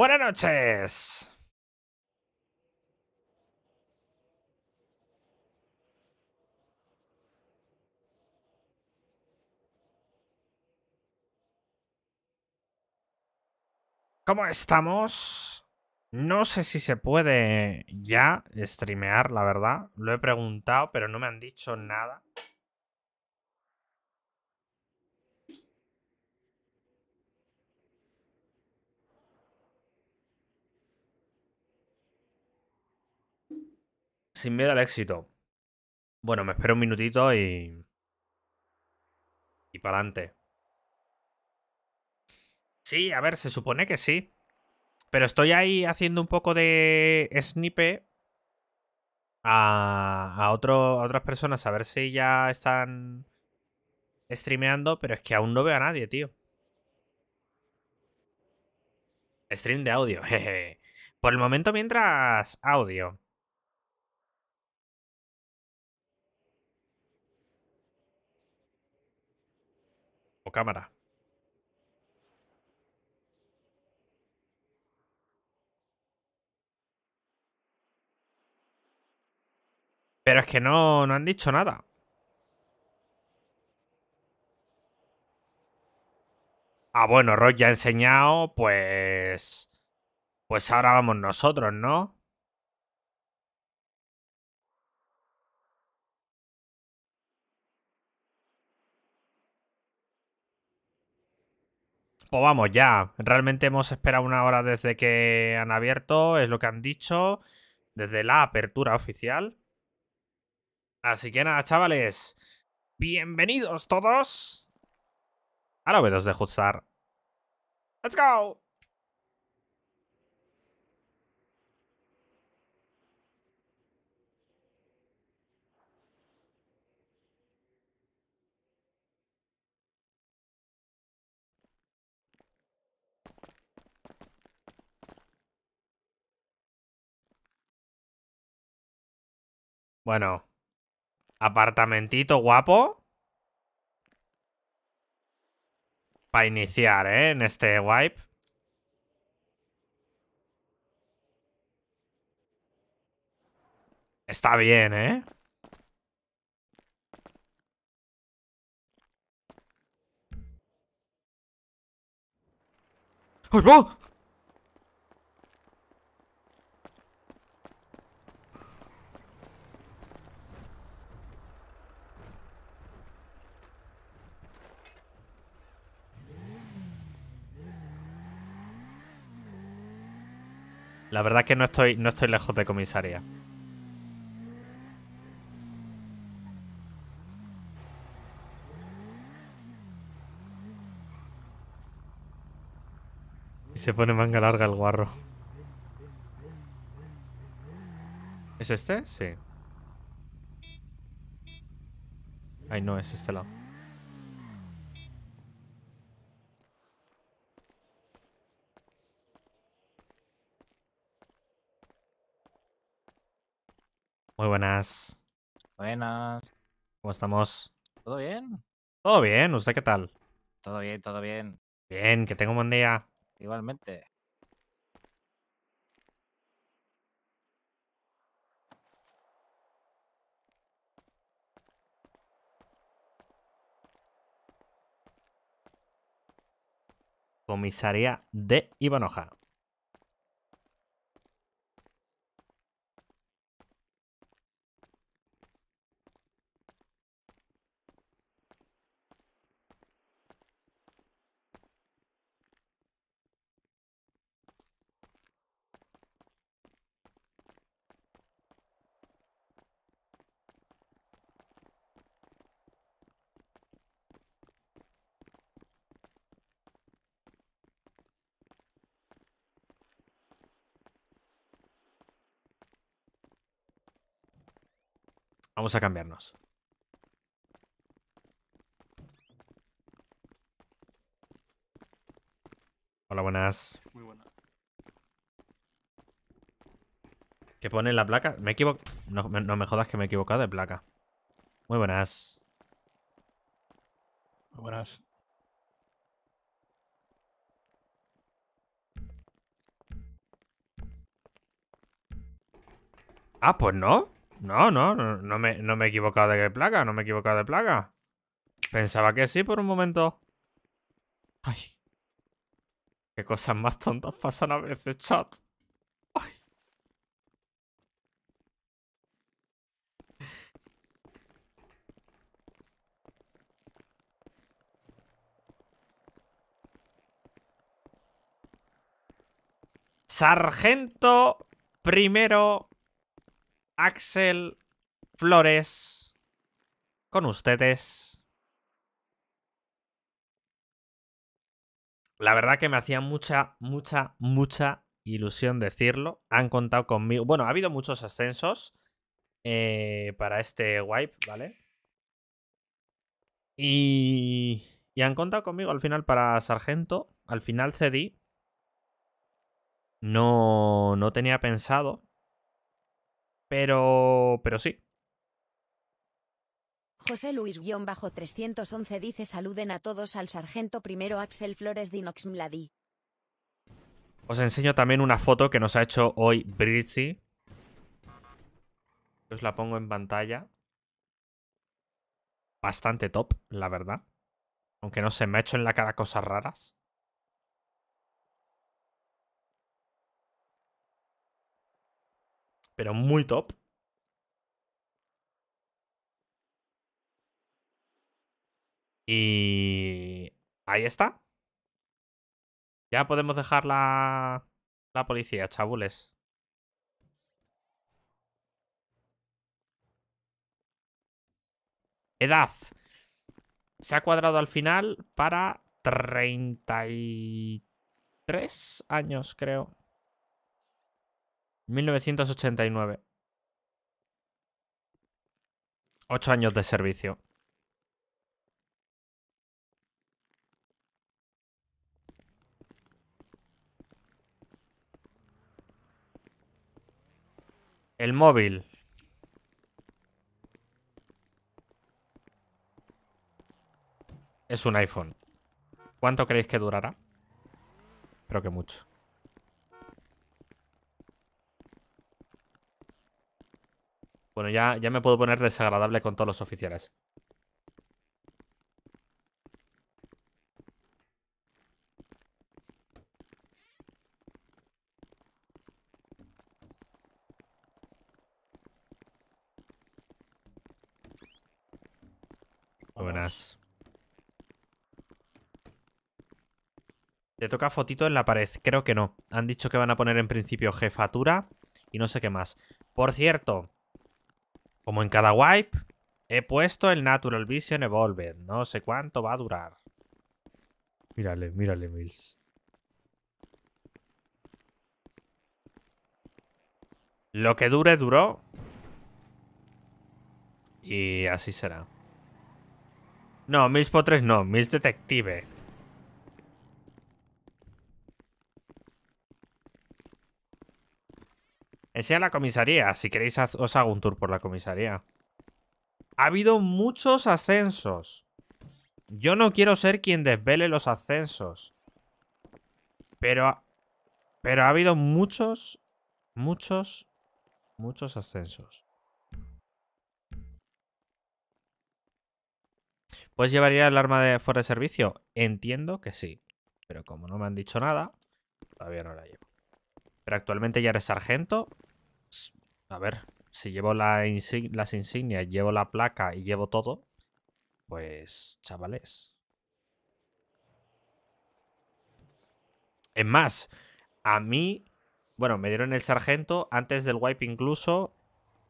Buenas noches. ¿Cómo estamos? No sé si se puede ya streamear, la verdad. Lo he preguntado, pero no me han dicho nada. Sin miedo al éxito. Bueno, me espero un minutito y. Y para adelante. Sí, a ver, se supone que sí. Pero estoy ahí haciendo un poco de snipe a, otro, otras personas a ver si ya están streameando, pero es que aún no veo a nadie, tío. Stream de audio, Por el momento, mientras, audio. cámara. Pero es que no, no han dicho nada. Ah, bueno, Rock ya ha enseñado, pues... Pues ahora vamos nosotros, ¿no? Pues vamos, ya. Realmente hemos esperado una hora desde que han abierto, es lo que han dicho, desde la apertura oficial. Así que nada, chavales. Bienvenidos todos a la de ¡Let's go! Bueno. Apartamentito guapo. Para iniciar, ¿eh? En este wipe. Está bien, ¿eh? ¡Ay, La verdad que no estoy, no estoy lejos de comisaría. Y se pone manga larga el guarro. ¿Es este? Sí. Ay, no, es este lado. Muy buenas. Buenas. ¿Cómo estamos? ¿Todo bien? Todo bien, ¿usted qué tal? Todo bien, todo bien. Bien, que tenga un buen día. Igualmente. Comisaría de Ivanoja. Vamos a cambiarnos. Hola, buenas. Muy buenas. ¿Qué pone en la placa? Me equivoco. No, no, me jodas que me he equivocado de placa. Muy buenas. Muy buenas. Ah, pues no. No, no, no, me, no me he equivocado de plaga no me he equivocado de plaga Pensaba que sí por un momento. Ay. Qué cosas más tontas pasan a veces, chat. Ay. Sargento primero Axel Flores. Con ustedes. La verdad que me hacía mucha, mucha, mucha ilusión decirlo. Han contado conmigo. Bueno, ha habido muchos ascensos eh, para este wipe, ¿vale? Y, y han contado conmigo al final para Sargento. Al final cedí. No, no tenía pensado. Pero, pero sí. José Luis-311 dice saluden a todos al sargento primero Axel Flores Dinox Os enseño también una foto que nos ha hecho hoy Britzy. Os la pongo en pantalla. Bastante top, la verdad. Aunque no se me ha hecho en la cara cosas raras. pero muy top. Y ahí está. Ya podemos dejar la, la policía, chabules. Edad. Se ha cuadrado al final para 33 años, creo. 1989. Ocho años de servicio. El móvil. Es un iPhone. ¿Cuánto creéis que durará? Creo que mucho. Bueno, ya, ya me puedo poner desagradable con todos los oficiales. Buenas. Te toca fotito en la pared. Creo que no. Han dicho que van a poner en principio jefatura y no sé qué más. Por cierto, como en cada wipe, he puesto el Natural Vision Evolved. No sé cuánto va a durar. Mírale, mírale, Mills. Lo que dure, duró. Y así será. No, Mills Potres no. Mills Detective. Enseña la comisaría. Si queréis, os hago un tour por la comisaría. Ha habido muchos ascensos. Yo no quiero ser quien desvele los ascensos. Pero... Pero ha habido muchos... Muchos... Muchos ascensos. ¿Pues llevaría el arma de fuera de servicio? Entiendo que sí. Pero como no me han dicho nada, todavía no la llevo. Pero actualmente ya eres sargento a ver, si llevo las insignias, llevo la placa y llevo todo, pues chavales. Es más, a mí, bueno, me dieron el sargento antes del wipe incluso,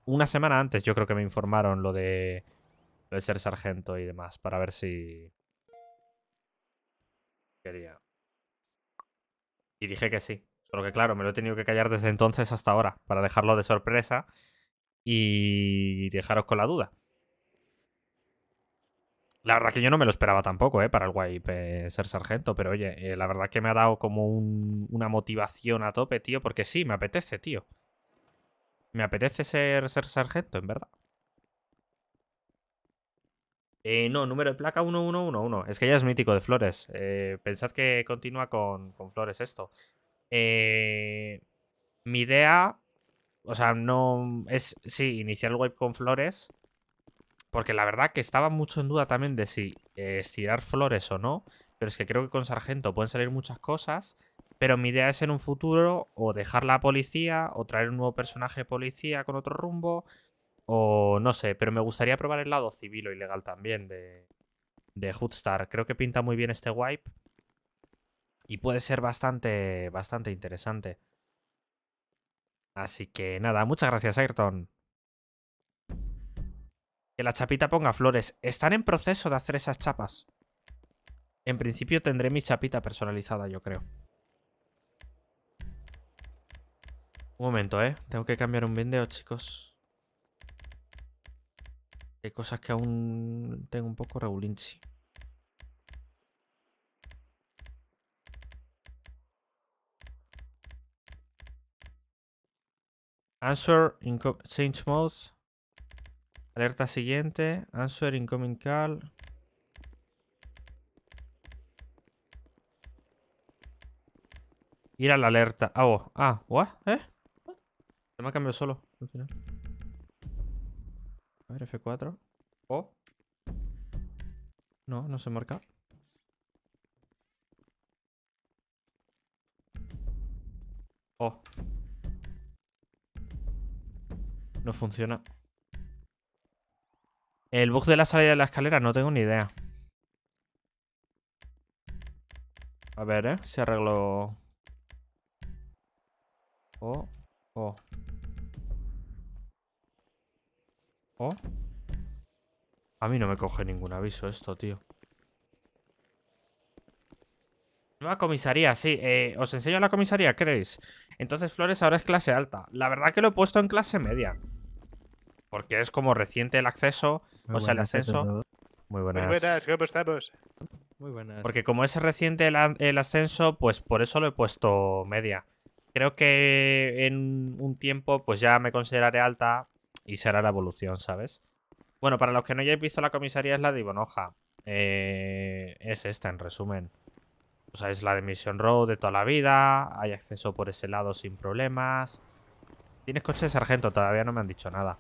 una semana antes yo creo que me informaron lo de, lo de ser sargento y demás, para ver si quería. Y dije que sí. Porque claro, me lo he tenido que callar desde entonces hasta ahora, para dejarlo de sorpresa y dejaros con la duda. La verdad que yo no me lo esperaba tampoco, ¿eh? Para el wipe ser sargento, pero oye, eh, la verdad que me ha dado como una motivación a tope, tío, porque sí, me apetece, tío. Me apetece ser, ser sargento, en verdad. Eh, no, número de placa 1111. Es que ya es mítico de Flores. Eh, pensad que continúa con, con Flores esto. Eh, mi idea, o sea, no es, sí, iniciar el wipe con flores, porque la verdad que estaba mucho en duda también de si estirar flores o no, pero es que creo que con Sargento pueden salir muchas cosas, pero mi idea es en un futuro o dejar la policía o traer un nuevo personaje policía con otro rumbo, o no sé, pero me gustaría probar el lado civil o ilegal también de, de Hoodstar. Creo que pinta muy bien este wipe y puede ser bastante, bastante interesante. Así que nada, muchas gracias Ayrton. Que la chapita ponga flores. Están en proceso de hacer esas chapas. En principio tendré mi chapita personalizada, yo creo. Un momento, ¿eh? Tengo que cambiar un vídeo, chicos. Hay cosas que aún tengo un poco regulinchi. Answer in change mode Alerta siguiente. Answer incoming call. Ir a la alerta. Ah, oh. Ah, what? ¿Eh? Se me ha cambiado solo al final. A ver, F4. Oh. No, no se marca. Oh. No funciona. El bug de la salida de la escalera no tengo ni idea. A ver, ¿eh? Se arregló... Oh, oh. Oh. A mí no me coge ningún aviso esto, tío. Nueva comisaría, sí. Eh, ¿Os enseño la comisaría, queréis? Entonces Flores ahora es clase alta. La verdad que lo he puesto en clase media. Porque es como reciente el acceso, o sea, el ascenso. Muy buenas. Muy buenas, ¿cómo estamos? Muy buenas. Porque como es reciente el, ascenso, pues por eso lo he puesto media. Creo que en un tiempo pues ya me consideraré alta y será la evolución, ¿sabes? Bueno, para los que no hayáis visto la comisaría es la de Ibonoja. Eh, es esta, en resumen o sea, es la de Mission Road de toda la vida. Hay acceso por ese lado sin problemas. Tienes coche de sargento, todavía no me han dicho nada.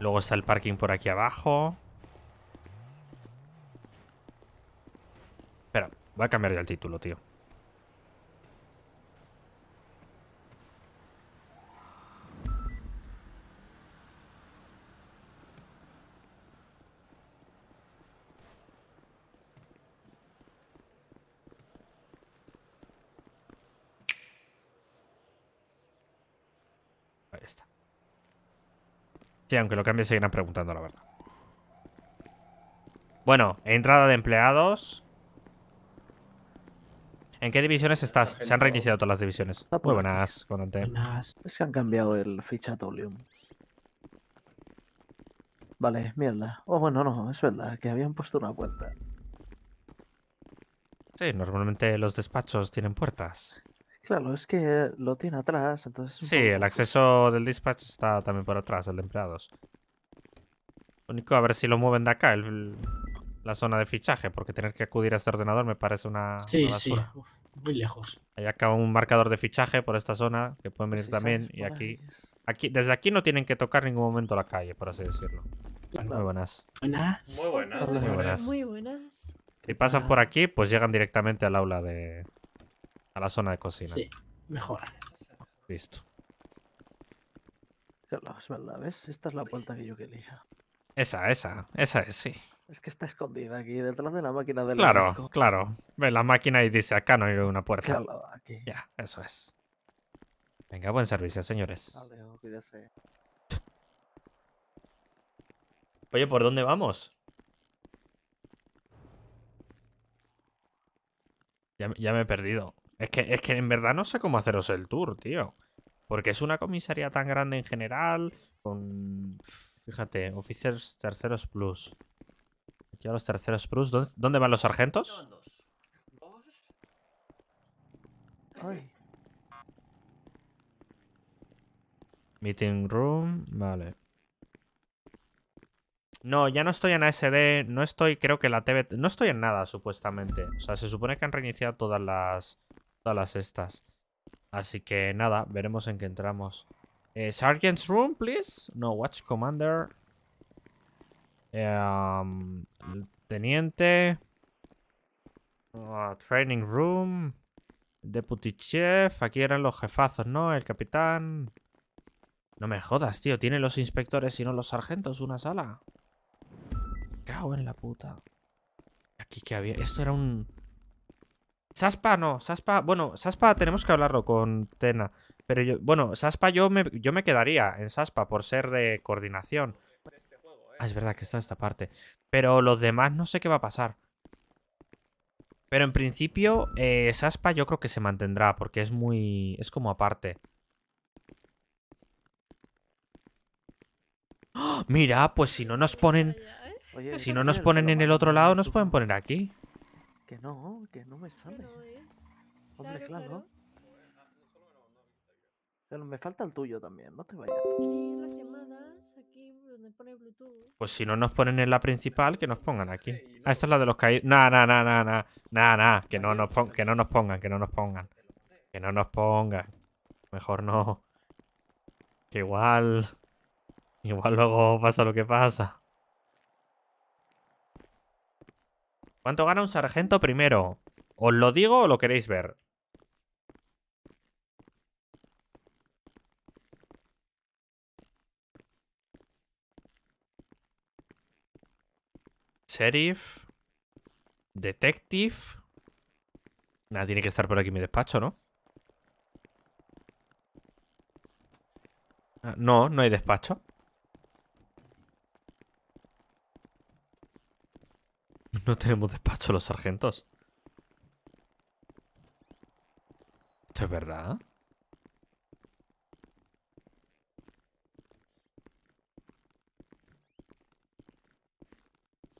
Luego está el parking por aquí abajo. Espera, voy a cambiar ya el título, tío. aunque lo cambie seguirán preguntando, la verdad. Bueno, entrada de empleados. ¿En qué divisiones estás? Se han reiniciado todas las divisiones. Ah, pues Muy buenas, Es que han cambiado el tolium. Vale, mierda. Oh, bueno, no, es verdad, que habían puesto una puerta. Sí, normalmente los despachos tienen puertas. Claro, es que lo tiene atrás, entonces... Sí, el acceso del dispatch está también por atrás, el de empleados. Único, a ver si lo mueven de acá, la zona de fichaje, porque tener que acudir a este ordenador me parece una... Sí, sí, muy lejos. Hay acá un marcador de fichaje por esta zona, que pueden pues venir también, y aquí, aquí... Desde aquí no tienen que tocar ningún momento la calle, por así decirlo. Muy buenas. Buenas. Muy buenas. Muy buenas. Muy buenas. Si pasan por aquí, pues llegan directamente al aula de, a la zona de cocina. Sí, mejor. Listo. es ¿verdad? ¿Ves? Esta es la puerta que yo quería. Esa, esa, esa es, sí. Es que está escondida aquí, detrás de la máquina del Claro, claro. Ve la máquina y dice, acá no hay una puerta. Ya, eso es. Venga, buen servicio, señores. Vale, Oye, ¿por dónde vamos? ya me he perdido. Es que, en verdad no sé cómo haceros el tour, tío. Porque es una comisaría tan grande en general, con... Fíjate, Officers Terceros Plus. Aquí los Terceros Plus. ¿Dónde, van los sargentos? Meeting Room, vale. No, ya no estoy en ASD, no estoy, creo que la TV... No estoy en nada, supuestamente. O sea, se supone que han reiniciado todas las Todas estas. Así que nada, veremos en qué entramos. Eh, Sergeant's Room, please. No, Watch Commander. Em, teniente. Ah, training Room. Deputy Chef. Aquí eran los jefazos, ¿no? El capitán. No me jodas, tío. Tienen los inspectores y no los sargentos una sala. cago en la puta. Aquí que había... Esto era un... Saspa no, Saspa, bueno, Saspa tenemos que hablarlo con Tena. Pero yo, bueno, Saspa yo me, yo me quedaría en Saspa por ser de coordinación. Ah, es verdad que está esta parte. Pero los demás no sé qué va a pasar. Pero en principio, eh, Saspa yo creo que se mantendrá, porque es muy... es como aparte. ¡Ah! Mira, pues si no nos ponen... ¿eh? Si no nos ponen en el otro lado, nos pueden poner aquí. Que no, que no me sale. Hombre, claro. Pero me falta el tuyo también, no te vayas. Aquí las llamadas, aquí donde pone Bluetooth. Pues si no nos ponen en la principal, que nos pongan aquí. Ah, esta es la de los caídos. Nah, nah, nah, nah, nah. Nah, Que no nos, que no nos pongan, que no nos pongan. Que no nos pongan. Mejor no. Que igual. Igual luego pasa lo que pasa. ¿Cuánto gana un sargento primero? ¿Os lo digo o lo queréis ver? Sheriff. Detective. Nada, tiene que estar por aquí mi despacho, ¿no? Ah, no, no hay despacho. No tenemos despacho los sargentos. ¿Esto es verdad?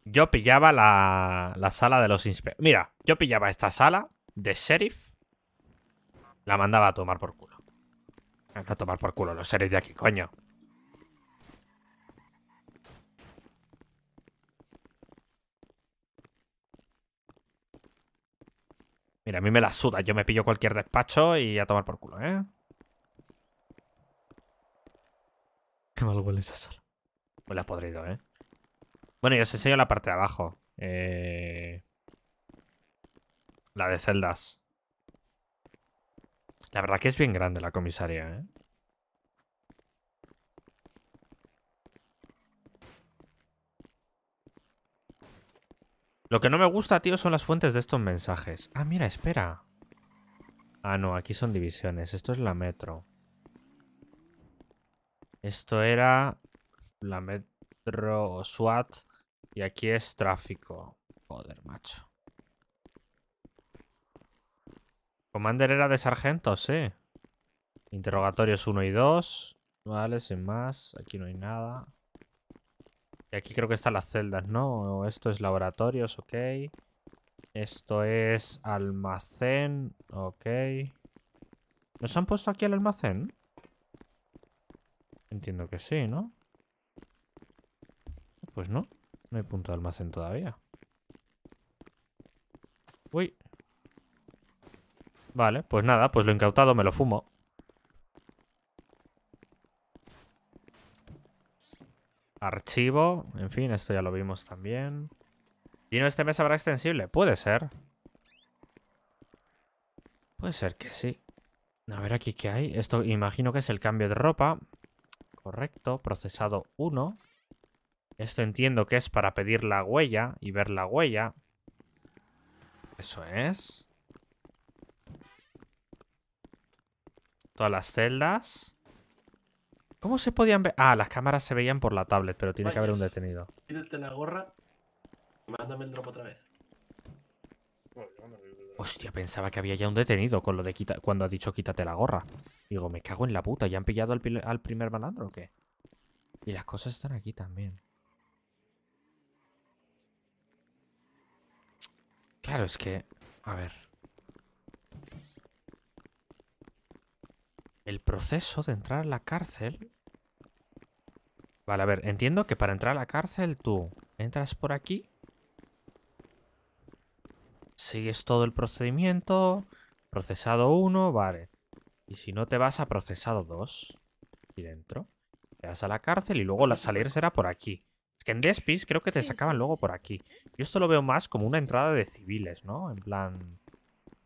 Yo pillaba la, la sala de los inspectores. Mira, yo pillaba esta sala de sheriff. La mandaba a tomar por culo. A tomar por culo los sheriff de aquí, coño. Mira, a mí me la suda. Yo me pillo cualquier despacho y a tomar por culo, ¿eh? Qué mal huele esa sala. Huele podrido, ¿eh? Bueno, yo os enseño la parte de abajo. Eh... La de celdas. La verdad que es bien grande la comisaría, ¿eh? Lo que no me gusta, tío, son las fuentes de estos mensajes. Ah, mira, espera. Ah, no, aquí son divisiones. Esto es la metro. Esto era la metro SWAT. Y aquí es tráfico. Joder, macho. Commander era de sargentos, sí. Interrogatorios 1 y 2. Vale, sin más. Aquí no hay nada. Y aquí creo que están las celdas, ¿no? Esto es laboratorios, ok. Esto es almacén, ok. ¿Nos han puesto aquí el almacén? Entiendo que sí, ¿no? Pues no, no hay punto de almacén todavía. Uy. Vale, pues nada, pues lo incautado me lo fumo. Archivo. En fin, esto ya lo vimos también. ¿Y no este mes habrá extensible? Puede ser. Puede ser que sí. A ver aquí qué hay. Esto imagino que es el cambio de ropa. Correcto. Procesado 1. Esto entiendo que es para pedir la huella y ver la huella. Eso es. Todas las celdas. ¿Cómo se podían ver? Ah, las cámaras se veían por la tablet, pero tiene que haber un detenido. Quítate la gorra mándame el drop otra vez. Hostia, pensaba que había ya un detenido con lo de quita cuando ha dicho quítate la gorra. Digo, me cago en la puta, ¿ya han pillado al, al primer malandro o qué? Y las cosas están aquí también. Claro, es que... A ver. El proceso de entrar a la cárcel Vale, a ver, entiendo que para entrar a la cárcel tú entras por aquí. Sigues todo el procedimiento. Procesado 1, vale. Y si no te vas a procesado 2. Y dentro. Te vas a la cárcel y luego la salir será por aquí. Es que en Despis creo que te sacaban luego por aquí. Yo esto lo veo más como una entrada de civiles, ¿no? En plan...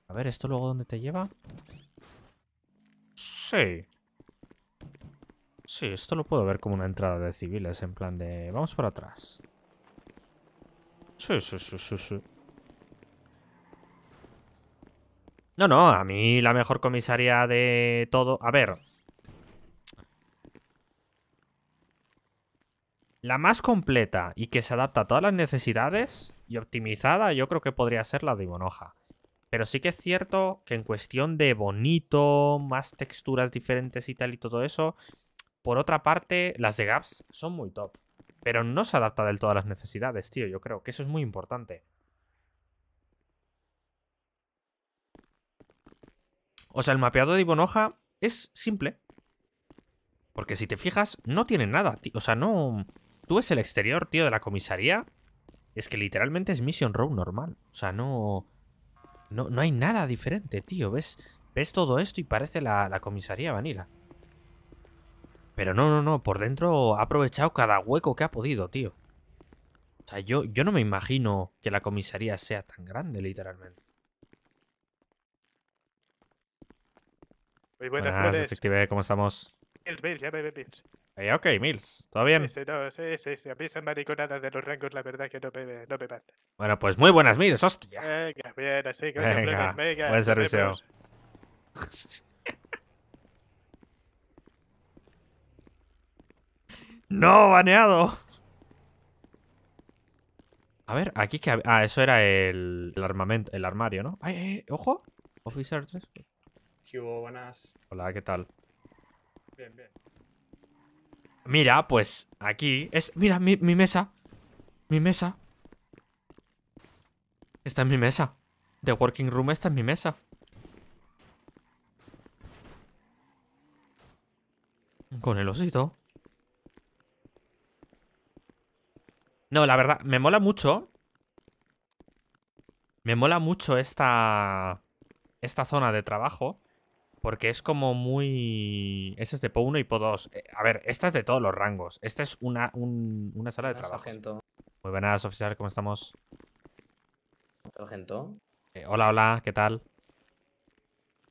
A ver, ¿esto luego dónde te lleva? Sí. Sí, esto lo puedo ver como una entrada de civiles, en plan de... Vamos para atrás. Sí, sí, sí, sí, sí. No, no, a mí la mejor comisaría de todo... A ver... La más completa y que se adapta a todas las necesidades y optimizada, yo creo que podría ser la de Ibonoja. Pero sí que es cierto que en cuestión de bonito, más texturas diferentes y tal y todo eso, por otra parte, las de Gaps son muy top. Pero no se adapta del todo a las necesidades, tío. Yo creo que eso es muy importante. O sea, el mapeado de Ibonoja es simple. Porque si te fijas, no tiene nada. Tío. O sea, no... Tú ves el exterior, tío, de la comisaría. Es que literalmente es Mission Row normal. O sea, no... No, no hay nada diferente, tío. ¿Ves? ¿Ves todo esto y parece la comisaría Vanilla? Pero no, no, no, por dentro ha aprovechado cada hueco que ha podido, tío. O sea, yo, yo no me imagino que la comisaría sea tan grande, literalmente. Muy buenas, buenas ¿cómo estamos? Mills, Mills, ya me Mills. Eh, ok, Mills, ¿todo bien? Sí, sí, sí, sí, a mí esa mariconadas de los rangos la verdad que no me, no me van. Bueno, pues muy buenas, Mills, hostia. Venga, bien, así, que venga, venga, venga, buen servicio. ¡No, baneado! A ver, aquí que... Ah, eso era el, armamento, el armario, ¿no? ¡Ay, eh, ojo! Officer 3. Hola, ¿qué tal? Bien, bien. Mira, pues aquí... Es, mira, mi, mi mesa. Mi mesa. Esta es mi mesa. The Working Room, esta es mi mesa. Con el osito. No, la verdad, me mola mucho. Me mola mucho esta. Esta zona de trabajo. Porque es como muy. Ese es de PO1 y PO2. Eh, a ver, esta es de todos los rangos. Esta es una, sala de trabajo. Sargento. Muy buenas, oficial, ¿cómo estamos? Sargento. Eh, hola, hola, ¿qué tal?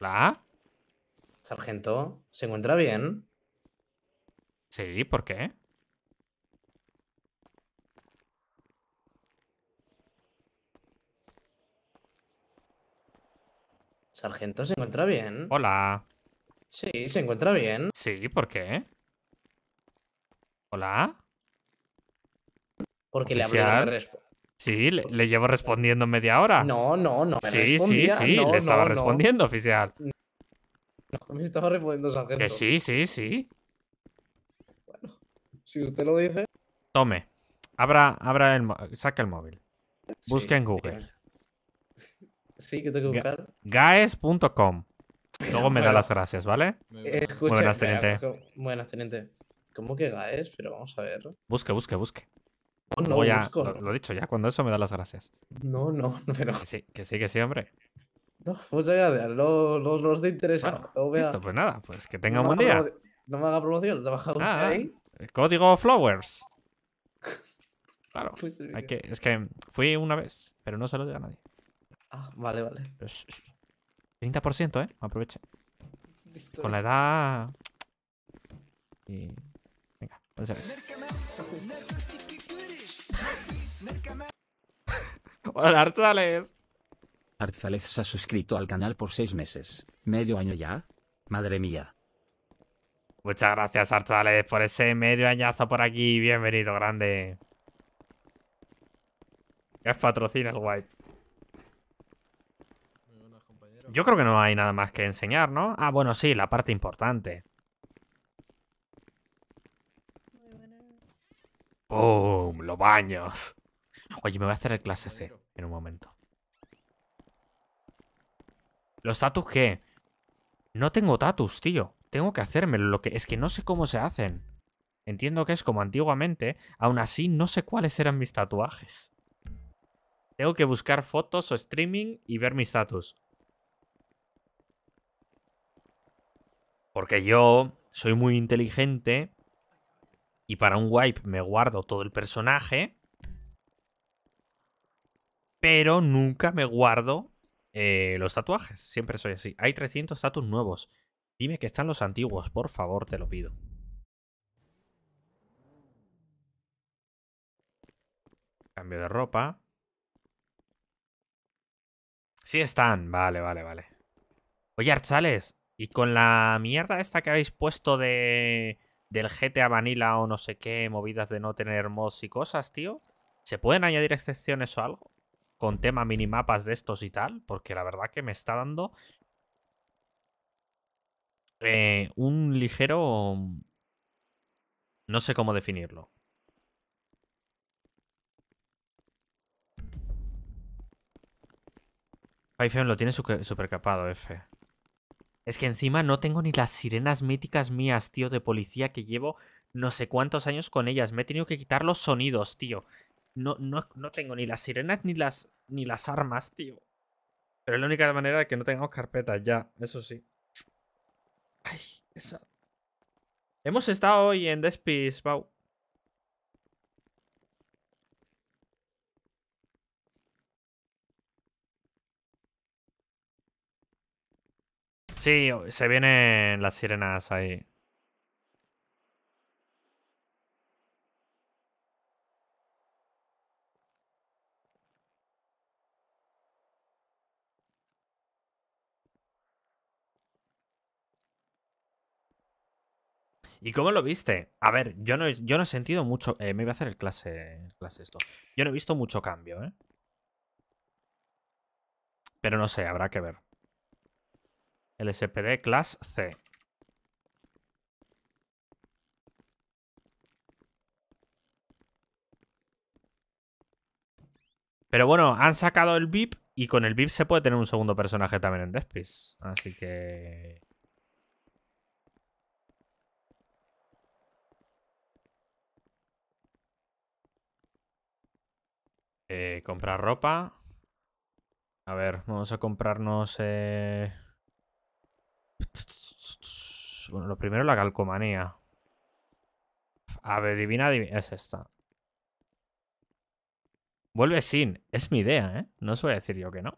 Hola. Sargento, ¿se encuentra bien? Sí, ¿por qué? Sargento, ¿se encuentra bien? Hola. Sí, ¿se encuentra bien? Sí, ¿por qué? Hola. Porque le hablé Sí, le, llevo respondiendo media hora. No, no, no. sí, sí, sí, le estaba respondiendo, oficial. me estaba respondiendo, sargento. Que sí, sí, sí. Bueno, si usted lo dice. Tome, abra, abra el, saca el móvil. Busca en Google. Sí, que tengo que buscar. Gaes.com. Luego me da las gracias, ¿vale? Eh, buenas, teniente. buenas, teniente. ¿Cómo que Gaes? Pero vamos a ver. Busque, busque, busque. Oh, lo, he dicho ya, cuando eso me da las gracias. No, no, pero. Que sí, que sí, que sí hombre. No, muchas gracias. Los, de interés. listo, pues nada, pues que tenga un buen día. No me haga promoción, trabaja usted ahí. Eh, código Flowers. Claro. Pues es que fui una vez, pero no se lo diga a nadie. Ah, vale, vale. 30%, ¿eh? Aprovecha. Con la edad... Y... Venga, a ver. Hola, Archales! se ha suscrito al canal por seis meses. ¿Medio año ya? Madre mía. Muchas gracias, Archales, por ese medio añazo por aquí. Bienvenido, grande. Es patrocina el White? Yo creo que no hay nada más que enseñar, ¿no? Ah, bueno, sí, la parte importante. ¡Bum! Los baños. Oye, me voy a hacer el clase C en un momento. ¿Los status qué? No tengo tatus, tío. Tengo que hacerme Lo que... Es que no sé cómo se hacen. Entiendo que es como antiguamente. Aún así, no sé cuáles eran mis tatuajes. Tengo que buscar fotos o streaming y ver mis tatus. Porque yo soy muy inteligente y para un wipe me guardo todo el personaje, pero nunca me guardo eh, los tatuajes. Siempre soy así. Hay 300 status nuevos. Dime que están los antiguos, por favor, te lo pido. Cambio de ropa. Sí están. Vale, vale, vale. Oye, Archales, y con la mierda esta que habéis puesto de del GTA Vanilla o no sé qué, movidas de no tener mods y cosas, tío, ¿se pueden añadir excepciones o algo? Con tema minimapas de estos y tal, porque la verdad que me está dando eh, un ligero... No sé cómo definirlo. lo tiene super capado, F. Es que encima no tengo ni las sirenas míticas mías, tío, de policía que llevo no sé cuántos años con ellas. Me he tenido que quitar los sonidos, tío. No, no, tengo ni las sirenas ni las, ni las armas, tío. Pero es la única manera de que no tengamos carpetas ya, eso sí. Ay, esa... Hemos estado hoy en Despis, wow. Sí, se vienen las sirenas ahí. ¿Y cómo lo viste? A ver, yo no, yo no he sentido mucho... Eh, me iba a hacer el clase, clase esto. Yo no he visto mucho cambio, ¿eh? Pero no sé, habrá que ver. El SPD Class C. Pero bueno, han sacado el VIP y con el VIP se puede tener un segundo personaje también en Despis. Así que... Eh, comprar ropa. A ver, vamos a comprarnos... Eh, bueno, lo primero la calcomanía. A ver, divina, Es esta. Vuelve sin. Es mi idea, ¿eh? No os voy a decir yo que no.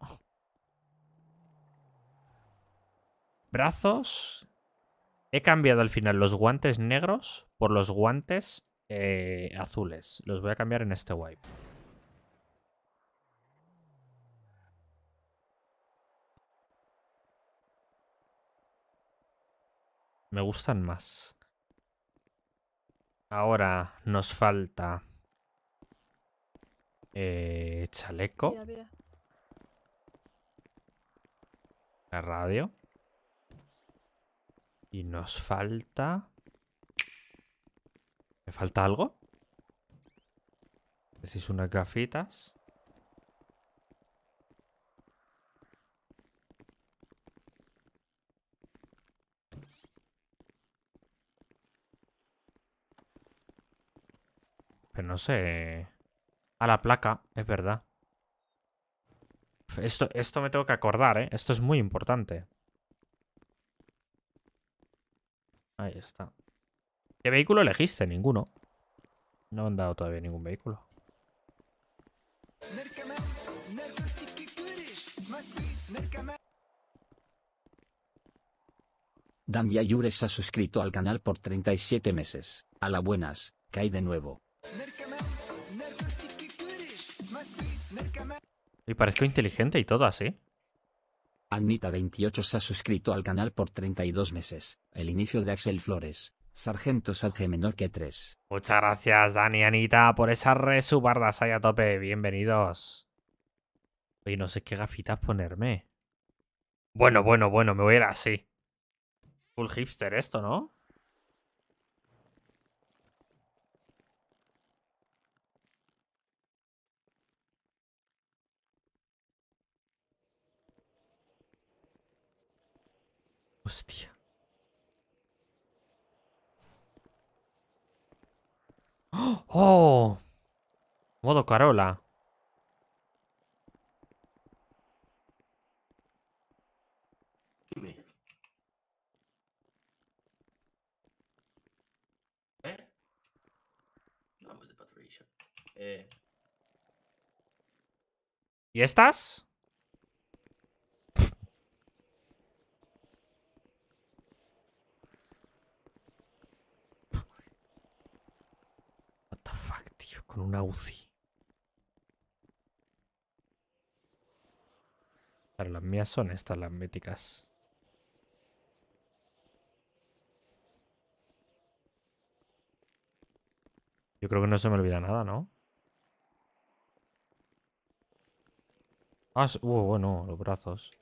Brazos. He cambiado al final los guantes negros por los guantes eh, azules. Los voy a cambiar en este wipe. Me gustan más. Ahora nos falta... Eh, chaleco. La radio. Y nos falta... ¿Me falta algo? Decís unas gafitas. Pero no sé... A la placa, es verdad. Esto, esto me tengo que acordar, ¿eh? Esto es muy importante. Ahí está. ¿Qué vehículo elegiste? Ninguno. No han dado todavía ningún vehículo. Dan Yures ha suscrito al canal por 37 meses. A la buenas, cae de nuevo. Y parezco inteligente y todo así. Anita28 se ha suscrito al canal por 32 meses. El inicio de Axel Flores. Sargento Salge menor que 3. Muchas gracias, Dani y Anita, por esas resubardas ahí a tope. Bienvenidos. Y no sé qué gafitas ponerme. Bueno, bueno, bueno, me voy a ir así. Full hipster esto, ¿no? Hostia. ¡Oh! Modo Carola. ¿Eh? Pues ¿Eh? ¿Y estas? una UCI. Claro, las mías son estas, las míticas. Yo creo que no se me olvida nada, ¿no? Ah, uh, bueno, los brazos.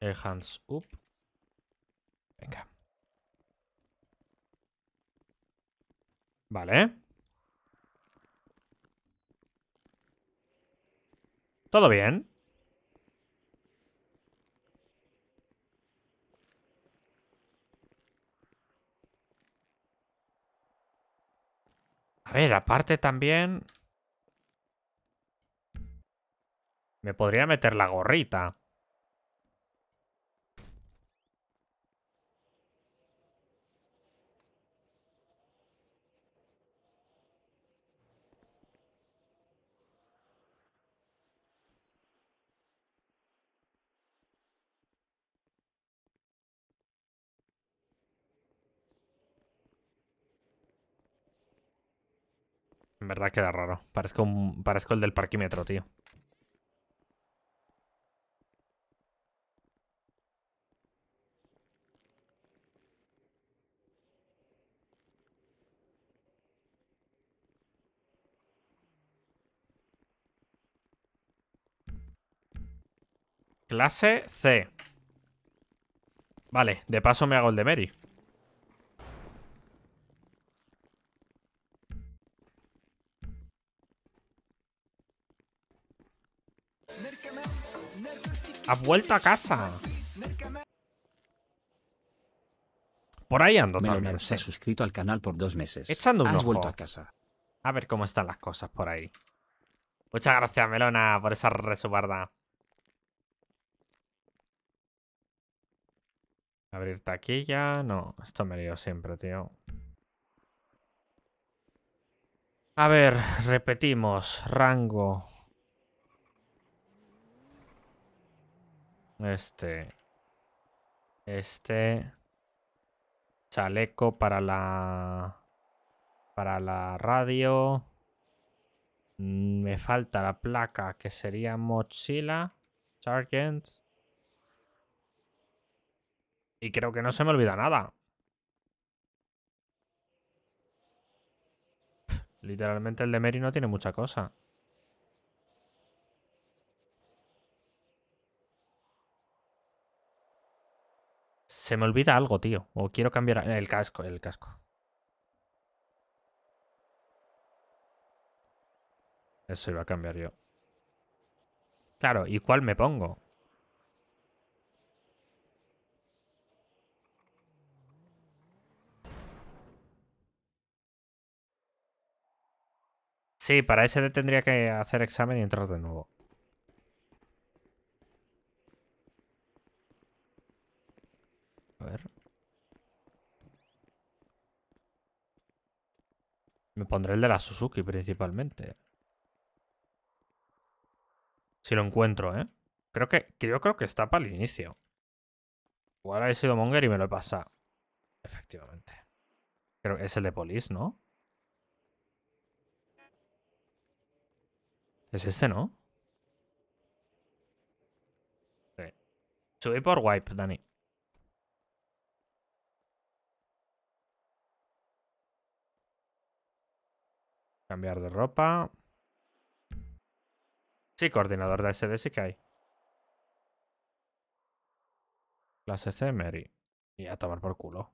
El Hans, up. Venga. Vale. Todo bien. A ver, aparte también... Me podría meter la gorrita. En verdad queda raro. Parezco, un, parezco el del parquímetro, tío. Clase C. Vale, de paso me hago el de Mary. Has vuelto a casa. Por ahí ando también. se ha suscrito al canal por dos meses. Echando un Has vuelto a casa. A ver cómo están las cosas por ahí. Muchas gracias, Melona, por esa resubarda. Abrir taquilla. No, esto me lío siempre, tío. A ver, repetimos. Rango. Este. Este. Chaleco para la... Para la radio. Mm, me falta la placa, que sería mochila. Sargent. Y creo que no se me olvida nada. Literalmente el de Mary no tiene mucha cosa. se me olvida algo, tío. O quiero cambiar el casco, el casco. Eso iba a cambiar yo. Claro, ¿y cuál me pongo? Sí, para ese tendría que hacer examen y entrar de nuevo. A ver. Me pondré el de la Suzuki principalmente. Si lo encuentro, ¿eh? Creo que, yo creo que está para el inicio. Igual he sido Monger y me lo he pasado. Efectivamente. Creo que es el de polis, ¿no? Es este, ¿no? Sí. Subí por wipe, Dani. Cambiar de ropa. Sí, coordinador de SD sí que hay. Clase C, Mary. Y a tomar por culo.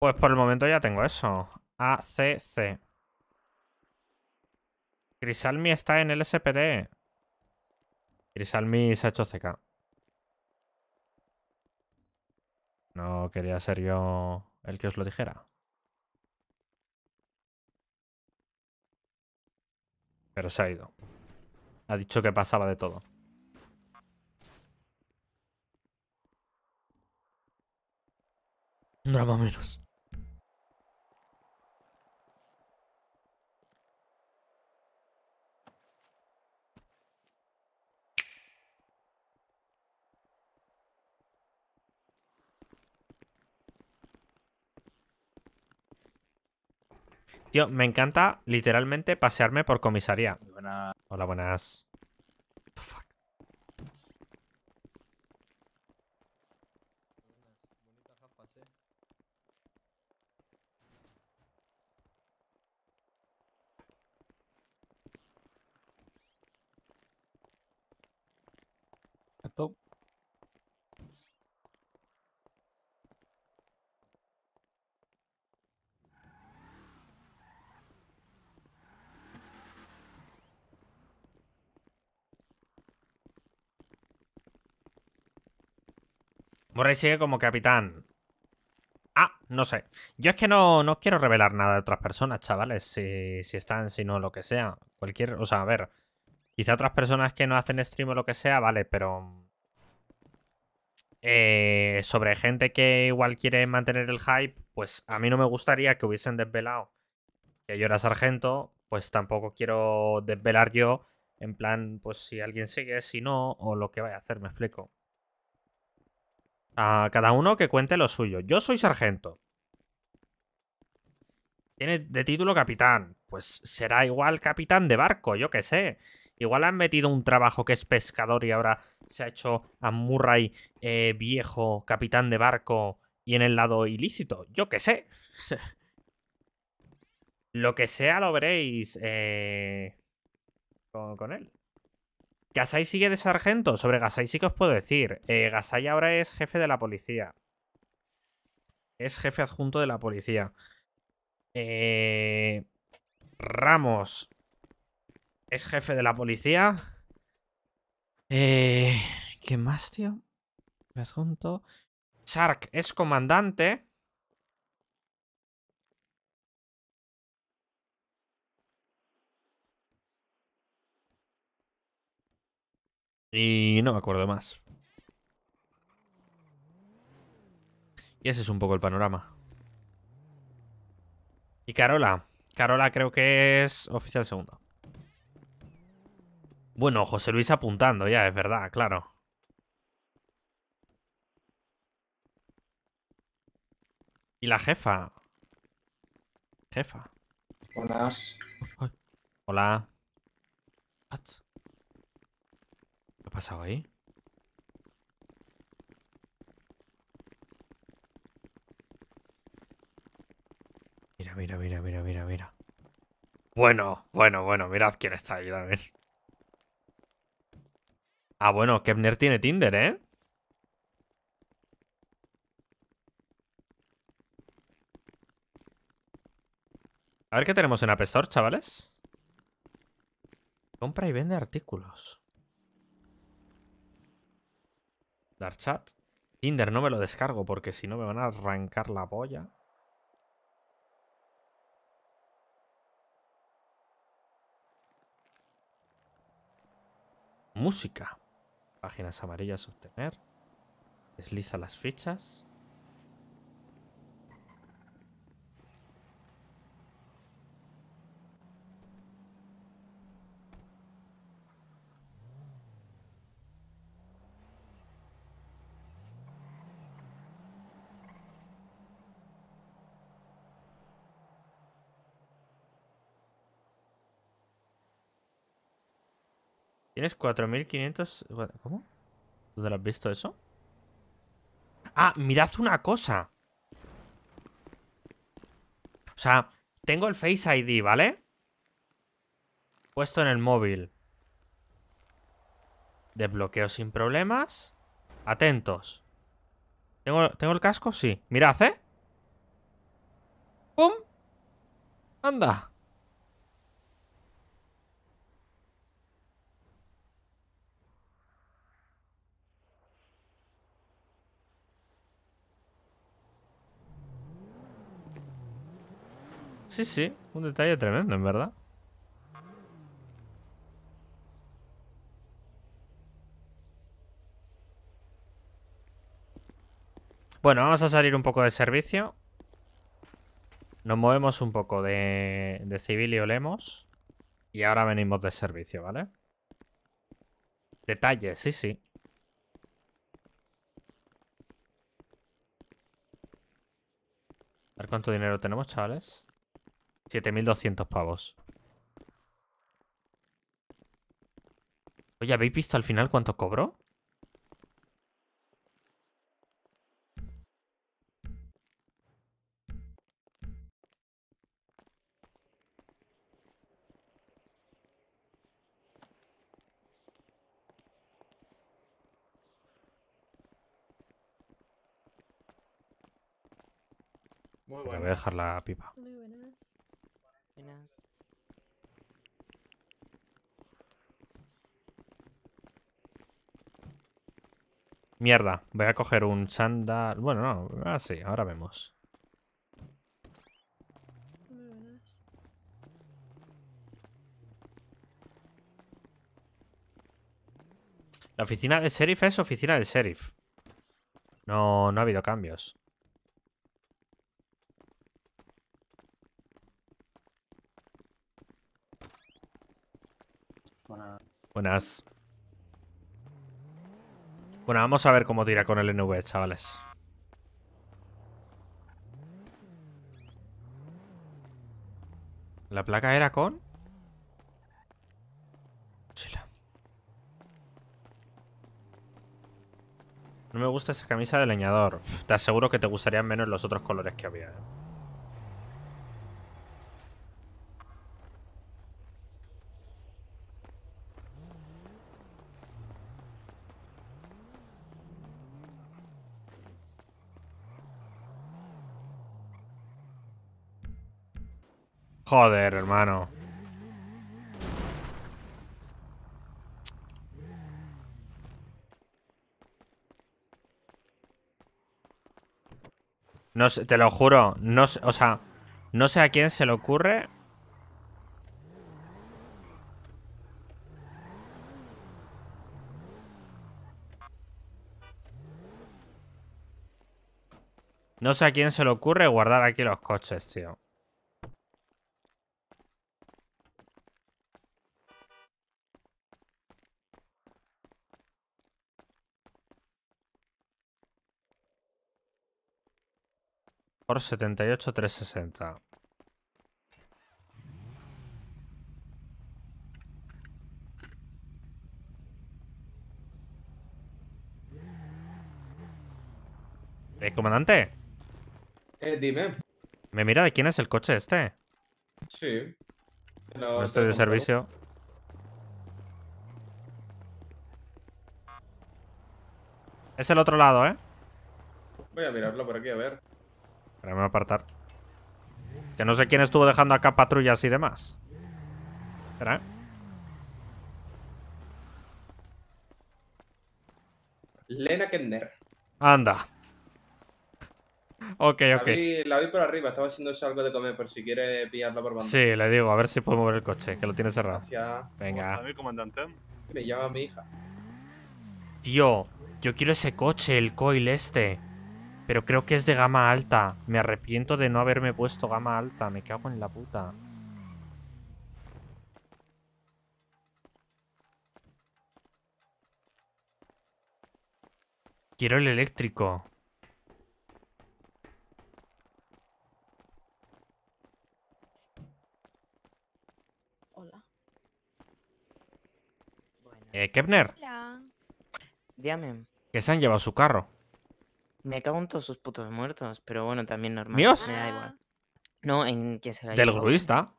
Pues por el momento ya tengo eso. ACC. Crisalmi está en el SPD. Y Salmi se ha hecho CK. No quería ser yo el que os lo dijera. Pero se ha ido. Ha dicho que pasaba de todo. Drama menos. Tío, me encanta literalmente pasearme por comisaría. Hola, buenas. Murray sigue como capitán. Ah, no sé. Yo es que no, no quiero revelar nada de otras personas, chavales. Si, están, si no, lo que sea. Cualquier... O sea, a ver. Quizá otras personas que no hacen stream o lo que sea, vale, pero... Eh, sobre gente que igual quiere mantener el hype, pues a mí no me gustaría que hubiesen desvelado que yo era sargento, pues tampoco quiero desvelar yo en plan, pues si alguien sigue, si no, o lo que vaya a hacer, me explico. A cada uno que cuente lo suyo. Yo soy sargento. Tiene de título capitán. Pues será igual capitán de barco, yo qué sé. Igual han metido un trabajo que es pescador y ahora se ha hecho a Murray eh, viejo, capitán de barco y en el lado ilícito. Yo qué sé. lo que sea lo veréis eh, con él. Gasai sigue de sargento. Sobre Gasai sí que os puedo decir. Eh, Gasai ahora es jefe de la policía. Es jefe adjunto de la policía. Eh, Ramos es jefe de la policía. Eh, ¿Qué más, tío? Adjunto. Shark es comandante. Y no me acuerdo más. Y ese es un poco el panorama. Y Carola. Carola creo que es oficial segundo. Bueno, José Luis apuntando ya, es verdad, claro. ¿Y la jefa? Jefa. Hola pasado ahí? Mira, mira, mira, mira, mira, mira. Bueno, bueno, bueno, mirad quién está ahí también. Ah, bueno, Kepner tiene Tinder, ¿eh? A ver qué tenemos en App Store, chavales. Compra y vende artículos. Chat. Tinder no me lo descargo porque si no me van a arrancar la polla. Música. Páginas amarillas obtener. Desliza las fichas. Tienes 4500... ¿Cómo? ¿Dónde has visto eso? Ah, mirad una cosa. O sea, tengo el Face ID, ¿vale? Puesto en el móvil. Desbloqueo sin problemas. Atentos. ¿Tengo, ¿Tengo el casco? Sí. Mirad, ¿eh? ¡Pum! ¡Anda! Sí, sí, un detalle tremendo, en verdad. Bueno, vamos a salir un poco de servicio. Nos movemos un poco de, civil y olemos. Y ahora venimos de servicio, ¿vale? Detalles, sí, sí. A ver cuánto dinero tenemos, chavales. 7200 pavos. Oye, ¿habéis visto al final cuánto cobro? voy a dejar la pipa. Mierda, voy a coger un sandal. Bueno, no, ahora sí, ahora vemos. La oficina del sheriff es oficina del sheriff. No, no ha habido cambios. Buenas. Buenas. Bueno, vamos a ver cómo tira con el NV, chavales. ¿La placa era con? No me gusta esa camisa de leñador. Te aseguro que te gustarían menos los otros colores que había. ¿eh? Joder, hermano. No sé, te lo juro. No, o sea, no sé a quién se le ocurre. No sé a quién se le ocurre guardar aquí los coches, tío. 78, 360. ¿Eh, comandante? Eh, dime. ¿Me mira de quién es el coche este? Sí. no estoy de servicio. Es el otro lado, ¿eh? Voy a mirarlo por aquí, a ver. Espera, me voy a apartar. Que no sé quién estuvo dejando acá patrullas y demás. Espera, eh. Lena Kender. Anda. Ok, ok. La vi, la vi, por arriba, estaba haciendo algo de comer, por si quiere pillarla por banda. Sí, le digo, a ver si puedo mover el coche, que lo tiene cerrado. Gracias, Venga. ¿Cómo está mi comandante? Me llama mi hija. Tío, yo quiero ese coche, el coil este. Pero creo que es de gama alta. Me arrepiento de no haberme puesto gama alta. Me cago en la puta. Quiero el eléctrico. Hola. Eh, Kepner. Hola. Dígame. Que se han llevado su carro? Me cago en todos sus putos muertos, pero bueno, también normal. ¿Míos? igual. Ah. No, en quién será. ¿Del gruista?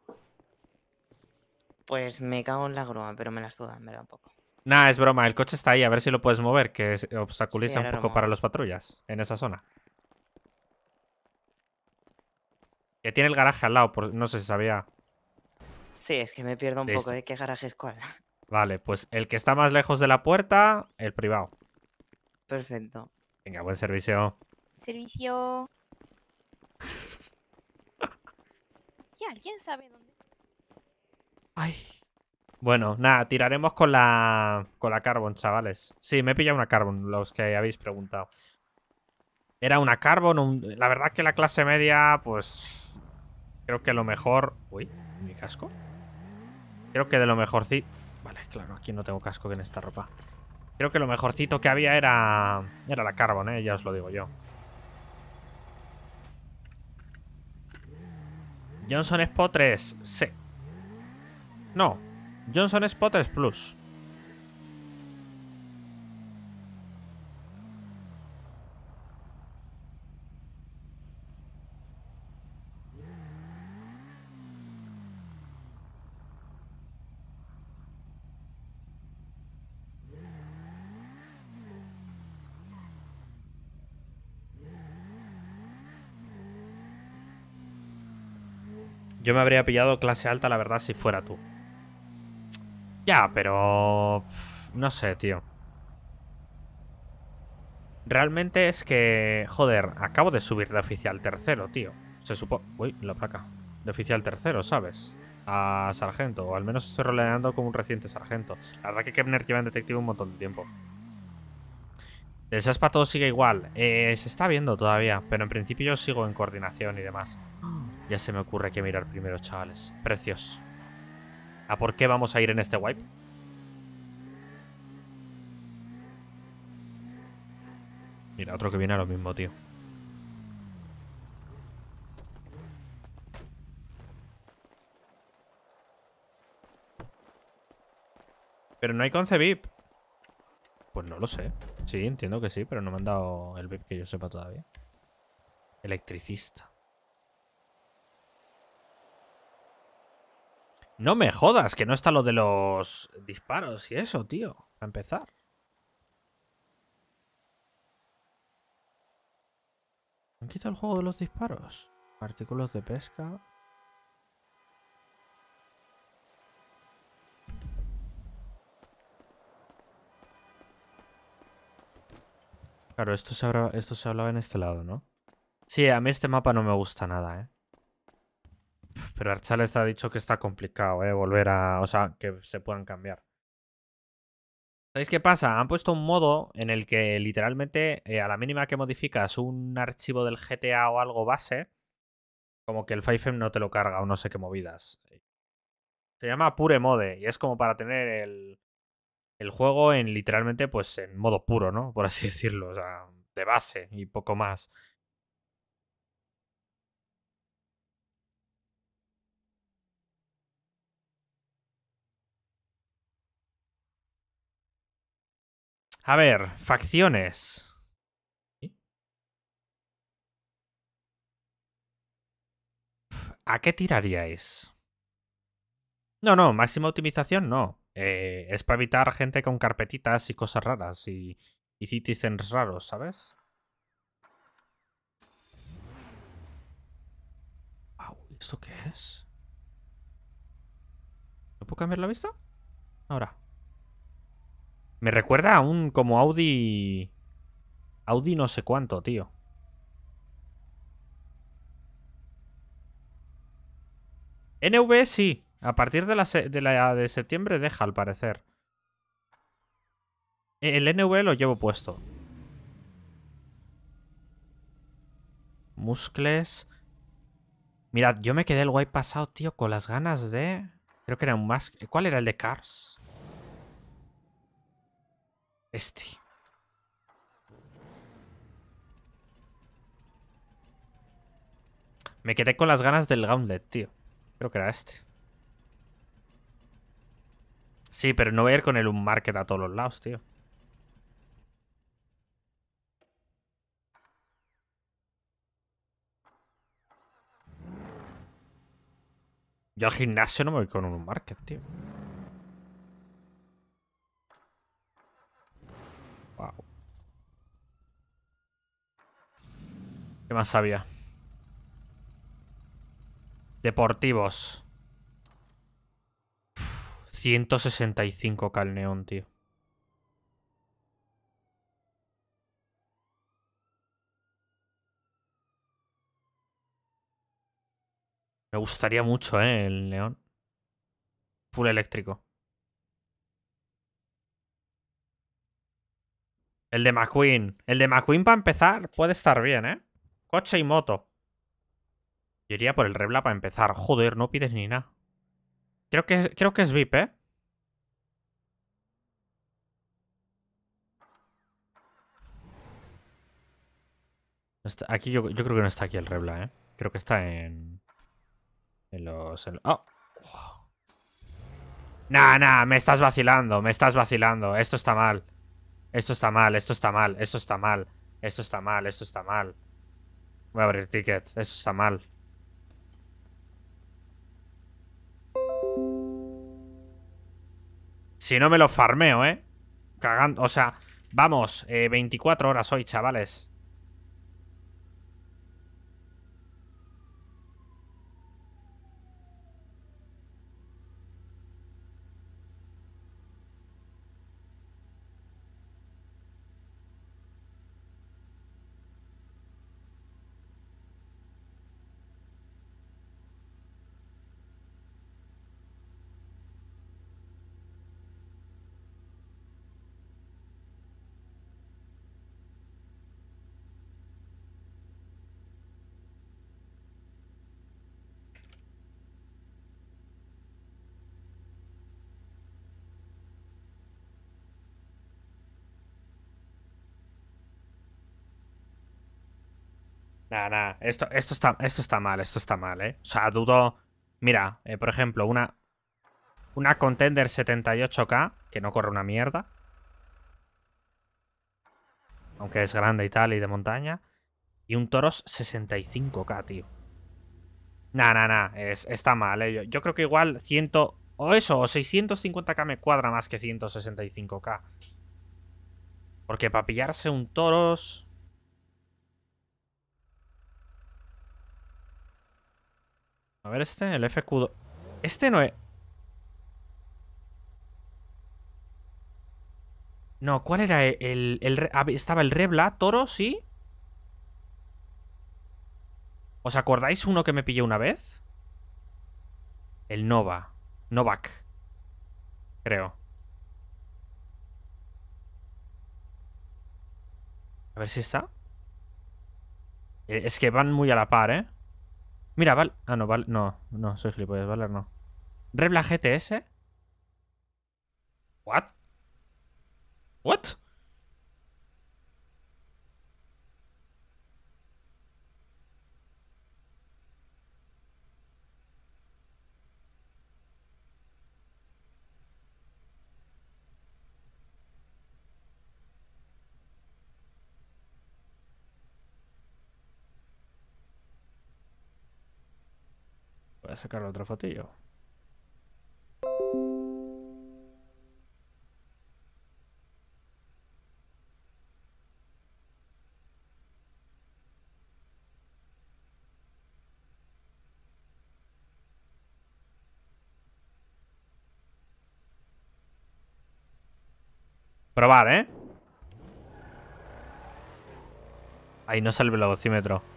Pues me cago en la grúa, pero me las duda, en verdad, un poco. Nah, es broma, el coche está ahí, a ver si lo puedes mover, que obstaculiza un poco para los patrullas en esa zona. Que tiene el garaje al lado, no sé si sabía. Sí, es que me pierdo un poco de qué garaje es cuál. Vale, pues el que está más lejos de la puerta, el privado. Perfecto. Venga, buen servicio. Servicio. Ya, alguien sabe dónde? Ay. Bueno, nada, tiraremos con la con la carbon, chavales. Sí, me he pillado una carbon, los que habéis preguntado. Era una carbon, la verdad que la clase media, pues creo que lo mejor, uy, mi casco. Creo que de lo mejor sí. Vale, claro, aquí no tengo casco en esta ropa. Creo que lo mejorcito que había era, era la Carbon, ¿eh? ya os lo digo yo. Johnson Spot 3, sí. No, Johnson Spot 3 Plus. Yo me habría pillado clase alta, la verdad, si fuera tú. Ya, pero... No sé, tío. Realmente es que... Joder, acabo de subir de oficial tercero, tío. Se supone... Uy, la placa. De oficial tercero, ¿sabes? A sargento. O al menos estoy roleando como un reciente sargento. La verdad que Kepner lleva en detective un montón de tiempo. El SASPA todo sigue igual. Eh, se está viendo todavía, pero en principio yo sigo en coordinación y demás. Ya se me ocurre que mirar primero, chavales. Precios. ¿A por qué vamos a ir en este wipe? Mira, otro que viene a lo mismo, tío. Pero no hay conce VIP. Pues no lo sé. Sí, entiendo que sí, pero no me han dado el VIP que yo sepa todavía. Electricista. No me jodas, que no está lo de los disparos y eso, tío. A empezar. ¿Han quitado el juego de los disparos? Artículos de pesca. Claro, esto se, esto se hablaba en este lado, ¿no? Sí, a mí este mapa no me gusta nada, ¿eh? Pero Archales ha dicho que está complicado, ¿eh? Volver a. O sea, que se puedan cambiar. ¿Sabéis qué pasa? Han puesto un modo en el que literalmente eh, a la mínima que modificas un archivo del GTA o algo base, como que el FiveM e no te lo carga o no sé qué movidas. Se llama Pure Mode y es como para tener el, el juego en literalmente pues en modo puro, ¿no? Por así decirlo, o sea, de base y poco más. A ver, facciones. ¿A qué tiraríais? No, no, máxima optimización no. Eh, es para evitar gente con carpetitas y cosas raras y, y citizens raros, ¿sabes? ¿Esto qué es? ¿No puedo cambiar la vista? Ahora. Me recuerda a un como Audi... Audi no sé cuánto, tío. NV sí. A partir de la, de, septiembre deja, al parecer. E, el NV lo llevo puesto. Muscles. Mirad, yo me quedé el guay pasado, tío, con las ganas de... Creo que era un más... ¿Cuál era el de Cars? Este. Me quedé con las ganas del Gauntlet, tío. Creo que era este. Sí, pero no voy a ir con el Unmarket a todos los lados, tío. Yo al gimnasio no me voy con un market, tío. más había? Deportivos. 165 calneón, tío. Me gustaría mucho, ¿eh? El león. Full eléctrico. El de McQueen. El de McQueen, para empezar, puede estar bien, ¿eh? Coche y moto. Yo iría por el Rebla para empezar. Joder, no pides ni nada. Creo que, es, creo que es VIP, ¿eh? Aquí yo, creo que no está aquí el Rebla, ¿eh? Creo que está en... En los... ¡ah! ¡Oh! Nah, nah, me estás vacilando, me estás vacilando. Esto está mal, esto está mal, esto está mal. Esto está mal, esto está mal. Esto está mal. Voy a abrir tickets. Eso está mal. Si no me lo farmeo, ¿eh? Cagando. O sea, vamos, 24 eh, horas hoy, chavales. Nada, Esto, esto, está, esto está mal, esto está mal, ¿eh? O sea, dudo... Mira, eh, por ejemplo, una... Una Contender 78K, que no corre una mierda. Aunque es grande y tal, y de montaña. Y un Toros 65K, tío. Nah, nah, nah. está mal, ¿eh? yo, creo que igual 100... O eso, o 650K me cuadra más que 165K. Porque para pillarse un Toros... A ver este, el FQ2. Este no es... No, ¿cuál era el...? Ah, estaba el Rebla, Toro, sí. ¿Os acordáis uno que me pillé una vez? El Nova. Novak. Creo. A ver si está. E, es que van muy a la par, ¿eh? Mira, Val... Ah, no, Val... No, no, soy gilipollas. valer, no. ¿Rebla GTS? ¿What? ¿What? Voy a sacar otra fotillo. Probar, ¿eh? Ahí no salve el velocímetro.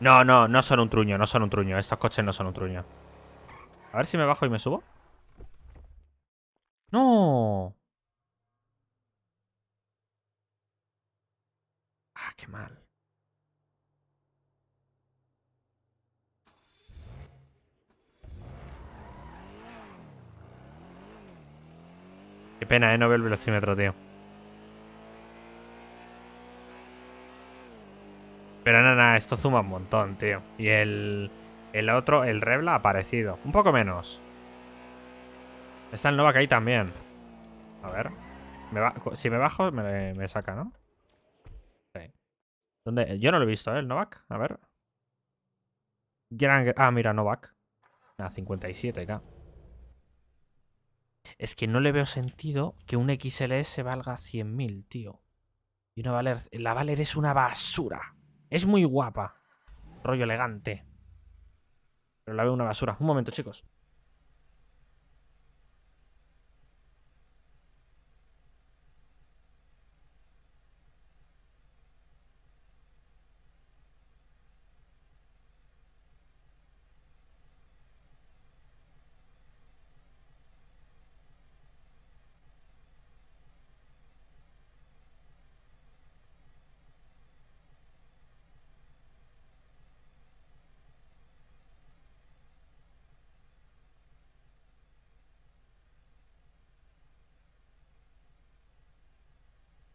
No, no, no son un truño, no son un truño. Estos coches no son un truño. A ver si me bajo y me subo. ¡No! Ah, qué mal. Qué pena, ¿eh? No veo el velocímetro, tío. Pero no, esto zuma un montón, tío. Y el, otro, el Rebla, ha aparecido. Un poco menos. Está el Novak ahí también. A ver. si me bajo, me, saca, ¿no? Yo no lo he visto, ¿eh? El Novak. A ver. Ah, mira, Novak. A 57k. Es que no le veo sentido que un XLS valga 100.000, tío. Y una Valer... La Valer es una basura. Es muy guapa. Rollo elegante. Pero la veo una basura. Un momento, chicos.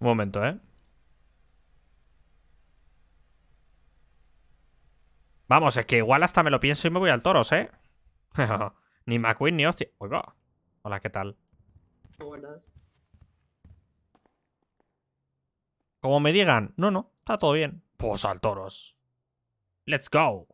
Un momento, ¿eh? Vamos, es que igual hasta me lo pienso y me voy al toros, ¿eh? ni McQueen ni hostia. Hola, ¿qué tal? Como me digan, no, no, está todo bien. Pues al toros. Let's go.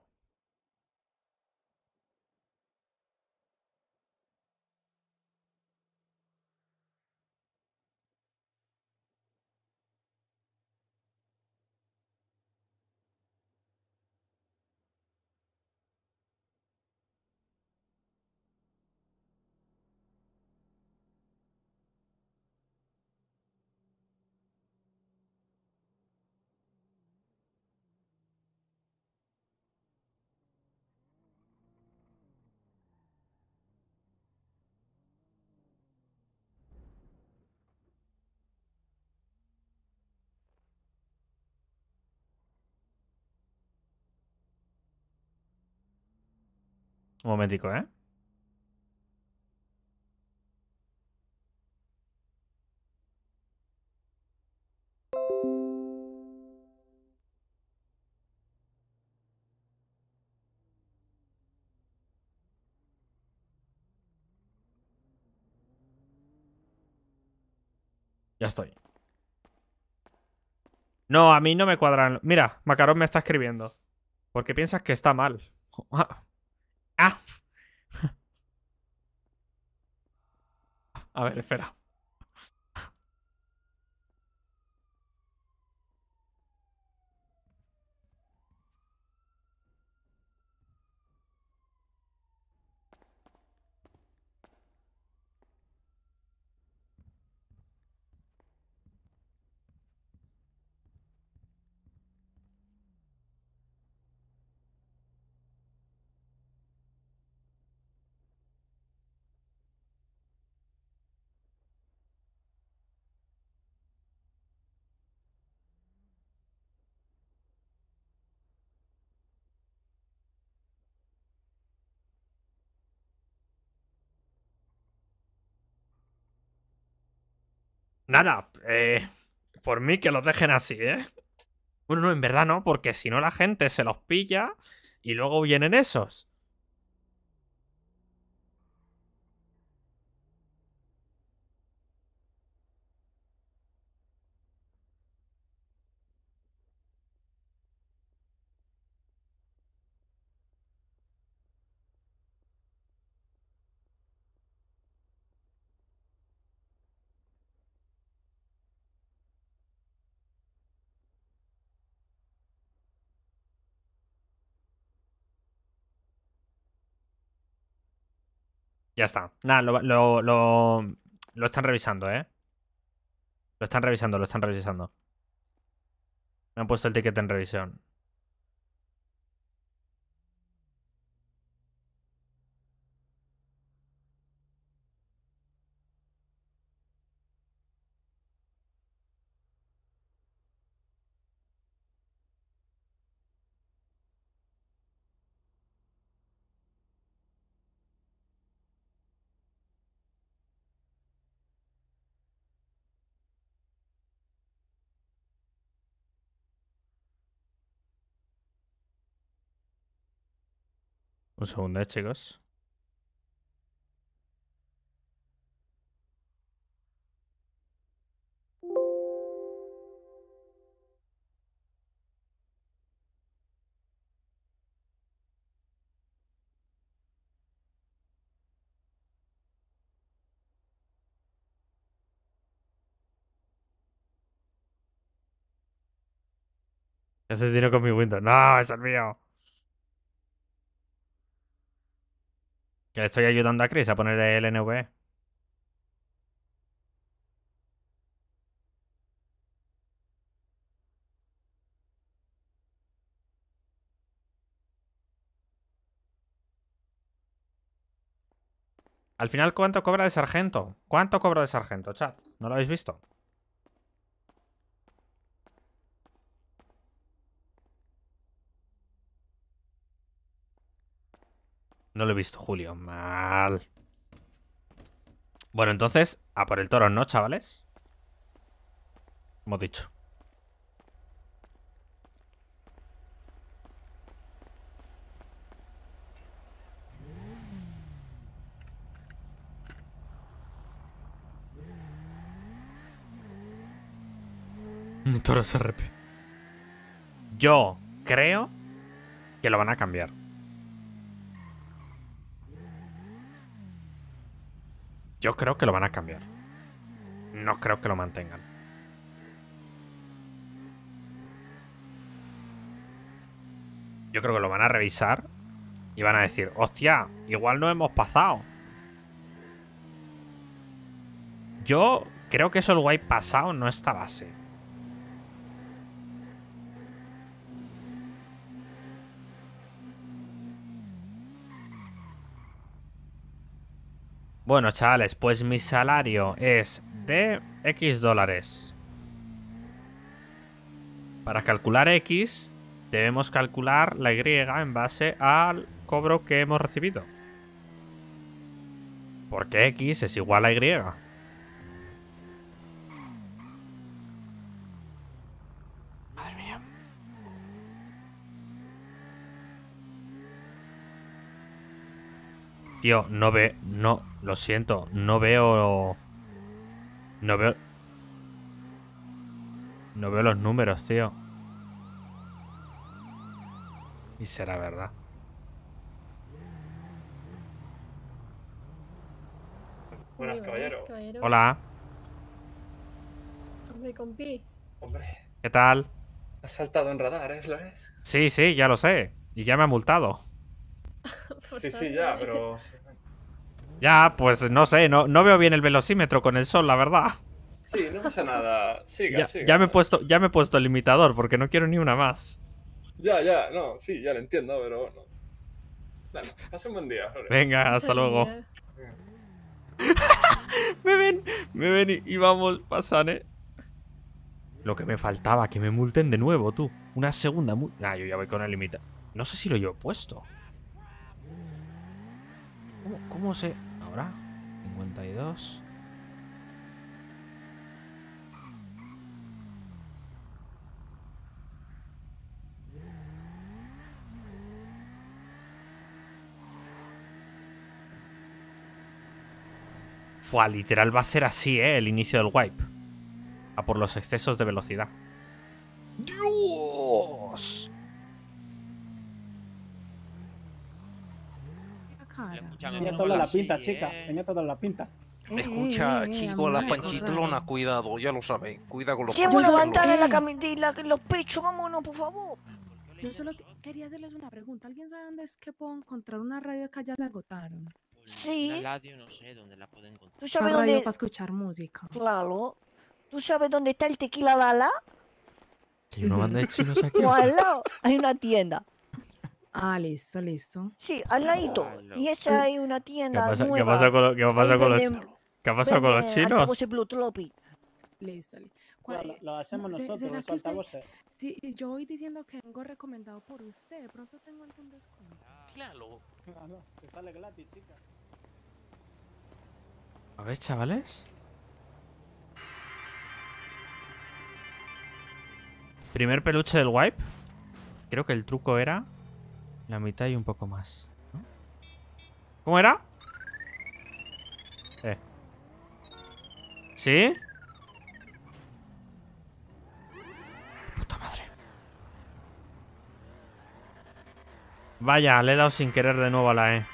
Un momentico, ¿eh? Ya estoy. No, a mí no me cuadran. Mira, Macarón me está escribiendo. Porque piensas que está mal. Ah. A ver, espera. Nada, eh, por mí que los dejen así, ¿eh? Bueno, no, en verdad no, porque si no la gente se los pilla y luego vienen esos. Ya está. Nada, lo, lo están revisando, ¿eh? Lo están revisando, lo están revisando. Me han puesto el ticket en revisión. Un segundo, ¿eh, chicos. Ese dinero con mi Windows. No, es el mío. Que le estoy ayudando a Chris a poner el NVE. Al final, ¿cuánto cobra de sargento? ¿Cuánto cobra de sargento, chat? ¿No lo habéis visto? No lo he visto, Julio. Mal. Bueno, entonces, a por el toro, ¿no, chavales? Hemos dicho. Toro RP. Yo creo que lo van a cambiar. Yo creo que lo van a cambiar. No creo que lo mantengan. Yo creo que lo van a revisar y van a decir, hostia, igual no hemos pasado. Yo creo que eso el guay pasado no está base. Bueno, chavales, pues mi salario es de X dólares. Para calcular X, debemos calcular la Y en base al cobro que hemos recibido. Porque X es igual a Y. Tío, no ve... No, lo siento. No veo... No veo... No veo los números, tío. Y será verdad. Buenas, caballero. Hola. Hombre, compi. Hombre. ¿Qué tal? Has saltado en radar, ¿eh, es. Sí, sí, ya lo sé. Y ya me ha multado. sí, sí, ya, pero. Ya, pues no sé, no, no veo bien el velocímetro con el sol, la verdad. Sí, no pasa nada. Siga, ya, Ya me, he puesto, ya me he puesto el limitador porque no quiero ni una más. Ya, ya, no, sí, ya lo entiendo, pero bueno. Dale, un buen día. Venga, hasta luego. me ven, me ven y, vamos, pasan, eh. Lo que me faltaba, que me multen de nuevo, tú. Una segunda multa. Nah, yo ya voy con el limita. No sé si lo he puesto. ¿Cómo, se...? Ahora, 52... Fua, literal va a ser así, ¿eh? El inicio del wipe. A por los excesos de velocidad. ¡Dios! cara. ¿eh? Tenía toda la pinta, chica. Tenía toda la pinta. Escucha, chico, la panchitlona, cuidado, ya lo saben. Cuida con los Quiero levantar la camiseta, los pechos, vámonos, por favor. Yo solo quería hacerles una pregunta. ¿Alguien sabe dónde es que puedo encontrar una radio que ya la agotaron? Sí. La radio, no sé dónde la pueden encontrar. ¿Tú sabes dónde... para escuchar música. Claro. ¿Tú sabes dónde está el tequila Lala? Que no de chinos aquí. No, lado hay una tienda. Ah, listo, listo. Sí, al ladito. Ah, y esa es una tienda ¿Qué pasa, nueva. ¿qué pasa con, lo, qué pasa con los, ¿qué pasa con los chinos? Listo, lo, lo, hacemos nosotros, los altavoces. Sí, yo voy diciendo que vengo recomendado por usted. pronto tengo algún descuento. Ah, claro. Claro, ah, te sale gratis, chica. A ver, chavales. Primer peluche del wipe. Creo que el truco era la mitad y un poco más. ¿Cómo era? Eh. ¿Sí? Puta madre. Vaya, le he dado sin querer de nuevo a la E.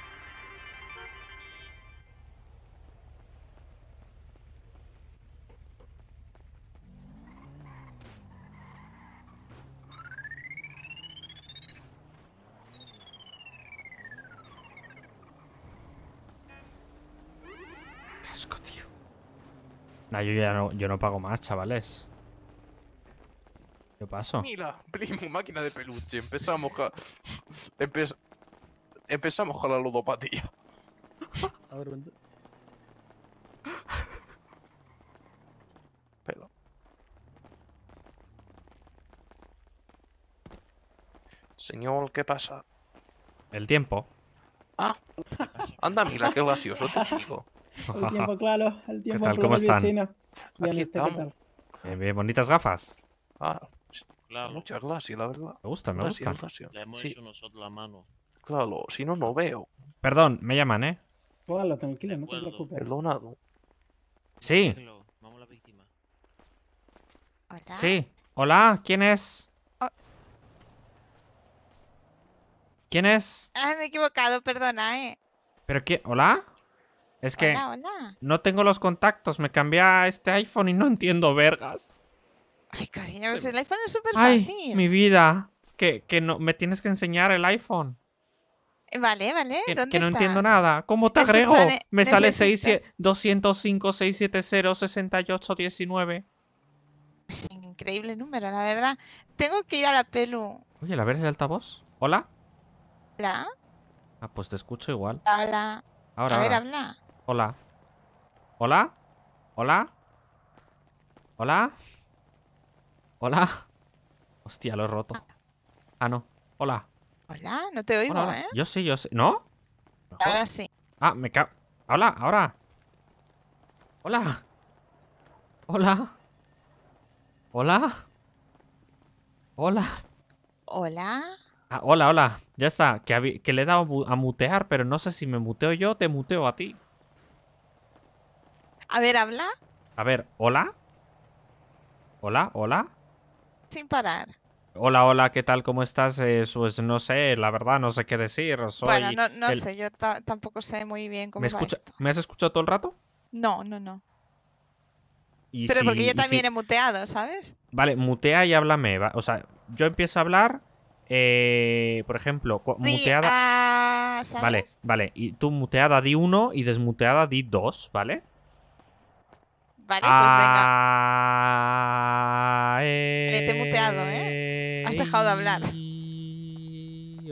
yo ya no, yo no pago más, chavales. ¿Qué pasó Mira, primo, máquina de peluche. Empezamos a... Empezamos con la ludopatía. A ver, vente. Pero... Señor, ¿qué pasa? El tiempo. Ah, anda, mira, qué gracioso te chico. El tiempo claro, el tiempo ¿Qué tal? ¿Cómo están? Chino. Bien, Aquí qué tal? Bien, bien, bonitas gafas. Ah, claro. Muchas gracias, la verdad. Me gusta, me gusta. Le hemos sí. hecho nosotros la mano. Claro, si no, no veo. Perdón, me llaman, ¿eh? Póngalo, pues tranquilo, no se preocupe. Perdonado. Sí. Vamos a la víctima. ¿Hola? Sí. Hola, ¿quién es? Oh. ¿Quién es? Ah, me he equivocado, perdona, eh. ¿Pero qué? ¿Hola? Es que no tengo los contactos, me cambié a este iPhone y no entiendo vergas. Ay, cariño, pues el iPhone es súper fácil. Ay, mi vida. Que, no, me tienes que enseñar el iPhone. Eh, vale, vale. Que, que no entiendo nada. ¿Cómo te agrego? me sale 205 670 6819. Es un increíble número, la verdad. Tengo que ir a la pelu. Oye, ¿la ver el altavoz? ¿Hola? ¿Hola? Ah, pues te escucho igual. Hola. a ver, habla. Hola. ¿Hola? ¿Hola? ¿Hola? ¿Hola? Hostia, lo he roto. Ah, ah no. Hola. Hola, no te oigo, ¿eh? Yo sí, yo sí. ¿No? Ahora sí. Ah, me cago. Hola, ahora. Hola. Hola. Hola. Hola. Hola. Ah, hola, hola. Ya está. Que, que le he dado a mutear, pero no sé si me muteo yo o te muteo a ti. A ver, habla. A ver, hola. Hola, hola. Sin parar. Hola, hola, ¿qué tal? ¿Cómo estás? Eh, pues no sé, la verdad, no sé qué decir. bueno, no, no sé, yo tampoco sé muy bien cómo ¿Me, ¿Me has escuchado todo el rato? No, no, no. Pero porque yo también he muteado, ¿sabes? Vale, mutea y háblame. O sea, yo empiezo a hablar, eh, por ejemplo, muteada. Vale, vale. Y tú muteada di uno y desmuteada di dos, ¿vale? Vale, pues venga. Ah, te he muteado, ¿eh? Has dejado de hablar.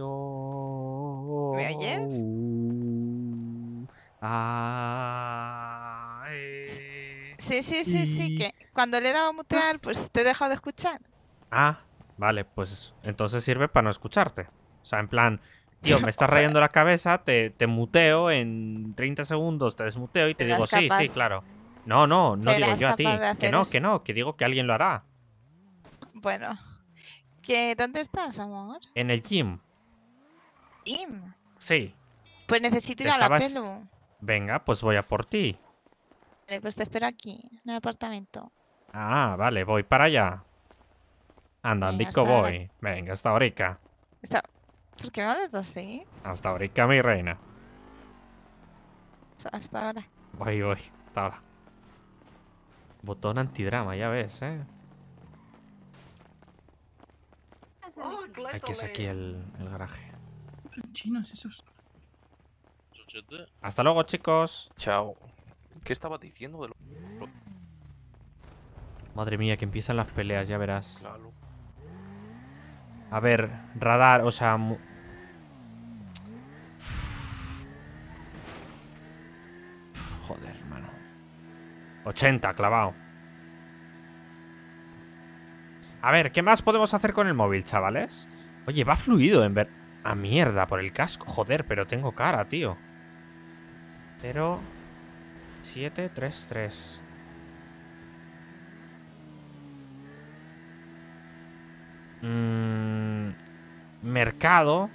Oh, sí, sí, sí, sí, que cuando le he dado a mutear, pues te he dejado de escuchar. Ah, vale, pues entonces sirve para no escucharte. O sea, en plan, tío, me estás rayando la cabeza, te, muteo en 30 segundos, te desmuteo y te digo, sí, sí, claro. No, no, no digo yo a ti. Que no, que no, que digo que alguien lo hará. Bueno. ¿Qué, ¿Dónde estás, amor? En el gym. ¿Gym? Sí. Pues necesito ir a la pelu. Venga, pues voy a por ti. Vale, pues te espero aquí, en el apartamento. Ah, vale, voy para allá. Andandico voy. Venga, hasta ahorita. ¿Por qué me hablas así? Hasta ahorita, mi reina. Hasta ahora. Voy, voy. Hasta ahora. Botón antidrama, ya ves, ¿eh? Aquí es aquí el, garaje. Hasta luego, chicos. Chao. ¿Qué estaba diciendo de lo... Madre mía, que empiezan las peleas, ya verás. A ver, radar, o sea, 80, clavado. A ver, ¿qué más podemos hacer con el móvil, chavales? Oye, va fluido en ver... A mierda, por el casco. Joder, pero tengo cara, tío. 0... 7, 3, 3. mercado.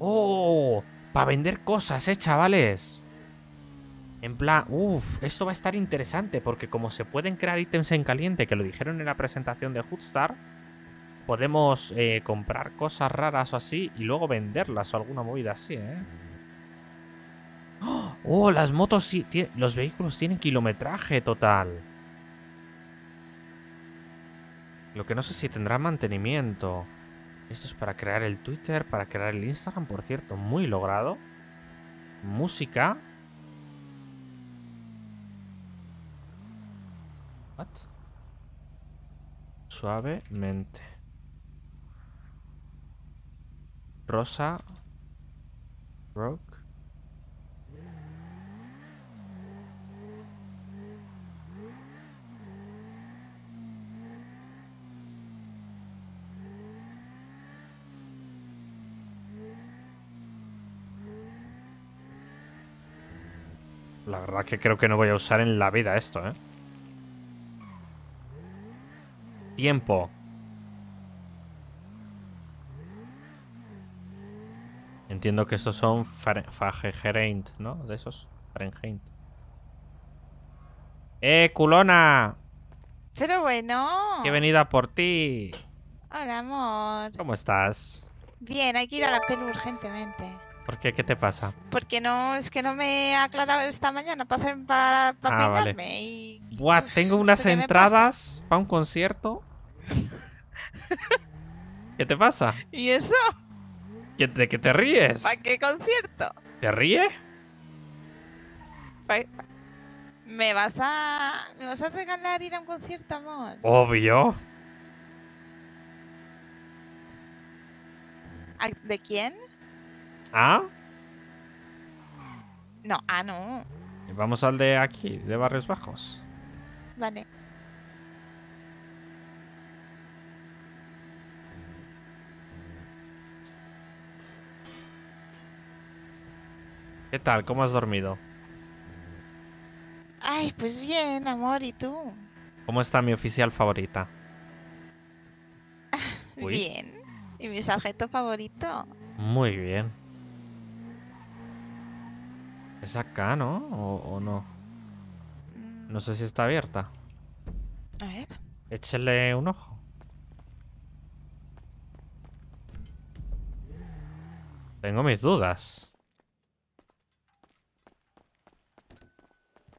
¡Oh! Para vender cosas, eh, chavales. En plan, uff, esto va a estar interesante porque como se pueden crear ítems en caliente, que lo dijeron en la presentación de Hoodstar, podemos eh, comprar cosas raras o así y luego venderlas o alguna movida así, ¿eh? Oh, ¡Oh las motos los vehículos tienen kilometraje total. Lo que no sé si tendrá mantenimiento. Esto es para crear el Twitter, para crear el Instagram, por cierto, muy logrado. Música. Suavemente. Rosa. Rock. La verdad que creo que no voy a usar en la vida esto, ¿eh? Entiendo que estos son Fahrenheit, ¿no? De esos. Fahrenheit. ¡Eh, culona! Pero bueno. He por ti. Hola, amor. ¿Cómo estás? Bien, hay que ir a la pelu urgentemente. ¿Por qué? ¿Qué te pasa? Porque no, es que no me he aclarado esta mañana para hacer para, para ah, y. Buah, tengo unas entradas para un concierto ¿Qué te pasa? ¿Y eso? ¿De ¿Qué te, ríes? ¿Para qué concierto? ¿Te ríes? Pues, ¿Me vas a. ¿Me vas a regalar ir a un concierto, amor? Obvio. ¿De quién? ¿Ah? No, ah, no. Vamos al de aquí, de Barrios Bajos. Vale. ¿Qué tal? ¿Cómo has dormido? Ay, pues bien, amor, ¿y tú? ¿Cómo está mi oficial favorita? Ah, bien. ¿Y mi sargento favorito? Muy bien. Es acá, ¿no? ¿O, no? Mm. No sé si está abierta. A ver. Échele un ojo. Tengo mis dudas.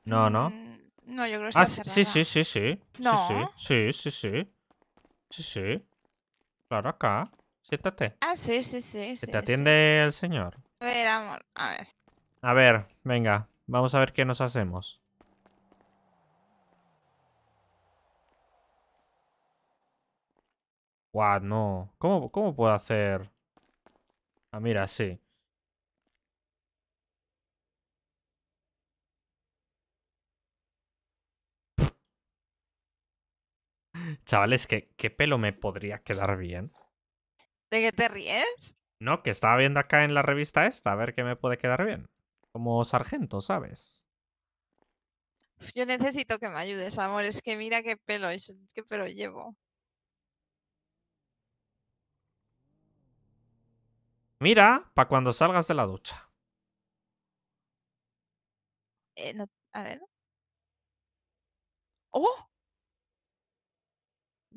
No, no. No, yo creo que está ah, Sí, sí, sí, sí. No. Sí, sí, sí, sí. Sí, sí. Claro, acá. Siéntate. Ah, sí, sí, sí. sí ¿Te atiende el señor? A ver, amor, a ver. A ver, venga. Vamos a ver qué nos hacemos. Guau, no. ¿Cómo, ¿Cómo puedo hacer...? Ah, mira, sí. Chavales, ¿qué, pelo me podría quedar bien? ¿De qué te ríes? No, que estaba viendo acá en la revista esta, a ver qué me puede quedar bien. Como sargento, ¿sabes? Yo necesito que me ayudes, amor. Es que mira qué pelo, qué pelo llevo. Mira, para cuando salgas de la ducha. Eh, a ver. ¡Oh!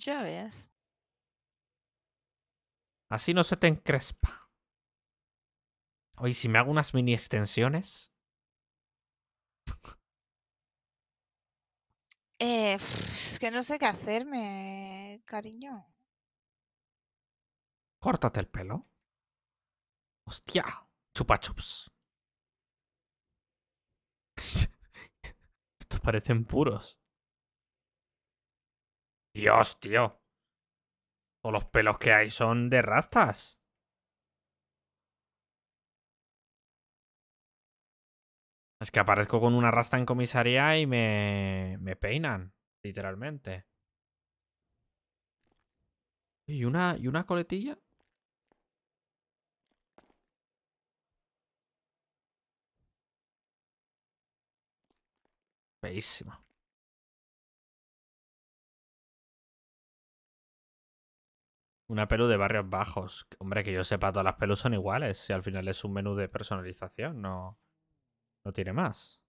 Ya ves. Así no se te encrespa. Oye, si me hago unas mini extensiones. Eh, es que no sé qué hacerme, cariño. Córtate el pelo. Hostia, chupachups. Estos parecen puros. Dios, tío. Todos los pelos que hay son de rastas. Es que aparezco con una rasta en comisaría y me, me peinan, literalmente. ¿Y una, ¿Y una coletilla? Feísima. Una pelu de barrios bajos. Hombre, que yo sepa, todas las pelus son iguales. Si al final es un menú de personalización, no, no tiene más.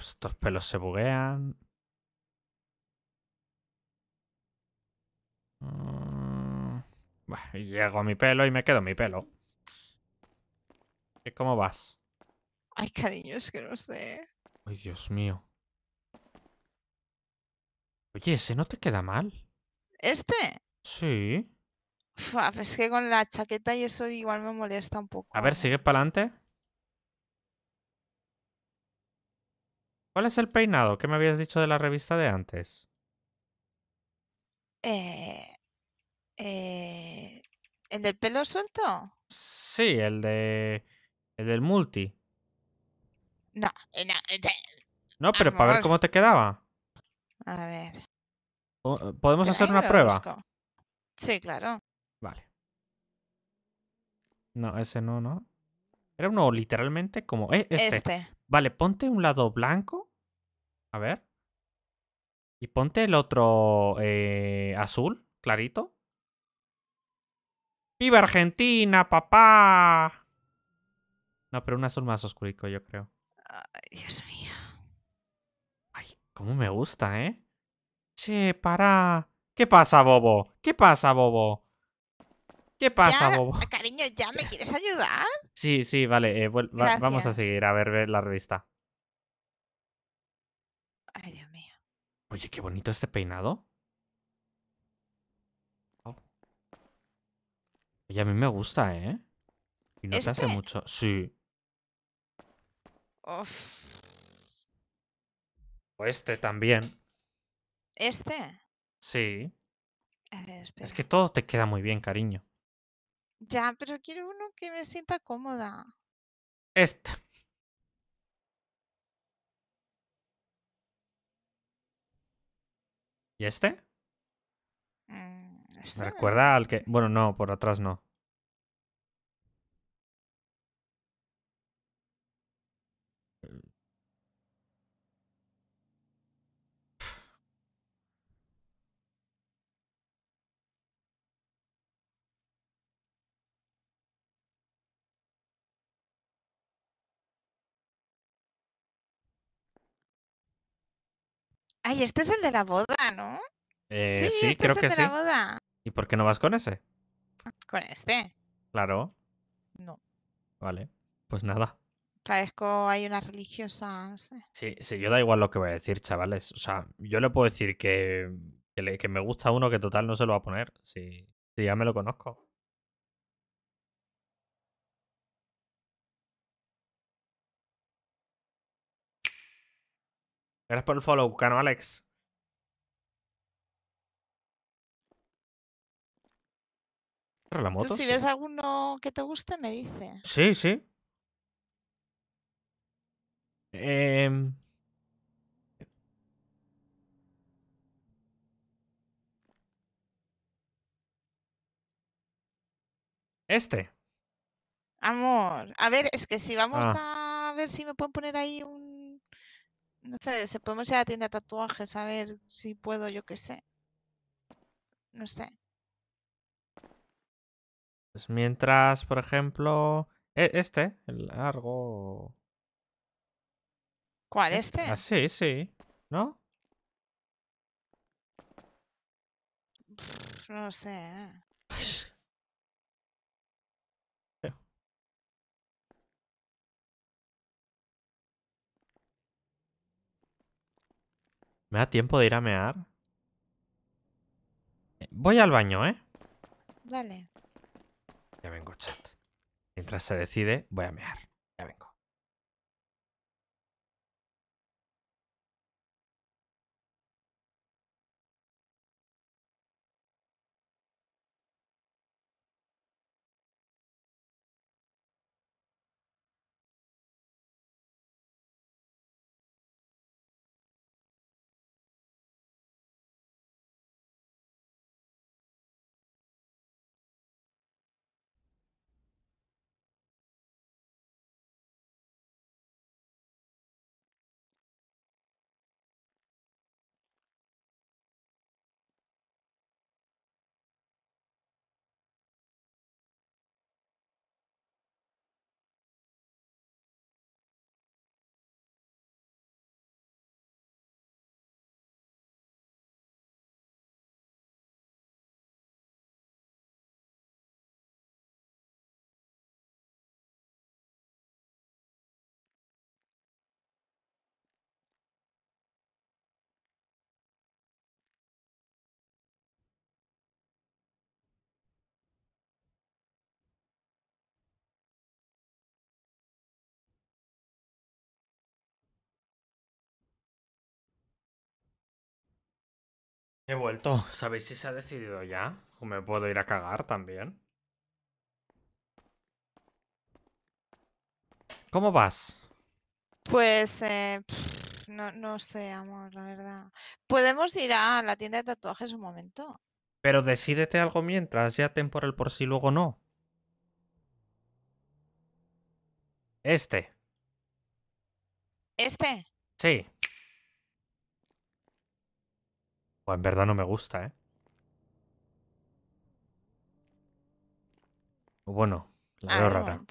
Estos pelos se buguean. Mm, bueno, llego a mi pelo y me quedo mi pelo. ¿Y cómo vas? Ay, cariño, es que no sé. Ay, Dios mío. Oye, ese no te queda mal. ¿Este? Sí. Pues es que con la chaqueta y eso igual me molesta un poco. A ver, sigue para adelante. ¿Cuál es el peinado que me habías dicho de la revista de antes? Eh, eh ¿El del pelo suelto? Sí, el de. El del multi. No, eh, no. Eh, no pero para ver cómo te quedaba. A ver. Eh, ¿Podemos hacer una prueba? Sí, claro. Vale. No, ese no, ¿no? Era uno literalmente como... Eh, este. este. Vale, ponte un lado blanco. A ver. Y ponte el otro eh, azul, clarito. ¡Viva Argentina, papá! No, pero un azul más oscurico, yo creo. Dios mío. Ay, cómo me gusta, ¿eh? Che, para. ¿Qué pasa, Bobo? ¿Qué pasa, Bobo? ¿Qué pasa, Bobo? Ah, cariño, ¿ya me quieres ayudar? Sí, sí, vale. Eh, vamos a seguir a ver, la revista. Ay, Dios mío. Oye, qué bonito este peinado. Oh. Oye, a mí me gusta, ¿eh? Y no te hace ¿Este? mucho. Sí. O este también. ¿Este? Sí. Es que todo te queda muy bien, cariño. Ya, pero quiero uno que me sienta cómoda. Este. ¿Y este? Mm, ¿este? recuerda al que... Bueno, no, por atrás no. Ay, este es el de la boda, ¿no? Eh, sí, este creo es que de sí. La boda. ¿Y por qué no vas con ese? Ah, con este. Claro. No. Vale, pues nada. Parezco hay una religiosa, Sí, sí, yo da igual lo que voy a decir, chavales. O sea, yo le puedo decir que, que, me gusta uno que total no se lo va a poner. Sí. si ya me lo conozco. Gracias por el follow, Cano Alex. ¿Tú si ves alguno que te guste, me dice. Sí, sí. Em. Este. Amor, a ver, es que si vamos ah. a ver si me pueden poner ahí un no sé, se podemos ir a la tienda de tatuajes a ver si puedo, yo qué sé. No sé. Pues mientras, por ejemplo... E, este, el largo... ¿Cuál, este? Ah, sí, sí. ¿No? no sé. ¿eh? ¿Me da tiempo de ir a mear? Voy al baño, ¿eh? Vale. Ya vengo, chat. Mientras se decide, voy a mear. Ya vengo. He vuelto. ¿Sabéis si se ha decidido ya? ¿O me puedo ir a cagar también? ¿Cómo vas? Pues eh, no, no sé, amor, la verdad. Podemos ir a la tienda de tatuajes un momento. Pero decídete algo mientras, ya temporal por si luego no. Este. ¿Este? Sí. O en verdad no me gusta, ¿eh? bueno, la verdad. rara.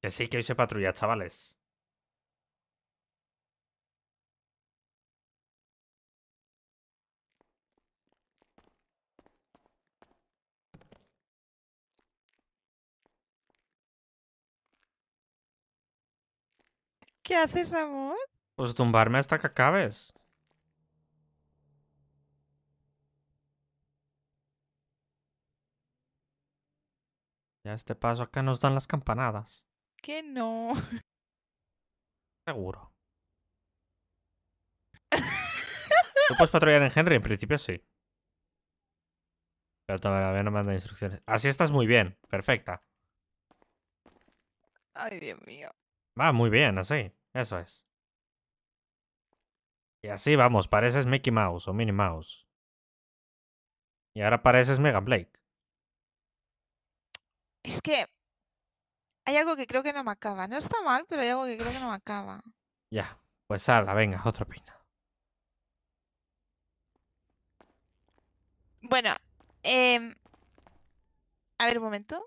Que sí, que hoy se patrulla, chavales. ¿Qué haces, amor? Pues tumbarme hasta que acabes. Ya este paso acá nos dan las campanadas. Que no. Seguro. ¿Tú puedes patrullar en Henry? En principio sí. Pero todavía no me han dado instrucciones. Así estás muy bien. Perfecta. Ay, Dios mío. Va muy bien, así. Eso es. Y así vamos, pareces Mickey Mouse o Minnie Mouse. Y ahora pareces Mega Blake. Es que hay algo que creo que no me acaba. No está mal, pero hay algo que creo que no me acaba. Ya, pues sala, venga, otra pina. Bueno, eh... a ver un momento.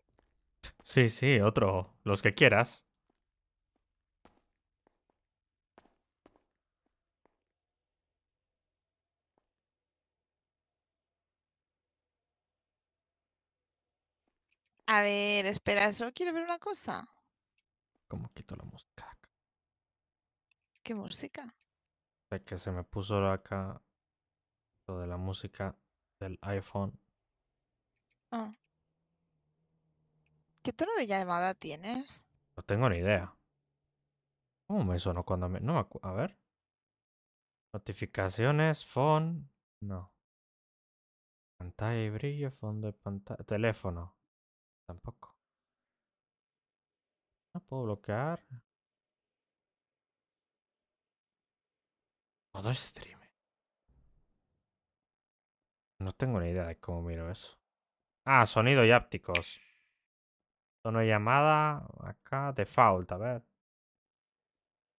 Sí, sí, otro, los que quieras. A ver, espera, solo quiero ver una cosa. ¿Cómo quito la música? ¿Qué música? Es que se me puso acá lo de la música del iPhone. Ah. ¿Qué tono de llamada tienes? No tengo ni idea. ¿Cómo me sonó cuando me.? No A ver. Notificaciones, phone. No. Pantalla y brillo, fondo de pantalla. Teléfono. Tampoco. No puedo bloquear. Modo stream. No tengo ni idea de cómo miro eso. Ah, sonido y ápticos. Tono de llamada. Acá, default, a ver.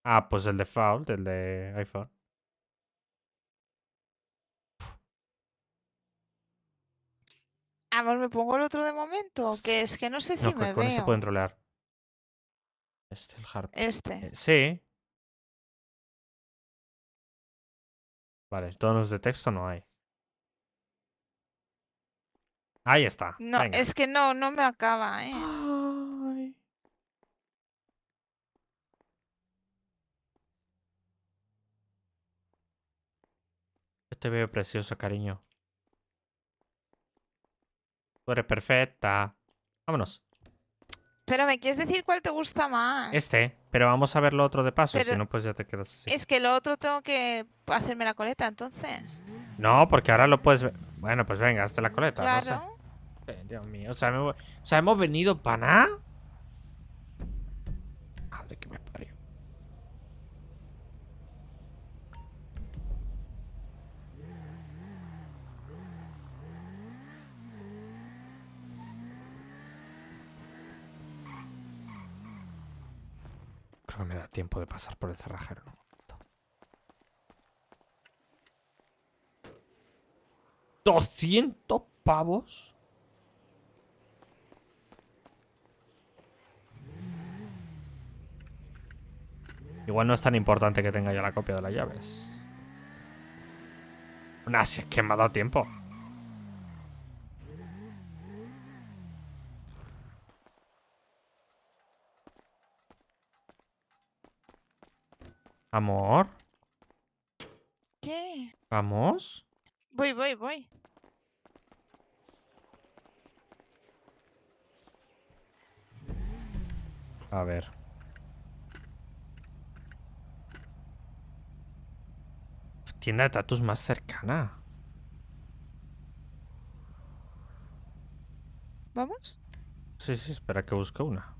Ah, pues el default, el de iPhone. ver, me pongo el otro de momento, que es que no sé si me con veo. Este pueden trolear. Este, el Este. Eh, sí. Vale, tonos de texto no hay. Ahí está. No, es que no, no me acaba, eh. Ay. Este veo precioso, cariño. Tú perfecta. Vámonos. Pero me quieres decir cuál te gusta más. Este, pero vamos a ver lo otro de paso, si no, pues ya te quedas así. Es que lo otro tengo que hacerme la coleta, entonces. No, porque ahora lo puedes Bueno, pues venga, hazte la coleta. Claro. Eh, Dios mío, o sea hemos venido para nada. me da tiempo de pasar por el cerrajero. ¿200 pavos? Igual no es tan importante que tenga yo la copia de las llaves. Nah, si es que me ha dado tiempo. Amor. ¿Qué? ¿Vamos? Voy, voy, voy. A ver. Tienda de tatus más cercana. ¿Vamos? Sí, sí, espera que busque una.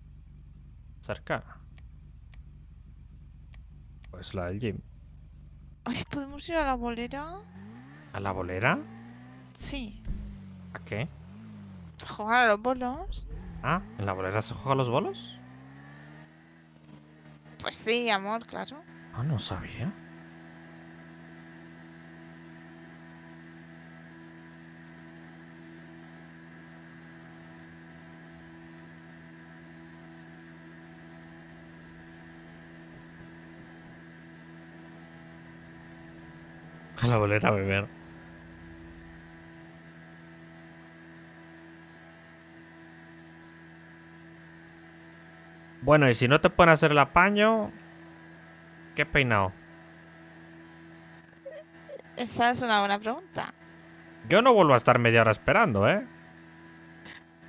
Cercana es pues la del gym. Ay, ¿podemos ir a la bolera? ¿A la bolera? Sí. ¿A qué? ¿A jugar a los bolos? Ah, ¿en la bolera se juega a los bolos? Pues sí, amor, claro. Ah, no sabía. a volver a beber. Bueno, y si no te pueden hacer el apaño, ¿qué peinado? Esa es una buena pregunta. Yo no vuelvo a estar media hora esperando, ¿eh?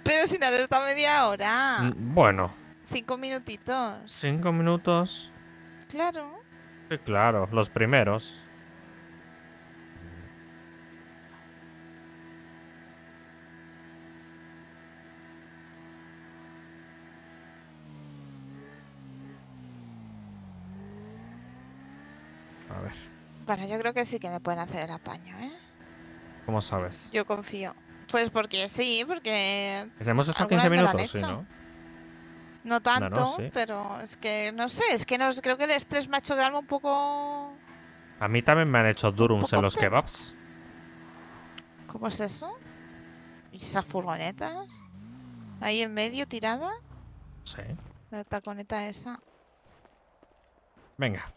Pero si no está media hora. Mm, bueno. Cinco minutitos. Cinco minutos. Claro. Sí, claro, los primeros. Bueno, yo creo que sí que me pueden hacer el apaño, ¿eh? ¿Cómo sabes? Yo confío. Pues porque sí, porque. Hemos esos 15 minutos, ¿no? No tanto, pero es que no sé, es que no, creo que el estrés me ha hecho darme un poco. A mí también me han hecho durums en los kebabs. ¿Cómo es eso? ¿Y esas furgonetas? Ahí en medio tirada. Sí. La taconeta esa. Venga,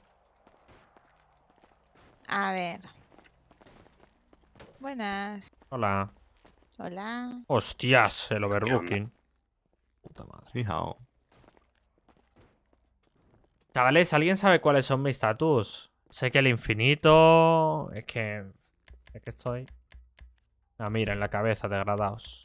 a ver. Buenas. Hola. Hola. Hostias, el overbooking. Puta madre. Fijaos. Chavales, ¿alguien sabe cuáles son mis status? Sé que el infinito... Es que... Es que estoy... Ah, mira, en la cabeza, degradados.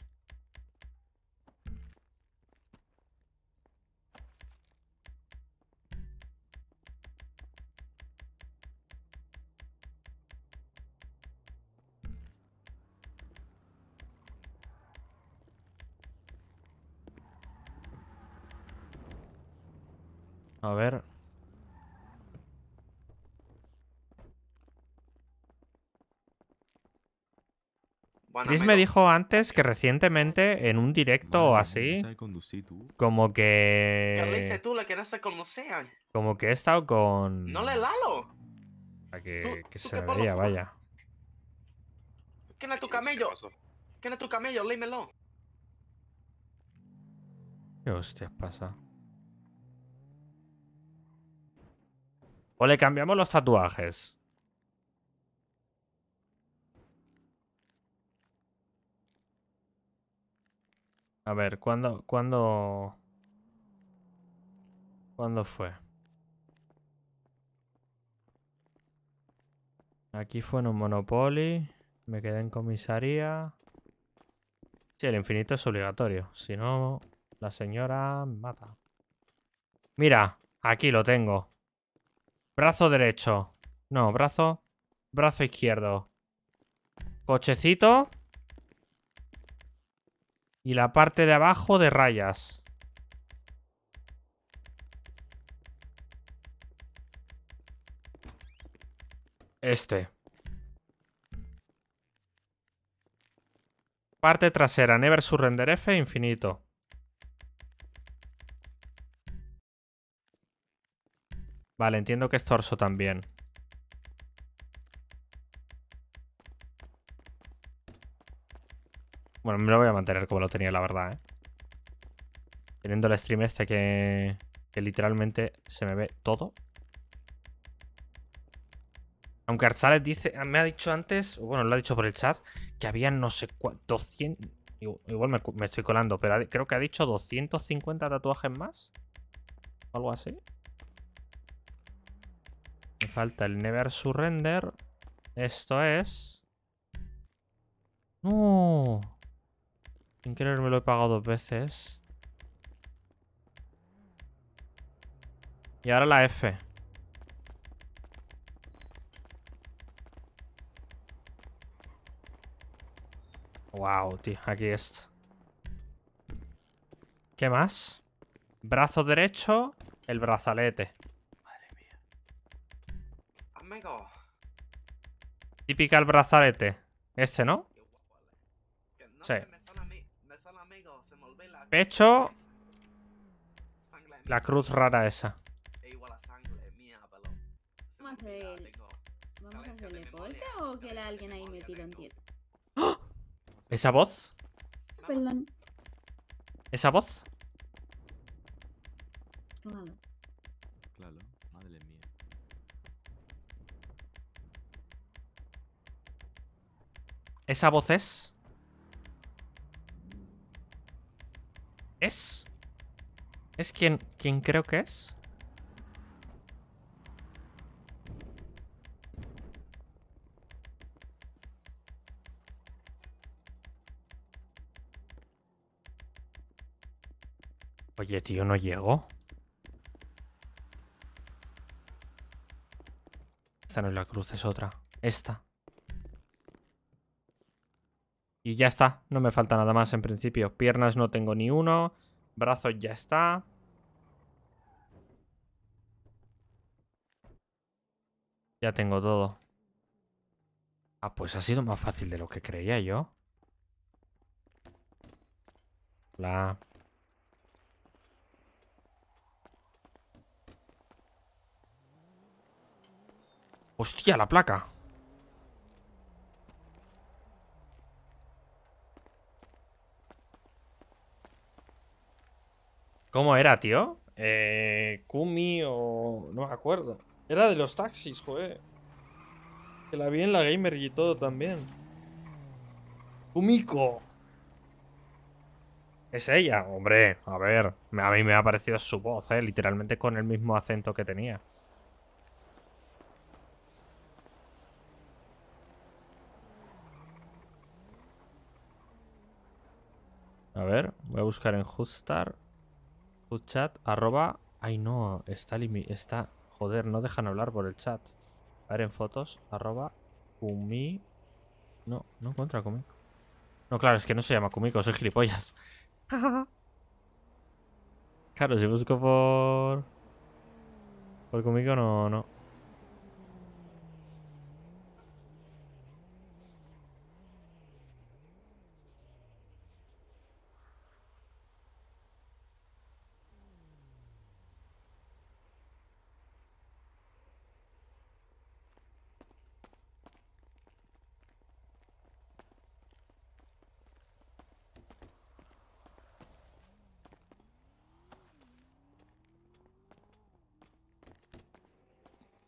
A ver. Chris me dijo antes que recientemente, en un directo o así, como que... Como que he estado con... No le lalo. que, que se veía, vaya. ¿Qué es tu camello? ¿Qué es tu camello? Límelo. ¿Qué hostias pasa? O le cambiamos los tatuajes. A ver, ¿cuándo, cuándo, ¿cuándo fue? Aquí fue en un Monopoly. Me quedé en comisaría. Sí, el infinito es obligatorio. Si no, la señora mata. Mira, aquí lo tengo. Brazo derecho. No, brazo. Brazo izquierdo. Cochecito. Y la parte de abajo de rayas. Este. Parte trasera, never surrender F, infinito. Vale, entiendo que es torso también. Bueno, me lo voy a mantener como lo tenía, la verdad, ¿eh? Teniendo el stream este que, que literalmente se me ve todo. Aunque Arzales dice, ah, me ha dicho antes, bueno, lo ha dicho por el chat, que había no sé cuántos, 200, igual me, estoy colando, pero creo que ha dicho 250 tatuajes más. algo así falta el Never Surrender. Esto es... ¡No! Sin querer me lo he pagado dos veces. Y ahora la F. Wow, tío, aquí es. ¿Qué más? Brazo derecho, el brazalete amigo. Típica el brazalete. Este, ¿no? sí. Pecho. La cruz rara esa. ¿Vamos a hacer, ¿Vamos a hacerle polka o que alguien ahí me tira en tiro? ¿Esa voz? Perdón. ¿Esa voz? Claro. Esa voz es... ¿Es? ¿Es quien, creo que es? Oye, tío, no llego. Esta no es la cruz, es otra. Esta. Y ya está, no me falta nada más en principio. Piernas no tengo ni uno, brazos ya está. Ya tengo todo. Ah, pues ha sido más fácil de lo que creía yo. La... Hostia, la placa. ¿Cómo era, tío? Eh, Kumi o... No me acuerdo. Era de los taxis, joder. Que la vi en la gamer y todo también. Kumiko. Es ella, hombre. A ver, a mí me ha parecido su voz, ¿eh? Literalmente con el mismo acento que tenía. A ver, voy a buscar en Hustar chat arroba... Ay no, está limi... Está... Joder, no dejan hablar por el chat. A ver en fotos, arroba... Kumi... No, no encuentra No, claro, es que no se llama Kumiko, soy gilipollas. claro, si busco por... Por Kumiko no, no.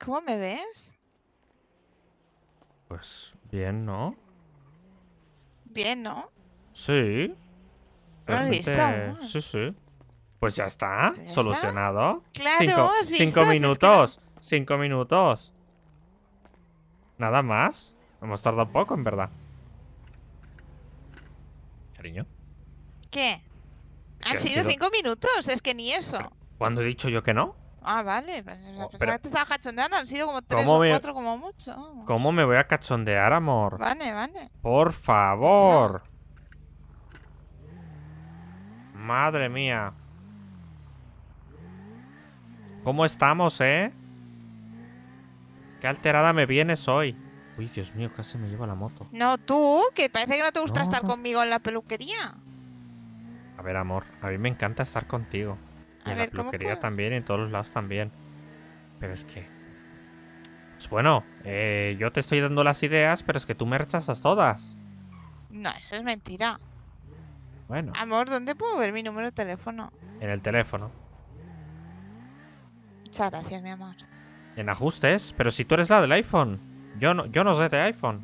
¿Cómo me ves? Pues bien, ¿no? Bien, ¿no? Sí. No Sí, sí. Pues ya está, solucionado. Claro, cinco, cinco minutos. Cinco minutos. Nada más. Hemos tardado poco, en verdad. Cariño. ¿Qué? ¿Han, sido, sido, cinco minutos? Es que ni eso. ¿Cuándo he dicho yo que no? Ah, vale. Pues, oh, te cachondeando. Han sido como tres o cuatro como mucho. ¿Cómo me voy a cachondear, amor? Vale, vale. Por favor. Madre mía. ¿Cómo estamos, eh? Qué alterada me vienes hoy. Uy, Dios mío, casi me lleva la moto. No, tú, que parece que no te gusta estar conmigo en la peluquería. A ver, amor, a mí me encanta estar contigo en la peluquería también, también, en todos los lados también. Pero es que. Pues bueno, eh, yo te estoy dando las ideas, pero es que tú me rechazas todas. No, eso es mentira. Bueno. Amor, ¿dónde puedo ver mi número de teléfono? En el teléfono. Muchas gracias, mi amor. En ajustes, pero si tú eres la del iPhone. Yo yo no sé de iPhone.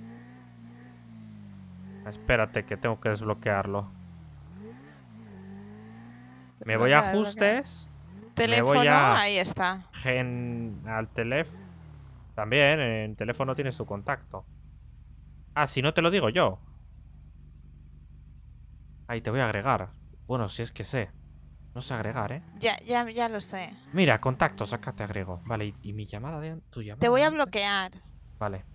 Espérate que tengo que desbloquearlo. Me voy a ajustes. Teléfono, ahí está. Gen, al teléfono. También, en teléfono tienes tu contacto. Ah, si no te lo digo yo. Ahí te voy a agregar. Bueno, si es que sé. No sé agregar, ¿eh? Ya, ya, ya lo sé. Mira, contactos, acá te agrego. Vale, y, mi llamada de tu llamada. Te voy a bloquear. Vale.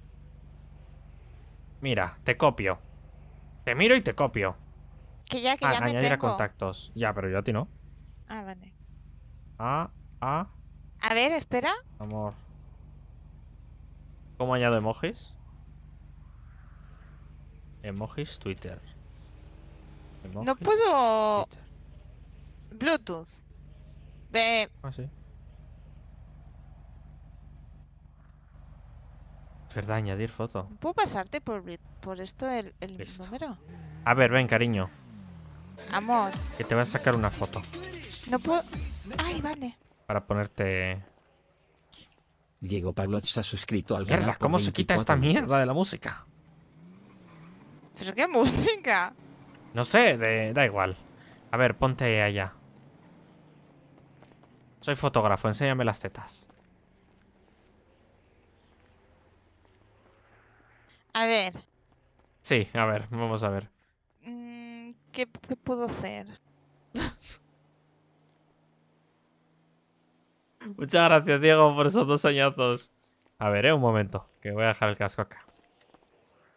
Mira, te copio. Te miro y te copio. Que ya, que ah, ya me contactos. Ya, pero yo a ti no. Ah, vale. A, A. A ver, espera. Amor. ¿Cómo añado emojis? Emojis Twitter. no puedo. Bluetooth. De... Ah, sí. verdad, añadir foto. ¿Puedo pasarte por, esto el, el número? A ver, ven, cariño. Amor. Que te voy a sacar una foto. No puedo... Ay, vale. Para ponerte... Diego Pablo se ha suscrito al ¿Cómo se quita esta mierda de la música? ¿Pero qué música? No sé, da igual. A ver, ponte allá. Soy fotógrafo, enséñame las tetas. A ver. Sí, a ver, vamos a ver. Mm, ¿Qué, qué puedo hacer? Muchas gracias, Diego, por esos dos añazos. A ver, ¿eh? un momento, que voy a dejar el casco acá.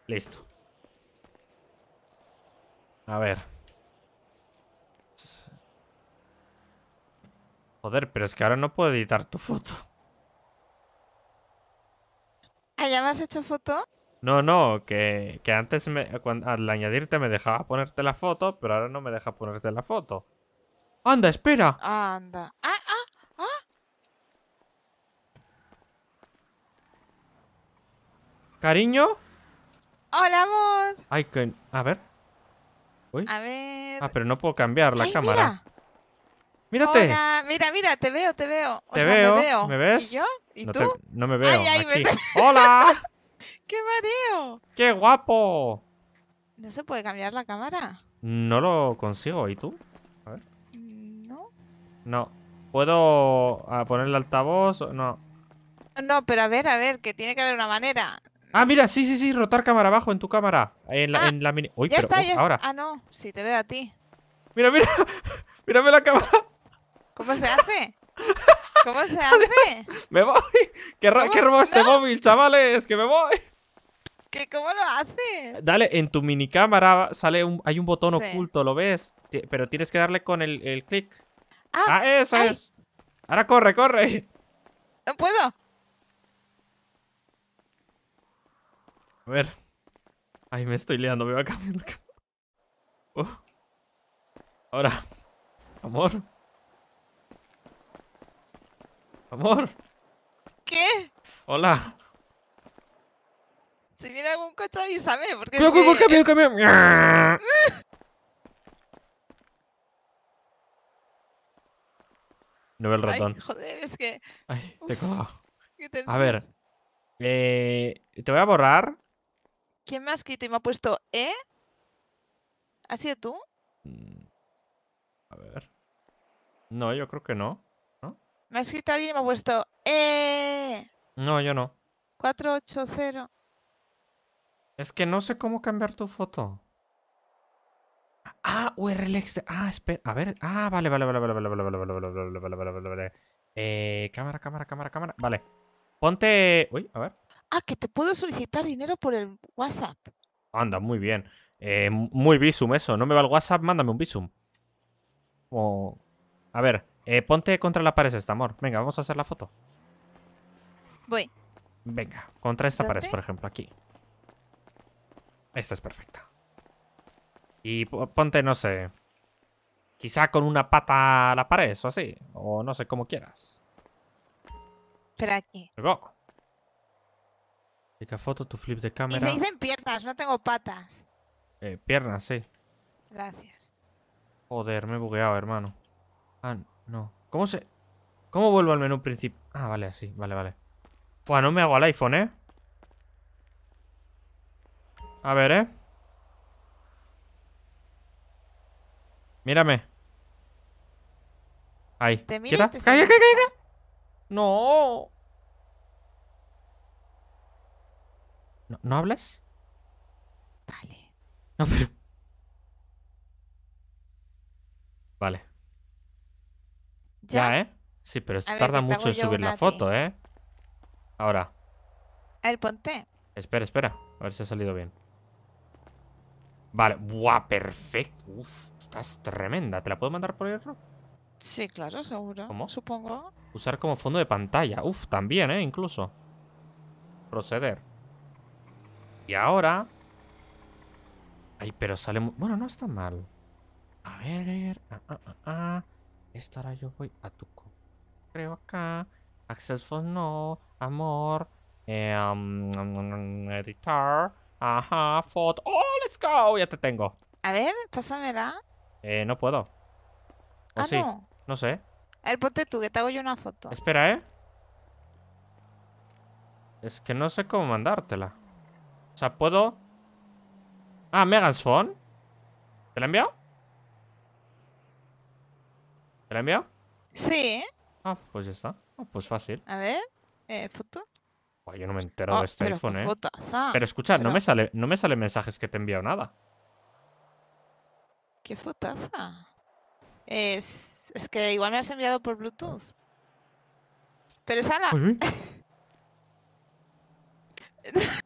Listo. A ver. Joder, pero es que ahora no puedo editar tu foto. Ah, ¿Ya me has hecho foto? No, no, que, que antes al añadirte me dejaba ponerte la foto, pero ahora no me deja ponerte la foto. ¡Anda, espera! Anda. Ah, Cariño. Hola, amor. Ay, que... A ver. A ver. Ah, pero no puedo cambiar la cámara. Mira. Mírate. Mira, mira, te veo, te veo. te veo. Me veo. ¿Me ves? ¿Y yo? ¿Y tú? No me veo. ¡Hola! ¡Qué mareo! ¡Qué guapo! ¿No se puede cambiar la cámara? No lo consigo. ¿Y tú? A ver. No. No. ¿Puedo ah, poner el altavoz? No. No, pero a ver, a ver, que tiene que haber una manera. Ah, mira, sí, sí, sí, rotar cámara abajo en tu cámara. En la, ah, en la mini... ya está, uh, ya ahora. Ah, no, sí, te veo a ti. Mira, mira, mírame la cámara. ¿Cómo se hace? ¿Cómo se hace? ¡Me voy! ¡Qué, ¿Qué robó este móvil, chavales! ¡Que me voy! ¿Qué, ¿Cómo lo haces? Dale, en tu minicámara sale un, hay un botón oculto, ¿lo ves? pero tienes que darle con el, el clic. Ah, ah, es. Ahora corre, corre. No puedo. A ver. Ay, me estoy liando, me va a cambiar la uh. Ahora. Amor. Amor. ¿Qué? Hola. Si viene algún coche, avísame. Porque ¡Cuidado, cuidado, camión, No veo el ratón. Ay, joder, es que. Ay, te cojo. A ver. Eh, te voy a borrar. ¿Quién me ha escrito y me ha puesto E? ¿Ha sido tú? A ver. No, yo creo que no. Me ha escrito alguien y me ha puesto E. No, yo no. 480. Es que no sé cómo cambiar tu foto. Ah, URL Ah, espera. A ver. Ah, vale, vale, vale, vale, vale, vale, vale, vale, vale, vale, vale, vale, vale. Eh, cámara, cámara, cámara, cámara. Vale. Ponte. Uy, a ver ah, que te puedo solicitar dinero por el WhatsApp. Anda, muy bien. Eh, muy Visum eso. No me va el WhatsApp, mándame un Visum. A ver, eh, ponte contra la pared esta, amor. Venga, vamos a hacer la foto. Voy. Venga, contra esta pared, por ejemplo, aquí. Esta es perfecta. Y ponte, no sé... Quizá con una pata a la pared o así. O no sé, como quieras. Pero aquí foto, tu flip de cámara. Y se dicen piernas, no tengo patas. Eh, piernas, sí. Gracias. Joder, me he bugueado, hermano. Ah, no. ¿Cómo se...? ¿Cómo vuelvo al menú principal? Ah, vale, así. Vale, vale. Pues no me hago al iPhone, ¿eh? A ver, ¿eh? Mírame. Ahí. ¿Te mira, ¿Quieta? Te mira no ¿No, hablas? Vale. No, pero... Vale. ¿Ya? ya, eh Sí, pero esto tarda mucho en subir la foto, ¿eh? Ahora. El ponte. Espera, espera. A ver si ha salido bien. Vale. Buah, perfecto. Uf, estás tremenda. ¿Te la puedo mandar por error? Sí, claro, seguro. ¿Cómo? Supongo. Usar como fondo de pantalla. Uf, también, ¿eh? Incluso. Proceder. Y ahora... Ay, pero sale... Bueno, no está mal. A ver... Ah, ah, ah, ah, Esta ahora yo voy a tu... Creo acá. for no. Amor. Em, editar. Ajá, foto. ¡Oh, let's go! Ya te tengo. A ver, pásamela. Eh, no puedo. ah, sí? no. No sé. A ver, ponte tú, que te hago yo una foto. Espera, ¿eh? Es que no sé cómo mandártela. O sea, puedo... Ah, Megan's Phone. ¿Te la he ¿Te la he Sí. Ah, pues ya está. Ah, pues fácil. A ver, eh, foto. yo no me he enterado oh, de este iPhone, eh. Ah, pero escucha, No, me sale, no me sale mensajes que te he enviado nada. ¿Qué fotaza? Es, es que igual me has enviado por Bluetooth. Pero sala. la...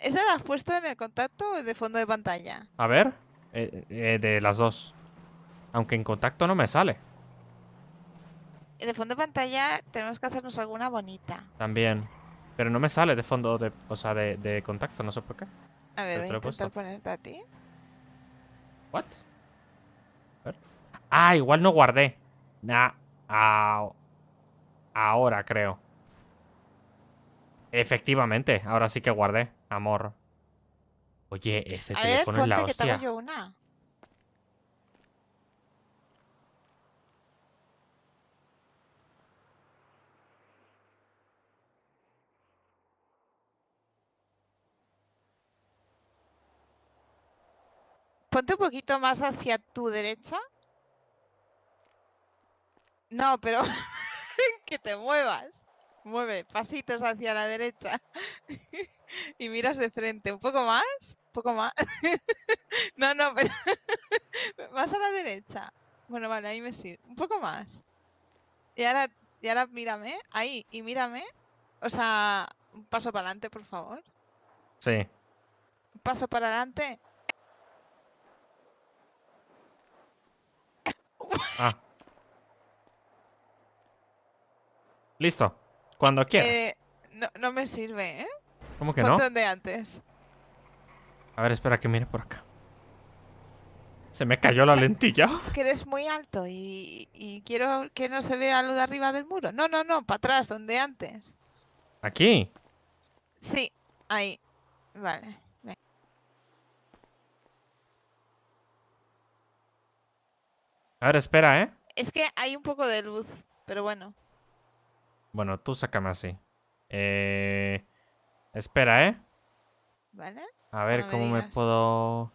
¿Esa la has puesto en el contacto o de fondo de pantalla? A ver, eh, eh, de las dos. Aunque en contacto no me sale. De fondo de pantalla tenemos que hacernos alguna bonita. También. Pero no me sale de fondo, de, o sea, de, contacto, no sé por qué. A ver, voy a intentar ponerte a ti. ¿What? Ah, igual no guardé. Nah. ahora creo. Efectivamente, ahora sí que guardé. Amor. Oye, ese teléfono es la hostia. una. Ponte un poquito más hacia tu derecha. No, pero que te muevas. Mueve pasitos hacia la derecha. y miras de frente. Un poco más, un poco más. no, no, más a la derecha. Bueno, vale, ahí me sirve. Un poco más. Y ahora, y ahora mírame, ahí, y mírame. O sea, un paso para adelante, por favor. Sí. paso para adelante. Ah. Listo. Cuando eh, quieras. no, no me sirve, ¿eh? ¿Cómo que no? donde antes. A ver, espera que mire por acá. Se me cayó la lentilla. Es que eres muy alto y, quiero que no se vea lo de arriba del muro. No, no, no, para atrás, donde antes. ¿Aquí? Sí, ahí. Vale. A ver, espera, ¿eh? Es que hay un poco de luz, pero bueno. Bueno, tú sácame así. Eh... Espera, ¿eh? ¿Vale? A ver cómo me, puedo...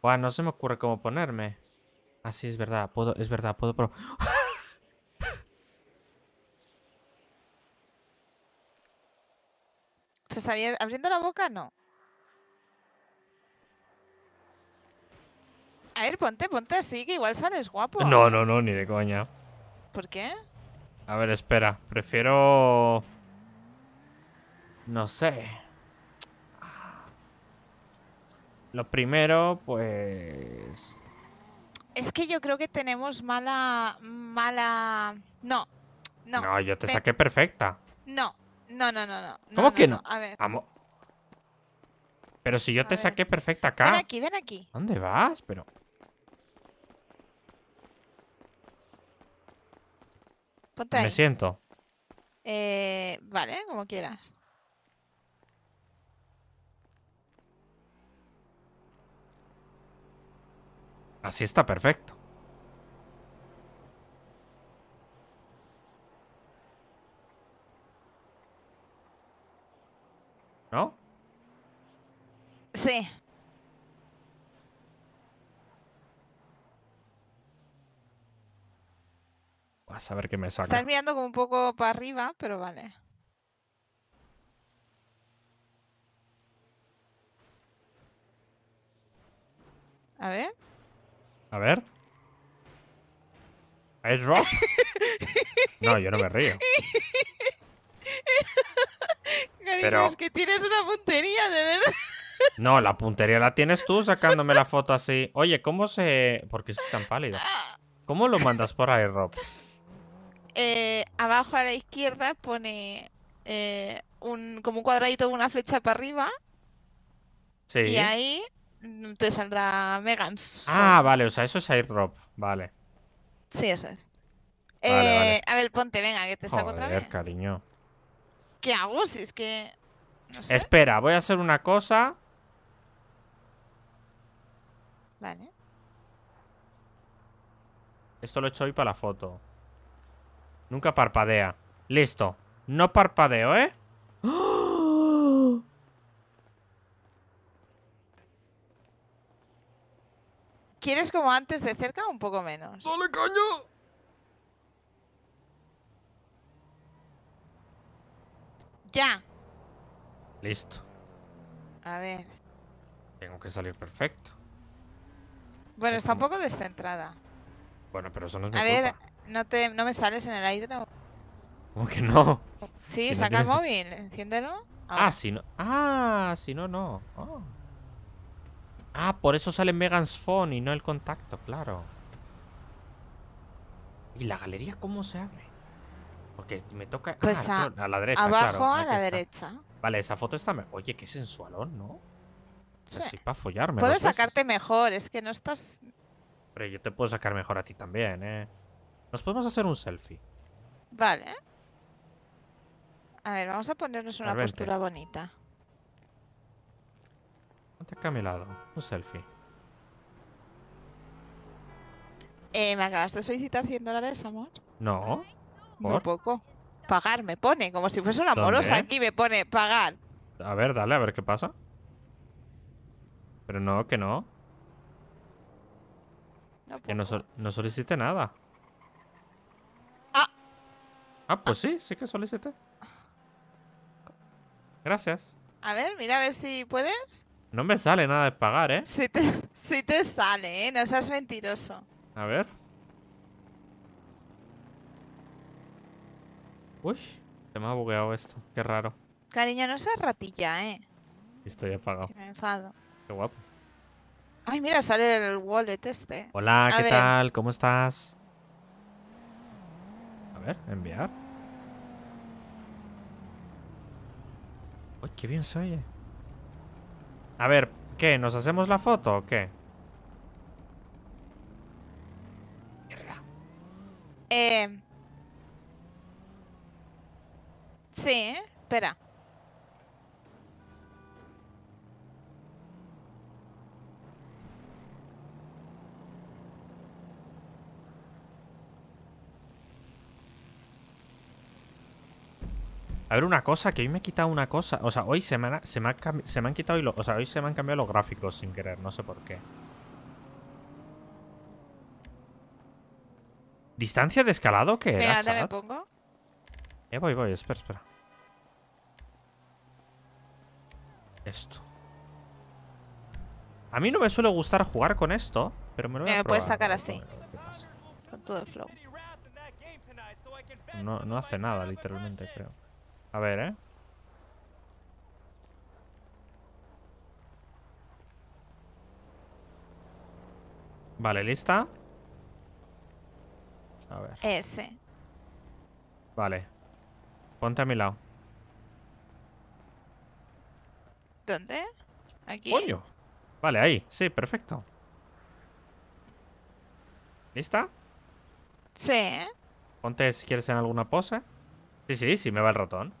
Buah, no se me ocurre cómo ponerme. Ah, sí, es verdad, puedo, es verdad, puedo... Pero... pues abriendo la boca, no. A ver, ponte, ponte así, que igual sales guapo. No, ¿eh? no, no, ni de coña. ¿Por qué? A ver, espera, prefiero... No sé. Lo primero, pues... Es que yo creo que tenemos mala... mala... No, no. No, yo te saqué perfecta. No, no, no, no. ¿Cómo que no? A ver. Pero si yo te saqué perfecta acá. Ven aquí, ven aquí. ¿Dónde vas? Pero... Me siento. Eh, vale, como quieras. Así está perfecto. ¿No? Sí. Vas a ver qué me saca. Estás mirando como un poco para arriba, pero vale. A ver. A ver. ¿Airdrop? No, yo no me río. Pero... es que tienes una puntería, de verdad. No, la puntería la tienes tú sacándome la foto así. Oye, ¿cómo se...? ¿Por qué tan pálido? ¿Cómo lo mandas por airdrop? Eh, abajo a la izquierda pone eh, un, como un cuadradito con una flecha para arriba. Sí. Y ahí Mm, te saldrá Megans. Ah, vale, o sea, eso es airdrop, vale. Sí, eso es. Eh, a ver, ponte, venga, que te saco otra vez. cariño. ¿Qué hago? Si es que... Espera, voy a hacer una cosa. Vale. Esto lo he hecho hoy para la foto. Nunca parpadea. Listo. No parpadeo, ¿eh? ¡Oh! ¿Quieres como antes de cerca o un poco menos? ¡Dale, caño! ¡Ya! Listo. A ver. Tengo que salir perfecto. Bueno, está un poco descentrada. Bueno, pero eso no es mi A ver, ¿no, te, ¿no me sales en el aire? ¿Cómo que no? Sí, saca el móvil, enciéndelo. Ah, si no... Ah, si no, no. Ah. Ah, por eso sale Megan's Phone y no el contacto, claro. ¿Y la galería cómo se abre? Porque me toca... Pues ah, a, la derecha, Abajo a la derecha. Vale, esa foto está... Oye, qué sensualón, ¿no? Estoy para follarme. Puedo sacarte mejor, es que no estás... Pero yo te puedo sacar mejor a ti también, ¿eh? Nos podemos hacer un selfie. Vale. A ver, vamos a ponernos una postura bonita lado. Un selfie. Eh, ¿Me acabaste de solicitar 100 dólares, amor? No. ¿Por? poco. Pagar me pone, como si fuese una amorosa. Aquí me pone pagar. A ver, dale, a ver qué pasa. Pero no, que no. que no, solicite nada. Ah. ah. pues sí, sí que solicite Gracias. A ver, mira a ver si puedes. No me sale nada de pagar, ¿eh? Sí te, sale, ¿eh? No seas mentiroso. A ver. Uy, se me ha bugueado esto. Qué raro. Cariño, no seas ratilla, ¿eh? Estoy apagado. Me enfado. Qué guapo. Ay, mira, sale el wallet este. Hola, ¿qué tal? ¿Cómo estás? A ver, enviar. Uy, qué bien se oye. A ver, ¿qué? ¿Nos hacemos la foto o qué? Mierda. Eh... Sí, espera. A ver, una cosa, que hoy me he quitado una cosa. O sea, hoy se me, han, se me, quitado O sea, hoy se me han cambiado los gráficos sin querer, no sé por qué. ¿Distancia de escalado que era, Espera, me pongo. Eh, voy, voy, espera, espera. Esto. A mí no me suele gustar jugar con esto, pero me lo voy a puedes sacar así. Con todo el flow. no hace nada, literalmente, creo. A ver, ¿eh? Vale, ¿lista? A ver. Ese. Vale. Ponte a mi lado. ¿Dónde? ¿Aquí? ¡Coño! Vale, ahí. Sí, perfecto. ¿Lista? Sí. Ponte si quieres en alguna pose. Sí, sí, sí, me va el ratón.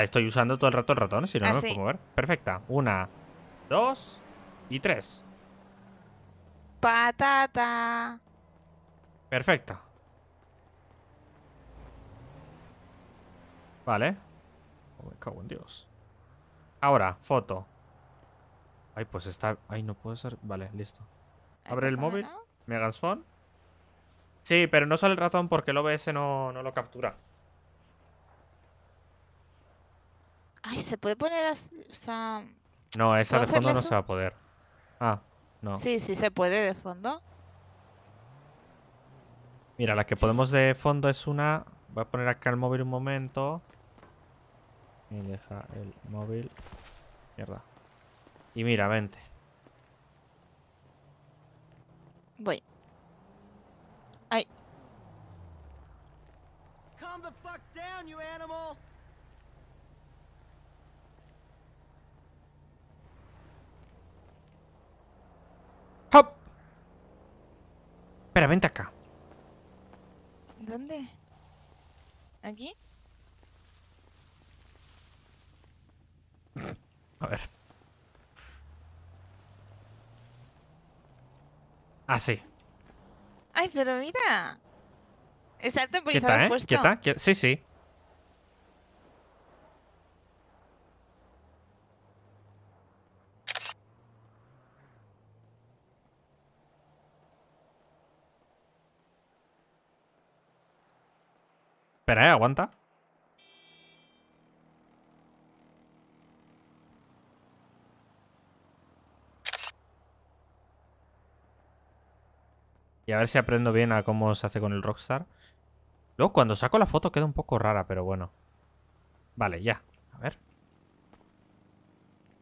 estoy usando todo el rato el ratón, si no, no ah, me puedo mover. Perfecta. Una, dos y tres. Patata. Perfecto. Vale. Oh, me cago Dios. Ahora, foto. Ay, pues está... Ay, no puedo ser... Vale, listo. Abre el móvil. Megasphone. Phone. Sí, pero no sale el ratón porque el OBS no, no lo captura. Ay, ¿se puede poner esa...? No, esa de fondo no se va a poder. Ah, no. Sí, sí se puede de fondo. Mira, la que podemos de fondo es una... Voy a poner acá el móvil un momento. Y deja el móvil. Mierda. Y mira, vente. Voy. Ay. Come the fuck down, animal. ¡Hop! Espera, vente acá. ¿Dónde? ¿Aquí? A ver. Así. Ah, Ay, pero mira. Está temporizado ¿Quieta, eh? puesto. ¿Quieta? ¿Quieta? Sí, sí. Eh, aguanta. Y a ver si aprendo bien a cómo se hace con el Rockstar. Luego, cuando saco la foto queda un poco rara, pero bueno. Vale, ya. A ver.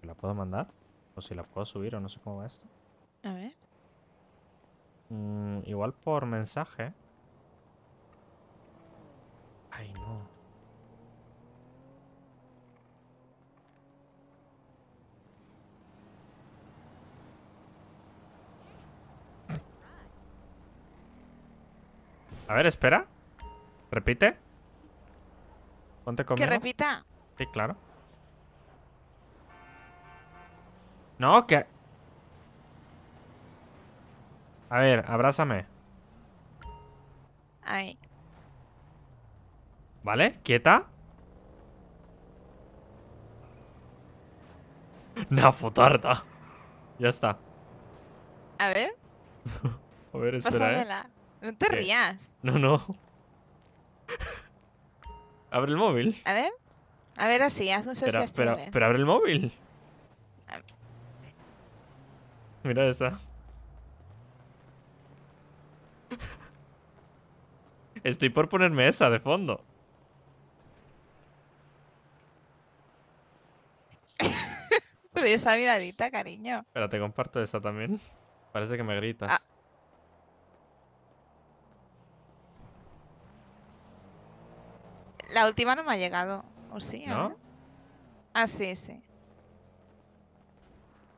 ¿La puedo mandar? O si la puedo subir o no sé cómo va esto. A ver. Mm, igual por mensaje. A ver, espera. Repite. Ponte conmigo. Que repita. Sí, claro. No, que... A ver, abrázame. Ay. ¿Vale? Quieta. na fotarda. Ya está. A ver. A ver, espera, ¿eh? No te rías. No, no. abre el móvil. A ver. A ver, así, haz un selfie pero, pero, pero abre el móvil. Mira esa. Estoy por ponerme esa de fondo. esa miradita, cariño. Pero te comparto esa también. Parece que me gritas. Ah. La última no me ha llegado. ¿O sí? ¿No? Ah, sí, sí.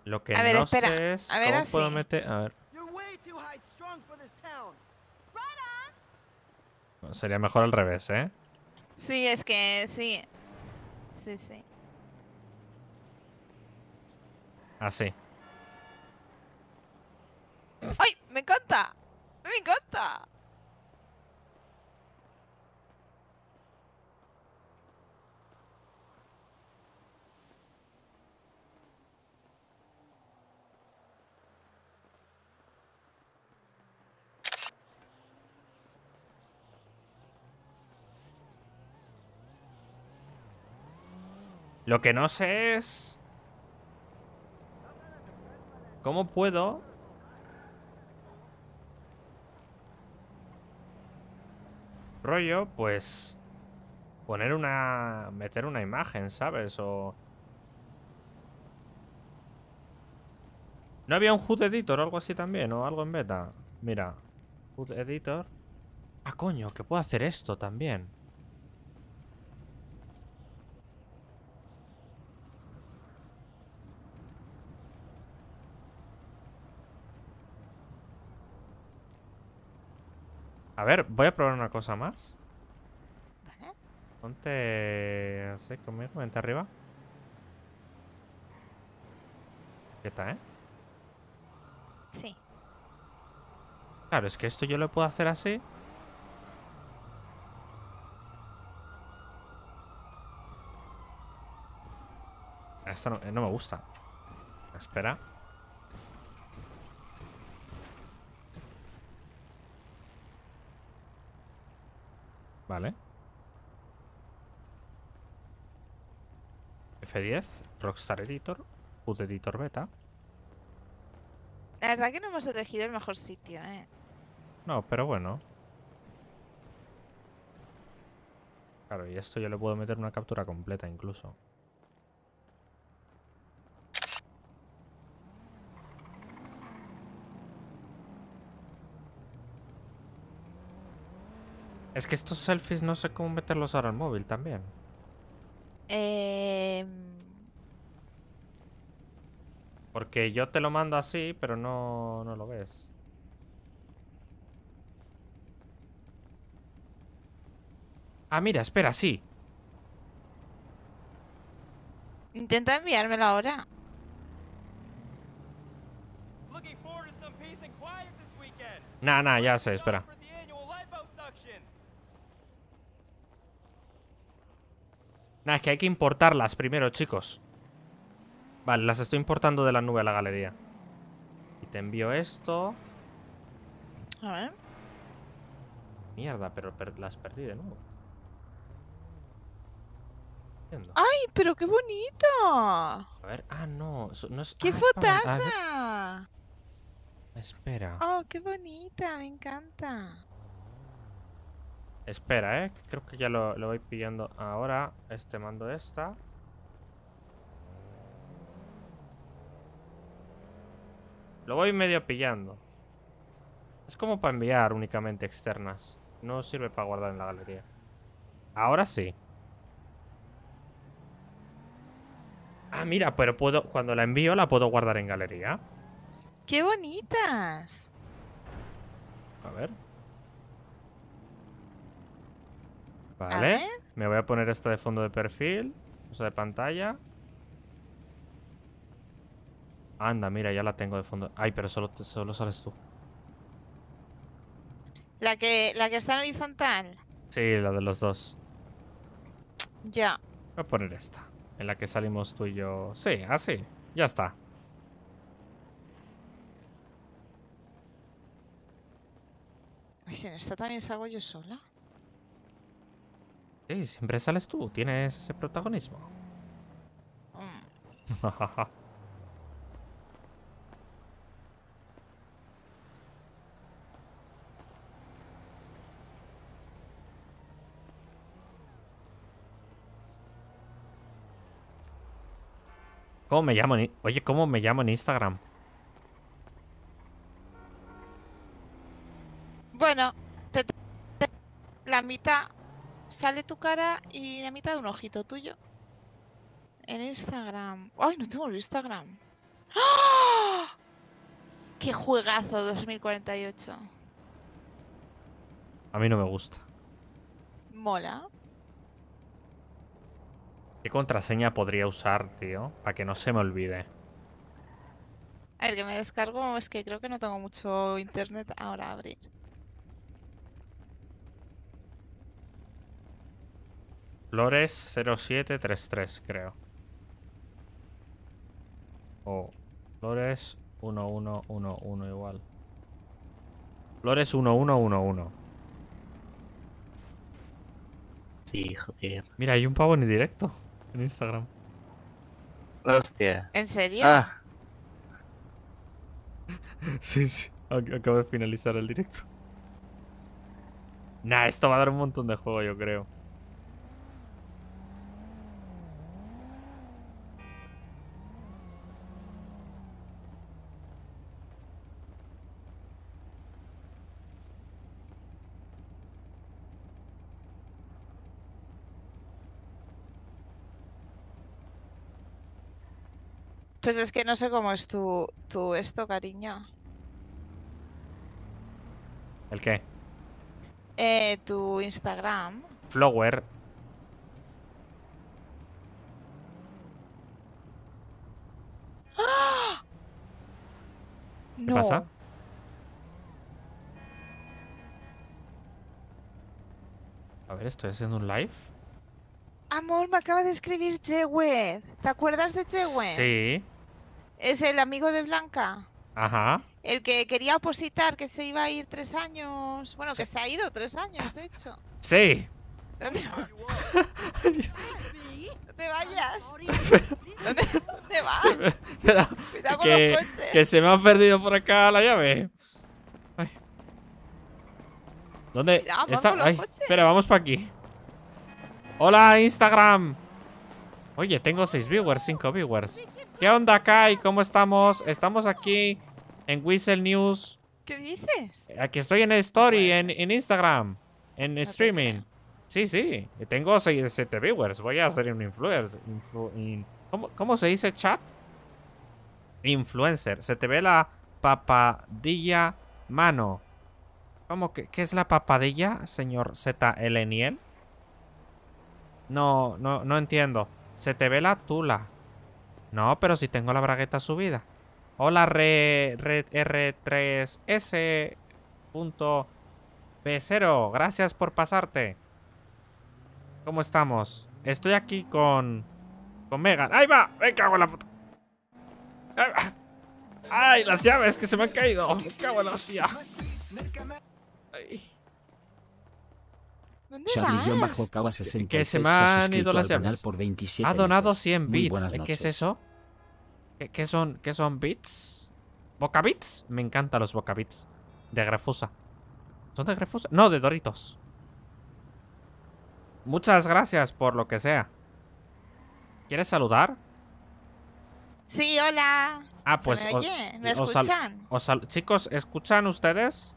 Lo que a ver, no sé es a ver, cómo puedo meter... A ver. Sería mejor al revés, ¿eh? Sí, es que sí. Sí, sí. Así. Ah, ¡Ay! ¡Me encanta! ¡Me encanta! Lo que no sé es... ¿Cómo puedo...? Rollo, pues... Poner una... Meter una imagen, ¿sabes? O... ¿No había un HUD Editor o algo así también? ¿O algo en beta? Mira. HUD Editor. Ah, coño, que puedo hacer esto también. A ver, voy a probar una cosa más. Ponte así conmigo, vente arriba. ¿Qué tal? ¿eh? Sí. Claro, es que esto yo lo puedo hacer así. Esto no eh, me gusta. Espera. Vale. F10, Rockstar Editor, Put Editor Beta. La verdad que no hemos elegido el mejor sitio, eh. No, pero bueno. Claro, y esto yo le puedo meter una captura completa incluso. Es que estos selfies no sé cómo meterlos ahora al móvil también. Em. Porque yo te lo mando así, pero no, no lo ves. Ah, mira, espera, sí. Intenta enviármelo ahora. Nah, nah, ya sé, espera. Nada, es que hay que importarlas primero, chicos. Vale, las estoy importando de la nube a la galería. Y te envío esto. A ver. Mierda, pero las perdí de nuevo. ¡Ay, pero qué bonito! A ver, ah, no. ¡Qué ah, fotada! Espera. Oh, qué bonita, me encanta. Espera, ¿eh? Creo que ya lo, voy pillando ahora. Este mando esta. Lo voy medio pillando. Es como para enviar únicamente externas. No sirve para guardar en la galería. Ahora sí. Ah, mira, pero puedo cuando la envío la puedo guardar en galería. ¡Qué bonitas! A ver. Vale. Me voy a poner esta de fondo de perfil. o sea de pantalla. Anda, mira, ya la tengo de fondo. Ay, pero solo, solo sales tú. ¿La que, ¿La que está en horizontal? Sí, la de los dos. Ya. Voy a poner esta. En la que salimos tú y yo. Sí, así. Ya está. Ay, si en esta también salgo yo sola. Sí, siempre sales tú, tienes ese protagonismo. ¿Cómo me llamo? Oye, ¿cómo me llamo en Instagram? Bueno, la mitad sale tu cara y la mitad de un ojito tuyo. En Instagram. ¡Ay, no tengo Instagram! ¡Ah! ¡Qué juegazo 2048! A mí no me gusta. Mola. ¿Qué contraseña podría usar, tío? Para que no se me olvide. el que me descargo, es que creo que no tengo mucho internet ahora a abrir. Flores 0733, creo. O Flores 1111 igual. Flores 1111. Sí, joder. Mira, hay un pavo en directo en Instagram. Hostia. ¿En serio? Ah. sí, sí. Acabo de finalizar el directo. Nah, esto va a dar un montón de juego, yo creo. Pues es que no sé cómo es tu, tu esto, cariño. ¿El qué? Eh, tu Instagram. Flower. ¡Ah! ¿Qué pasa? A ver, ¿estoy haciendo un live? Amor, me acaba de escribir J-Web. ¿Te acuerdas de Sí, Sí. Es el amigo de Blanca. Ajá. El que quería opositar, que se iba a ir tres años. Bueno, que se ha ido tres años, de hecho. Sí. ¿Dónde, no te vayas. ¿Dónde, vas? Cuidado con que, Que se me ha perdido por acá la llave. ¿Dónde? está? espera, vamos para aquí. Hola, Instagram. Oye, tengo seis viewers, cinco viewers. ¿Qué onda, Kai? ¿Cómo estamos? Estamos aquí en Whistle News. ¿Qué dices? Aquí estoy en Story, pues, en, Instagram, en streaming. Sí, sí. Tengo 7 viewers. Voy a ser un influencer. ¿Cómo, se dice chat? Influencer. Se te ve la papadilla mano. ¿Cómo que qué es la papadilla, señor Z. E no, no, no entiendo. Se te ve la tula. No, pero si tengo la bragueta subida. Hola, re, r 3 sp 0 Gracias por pasarte. ¿Cómo estamos? Estoy aquí con... Con Megan. ¡Ahí va! ¡Me cago en la puta! ¡Ay, las llaves que se me han caído! ¡Me cago en la hostia! Ay. Que se me han ido ha donado 100 bits. ¿Qué es eso? ¿Qué, son, ¿Qué son bits? ¿Boca Me encantan los boca bits. De Grefusa. ¿Son de Grefusa? No, de Doritos. Muchas gracias por lo que sea. ¿Quieres saludar? Sí, hola. Ah, pues. me escuchan? chicos, ¿escuchan ustedes?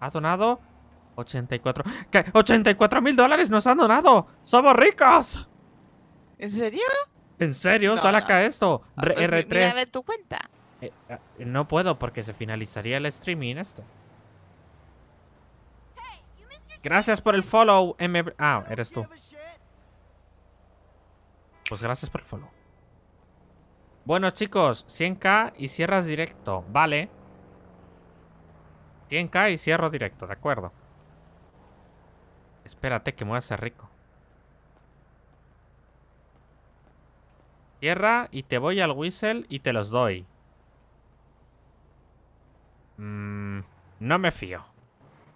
Ha donado 84... ¡84 mil dólares nos han donado! ¡Somos ricos! ¿En serio? ¿En serio? No, acá esto. Ah, pues R 3 tu cuenta. Eh, eh, no puedo porque se finalizaría el streaming esto. Gracias por el follow, Ah, eres tú. Pues gracias por el follow. Bueno, chicos, 100k y cierras directo. Vale. 100k y cierro directo, de acuerdo. Espérate que me voy a hacer rico. Tierra y te voy al whistle y te los doy. Mm, no me fío.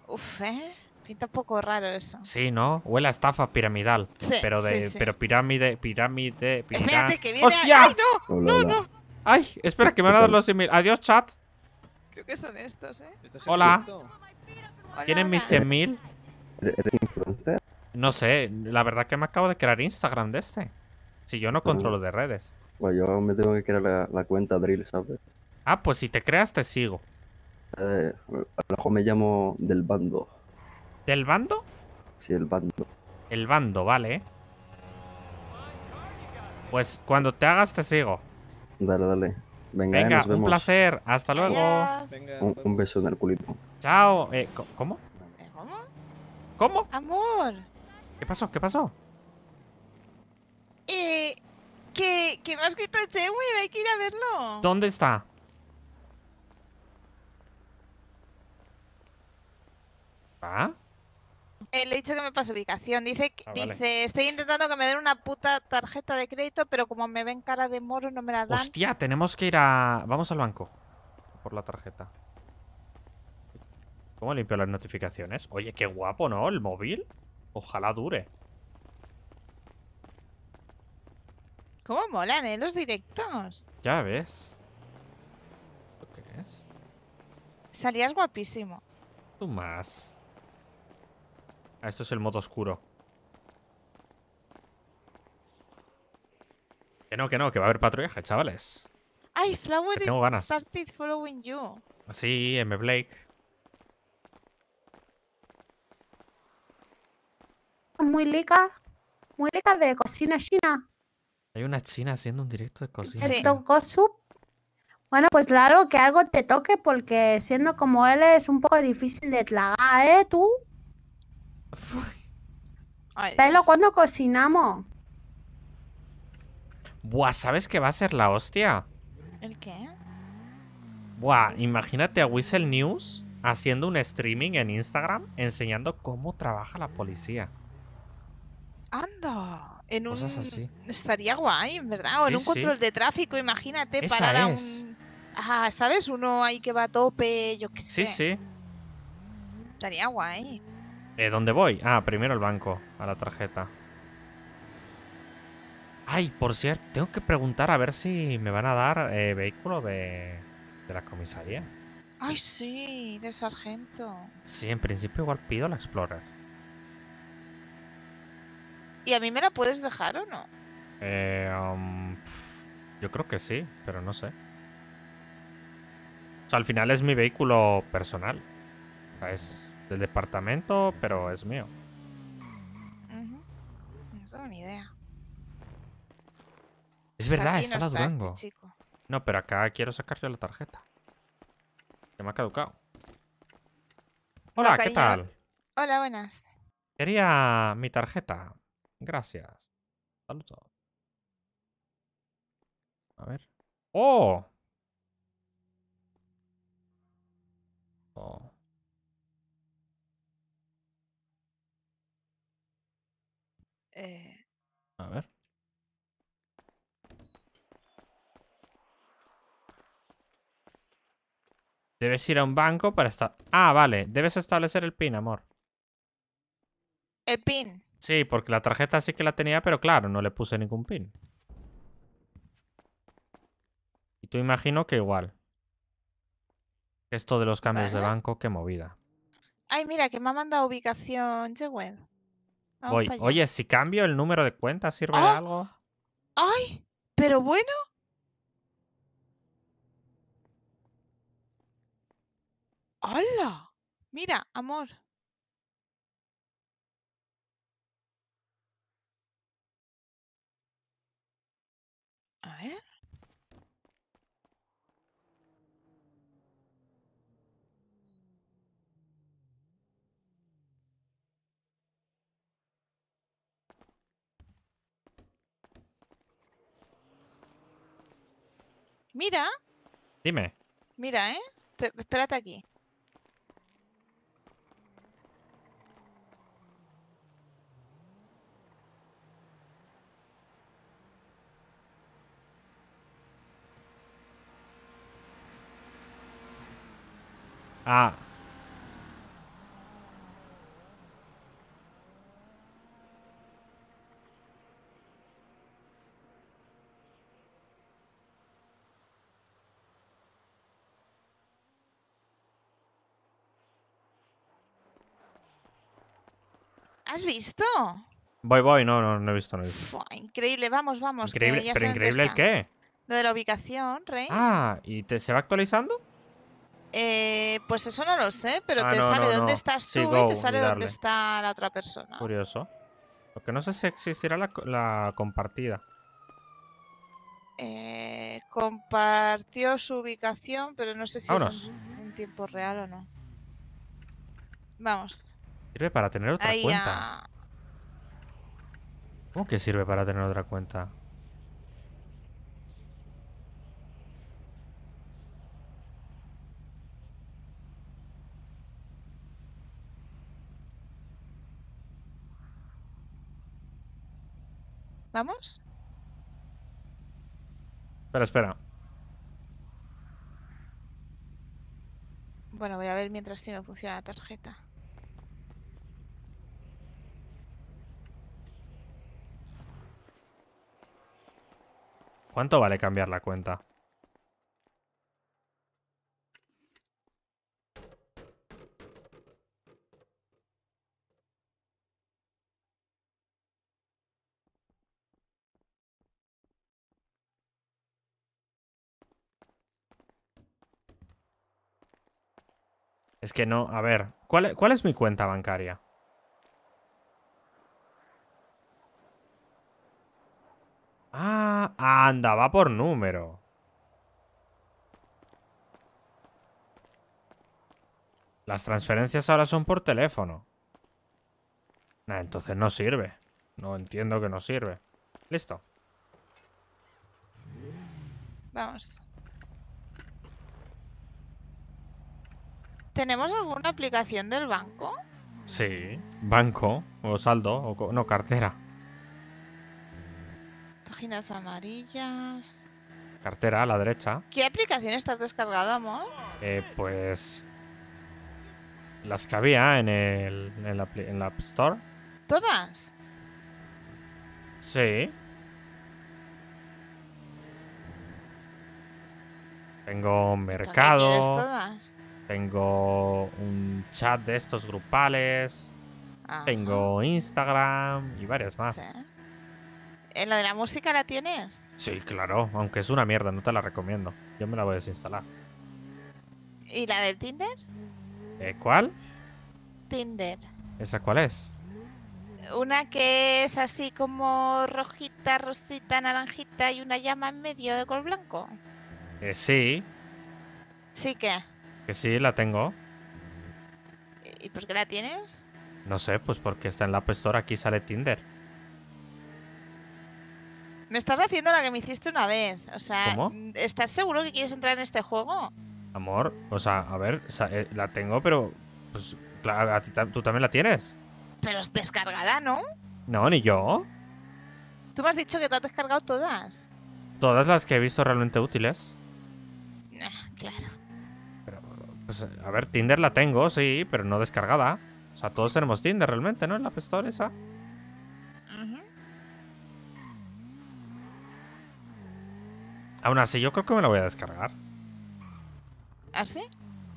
Uf, ¿eh? Pinta un poco raro eso. Sí, ¿no? Huele a estafa piramidal. Sí, pero de. Pero pirámide, pirámide, pirámide. Espérate que viene. ¡Hostia! ¡Ay, no! no, no. Ay, espera, que me van a dar los emails. Adiós, chat. Creo que son estos, ¿eh? hola. ¿Tienen mis 100.000? No sé, la verdad que me acabo de crear Instagram de este. Si yo no controlo de redes. Pues yo me tengo que crear la, cuenta Drill, ¿sabes? Ah, pues si te creas te sigo. Eh, a lo me llamo Del Bando. ¿Del Bando? Sí, el Bando. El Bando, vale. Pues cuando te hagas te sigo. Dale, dale. Venga, un placer. Hasta luego. un, beso en el culito. Chao. Eh, ¿Cómo? ¿Cómo? Amor. ¿Qué pasó? ¿Qué pasó? Eh, que, me ha escrito Chewed, hay que ir a verlo. ¿Dónde está? ¿Ah? Eh, le he dicho que me pase ubicación. Dice, ah, dice, estoy intentando que me den una puta tarjeta de crédito, pero como me ven cara de moro no me la dan. Hostia, tenemos que ir a... Vamos al banco por la tarjeta. ¿Cómo limpio las notificaciones? Oye, qué guapo, ¿no? El móvil. Ojalá dure. ¿Cómo molan, eh? Los directos. Ya ves. qué Salías guapísimo. Tú más. Ah, esto es el modo oscuro. Que no, que no, que va a haber patrullaje, chavales. Ay, Flower started following you. Sí, M. Blake. muy lica muy lica de cocina china. Hay una china haciendo un directo de cocina. china Bueno, pues claro que algo te toque porque siendo como él es un poco difícil de tragar, ¿eh? Tú. Pero cuando cocinamos. Buah, ¿sabes qué va a ser la hostia? ¿El qué? Buah, imagínate a Whistle News haciendo un streaming en Instagram enseñando cómo trabaja la policía. Anda, en un estaría guay, ¿verdad? O en un control de tráfico, imagínate parar a un ah, ¿sabes? Uno ahí que va a tope, yo qué sé. Sí, sí. Estaría guay. ¿Eh, ¿Dónde voy? Ah, primero el banco, a la tarjeta. Ay, por cierto, tengo que preguntar a ver si me van a dar eh, vehículo de, de la comisaría. Ay, sí, de sargento. Sí, en principio igual pido la Explorer. ¿Y a mí me la puedes dejar o no? Eh, um, yo creo que sí, pero no sé. O al final es mi vehículo personal. O es del departamento, pero es mío. No tengo ni idea. Es verdad, está la Durango. no, pero acá quiero sacar yo la tarjeta. Se me ha caducado. Hola, Hola ¿qué tal? Hola, buenas. Quería mi tarjeta. Gracias. Saludos. A ver. Oh. ¡Oh! Eh. A ver. Debes ir a un banco para estar... Ah, vale. Debes establecer el pin, amor. El pin. Sí, porque la tarjeta sí que la tenía, pero claro, no le puse ningún pin. Y tú imagino que igual. Esto de los cambios de banco, qué movida. Ay, mira, que me ha mandado ubicación Jewel. Voy. Oye, si cambio el número de cuenta, ¿sirve ¡Ah! algo? ¡Ay! Pero bueno. ¡Hala! Mira, amor. A ver. Mira. Dime. Mira, ¿eh? Te, espérate aquí. Ah. ¿Has visto? Voy, voy, no, no, no he visto, no he visto. increíble, vamos, vamos. Increíble, pero increíble el qué. Lo de la ubicación, Rey. Ah, ¿y te, se va actualizando? Eh, pues eso no lo sé, pero ah, te sale dónde estás tú y te sale dónde está la otra persona. Curioso. Porque no sé si existirá la, compartida. Eh, compartió su ubicación, pero no sé si es en, tiempo real o no. Vamos. Sirve para tener otra cuenta. ¿Cómo que sirve para tener otra cuenta? ¿Vamos? Espera, espera. Bueno, voy a ver mientras si me funciona la tarjeta. ¿Cuánto vale cambiar la cuenta? Es que no, a ver, ¿cuál, es mi cuenta bancaria? Ah, anda, va por número. Las transferencias ahora son por teléfono. entonces no sirve. No entiendo que no sirve. Listo. Vamos. ¿Tenemos alguna aplicación del banco? Sí, banco o saldo, o no, cartera. Páginas amarillas. Cartera a la derecha. ¿Qué aplicación estás descargado, amor? Eh, pues. Las que había en, el, la, App Store. ¿Todas? Sí. Tengo mercado. Todas? Tengo un chat de estos grupales. Tengo Instagram y varias más. ¿En ¿Eh, la de la música la tienes? Sí, claro, aunque es una mierda, no te la recomiendo. Yo me la voy a desinstalar. ¿Y la de Tinder? ¿Eh, ¿Cuál? Tinder. ¿Esa cuál es? Una que es así como rojita, rosita, naranjita y una llama en medio de color blanco. Eh, sí. Sí que. Que sí, la tengo. ¿Y por qué la tienes? No sé, pues porque está en la App Store, aquí sale Tinder. Me estás haciendo la que me hiciste una vez. O sea, ¿Cómo? ¿estás seguro que quieres entrar en este juego? Amor, o sea, a ver, eh, la tengo, pero pues claro, tú también la tienes. Pero es descargada, ¿no? No, ni yo. Tú me has dicho que te has descargado todas. Todas las que he visto realmente útiles. Ah, claro. Pues, a ver, Tinder la tengo, sí, pero no descargada. O sea, todos tenemos Tinder realmente, ¿no? En la App esa. Aún así, yo creo que me la voy a descargar. ¿Ah, sí?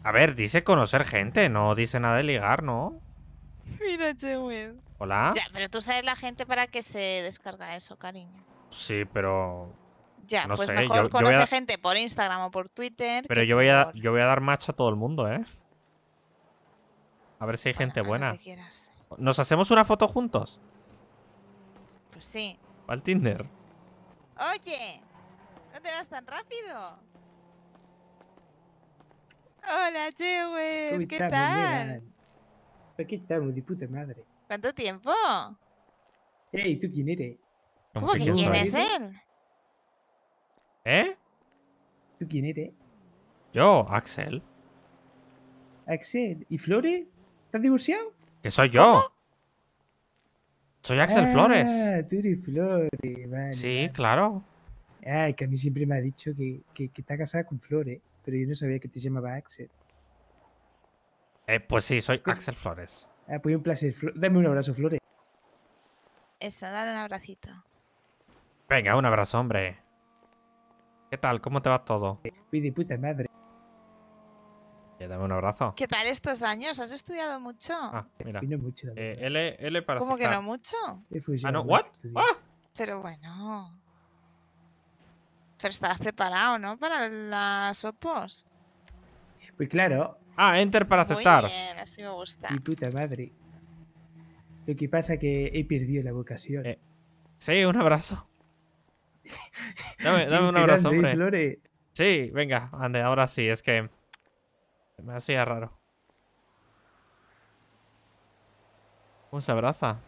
A ver, dice conocer gente, no dice nada de ligar, ¿no? Mira, Chewin. Hola. Ya, pero tú sabes la gente para que se descarga eso, cariño. Sí, pero ya, pues mejor conoce gente por Instagram o por Twitter. Pero yo voy, a, yo voy a dar match a todo el mundo, ¿eh? A ver si hay gente buena. ¿Nos hacemos una foto juntos? Pues sí. Al Tinder. Oye, no te vas tan rápido. Hola, Chewen, ¿qué tal? Aquí estamos, de puta madre. ¿Cuánto tiempo? Ey, ¿tú quién eres? ¿Cómo, que quién es él? ¿Eh? ¿Tú quién eres? Yo, Axel. Axel. ¿Y Flores? ¿Estás divorciado? Que soy yo. Soy Axel Flores. Ah, tú eres Flores, vale. Sí, claro. Ay, ah, que a mí siempre me ha dicho que, está casada con Flores, pero yo no sabía que te llamaba Axel. Eh, pues sí, soy Axel Flores. Ah, pues un placer. Dame un abrazo, Flores. Eso, dale un abracito. Venga, un abrazo, hombre. ¿Qué tal? ¿Cómo te va todo? Pidi eh, puta madre. Eh, dame un abrazo. ¿Qué tal estos años? ¿Has estudiado mucho? Ah, mira. Eh, L, L para ¿Cómo que no mucho? Ah, no, ¿what? Ah. Pero bueno. Pero estabas preparado, ¿no? Para las opos. Pues claro. Ah, enter para aceptar. Muy bien, así me gusta. Mi puta madre. Lo que pasa es que he perdido la vocación. Sí, un abrazo dame, dame un abrazo, hombre. Sí, venga, ande, ahora sí, es que me hacía raro. ¿Cómo se abraza?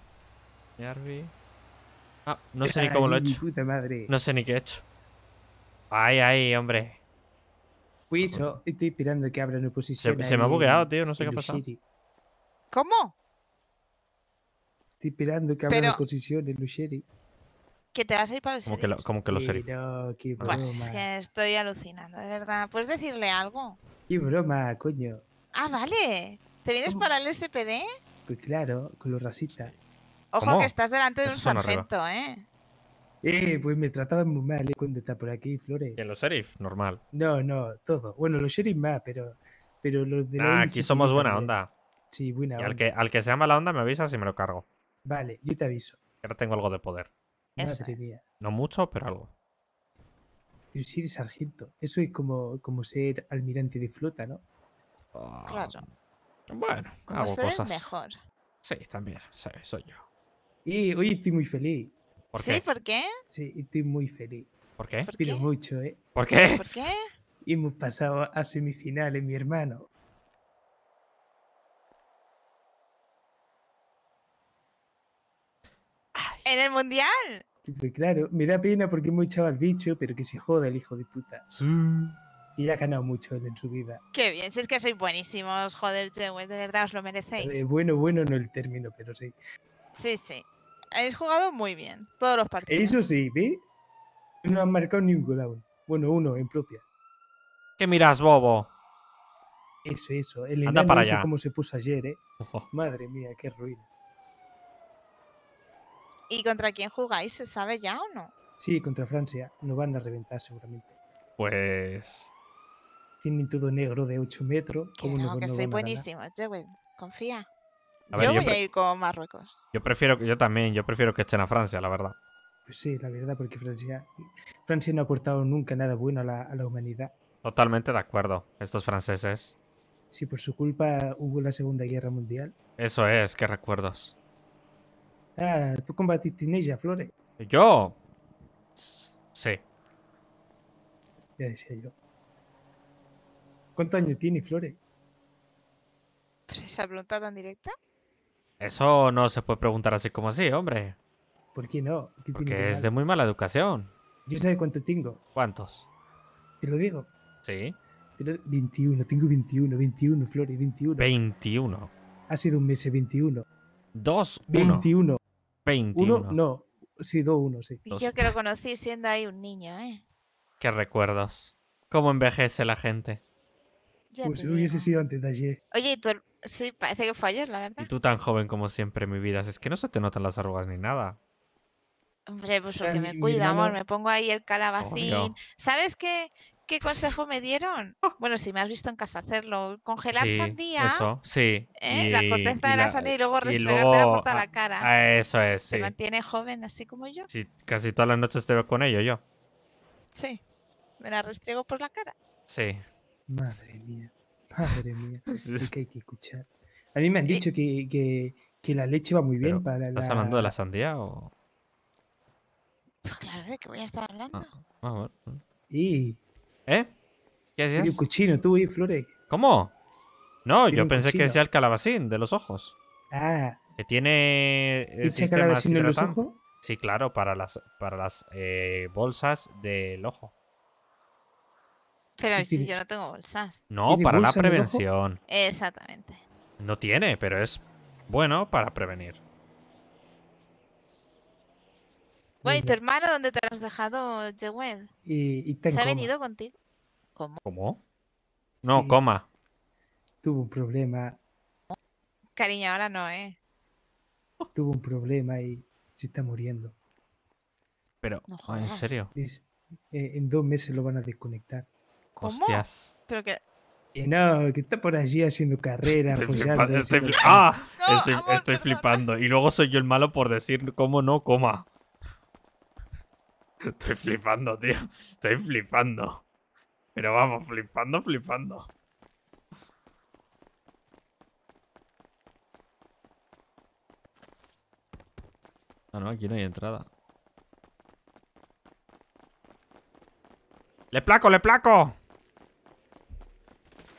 Ah, no sé ni cómo lo he hecho. No sé ni qué he hecho. Ay, ay, hombre. estoy esperando que abra oposición. Se, se me ha bugueado, tío, no sé qué ha pasado. ¿Cómo? Estoy esperando que abra una posición en Lucheri que te vas a ir para el Como como que los sheriff. Bueno, es que estoy alucinando, de verdad. ¿Puedes decirle algo? Qué broma, coño. Ah, vale. ¿Te vienes para el SPD? Pues claro, con los rasitas. Ojo que estás delante de un sargento, ¿eh? Eh, pues me trataban muy mal, ¿eh? Cuando está por aquí, Flores. ¿Y los sheriff? Normal. No, no, todo. Bueno, los sheriff más, pero, pero los de Ah, aquí somos buena onda. Sí, buena onda. Al que, al que sea mala onda me avisas y me lo cargo. Vale, yo te aviso. Ahora tengo algo de poder. No mucho, pero algo. Pero si eres sargento, eso es como, como ser almirante de flota, ¿no? Ah, claro. Bueno, Como hago mejor. Sí, también, soy yo. Y hoy estoy muy feliz. ¿Por ¿Sí? qué? ¿Por qué? Sí, estoy muy feliz. ¿Por qué? ¿Por mucho, ¿eh? ¿Por qué? ¿Por qué? hemos pasado a semifinales, mi hermano. En el mundial. Pues, claro, me da pena porque es muy chaval bicho, pero que se joda el hijo de puta. Y ha ganado mucho en su vida. Qué bien, si es que sois buenísimos, joder, de verdad os lo merecéis. Eh, bueno, bueno no el término, pero sí. Sí, sí. Habéis jugado muy bien, todos los partidos. Eso sí, ¿ve? No han marcado ningún un gol Bueno, uno en propia. ¿Qué miras, bobo? Eso, eso. El Anda para allá. cómo se puso ayer, ¿eh? Madre mía, qué ruina. ¿Y contra quién jugáis? ¿Se sabe ya o no? Sí, contra Francia. No van a reventar seguramente. Pues. Tienen todo negro de 8 metros. Que no, que soy buenísimo, Jewel. Confía. yo, voy a ir con Marruecos. Yo prefiero yo también, yo prefiero que estén a Francia, la verdad. Pues sí, la verdad, porque Francia, Francia no ha aportado nunca nada bueno a la, a la humanidad. Totalmente de acuerdo, estos franceses. Si por su culpa hubo la Segunda Guerra Mundial. Eso es, qué recuerdos. Ah, tú combatiste Ninja Flores. ¿Yo? Sí. Ya decía yo. ¿Cuántos años tiene Flores? Pues esa pregunta tan directa? Eso no se puede preguntar así como así, hombre. ¿Por qué no? ¿Qué es de muy mala educación. Yo sé cuánto tengo. ¿Cuántos? Te lo digo. Sí. Pero 21, tengo 21, 21, Flores, 21. 21. Ha sido un mes 21. Dos. 21. 21. no, sí, sido uno, sí. Yo que lo conocí siendo ahí un niño, ¿eh? Qué recuerdos. Cómo envejece la gente. Pues si hubiese sido antes de ayer. Oye, ¿y tú, sí, parece que fue ayer, la verdad. Y tú tan joven como siempre, mi vida. Es que no se te notan las arrugas ni nada. Hombre, pues lo que me cuida, amor. Me pongo ahí el calabacín. ¿Sabes qué? qué pues consejo me dieron? Bueno, si me has visto en casa hacerlo, congelar sandía. Eso, sí. ¿eh? la corteza de la, sandía y luego restregarla por toda la cara. eso es, Se mantiene joven, así como yo. Sí, casi todas las noches te veo con ello yo. Sí. Me la restrego por la cara. Sí. Madre mía, madre mía. Es que hay que escuchar. A mí me han dicho que, que, que la leche va muy bien para la... ¿Estás hablando de la sandía o...? Pues claro, ¿de qué voy a estar hablando? Ah, ah, y ¿Eh? ¿Qué decías? ¿Cómo? No, yo pensé que decía el calabacín de los ojos. Ah. Que tiene. El eh, sistema de los ojos? Sí, claro, para las, para las eh, bolsas del ojo. Pero si yo no tengo bolsas. No, para la prevención. Exactamente. No tiene, pero es bueno para prevenir. Güey, ¿tu hermano dónde te has dejado, Jewel? Y, y ¿Se ha venido contigo? ¿Cómo? ¿Cómo? No, coma. Tuvo un problema. Cariño, ahora no, ¿eh? Tuvo un problema y se está muriendo. Pero, no ¿en serio? Eh, en dos meses lo van a desconectar. ¿Cómo? Hostias. Pero que... no, que está por allí haciendo carrera. estoy, flipando, ¡Ah! estoy flipando. Y luego soy yo el malo por decir cómo no coma. Estoy flipando, tío. Estoy flipando. Pero vamos, flipando, flipando. Ah, no, aquí no hay entrada. ¡Le placo, le placo!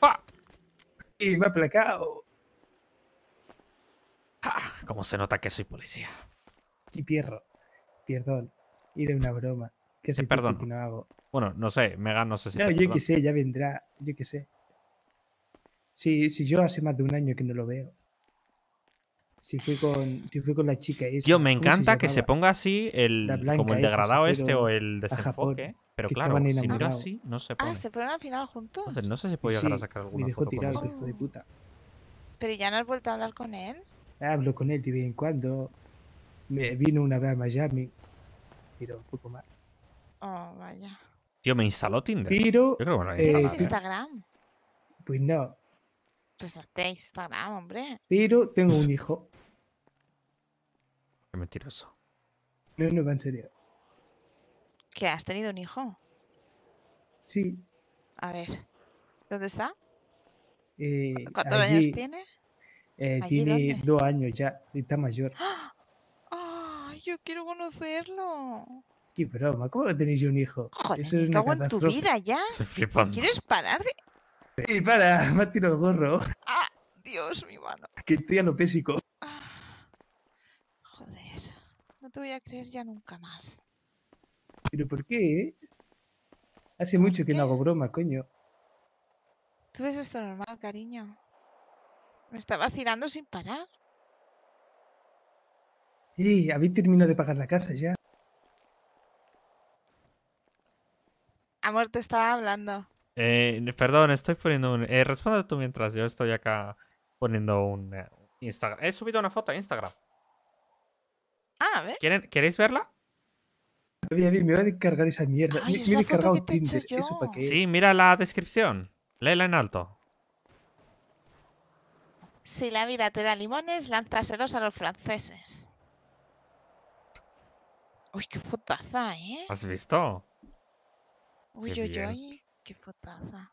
¡Ah! Y me he placado. ¡Ah! Como se nota que soy policía. Y pierdo. Perdón y era una broma. Que se eh, perdón. Bueno, no sé, Mega, no sé si. No, yo qué sé, ya vendrá, yo qué sé. Si, si yo hace más de un año que no lo veo. Si fui con, si fui con la chica Yo me encanta que se ponga así el, como el degradado este o el desenfoque. pero claro, si mira así, no se ah, pone. Ah, se ponen al final juntos. no sé si podía llegar a sacar alguna me dejó foto tirado, hijo de oh. puta. Pero ya no has vuelto a hablar con él. Hablo con él de vez en cuando. Me eh. vino una vez a Miami. Tiro más. Oh, vaya. Tío, me instaló Tinder. Pero, Yo creo que ¿Es eh, Instagram? Pues no. Pues hazte Instagram, hombre. Pero tengo un hijo. Qué mentiroso. No, no, en serio. ¿Que has tenido un hijo? Sí. A ver. ¿Dónde está? Eh, ¿Cuántos años tiene? Eh, tiene dos años ya. Está mayor. ¡Ah! yo quiero conocerlo. Qué broma, ¿cómo que tenéis un hijo? Joder, Eso es me cago en tu vida ya. ¿Quieres parar de...? ¡Ey, para! Me ha tirado el gorro. ¡Ah! Dios, mi mano. Que estoy lo ah, joder. No te voy a creer ya nunca más. ¿Pero por qué? Hace mucho que no hago broma, coño. ¿Tú ves esto normal, cariño? Me estaba vacilando sin parar a ¿Habéis terminado de pagar la casa ya? Amor, te estaba hablando. Eh, perdón, estoy poniendo un... Eh, responde tú mientras yo estoy acá poniendo un eh, Instagram. He subido una foto a Instagram. Ah, a ver. ¿Queréis verla? A me voy a descargar esa mierda. he Tinder. Sí, mira la descripción. Léela en alto. Si la vida te da limones, lánzaselos a los franceses. Uy, qué fotaza, ¿eh? ¿Has visto? Uy, uy, qué fotaza.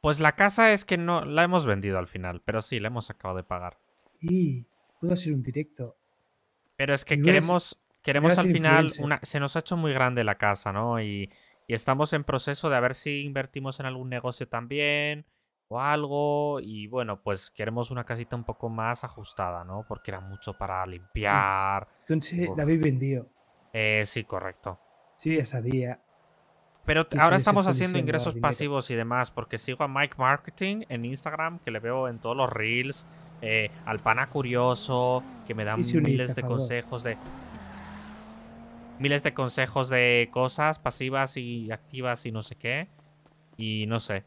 Pues la casa es que no la hemos vendido al final, pero sí, la hemos acabado de pagar. Y puedo hacer un directo. Pero es que queremos, queremos al final una. Se nos ha hecho muy grande la casa, ¿no? Y, y estamos en proceso de a ver si invertimos en algún negocio también o algo. Y bueno, pues queremos una casita un poco más ajustada, ¿no? Porque era mucho para limpiar. Entonces la habéis vendido. Eh, sí, correcto. Sí, ya sabía. Pero ahora estamos haciendo ingresos pasivos y demás, porque sigo a Mike Marketing en Instagram, que le veo en todos los reels, eh, al pana curioso, que me da miles de consejos de... Miles de consejos de cosas pasivas y activas y no sé qué. Y no sé,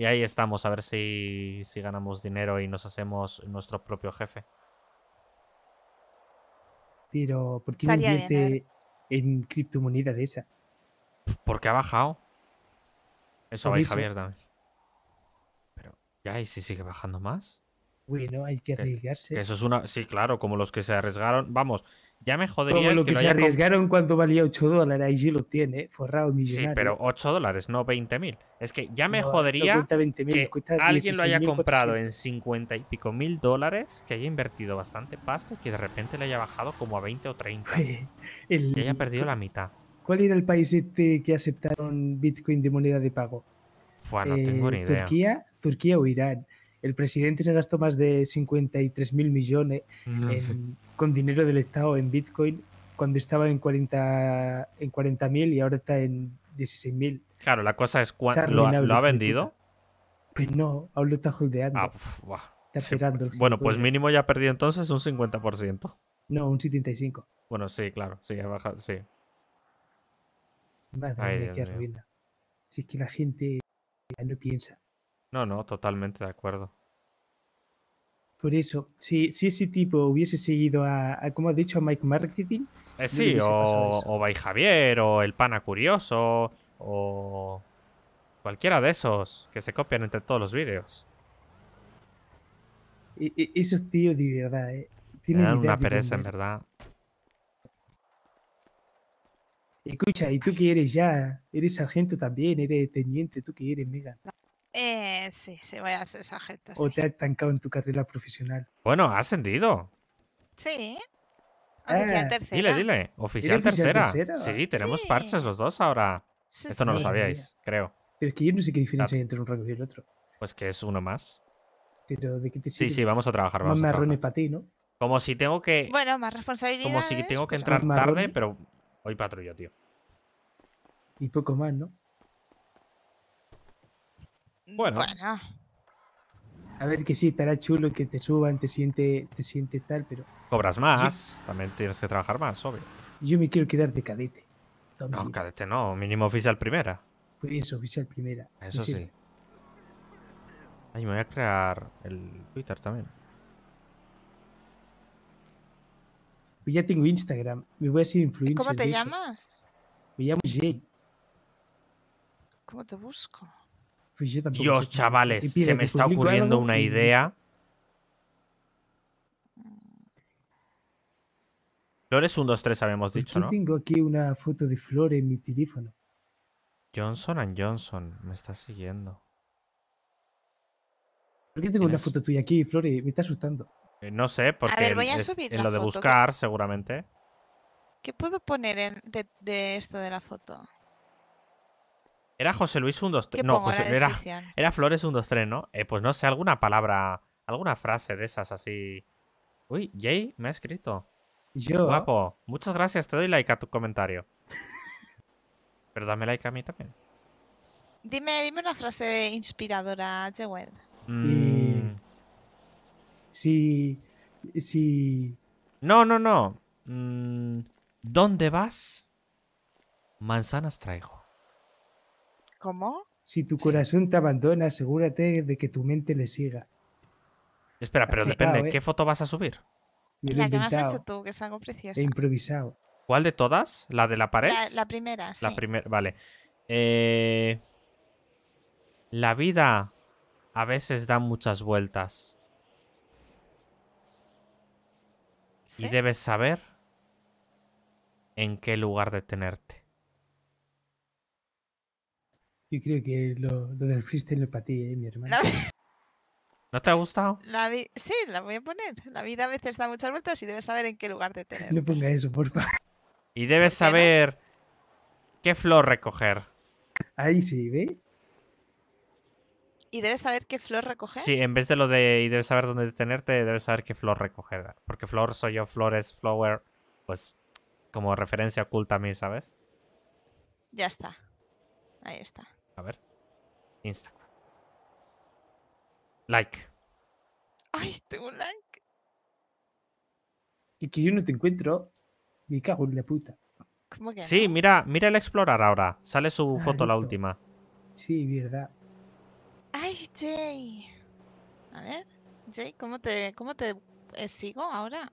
y ahí estamos, a ver si, ganamos dinero y nos hacemos nuestro propio jefe. Pero, ¿por qué no ¿eh? invierte en criptomoneda de esa? Porque ha bajado. Eso va a Javier también. Pero, ya, ¿y si sigue bajando más? Bueno, hay que arriesgarse. eso es una. Sí, claro, como los que se arriesgaron. Vamos, ya me jodería. lo que, se arriesgaron cuando valía 8 dólares, ahí sí lo tiene, ¿eh? forrado millonario. Sí, pero 8 dólares, no 20.000. Es que ya me jodería que alguien lo haya comprado en 50 y pico mil dólares, que haya invertido bastante pasta y que de repente le haya bajado como a 20 o 30. El, que haya perdido la mitad. ¿Cuál era el país este que aceptaron Bitcoin de moneda de pago? Bueno, no tengo eh, ni idea. Turquía, Turquía o Irán el presidente se gastó más de 53 mil millones con dinero del Estado en Bitcoin cuando estaba en 40 en 40 y ahora está en 16 mil. Claro, la cosa es cuánto lo, ha vendido. Pues no, aún lo está holdeando. Ah, bueno, pues mínimo ya ha perdido entonces un 50%. No, un 75. Bueno, sí, claro, sí, ha bajado, sí. Madre mía, qué ruina. Si que la gente ya no piensa. No, no, totalmente de acuerdo. Por eso, si, si ese tipo hubiese seguido a, como ha dicho, a Mike Marketing. Eh, sí, o, Bay Javier, o el Pana Curioso, o cualquiera de esos que se copian entre todos los vídeos. E, e, esos tíos de verdad, eh. Tienen una pereza, en verdad. Escucha, ¿y tú qué eres ya? ¿Eres sargento también? ¿Eres teniente? ¿Tú qué eres, Mega? Eh, sí, sí, voy a ser sargento. O te ha estancado en tu carrera profesional. Bueno, ha ascendido. Sí. Oficial ah, tercera. Dile, dile. Oficial, tercera. Sí, tenemos parches los dos ahora. Esto no lo sabíais, creo. Pero es que yo no sé qué diferencia hay entre un rango y el otro. Pues que es uno más. Pero de qué te Sí, sí, vamos a trabajar. Vamos más marrones para ti, ¿no? Como si tengo que. Bueno, más responsabilidad. Como si tengo que entrar tarde, pero hoy patrullo, tío. Y poco más, ¿no? Bueno. A ver que sí, estará chulo que te suban, te siente, te siente tal, pero. Cobras más, también tienes que trabajar más, obvio. Yo me quiero quedar cadete. no, cadete no, mínimo oficial primera. Pues eso, oficial primera. Eso sí. Ay, me voy a crear el Twitter también. Pues ya tengo Instagram, me voy a ser influencer. ¿Cómo te llamas? Me llamo J ¿Cómo te busco? Dios, chavales, se me está ocurriendo una idea. Flores 1, 2, 3 habíamos dicho, ¿no? Tengo aquí una foto de Flores en mi teléfono. Johnson and Johnson, me está siguiendo. ¿Por qué tengo una foto tuya aquí, Flores? Me está asustando. Eh, no sé, porque en lo de buscar, seguramente. ¿Qué puedo poner de esto de la foto? Era José Luis 123. No, José, era, era, Flores 123, ¿no? Eh, pues no sé, alguna palabra, alguna frase de esas así. Uy, Jay me ha escrito. Yo. Guapo, muchas gracias, te doy like a tu comentario. Pero dame like a mí también. Dime, dime una frase inspiradora, Jewel. Mm. si Sí. Sí. No, no, no. Mm, ¿Dónde vas? Manzanas traigo. ¿Cómo? Si tu corazón te abandona, asegúrate de que tu mente le siga. Espera, pero depende, eh. ¿qué foto vas a subir? La que me has hecho tú, que es algo e precioso. improvisado. ¿Cuál de todas? ¿La de la pared? La, primera, La primera, vale. Eh, la vida a veces da muchas vueltas. Y debes saber en qué lugar detenerte. Yo creo que lo, del freestyle lo patí, ¿eh, mi hermano. ¿No te ha gustado? Sí, la voy a poner. La vida a veces da muchas vueltas y debes saber en qué lugar de No ponga eso, por favor. Y debes saber qué flor recoger. Ahí sí, ¿ve? ¿Y debes saber qué flor recoger? Sí, en vez de lo de y debes saber dónde detenerte, debes saber qué flor recoger. Porque flor soy yo, flores, flower, pues como referencia oculta a mí, ¿sabes? Ya está. Ahí está. A ver. Instagram. Like. Ay, tengo un like. Y que yo no te encuentro. Me cago en la puta. ¿Cómo que sí, mira, mira el explorar ahora. Sale su ah, foto la última. Sí, verdad. Ay, Jay. A ver, Jay, ¿cómo te, cómo te eh, sigo ahora?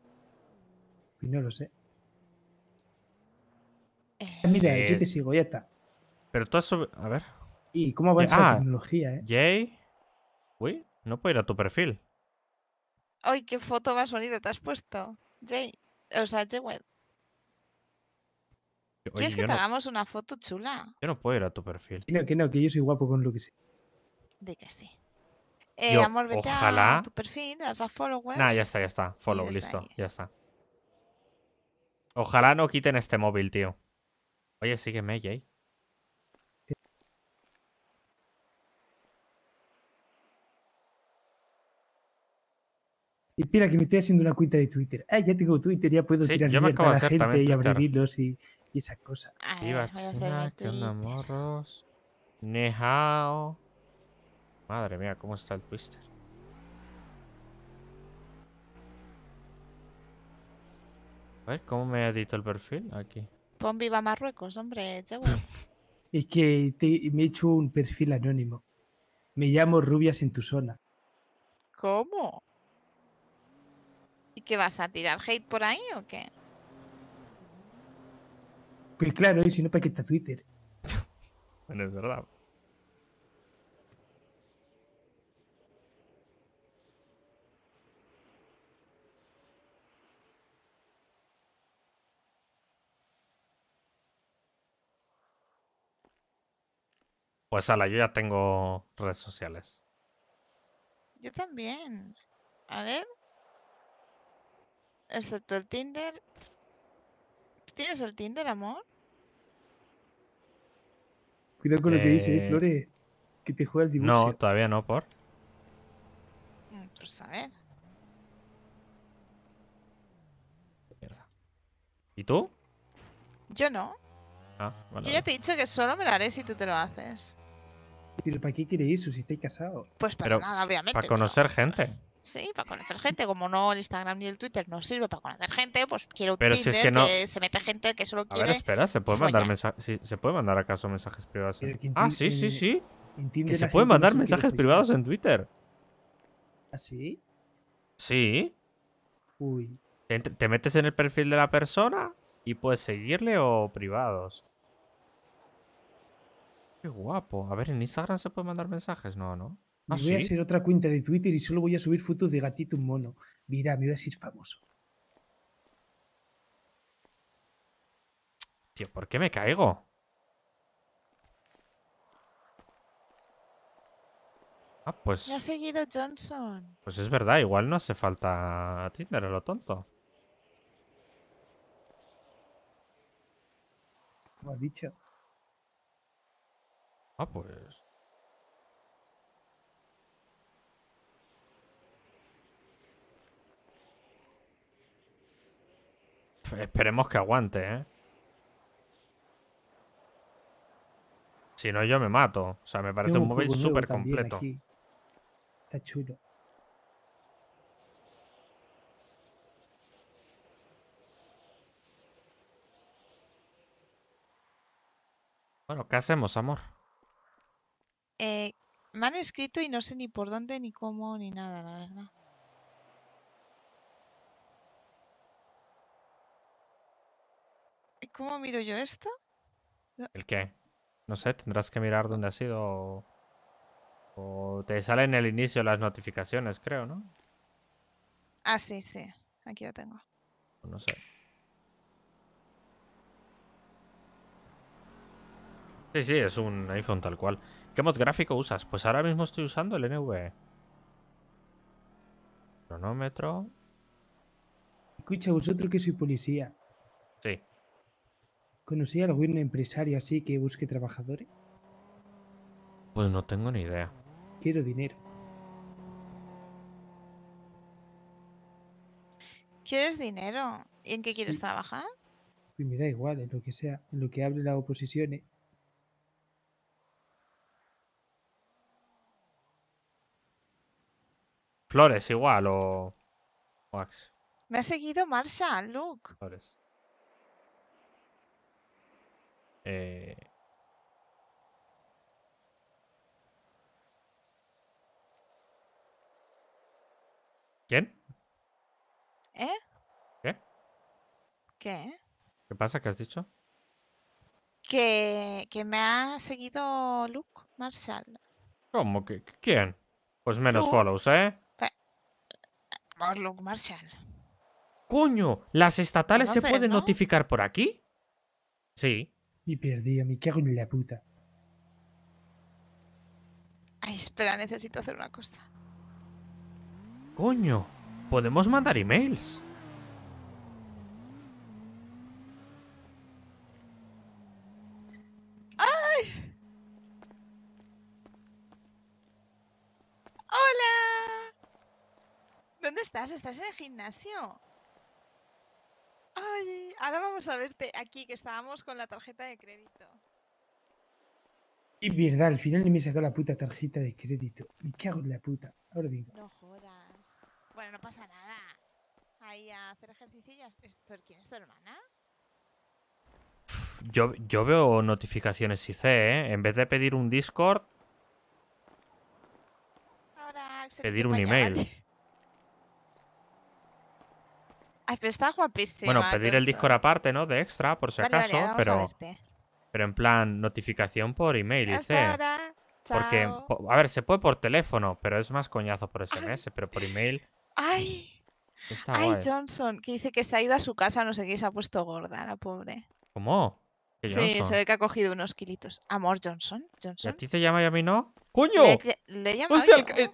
Pues no lo sé. Eh. Ah, mira, yo eh, te sigo, ya está. Pero tú has A ver, y cómo va esta la ah, tecnología, ¿eh? Jay. Uy, no puedo ir a tu perfil. Ay, qué foto más bonita te has puesto. Jay. O sea, Well. ¿Quieres que te hagamos una foto chula? Yo no puedo ir a tu perfil. Que no, que no, que yo soy guapo con lo que sí. De que sí. Eh, amor, vete a tu perfil, haz a followers. Nah, ya está, ya está. Follow, listo, ya está. Ojalá no quiten este móvil, tío. Oye, sígueme, Jay. Y mira que me estoy haciendo una cuenta de Twitter. Ah, ya tengo Twitter, ya puedo tirar a la gente y abrir hilos y, y esas cosas. viva onda, morros? Nejao. Madre mía, cómo está el twister. A ver, ¿cómo me ha editado el perfil? Aquí. Pon viva Marruecos, hombre, Es que me he hecho un perfil anónimo. Me llamo Rubias en tu zona. ¿Cómo? ¿Qué vas a tirar? ¿Hate por ahí o qué? Pues claro, y si no, ¿para qué está Twitter? bueno, es verdad. Pues ala, yo ya tengo redes sociales. Yo también. A ver. Excepto el Tinder. ¿Tienes el Tinder, amor? Cuidado con lo que dice, eh, eh. Flores. Que te juega el dibujo. No, todavía no, por. Mm, pues a ver. ¿Y tú? Yo no. Ah, Yo ya te he dicho que solo me lo haré si tú te lo haces. ¿Pero para qué quiere eso si estáis casado Pues para nada, obviamente. Para conocer gente. Sí, para conocer gente. Como no el Instagram ni el Twitter no sirve para conocer gente, pues quiero Pero que, se mete gente que solo quiere. A ver, espera, ¿se puede, mandar ¿se puede mandar acaso mensajes privados? En... ah, sí, sí, sí. Que se puede mandar mensajes privados en Twitter. ¿Ah, sí? Sí. Uy. te metes en el perfil de la persona y puedes seguirle o privados. Qué guapo. A ver, ¿en Instagram se puede mandar mensajes? No, no. ¿Ah, voy a hacer otra cuenta de Twitter y solo voy a subir fotos de gatito un mono. Mira, me voy a decir famoso. Tío, ¿por qué me caigo? Ah, pues. Me ha seguido Johnson. Pues es verdad, igual no hace falta Tinder lo tonto. Lo ha dicho. Ah, pues. Pues esperemos que aguante, ¿eh? Si no, yo me mato. O sea, me parece un móvil súper completo. Está chulo. Bueno, ¿qué hacemos, amor? Eh, me han escrito y no sé ni por dónde, ni cómo, ni nada, la verdad. ¿Cómo miro yo esto? ¿El qué? No sé, tendrás que mirar dónde ha sido. O... te salen en el inicio las notificaciones, creo, ¿no? Ah, sí, sí. Aquí lo tengo. Pues no sé. Sí, sí, es un iPhone tal cual. ¿Qué mod gráfico usas? Pues ahora mismo estoy usando el NV... Cronómetro. Escucha, vosotros que soy policía. Sí a algún empresario así que busque trabajadores? Pues no tengo ni idea. Quiero dinero. ¿Quieres dinero? ¿Y en qué quieres trabajar? Pues me da igual, en lo que sea, en lo que hable oposición, oposición. Flores igual o... Wax. Me ha seguido Marshall, Luke. Flores. Eh, ¿Quién? ¿Eh? ¿Qué? ¿Qué? ¿Qué pasa? ¿Qué has dicho? Que, me ha seguido Luke Marshall. ¿Cómo? que ¿Quién? Pues menos follows, ¿eh? ¿eh? Por Luke Marshall. ¡Coño! ¿Las estatales se pueden notificar por aquí? Sí. Y perdí, a mi cago en la puta. Ay, espera, necesito hacer una cosa. Coño, podemos mandar emails. ¡Ay! ¡Hola! ¿Dónde estás? ¿Estás en el gimnasio? Ay, ahora vamos a verte aquí, que estábamos con la tarjeta de crédito. Y verdad, al final me sacó la puta tarjeta de crédito. ¿Y qué hago de la puta. Ahora digo. No jodas. Bueno, no pasa nada. Ahí a hacer ejercicio y a... ¿Quién es tu hermana? Yo, yo veo notificaciones sé, ¿eh? En vez de pedir un Discord... Ahora, pedir un email está guapísimo Bueno, pedir el disco aparte, ¿no? De extra, por si acaso, pero. Pero en plan, notificación por email, dice. Porque, a ver, se puede por teléfono, pero es más coñazo por SMS, pero por email. ¡Ay! Ay, Johnson, que dice que se ha ido a su casa, no sé qué, se ha puesto gorda, la pobre. ¿Cómo? Sí, se ve que ha cogido unos kilitos. Amor, Johnson. Johnson. a ti te llama y a mí no? ¡Coño! Le, eh.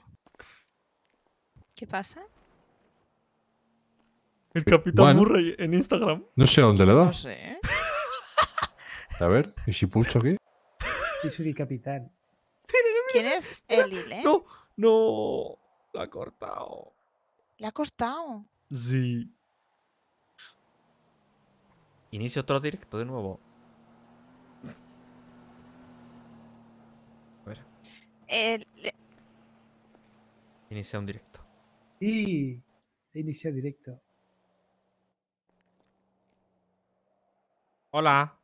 ¿Qué pasa? El eh, Capitán bueno, en Instagram. No sé dónde le da. No sé. A ver, ¿y si pulso aquí? Yo soy el capitán. ¿Quién es el ¿eh? No, no. La ha cortado. ¿La ha cortado? Sí. Inicio otro directo de nuevo. A ver. Inicia un directo. Y. Inicia directo. Hola.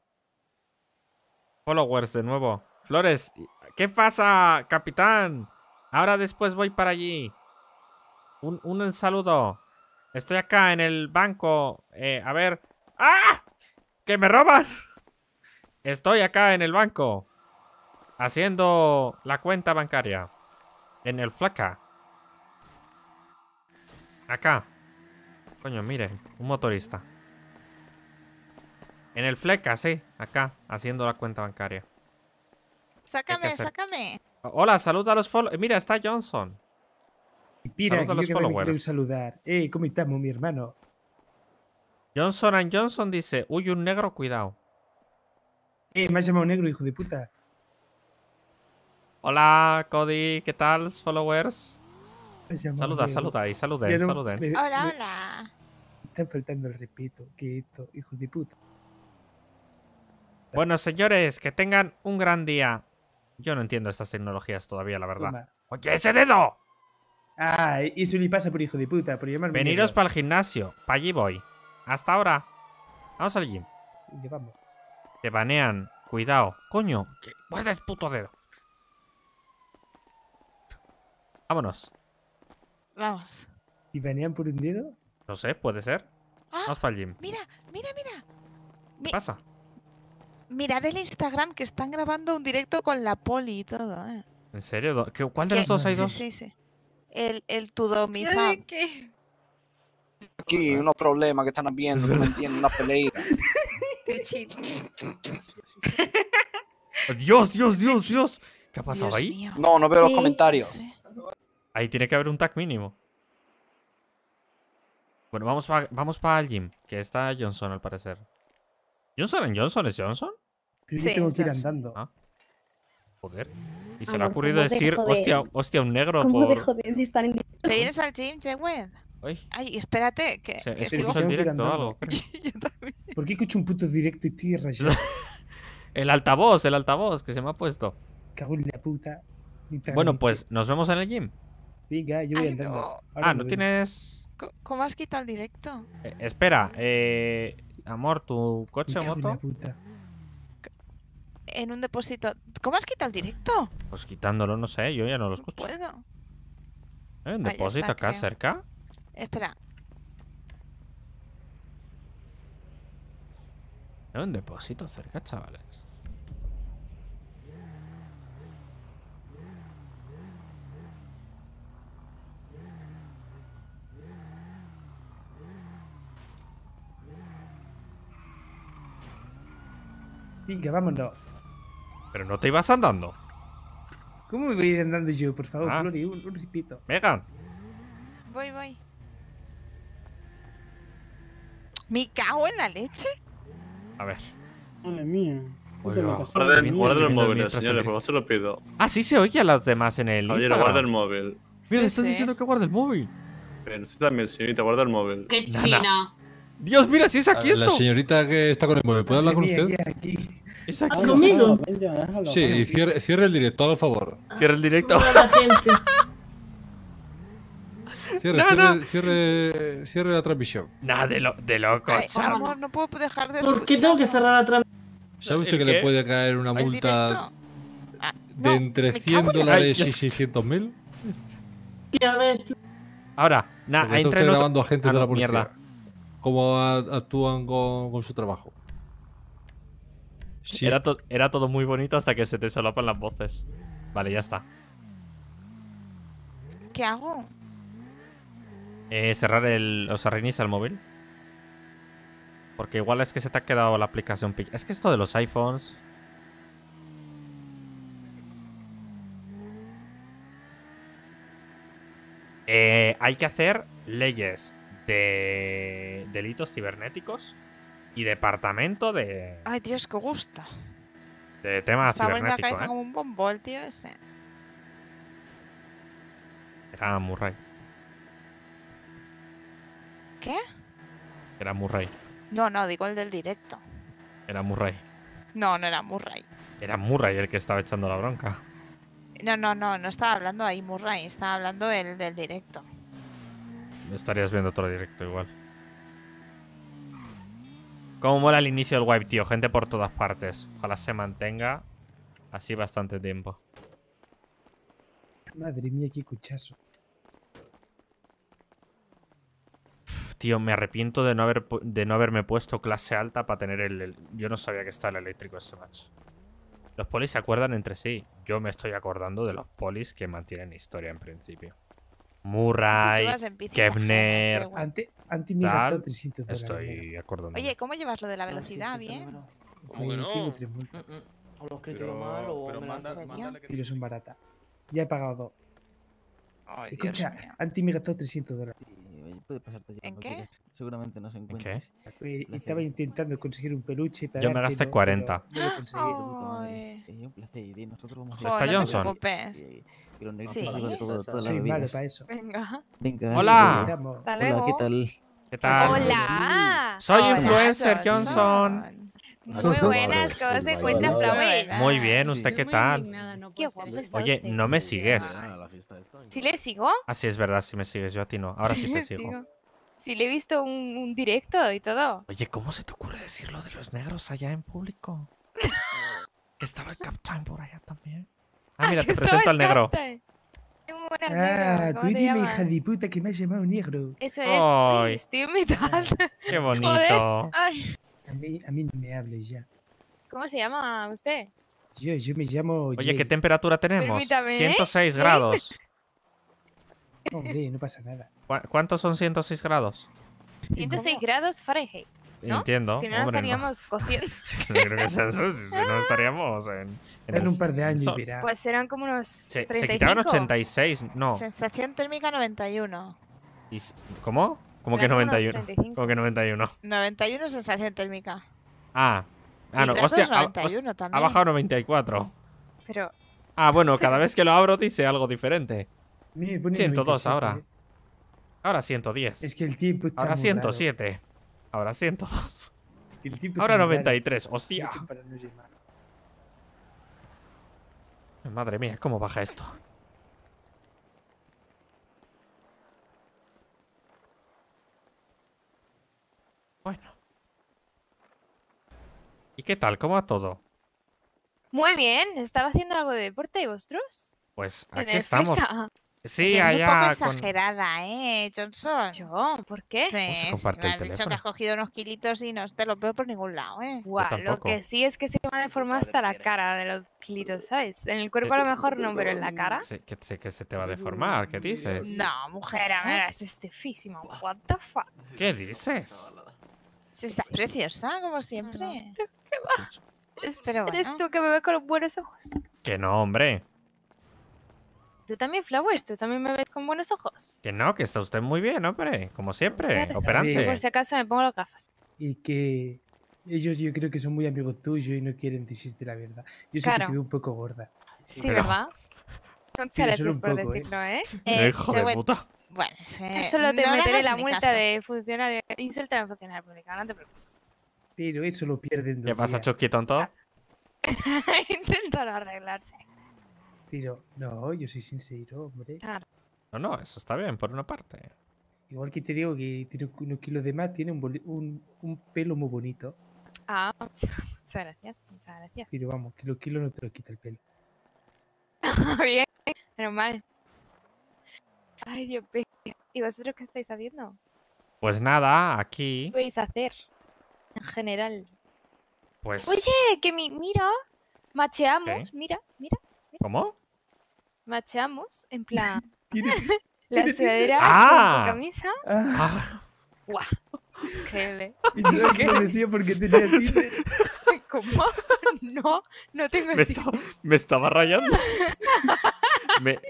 Followers de nuevo. Flores, ¿qué pasa, capitán? Ahora después voy para allí. Un, un saludo. Estoy acá en el banco. Eh, a ver. ¡Ah! ¡Que me roban! Estoy acá en el banco. Haciendo la cuenta bancaria. En el flaca. Acá. Coño, miren. Un motorista. En el fleca, sí, acá, haciendo la cuenta bancaria. Sácame, sácame. Hola, saluda a los followers. Mira, está Johnson. saluda a los followers. saludar. ¿cómo estamos, mi hermano? Johnson and Johnson dice, uy, un negro, cuidado. Eh, me has llamado negro, hijo de puta. Hola, Cody, ¿qué tal, followers? Saluda, negro. saluda ahí, saluden, saluden. hola, hola. están faltando el repito, quieto, hijo de puta. Bueno, señores, que tengan un gran día. Yo no entiendo estas tecnologías todavía, la verdad. ¡Oye, ese dedo! Ah, eso ni pasa por hijo de puta, por llamarme. Veniros para el gimnasio, para allí voy. Hasta ahora. Vamos al gym. Vamos. Te banean, cuidado. Coño, que guardes puto dedo. Vámonos. Vamos. ¿Y banean por un dedo? No sé, puede ser. Ah, vamos para el gym. Mira, mira, mira. ¿Qué pasa? mirad el Instagram que están grabando un directo con la poli y todo. ¿eh? ¿En serio? ¿Cuál de los dos hay sí, dos? Sí, sí. El, el Tudomi ¿Qué? Aquí unos problemas que están que no entiendo, una pelea. Qué Dios, Dios, Dios, Dios. ¿Qué ha pasado ahí? No, no veo los comentarios. Ahí tiene que haber un tag mínimo. Bueno, vamos para vamos para el que está Johnson al parecer. ¿Johnson en Johnson es Johnson? que ir andando. Ah, joder. Y se ah, le ha ocurrido decir, hostia, un negro ¿Cómo por... dejo de en ¿Te vienes al gym, Jewel? Ay, espérate, que, es directo algo. ¿Por qué escucho un puto directo y tierra? el altavoz, el altavoz que se me ha puesto. Cago puta. Bueno, pues nos vemos en el gym. Venga, yo voy andando. Ah, ¿no tienes...? ¿Cómo has quitado el directo? Eh, espera, eh... Amor, ¿tu coche o moto? en un depósito. ¿Cómo has quitado el directo? Pues quitándolo, no sé, yo ya no lo escucho. puedo. ¿Hay ¿Eh? un depósito acá cerca? Espera. ¿Hay ¿Eh? un depósito cerca, chavales? Venga, vámonos. ¿Pero no te ibas andando? ¿Cómo me voy a ir andando yo? Por favor, ah. Flori, un, un Venga. Voy, voy. ¿Me cago en la leche? A ver. Madre mía. Guarda el móvil, señores, por favor se lo pido. Ah, sí se oye a las demás en el Javier, guarda el móvil. Mira, le están diciendo que guarde el móvil. Pero eh, usted también, señorita, guarda el móvil. ¡Qué china! Dios, mira, si es aquí esto. La señorita que está con el móvil, ¿puede hablar con usted? Aquí, Exacto. Ah, conmigo. Sí, cierre, cierre el directo, por favor. Cierre el directo. la gente. Cierre, cierre, cierre, la transmisión. Nada de, loco. por no puedo dejar de. ¿Por qué tengo que cerrar la transmisión? ¿Ya usted que le puede caer una multa ah, de entre 100 dólares y 600 mil? Ahora, nada, entra grabando a gente ah, de la policía. Cómo actúan con su trabajo. Era, todo muy bonito hasta que se te solapan las voces. Vale, ya está. ¿Qué hago? Eh, cerrar el. O sea, reinicia el móvil. Porque igual es que se te ha quedado la aplicación. Es que esto de los iPhones. Eh, hay que hacer leyes de delitos cibernéticos y departamento de. Ay, Dios, qué gusto. De temas Estaba en la cabeza ¿eh? como un bombón, tío ese. Era Murray. ¿Qué? Era Murray. No, no, digo el del directo. Era Murray. No, no era Murray. Era Murray el que estaba echando la bronca. No, no, no, no estaba hablando ahí Murray, estaba hablando el del directo. Estarías viendo otro directo igual. Cómo mola el inicio del wipe, tío. Gente por todas partes. Ojalá se mantenga así bastante tiempo. Madre mía, qué cuchazo. Tío, me arrepiento de no, haber, de no haberme puesto clase alta para tener el, Yo no sabía que estaba el eléctrico ese match. Los polis se acuerdan entre sí. Yo me estoy acordando de los polis que mantienen historia en principio. Murray, Kevner. anti, anti 300 estoy acordando. Oye, ¿cómo llevas lo de la velocidad? Bien. ¿Cómo que no? O los críticos mal o pero me Que son baratas. Ya he pagado dos. Escucha, anti 300 dólares puede pasarte ya. ¿En qué? Quieras. Seguramente no se encuentres. Estaba intentando conseguir un peluche. Para yo me gasté 40. No, no Ay. un placer. Y nosotros vamos Joder, a ¿Está Johnson? No te sí. Soy malo para eso. Venga. Venga. Hola. Hola, ¿qué tal? ¿Qué tal? Hola. Soy Hola. influencer Johnson. Johnson muy buenas, ¿cómo se encuentra Flame? Muy bien, ¿usted qué tal? Oye, no me sigues. Ah, ¿Sí le sigo? así es verdad, si me sigues, yo a ti no. Ahora sí, te sigo. Sí, le he visto un, directo y todo. Oye, ¿cómo se te ocurre decir lo de los negros allá en público? estaba el Captain por allá también. Ah, ah mira, te presento al negro. Ah, tú hija de puta que me llamado negro. Eso es, estoy Qué bonito. Ay. A mí, a mí no me hables ya. ¿Cómo se llama usted? Yo, yo me llamo... Oye, ¿qué temperatura tenemos? Permítame, 106 ¿eh? grados. Hombre, no pasa nada. ¿Cuántos son 106 grados? 106 grados Fahrenheit. Entiendo. Que no estaríamos cociendo. creo si no estaríamos en... en un par de años, mira. Pues serán como unos Se, quitaron 86, no. Sensación térmica 91. ¿Y ¿Cómo? Como que 91. Como que 91. 91 sensación térmica. Ah. Ah, no, hostia. ha, bajado 94. Pero. Ah, bueno, cada vez que lo abro dice algo diferente. 102 ahora. Ahora 110. Es que el tiempo está Ahora 107. Ahora 102. Ahora 93. Hostia. Madre mía, ¿cómo baja esto? ¿Y qué tal? ¿Cómo va todo? Muy bien, estaba haciendo algo de deporte y vosotros. Pues aquí estamos. Sí, allá. allá. un poco exagerada, ¿eh, Johnson? ¿Yo? ¿Por qué? Sí, se me has dicho que has cogido unos kilitos y no te los veo por ningún lado, ¿eh? Guau, lo que sí es que se va a deformar hasta la cara de los kilitos, ¿sabes? En el cuerpo a lo mejor no, pero en la cara. Sí, que, se te va a deformar, ¿qué dices? No, mujer, a ver, es estefísimo. ¿What the fuck? ¿Qué dices? Sí, está preciosa, como siempre. Eres tú que me ves con buenos ojos. Que no, hombre. Tú también, Flowers, tú también me ves con buenos ojos. Que no, que está usted muy bien, hombre. Como siempre, operante. Por si acaso me pongo las gafas. Y que ellos yo creo que son muy amigos tuyos y no quieren decirte la verdad. Yo sé que te veo un poco gorda. Sí, mamá ¿verdad? Muchas gracias por ¿eh? decirlo, eh hijo eh, de puta. Bueno, eso lo te meteré la multa de funcionario. insertar en funcionario público, no te preocupes. Pero eso lo pierden. ¿Qué pasa, choquito tonto? Ah. Intento arreglarse. Pero, no, yo soy sincero, hombre. Claro. No, no, eso está bien, por una parte. Igual que te digo que tiene unos kilos de más, tiene un, un pelo muy bonito. Ah, muchas gracias, muchas gracias. Pero vamos, que los kilos no te lo quita el pelo. bien, menos mal. Ay, Dios mío. ¿Y vosotros qué estáis haciendo? Pues nada, aquí. ¿Qué podéis hacer? En general. Pues. Oye, que mi, mira. Macheamos, mira, mira. ¿Cómo? Macheamos, en plan. la sudadera ah. la camisa. Ah. ¡Guau! Increíble. ¿Y tú qué? te porque tenía ¿Cómo? No, no tengo me, me estaba rayando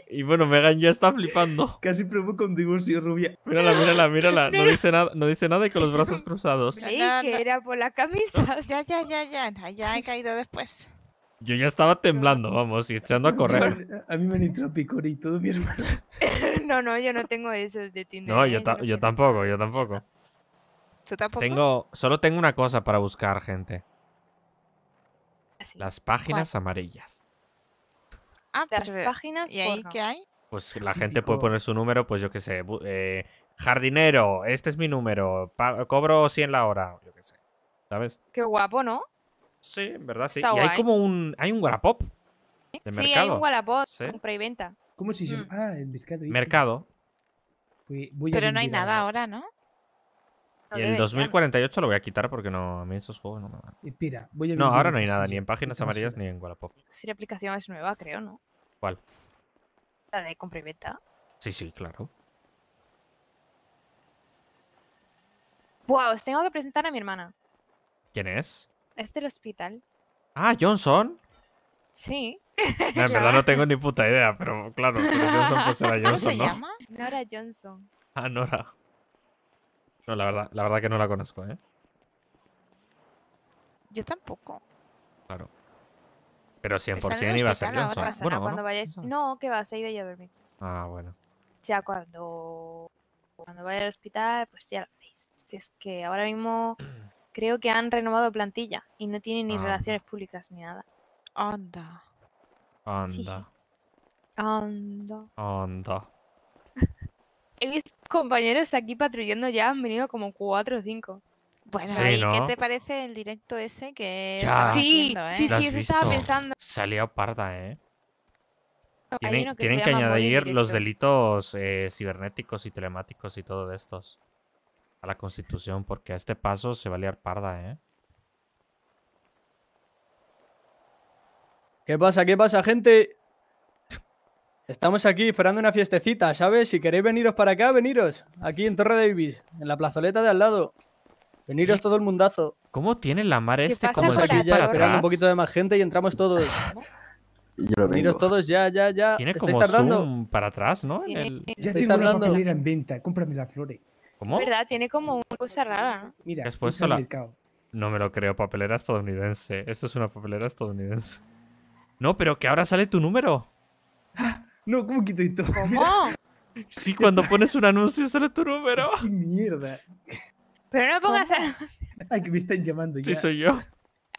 y bueno, Megan ya está flipando. Casi pruebo con divorcio, rubia. Mírala, mírala, mírala. No dice nada, no dice nada y con los brazos cruzados. Sí, que era por la camisa. Ya, ya, ya, ya. Ya he caído después. Yo ya estaba temblando, vamos, y echando a correr. A mí me han entrado picor y todo, mi hermano. no, no, yo no tengo eso de Tinder. No, yo, eh, yo, tampoco, yo tampoco. solo tengo una cosa para buscar, gente. Ah, Las páginas amarillas. Ah, pues las páginas. ¿Y hay? Pues la gente puede poner su número, pues yo qué sé. Eh, jardinero, este es mi número. cobro 100 la hora, yo qué sé. ¿Sabes? Qué guapo, ¿no? Sí, en verdad sí. y hay como un. Hay un Wallapop. sí, hay un Wallapop, compra y venta. ¿Cómo se llama? Mm. Ah, mercado. pero no hay nada ahora, ¿no? y el 2048 lo voy a quitar porque no, a mí esos juegos no me van. no, ahora no hay nada, ni en páginas amarillas ni en Wallapop. Si la aplicación es nueva, creo, ¿no? ¿Cuál? ¿La de compra Sí, sí, claro. Wow, os tengo que presentar a mi hermana. ¿Quién es? Es del hospital. Ah, Johnson. Sí. en verdad no tengo ni puta idea, pero claro, Johnson pues Johnson, ¿Cómo se llama? Nora Johnson. Ah, Nora. No, la verdad, la verdad que no la conozco, ¿eh? Yo tampoco. Claro. Pero 100% iba a ser Johnson. No, no? no, que va, a ha ido ya a dormir. Ah, bueno. O sea, cuando, cuando vaya al hospital, pues ya lo veis. Si es que ahora mismo creo que han renovado plantilla y no tienen ni ah, relaciones públicas ni nada. Anda. Anda. sí. Anda. Anda. He visto compañeros aquí patrullando ya, han venido como cuatro o cinco. Bueno, ¿y qué te parece el directo ese que está Sí, haciendo, ¿eh? sí, sí, eso estaba pensando. liado parda, ¿eh? Tienen, que, añadir los delitos eh, cibernéticos y telemáticos y todo de estos a la constitución, porque a este paso se va a liar parda, ¿eh? ¿Qué pasa? ¿Qué pasa, gente? Estamos aquí esperando una fiestecita, ¿sabes? Si queréis veniros para acá, veniros. Aquí en Torre Davis, en la plazoleta de al lado. Veniros todo el mundazo. ¿Cómo tiene la mar este como el por esperando un poquito de más gente y entramos todos. Veniros todos ya, ya, ya. Tiene como tardando? para atrás, ¿no? Ya estoy papelera en venta, cómprame la flore. ¿Cómo? ¿Verdad? Tiene como una cosa rara, Mira, es No me lo creo, papelera estadounidense. Esto es una papelera estadounidense. No, pero que ahora sale tu número. Ah, no, ¿cómo quito esto? ¿Cómo? Sí, cuando pones un anuncio sale tu número. ¡Qué mierda! Pero no pongas a... Ay, que me están llamando ya. Sí, soy yo.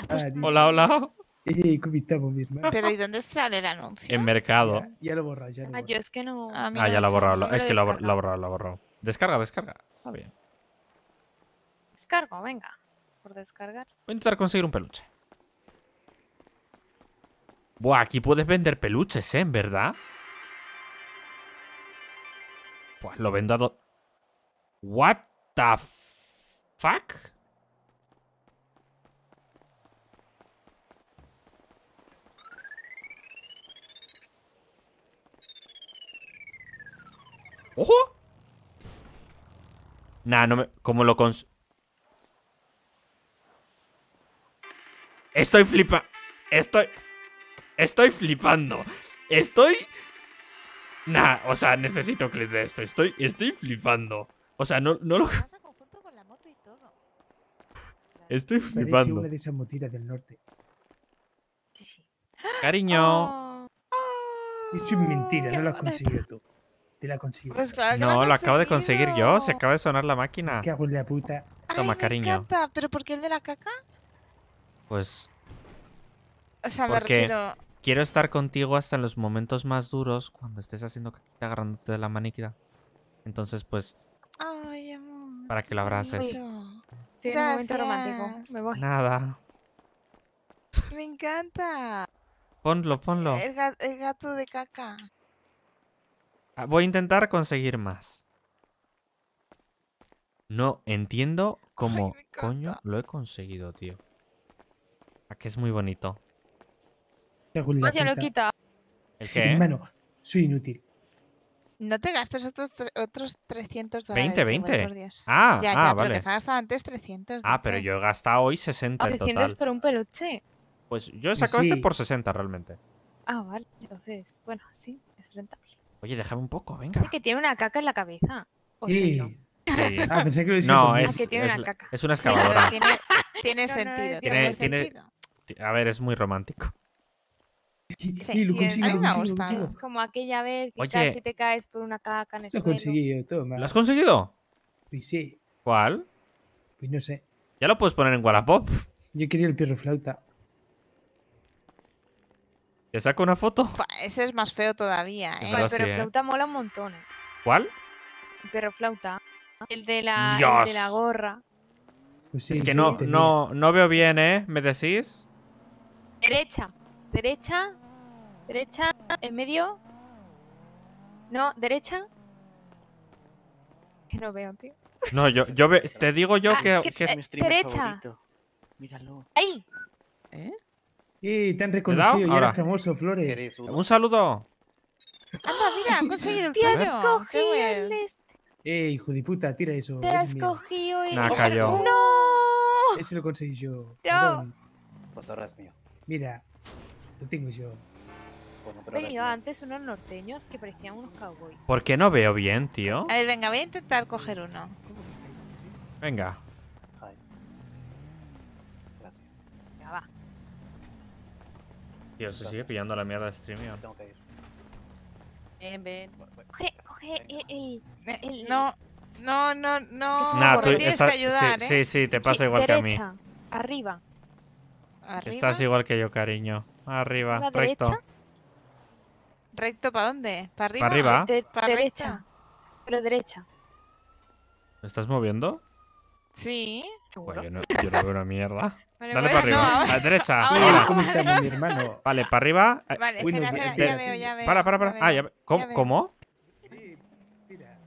Ah, hola, hola. Eh, mi Pero ¿y dónde sale el anuncio? En mercado. Ya, lo borra, ya lo ah, borra. Ah, yo es que no. Ah, ah ya lo ha borrado. es que lo he borrado, lo he borrado. Descarga, descarga. Está bien. Descargo, venga. Por descargar. Voy a intentar conseguir un peluche. Buah, aquí puedes vender peluches, ¿eh? ¿En verdad? Pues lo vendo a dos. What the fuck? Fuck. ¡Ojo! Nah, no me... Como lo cons... Estoy flipa... Estoy... Estoy flipando. Estoy... Nah, o sea, necesito clip de esto. Estoy, estoy flipando. O sea, no, no lo... Estoy flipando. una Cariño. Ah. Es una mentira, no lo has conseguido tú. Te la conseguí. Pues no, lo, acabo de conseguir yo. Se acaba de sonar la máquina. ¿Qué puta? Toma, cariño. ¿Pero por qué el de la caca? Pues. O sea, me Quiero estar contigo hasta en los momentos más duros, cuando estés haciendo caquita agarrándote de la maniquita. Entonces, pues. Ay, amor. Para que lo abraces. Nada. Me encanta. Ponlo, ponlo. El, gato de caca. Ah, voy a intentar conseguir más. No entiendo cómo coño lo he conseguido, tío. Aquí ah, es muy bonito. Oye, lo he quitado ¿El qué? soy inútil. No te gastes otros, 300 dólares. 20, 20. Por Ah, ya, ah, ya, vale. pero que se han gastado antes 300. Ah, pero yo he gastado hoy 60 en total. 300 por un peluche. Pues yo he sacado este por 60 realmente. Ah, vale. Entonces, bueno, sí, es rentable. Oye, déjame un poco, venga. Es que tiene una caca en la cabeza. ¿O sí. Sí. Ah, pensé que lo hiciste. No, es, que tiene una caca. es una excavadora. tiene, tiene, sentido, tiene sentido. A ver, es muy romántico sí, lo consigo, lo mí me Es como aquella vez que casi te caes por una caca en el Lo suelo. ¿Lo has conseguido? Pues sí. ¿Cuál? Pues no sé. ¿Ya lo puedes poner en Wallapop? Yo quería el perro flauta. ¿Te saco una foto? ese es más feo todavía, ¿eh? Pero el perro ¿eh? flauta mola un montón. ¿eh? ¿Cuál? El perro flauta. El de la, de la gorra. Pues sí, es que no, no, no veo bien, ¿eh? ¿Me decís? Derecha. Derecha, Derecha, en medio. No, derecha. Que no veo, tío. No, yo, yo te digo yo ah, que, es mi streamer derecha. Míralo. Ahí. ¿Eh? Y te han reconocido y eres famoso, Flores. Un saludo. Anda, mira, han conseguido el Te has cogido el Eh, hijo de puta, tira eso. Te has cogido el... Este. ¡No! Ese lo conseguí yo. No. Pues ahora es mío. Mira, lo tengo yo. Bueno, venido antes unos norteños que parecían unos cowboys. ¿Por qué no veo bien, tío? A ver, venga, voy a intentar coger uno. Venga. Gracias. Ya va. Tío, se sigue pillando la mierda de streaming. Tengo que ir. Ven, ven. Coge, coge No, no, no, no. Nah, tú, tienes que ayudar, sí, ¿eh? sí, sí, te pasa igual que a mí. Arriba. Estás igual que yo, cariño. Arriba, recto. ¿Recto para dónde? ¿Para arriba? ¿Para arriba? ¿Para derecha. Pero derecha. ¿Me estás moviendo? Sí. Bueno, pues yo, no, yo no veo una mierda. Dale para arriba. a la derecha. Ahora, ahora. mi hermano? Vale, para arriba. Eh, vale, espera, ya, veo, ya veo. Para, para, para. ah, ya, ¿Cómo? Ya Mira,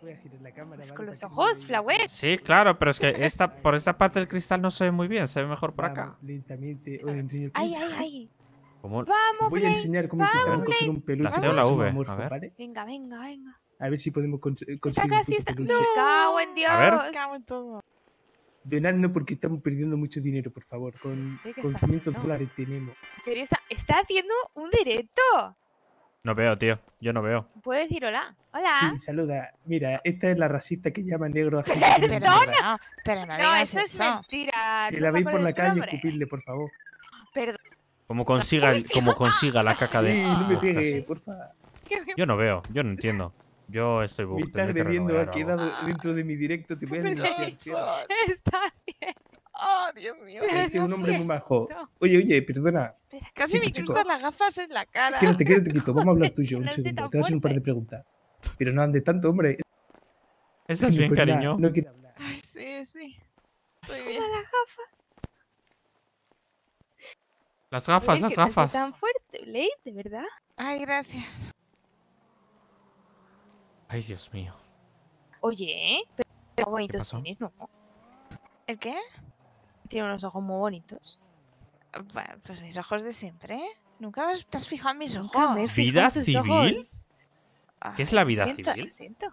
Voy a la cámara. Pues con los ojos, Flower. Sí, claro, pero es que esta, por esta parte del cristal no se ve muy bien. Se ve mejor por acá. Lentamente. Ay, ay, ay. Vamos, Voy a enseñar cómo vamos, intentar coger un peluche. Venga, venga, venga. A ver si podemos pues conseguir Esa No. Cago en Dios. A Cago en todo. Donadnos porque estamos perdiendo mucho dinero, por favor. Con, 500 dólares tenemos. ¿En serio? Está, haciendo un directo? No veo, tío. Yo no veo. Puedes decir hola? Hola. Sí, saluda. Mira, esta es la racista que llama negro a gente. ¡Perdona! Pero no, eso, eso es mentira. Si la veis por la calle, escupidle, por favor. Perdón. Como consiga, consiga la ah, caca de. Yo no veo, yo no entiendo. Yo estoy Me estás bebiendo, ha quedado dentro de mi directo, te voy a denunciar. Está bien. Oh, Dios mío. Este es un hombre muy bajo. Oye, oye, perdona. Casi me cruzan las gafas en la cara. Quédate, quédate quito. Vamos a hablar tuyo un segundo. Te voy a hacer un par de preguntas. Pero no andes tanto, hombre. ¿Estás bien, cariño? No quiero hablar. Ay, sí, sí. Estoy bien. las gafas. Las gafas, las gafas. tan fuerte, Blade, de verdad. Ay, gracias. Ay, Dios mío. Oye, pero bonitos tienes, ¿no? ¿El qué? Tiene unos ojos muy bonitos. pues mis ojos de siempre. Nunca estás has fijado en mis ojos. ¿Vida civil? ¿Qué es la vida siento, civil? Siento.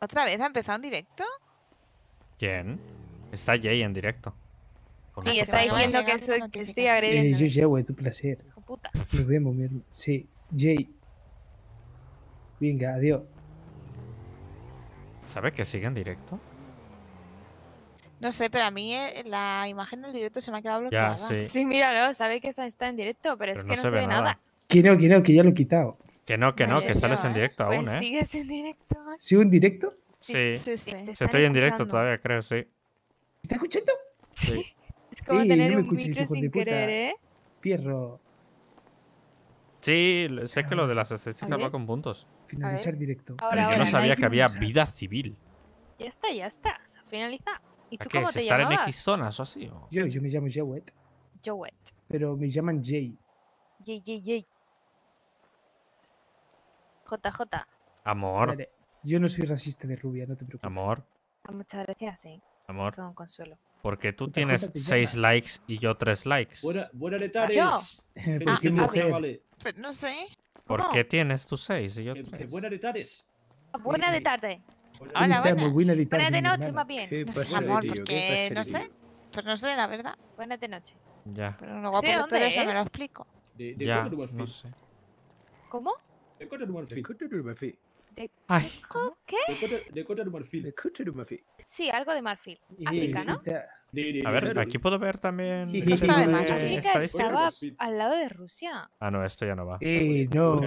¿Otra vez ha empezado en directo? ¿Quién? Está Jay en directo. Sí, está diciendo que, soy, estoy agrediendo. yo llevo güey, tu placer. Puta. Nos vemos, mi hermano. Sí, Jay. Venga, adiós. ¿Sabes que sigue en directo? No sé, pero a mí eh, la imagen del directo se me ha quedado bloqueada. Ya, sí. sí. míralo, Sabes que está en directo, pero, es que no, se, ve nada. nada. Que no, que no, que ya lo he quitado. Que no, que no, pues que sales en directo pues aún, ¿eh? ¿Sigues en directo? ¿Sigo en directo? Sí. sí, sí, sí. Estoy en directo todavía, creo, sí. ¿Estás escuchando? Sí. Es como tener un micro sin querer, ¿eh? Pierro. Sí, sé que lo de las estéticas va con puntos. Finalizar directo. yo no sabía que había vida civil. Ya está, ya está. Se finaliza. ¿Y tú qué? cómo te estar en X zona o así? Yo, yo me llamo Jowet. Jowet. Pero me llaman Jay. Jay, Jay, Jay. JJ. Amor. Yo no soy racista de rubia, no te preocupes. Amor. Ah, muchas gracias, sí. Eh. Amor. Es todo un consuelo. Porque tú tienes 6 likes y yo 3 likes. Buena, ah, ¿Yo? Ah, pero no sé. ¿Por qué tienes tú 6 y yo 3? Eh, buena eh, Letares. Buena de tarde. Hola, buenas. de, buena de noche, más bien. No sé, amor, porque no sé. Pero no sé, la verdad. Buenas de noche. Ya. Pero no voy a poner me lo explico. ya, no sé. ¿Cómo? ¿De, qué? De cota, de Marfil. Sí, algo de Marfil. África, ¿no? A ver, aquí puedo ver también. África estaba al lado de Rusia. Ah, no, esto ya no va. Eh, no,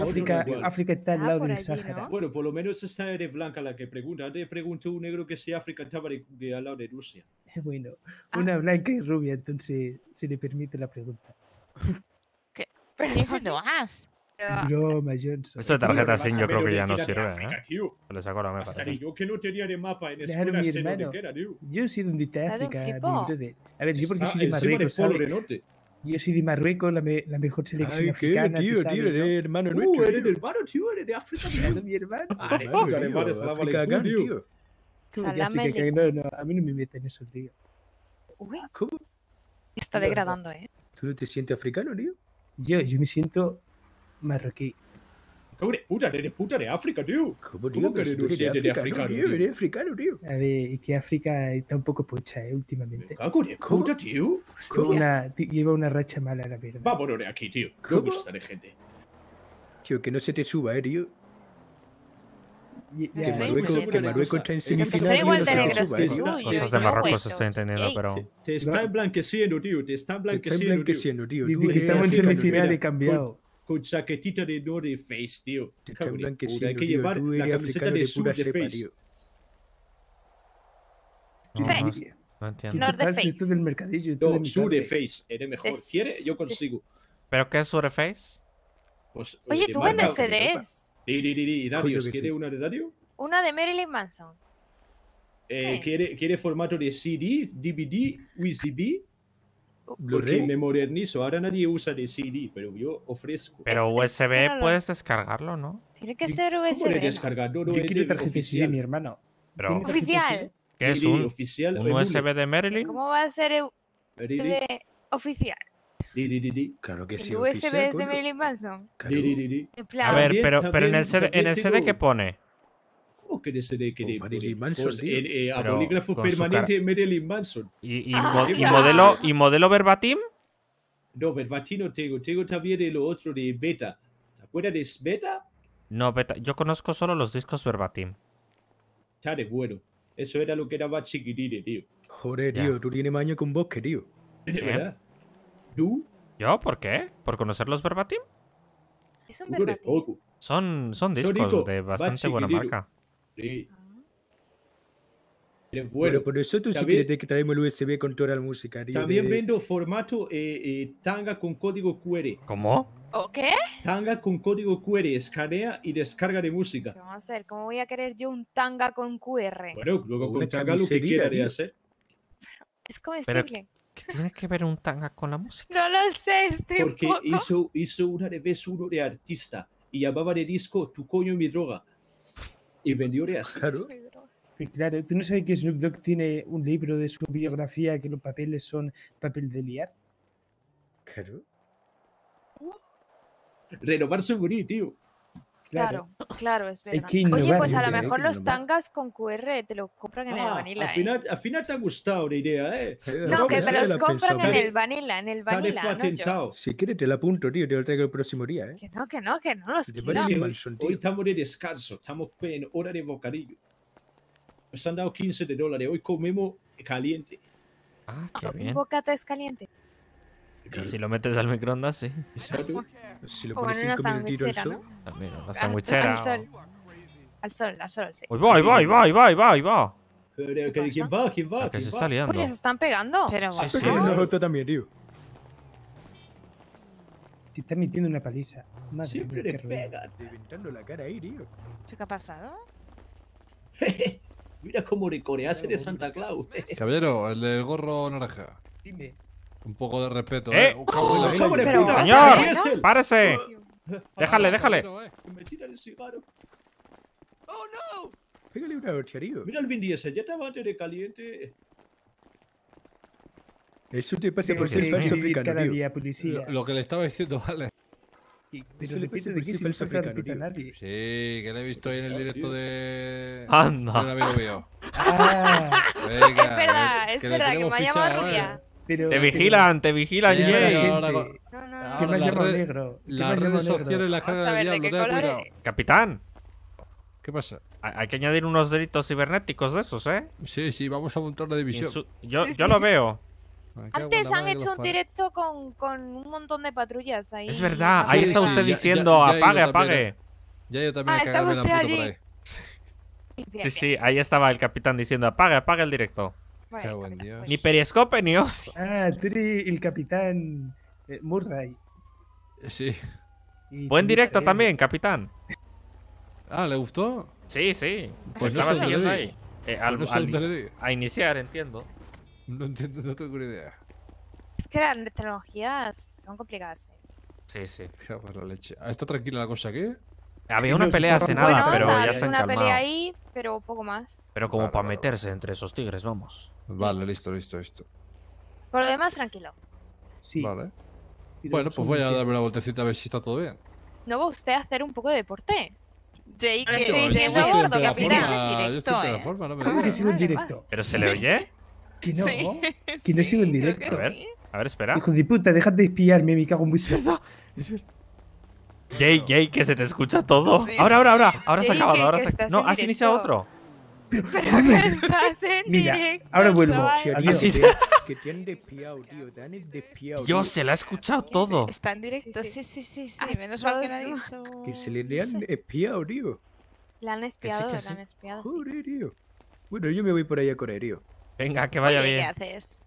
África, África está al ah, lado del Sahara. Bueno, por lo menos esa eres blanca la que pregunta. Antes preguntó un negro que si África estaba de, al lado de Rusia. Bueno, ah. una blanca y rubia, entonces si le permite la pregunta. ¿Qué? Pero eso lo más? Broma, Johnson. Esto de tarjeta SIM yo creo que ya no sirve, África, ¿eh? Le saco me mesa. Yo que no tenía de mapa en esa claro, mi hermano. Sé tío. Yo soy un está África. De... A ver, yo porque soy de Marruecos, ¿sabes? Yo soy de Marruecos, la, me, la mejor selección Ay, africana. Tío, tío, tío, eres hermano uh, nuestro. Uh, eres del hermano, tío, eres de África. Tío. mi hermano. Ah, hermano, África, acá, tío. Tú, que no, no, a mí no me meten eso, tío. Uy, ¿cómo? Está degradando, ¿eh? ¿Tú no te sientes africano, tío? Yo, yo me siento marroquí. ¿Cómo eres puta? Eres puta de África, tío. ¿Cómo, tío? ¿Cómo que eres de África, tío? Eres africano, tío. A ver, es que África está un poco pocha, eh, últimamente. ¿Cómo eres puta, tío? Una, lleva una racha mala, la verdad. Vámonos de aquí, tío. No gusta de gente. Tío, que no se te suba, eh, tío. Ya, que Marruecos está en semifinales. igual de negros que eh, tú. Cosas de Marruecos estoy entendiendo, pero. Te está emblanqueciendo, tío. Te está emblanqueciendo, tío. que Estamos en semifinales cambiado con chaquetita de no face, tío. hay que llevar la camiseta de, face. No, no entiendo. mejor. Yo consigo. ¿Pero qué es Surface? Pues, oye, tú vendes CDs. ¿quiere una de Una de Marilyn Manson. Eh, ¿quiere, ¿Quiere formato de CD, DVD, USB? Porque me modernizo. Ahora nadie usa de CD, pero yo ofrezco. Pero USB claro. puedes descargarlo, ¿no? Tiene que ser USB. ¿no? Descargador yo quiero tarjeta CD, mi hermano. Pero, oficial. ¿Qué es un, oficial un USB de Marilyn? ¿Cómo va a ser USB oficial? Di, di, di, claro que sí. USB oficial, es de Marilyn Manson? Claro. A ver, pero, pero en el CD, en el CD ¿qué pone? o ser el Marilyn eh, Manson. permanente Marilyn Manson. ¿Y, ah, modelo, ¿Y modelo verbatim? No, verbatim no tengo. Tengo también el otro de Beta. ¿Te acuerdas de Beta? No, Beta. Yo conozco solo los discos verbatim. Chale, bueno. Eso era lo que era más tío. Joder, tío, tú tienes maña con Bosque, tío ¿De verdad? ¿Tú? ¿Yo? ¿Por qué? ¿Por conocer los verbatim? verbatim. Son, son discos de bastante buena marca. Ah. bueno. por eso tú también, sí que, que traemos el USB con toda la música. también vendo eh. formato eh, eh, tanga con código QR. ¿Cómo? ¿O qué? Tanga con código QR, escanea y descarga de música. Vamos a hacer, ¿cómo voy a querer yo un tanga con QR? Bueno, luego con tanga lo que quiera de hacer. Es comestible. ¿Qué tiene que ver un tanga con la música? No lo sé, estoy Porque un poco... hizo, hizo una de vez uno de artista y llamaba de disco Tu coño y mi droga y vendió Claro. Claro, ¿tú no sabes que Snoop Dogg tiene un libro de su biografía que los papeles son papel de liar? Claro. Renovar su gurí, tío. Claro, claro, es verdad. Oye, pues a lo mejor los tangas con QR te los compran en el ah, Vanilla. ¿eh? Al final, te ha gustado la idea, ¿eh? No, que pues te los compran en el Vanilla, en el Vanilla. No, si quieres, te la apunto, tío, te lo traigo el próximo día, ¿eh? Que no, que no, que no los Hoy estamos de descanso, estamos en hora de bocadillo. Nos han dado 15 de dólares, hoy comemos caliente. Ah, qué ah, bien. bocata es caliente? Claro. Si lo metes al microondas, sí. Exacto. Si lo pones cinco minutitos al ¿no? También, una ah, sandwichera. Al, al, sol. al sol, sí. Ahí va, ahí va, ahí va, ahí va, va. va. ¿Quién va? ¿Quién va? ¿A ah, qué se está liando? se están pegando. Pero sí, sí. Nosotros también, tío. Te están metiendo una paliza. Madre Siempre le pegan. Reventando la cara ahí, tío. ¿Qué ha pasado? Mira cómo ser de Santa Claus. Caballero, el del gorro naranja. Dime. Un poco de respeto, ¿eh? ¿Eh? ¡Oh, ahí, pobre pero... puta! ¡Señor! ¡Párese! ¡Déjale, déjale! ¡Me tira el cigarro! ¡Oh, no! Pégale una horcharío. Mira el Vin Diesel, ya va a tener caliente. Eso te pasa por ser falso africano, lo, lo que le estaba diciendo, vale. Pero Eso le pasa por ser falso Sí, que lo he visto ahí en el directo de... ¡Anda! No la había Ah. Venga, es verdad, es que verdad, que me ha llamado ¿eh? Rubia te vigilan, te vigilan, Jay. No, No, no, ¿Qué me Las redes diablo, te cuidado. Capitán. ¿Qué pasa? Hay que añadir unos delitos cibernéticos de esos, ¿eh? Sí, sí, vamos a montar la división. Yo, yo lo veo. Antes han hecho un directo con, con, un montón de patrullas ahí. Es verdad, ahí está usted diciendo apague, ¿eh? apague. Ya yo también. Ah, estaba usted allí. Sí, sí, ahí estaba el capitán diciendo apague, apague el directo. Pues. Ni Periscope ni os. Ah, tú eres el capitán eh, Murray. Sí. Buen directo eh, también, capitán. Ah, ¿le gustó? Sí, sí. Pues estaba siguiendo ahí. al, a iniciar, entiendo. No entiendo, no tengo idea. Es que las tecnologías son complicadas. ¿eh? Sí, sí. La leche. Ah, ¿Está tranquila la cosa aquí? Había una pelea hace nada, pero ya se han una pelea ahí, pero poco más. Pero como para meterse entre esos tigres, vamos. Vale, listo, listo, listo. Por lo demás, tranquilo. Sí. Vale. Bueno, pues voy a darme una voltecita a ver si está todo bien. ¿No va usted a hacer un poco de deporte? Jay, sí, no ¿Cómo sigo en directo? ¿Pero se le oye? Que no, que no sigo en directo. A ver, a ver, espera. Hijo de puta, dejad de espiarme, me cago en mi Jay Jay que se te escucha todo. ahora, ahora, ahora, ahora se ha ahora se ha No, has iniciado otro. Pero, Pero estás en Mira, ahora vuelvo. Así ah, que de Yo se la he escuchado todo. Está en directo, sí, sí, sí, sí. Menos mal que nadie dicho... Que se le espía La han espiado, la han espiado. tío. Bueno, yo me voy por ahí a correr, tío. Venga, que vaya bien. ¿Qué haces?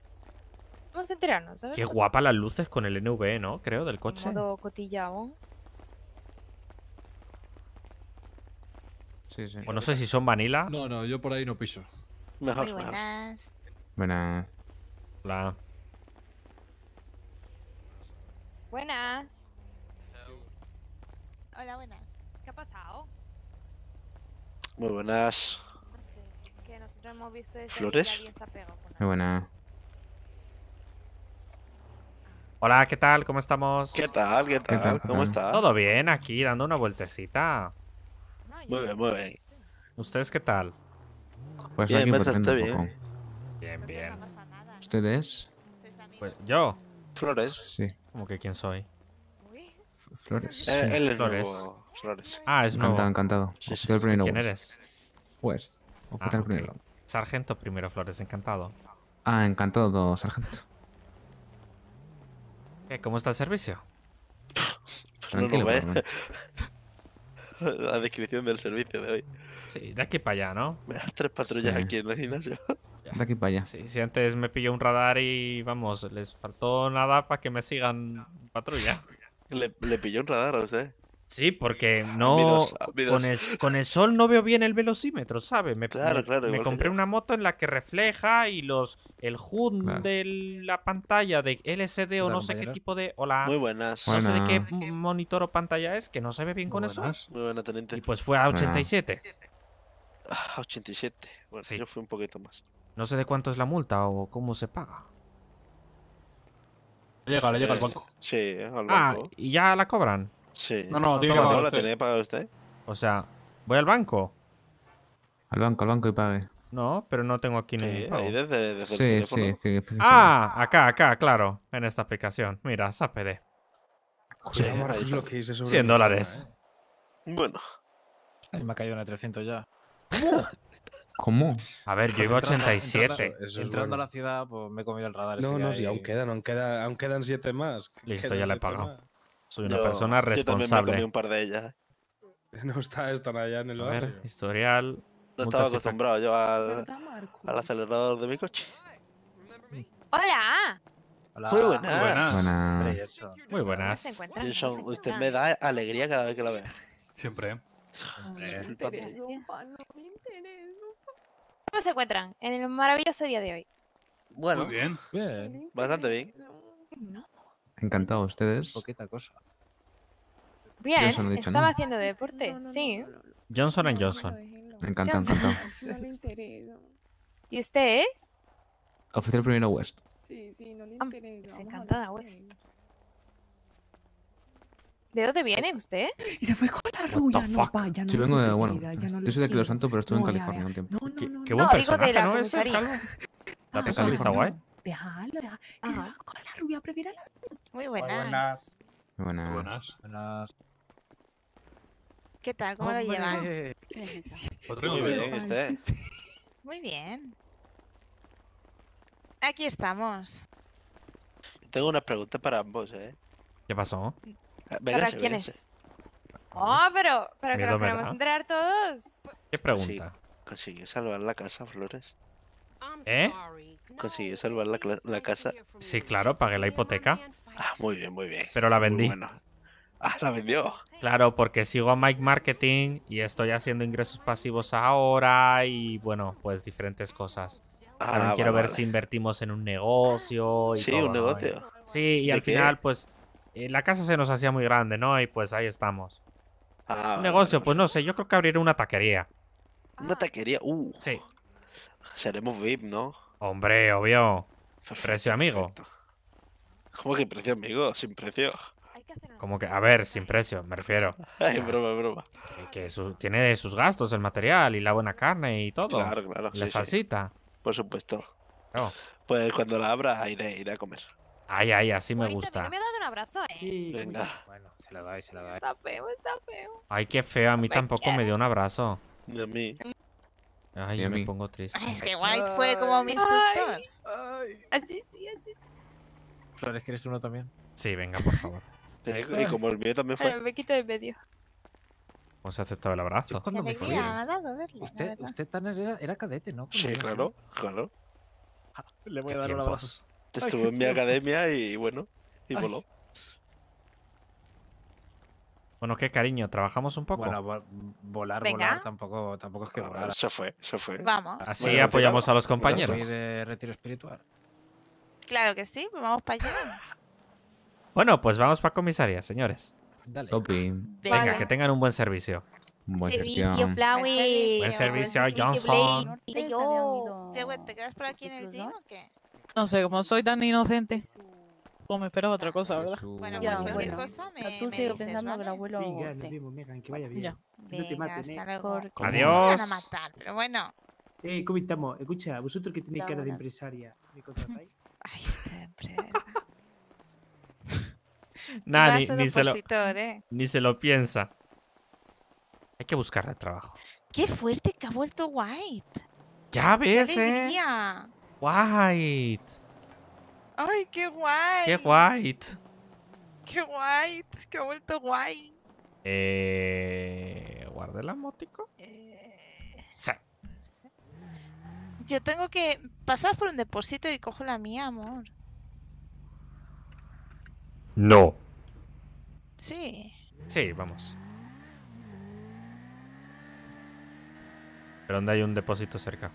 Vamos a enterarnos, ¿sabes? Qué guapa las luces con el NV, ¿no? Creo, del coche. Modo cotillado. O no sé si son vanilla. No, no, yo por ahí no piso. Mejor. Muy buenas. Buenas. Hola. Buenas. Hola, buenas. ¿Qué ha pasado? Muy buenas. es que nosotros hemos visto ¿Flores? se Muy buenas. Ah. Hola, ¿qué tal? ¿Cómo estamos? ¿Qué tal? ¿Qué tal? ¿Qué tal? ¿Cómo estás? Todo bien, aquí dando una vueltecita. Muy bien, muy bien. ¿Ustedes qué tal? Pues bien, bien. Bien, bien. ¿Ustedes? Pues yo. Flores. Sí. ¿Cómo que quién soy? Flores. Eh, él Flores. Flores. Ah, es nuevo. Encantado, encantado. ¿Quién eres? West. Pues, ah, primero. Sargento primero, Flores, encantado. Ah, encantado, sargento. Eh, ¿Cómo está el servicio? Tranquilo, ¿eh? la descripción del servicio de hoy. Sí, de aquí para allá, ¿no? Me das tres patrullas aquí en la gimnasio. De aquí para allá. Sí, si antes me pilló un radar y vamos, les faltó nada para que me sigan patrulla. Le, le pilló un radar a usted. Sí, porque ah, no ah, Con, el, con, el, sol no veo bien el velocímetro, ¿sabes? Me, compré una moto en la que refleja y los el HUD de la pantalla de LCD o no sé qué tipo de hola, Muy buenas. No sé de qué monitor o pantalla es que no se ve bien con eso. el sol. Muy buena, teniente. Y pues fue a 87. A 87. Bueno, sí. yo fui un poquito más. No sé de cuánto es la multa o cómo se paga. Llega, le al banco. Sí, al ah, banco. Ah, y ya la cobran. Sí. No, no, tiene que ¿La tenía pagado usted? O sea, ¿voy al banco? Al banco, al banco y pague. No, pero no tengo aquí ningún pago. sí, Sí, sí, ah, acá, acá, claro. En esta aplicación. Mira, SAPD. lo que 100 dólares. ¿eh? Bueno. me ha caído una 300 ya. ¿Cómo? A ver, yo iba a 87. Entrando, a la ciudad, pues me he comido el radar. No, no, si aún quedan, aún quedan, 7 más. Listo, ya le he pagado. Soy una persona responsable. Yo también me comí un par de ellas. ¿eh? No está, esto allá en el a ver, historial. No estaba acostumbrado yo al, al, acelerador de mi coche. ¡Hola! Hola. Muy buenas. Muy buenas. usted me da alegría cada vez que la veo. Siempre. ¿Cómo se encuentran en el maravilloso día de hoy? Bueno. Muy bien. Bastante bien. Encantado, ¿ustedes? Poquita cosa. Bien, estaba haciendo deporte, sí. Johnson Johnson. Encantado, encantado. ¿Y usted es? Oficial primero West. Sí, sí, no le ah, interesa. Pues encantada, West. ¿De dónde viene usted? Y se fue con la rubia, no vaya, no. Yo vengo de, bueno, yo soy de Kilo pero estuve en California un tiempo. Qué, buen personaje, ¿no? Ese, La persona está guay déjalo, déjalo. Ah. Con la rubia, prefiero la Muy buenas. Muy buenas. Buenas. buenas. ¿Qué tal? ¿Cómo lo llevan? Es Otro nivel, Muy bien. Aquí estamos. Tengo una pregunta para ambos, ¿eh? ¿Qué pasó? Ah, ¿Para quién es? Ah, oh, pero, pero que lo queremos enterar todos. ¿Qué pregunta? Consiguió salvar la casa, Flores. ¿Eh? consiguió salvar la, casa? Sí, claro, pagué la hipoteca. Ah, muy bien, muy bien. Pero la vendí. Ah, la vendió. Claro, porque sigo a Mike Marketing y estoy haciendo ingresos pasivos ahora y bueno, pues diferentes cosas. Ah, quiero ver si invertimos en un negocio. sí, un negocio. Sí, y al final, pues eh, la casa se nos hacía muy grande, ¿no? Y pues ahí estamos. Ah, un negocio, pues no sé, yo creo que abriré una taquería. ¿Una taquería? Uh. Sí. Seremos VIP, ¿no? Hombre, obvio. precio amigo. ¿Cómo que precio amigo? Sin precio. Como que, a ver, sin precio, me refiero. Ay, broma, broma. Que, tiene sus gastos el material y la buena carne y todo. Claro, claro. La salsita. Por supuesto. Pues cuando la abra iré, a comer. Ay, ay, así me gusta. Me ha dado un abrazo, eh. Venga. Bueno, se la doy, se la doy. Está feo, está feo. Ay, qué feo, a mí tampoco me dio un abrazo. Ni a mí. Mm. Ay, yo me pongo triste. es que White fue como mi instructor. así sí, así sí. Flores, ¿quieres uno también? Sí, venga, por favor. y como el mío también fue. me quito de medio. ¿Cómo se ha aceptado el abrazo? Yo cuando me fui. Usted, usted tan era, era, cadete, ¿no? sí, claro, claro. Le voy a dar un abrazo. Estuvo en mi academia y bueno, y voló. Bueno, qué cariño, trabajamos un poco. Bueno, volar, volar, tampoco, tampoco es que ah, volar. Se fue, se fue. Vamos. Así apoyamos a los compañeros. de retiro espiritual. Claro que sí, pues vamos para allá. Bueno, pues vamos para comisaría, señores. Dale. Topin. Venga, que tengan un buen servicio. buen servicio, Buen servicio, Johnson. ¿Te quedas por aquí en el gym o qué? No sé, como soy tan inocente tampoco me esperaba otra cosa, ¿verdad? Bueno, pues cualquier bueno. cosa me. O sea, tú me sigo pensando ¿vale? que el abuelo. Venga, nos vemos, Megan, que vaya bien. Ya. Venga, no te mates, hasta luego. Adiós. Me van a matar, pero bueno. Eh, ¿cómo estamos? Escucha, vosotros que tenéis cara de empresaria, ¿me contratáis? Ay, siempre, Nada, ni, ni, se lo, eh. ni se lo piensa. Hay que buscarle trabajo. ¡Qué fuerte que ha vuelto White! ¡Ya ves, eh! White. ¡Ay, qué guay! ¡Qué guay! ¡Qué guay! ¡Qué vuelto guay! Eh, ¿Guardé el amótico? Eh... Sí. Yo tengo que pasar por un depósito y cojo la mía, amor. No. Sí. Sí, vamos. ¿Pero dónde hay un depósito cerca?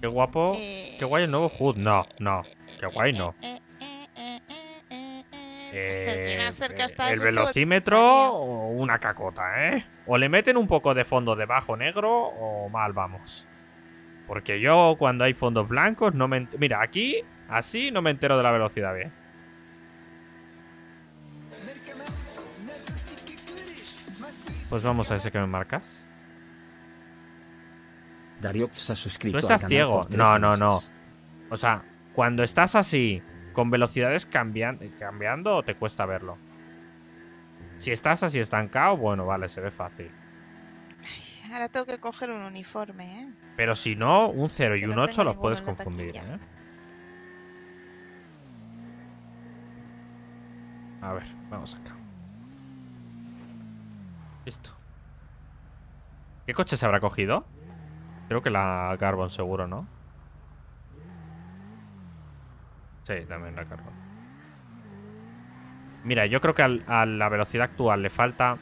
Qué guapo. Qué guay el nuevo HUD. No, no. Qué guay no. Pues el eh, este velocímetro o una cacota, ¿eh? O le meten un poco de fondo debajo negro o mal vamos. Porque yo cuando hay fondos blancos no me... Mira, aquí así no me entero de la velocidad bien. ¿eh? Pues vamos a ese que me marcas. Darío se pues, ha suscrito. No estás ciego. no, no, no. O sea, cuando estás así, con velocidades cambiando, cambiando, te cuesta verlo. Si estás así estancado, bueno, vale, se ve fácil. ahora tengo que coger un uniforme, ¿eh? Pero si no, un 0 y un 8 los puedes confundir, ¿eh? A ver, vamos acá. Listo. ¿Qué coche se habrá cogido? Creo que la Carbon seguro, ¿no? Sí, también la Carbon. Mira, yo creo que a la velocidad actual le falta...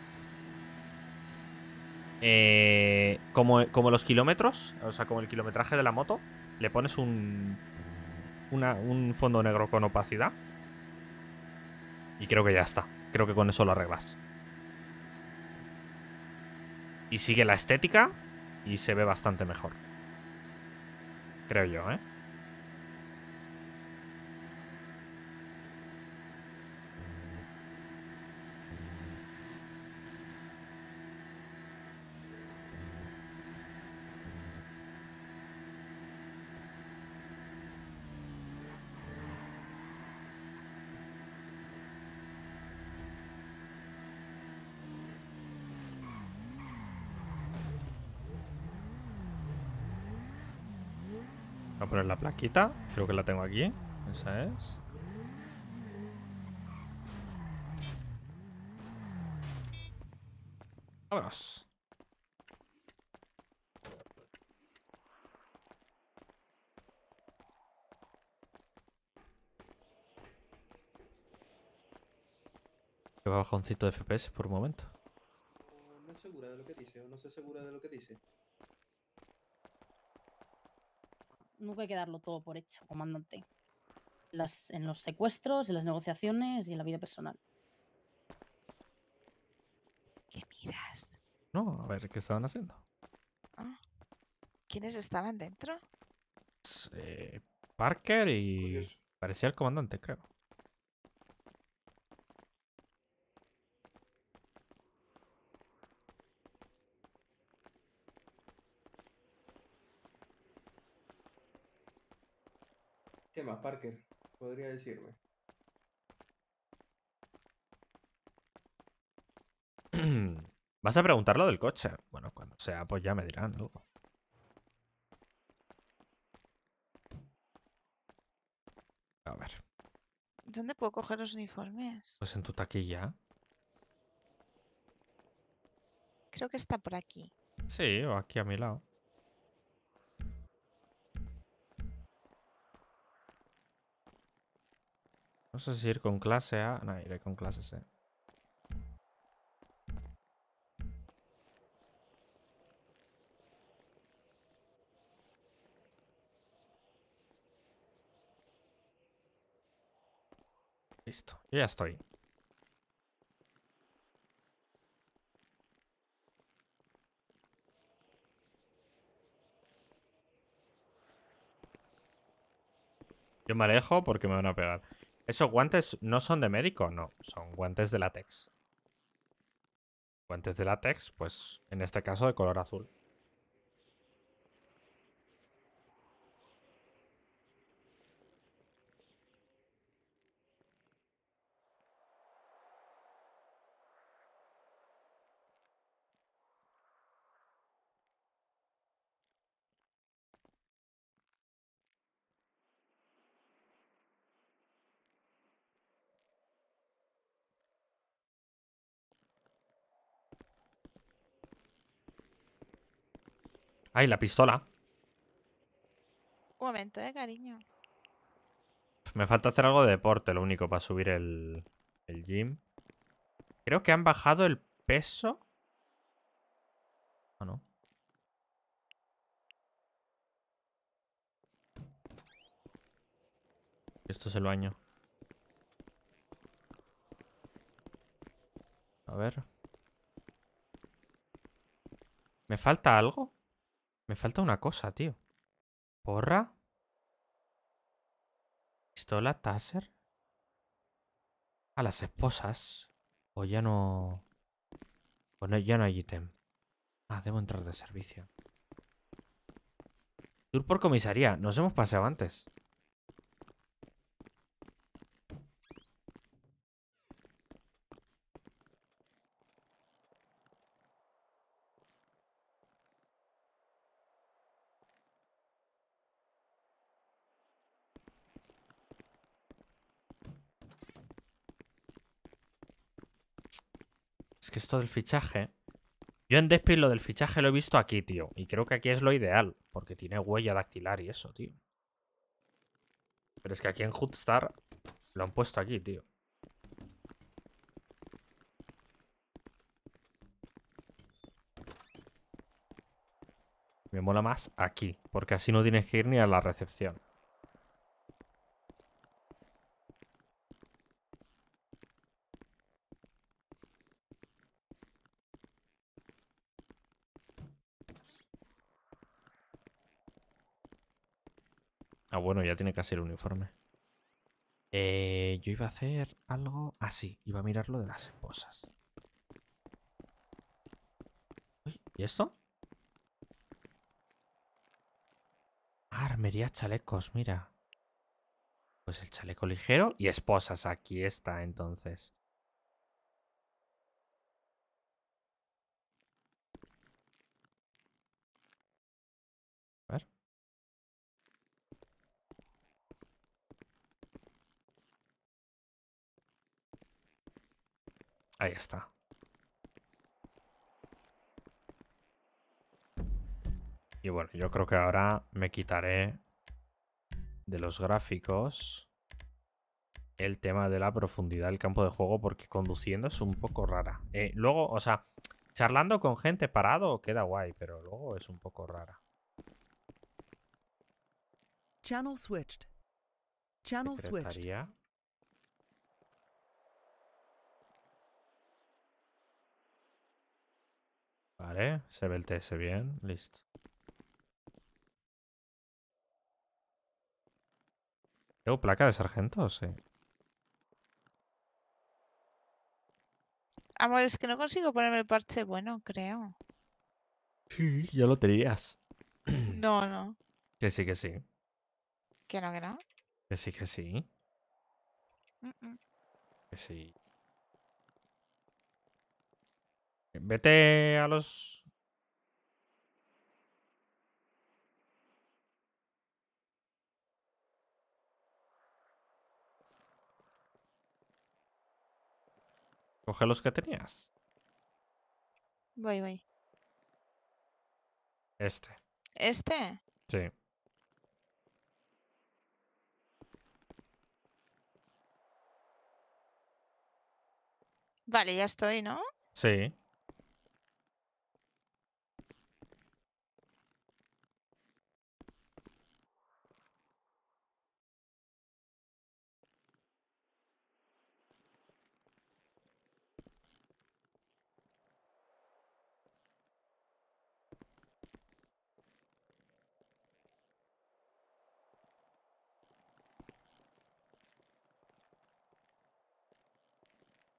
Eh, como, como los kilómetros, o sea, como el kilometraje de la moto, le pones un, un fondo negro con opacidad. Y creo que ya está. Creo que con eso lo arreglas. Y sigue la estética, y se ve bastante mejor. Creo yo, ¿eh? la plaquita. Creo que la tengo aquí. Esa es. Vámonos. bajoncito de FPS por un momento. No es segura de lo que dice, o no se segura de lo que dice. nunca hay que darlo todo por hecho, comandante. en los secuestros, en las negociaciones y en la vida personal. ¿Qué miras? No, a ver, ¿qué estaban haciendo? Ah, ¿Quiénes estaban dentro? Pues, eh, Parker y... Parecía el comandante, creo. Parker, podría decirme. ¿Vas a preguntar lo del coche? Bueno, cuando sea, pues ya me dirán A ver. ¿Dónde puedo coger los uniformes? Pues en tu taquilla. Creo que está por aquí. Sí, o aquí a mi lado. No sé si ir con clase A. No, iré con clase C. Eh. Listo, ya estoy. Yo me alejo porque me van a pegar. Esos guantes no son de médico, no. Son guantes de látex. Guantes de látex, pues en este caso de color azul. Ay, la pistola. Un momento, de eh, cariño. Me falta hacer algo de deporte, lo único, para subir el, gym. Creo que han bajado el peso. ¿O no? Esto es el baño. A ver. ¿Me falta algo? Me falta una cosa, tío. Porra. Pistola, taser. A las esposas. O ya no... Pues ya no hay ítem. Ah, debo entrar de servicio. Tour por comisaría. Nos hemos paseado antes. esto del fichaje... Yo en Despil lo del fichaje lo he visto aquí, tío. Y creo que aquí es lo ideal. Porque tiene huella dactilar y eso, tío. Pero es que aquí en Hoodstar lo han puesto aquí, tío. Me mola más aquí. Porque así no tienes que ir ni a la recepción. tiene que ser uniforme. Eh, yo iba a hacer algo así. iba a mirar lo de las esposas. ¿Y esto? armería chalecos, mira. Pues el chaleco ligero y esposas. Aquí está, entonces. Ahí está. Y bueno, yo creo que ahora me quitaré de los gráficos el tema de la profundidad del campo de juego porque conduciendo es un poco rara. Eh, luego, o sea, charlando con gente parado queda guay, pero luego es un poco rara. Channel switched. Channel switched. Vale, se ve el TS bien, listo. ¿Tengo placa de sargento o sí? Amor, es que no consigo ponerme el parche bueno, creo. Sí, ya lo tenías. No, no. Que sí, que sí. Que no, que no. Que sí, que sí. Mm, mm. Que sí. Vete a los. Coge los que tenías. Voy, voy. Este. ¿Este? Sí. Vale, ya estoy, ¿no? Sí.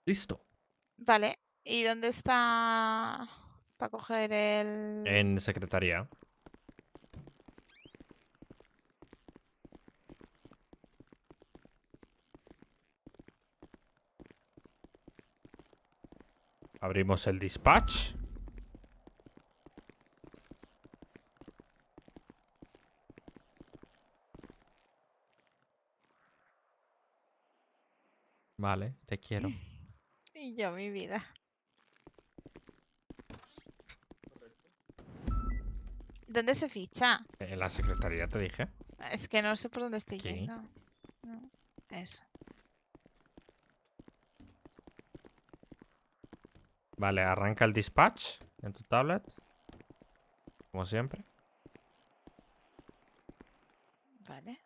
Listo. Vale. ¿Y dónde está para coger el...? En secretaría. Abrimos el dispatch. Vale, te quiero. Y yo mi vida. ¿Dónde se ficha? En la secretaría te dije. Es que no sé por dónde estoy yendo. Eso. Vale, arranca el dispatch en tu tablet. Como siempre. Vale.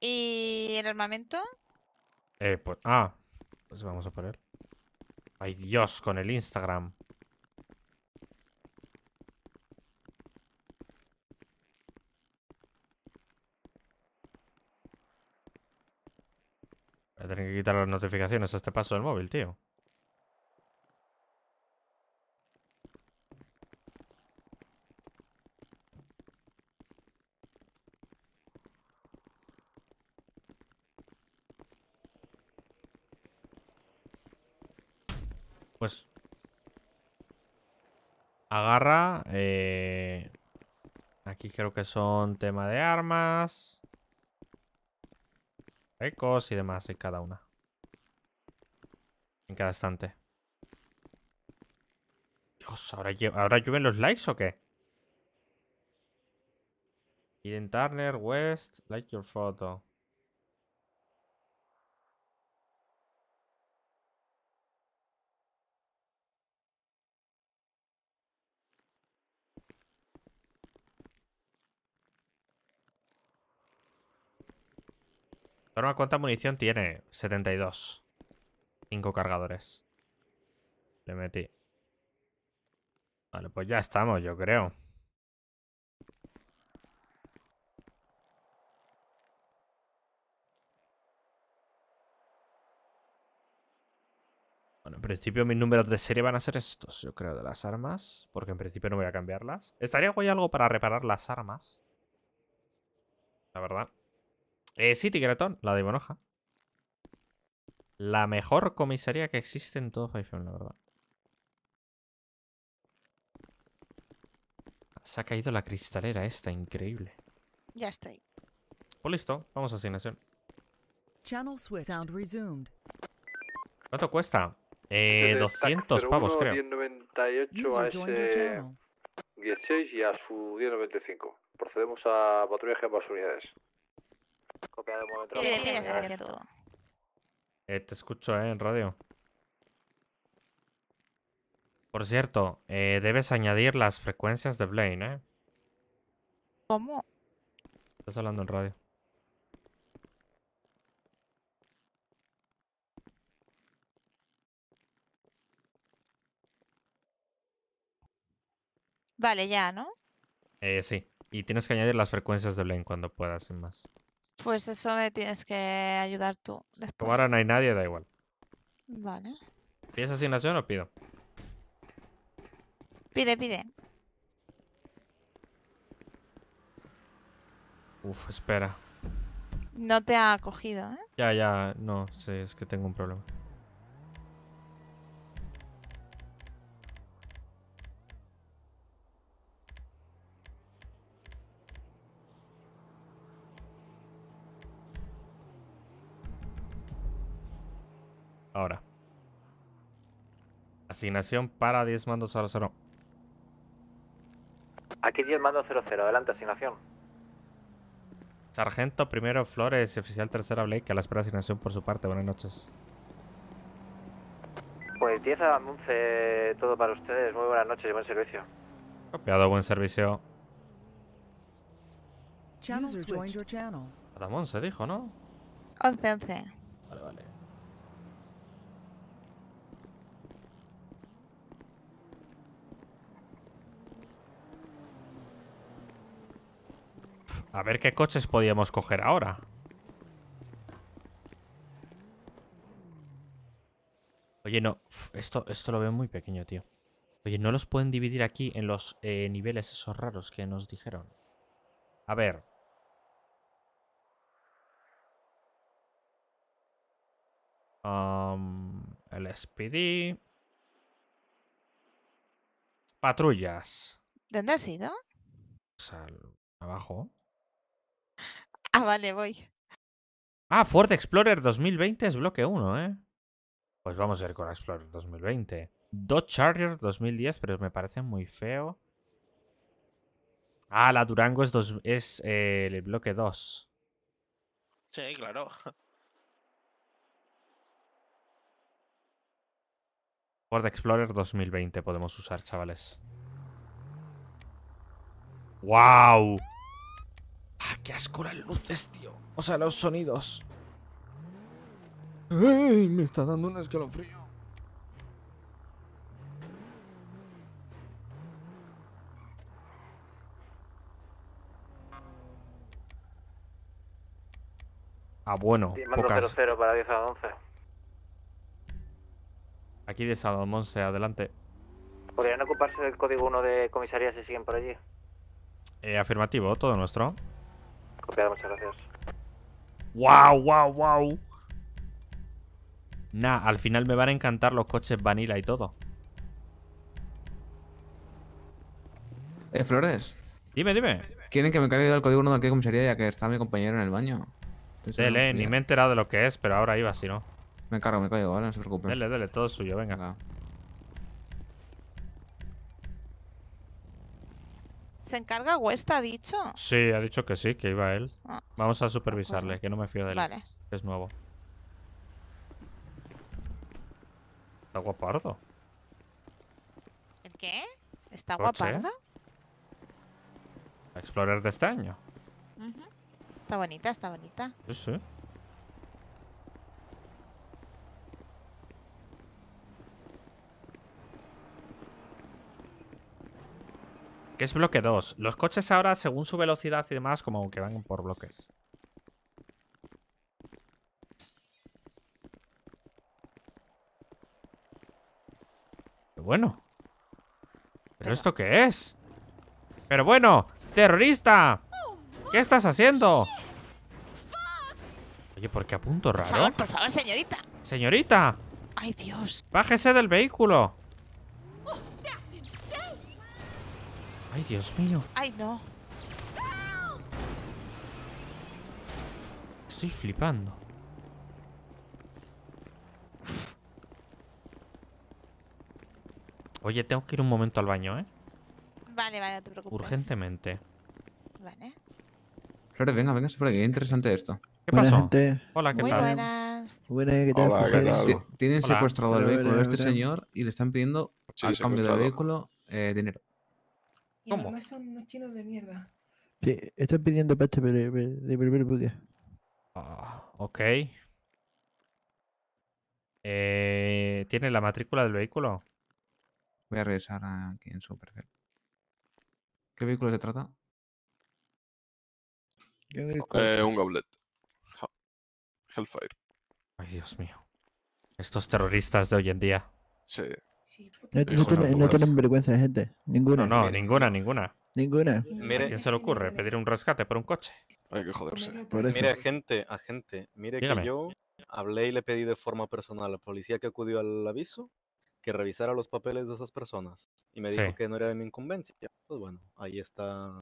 ¿Y el armamento? Eh, pues. Ah, pues vamos a poner ¡Ay, Dios! Con el Instagram. Voy a tener que quitar las notificaciones a este paso del móvil, tío. Pues... Agarra. Eh, aquí creo que son tema de armas. Ecos y demás en cada una. En cada estante. Dios, ¿ahora, ¿ahora llueven los likes o qué? Eden Turner, West, like your photo. ¿cuánta munición tiene? 72. 5 cargadores. Le metí. Vale, pues ya estamos, yo creo. Bueno, en principio mis números de serie van a ser estos, yo creo, de las armas. Porque en principio no voy a cambiarlas. Estaría guay algo para reparar las armas. La verdad. Eh, sí, Tigretón, la de Monoja. La mejor comisaría que existe en todo Five la verdad. Se ha caído la cristalera esta, increíble. Ya estoy. Pues listo, vamos a asignación. ¿Cuánto cuesta? Eh, 200 este pavos, creo. 1098 a este... 16 y a su 1095. Procedemos a patrullaje a ambas unidades. Eh, te escucho, eh, en radio. Por cierto, eh, debes añadir las frecuencias de Blaine, ¿eh? ¿Cómo? Estás hablando en radio. Vale, ya, ¿no? Eh, sí. Y tienes que añadir las frecuencias de Blaine cuando puedas, sin más. Pues eso me tienes que ayudar tú después. ahora no hay nadie, da igual. Vale. ¿Pides asignación o pido? Pide, pide. Uf, espera. No te ha cogido, ¿eh? Ya, ya, no, sí, es que tengo un problema. Ahora. Asignación para 10 mando 00. Aquí 10 mando 00, adelante, asignación. Sargento primero Flores y oficial tercera Blake, a la espera de asignación por su parte. Buenas noches. Pues 10 a 11, todo para ustedes. Muy buenas noches y buen servicio. Copiado, buen servicio. Adam 11 dijo, ¿no? 11, 11. A ver qué coches podíamos coger ahora. Oye, no. Esto, esto lo veo muy pequeño, tío. Oye, ¿no los pueden dividir aquí en los eh, niveles esos raros que nos dijeron? A ver. Um, el SPD. Patrullas. ¿Dónde has ido? O pues abajo. Ah, vale, voy. Ah, Ford Explorer 2020 es bloque 1, ¿eh? Pues vamos a ir con Explorer 2020. Dodge Charger 2010, pero me parece muy feo. Ah, la Durango es, es eh, el bloque 2. Sí, claro. Ford Explorer 2020 podemos usar, chavales. ¡Wow! Qué asco las luces, tío. O sea, los sonidos. ¡Ey! Me está dando un escalofrío. Ah, bueno. Sí, para 10 a 11. Aquí de se adelante. ¿Podrían ocuparse del código 1 de comisaría si siguen por allí? Eh, afirmativo, todo nuestro muchas gracias. ¡Wow, wow, wow! Nah, al final me van a encantar los coches vanilla y todo. Eh, Flores. Dime, dime. Quieren que me caiga el código 1 de aquí comisaría ya que está mi compañero en el baño. Dele, ni me he enterado de lo que es, pero ahora iba si no. Me cargo, me caigo, ¿vale? No se preocupen. Dele, dele, todo suyo, venga. venga. ¿Se encarga West, ha dicho? Sí, ha dicho que sí, que iba él. Ah, Vamos a supervisarle, que no me fío de él. Vale. Es nuevo. Está guapardo. ¿El qué? ¿Está guapardo? explorar de este año. Está bonita, está bonita. Sí, sí. Que es bloque 2. Los coches ahora, según su velocidad y demás, como que van por bloques. bueno. ¿Pero esto qué es? Pero bueno, terrorista. ¿Qué estás haciendo? Oye, ¿por qué apunto raro? señorita. Señorita. Ay, Dios. Bájese del vehículo. Ay, Dios mío. Ay, no. Estoy flipando. Oye, tengo que ir un momento al baño, ¿eh? Vale, vale, no te preocupes. Urgentemente. Vale. Flores, venga, venga, se que Qué interesante esto. ¿Qué Buenas, pasó? Gente. Hola, ¿qué Muy tal? Buenas. Buenas, ¿qué tal? Hola, ¿qué tal? Tienen secuestrado el vehículo de este señor y le están pidiendo a al cambio del vehículo eh, dinero. Y ¿Cómo? Además son unos chinos de mierda. Sí, están pidiendo peste de primer buque. Ah, ok. Eh, ¿Tiene la matrícula del vehículo? Voy a regresar aquí en Supercell. ¿Qué vehículo se trata? Eh, un goblet. Hellfire. Ay, Dios mío. Estos terroristas de hoy en día. Sí no, no, tienen, no, vergüenza, gente. Ninguna. No, ninguna, ninguna. Ninguna. quién se le ocurre pedir un rescate por un coche? Hay que joderse. Mire, gente, agente, mire que yo hablé y le pedí de forma personal a la policía que acudió al aviso que revisara los papeles de esas personas. Y me dijo que no era de mi incumbencia. Pues bueno, ahí está.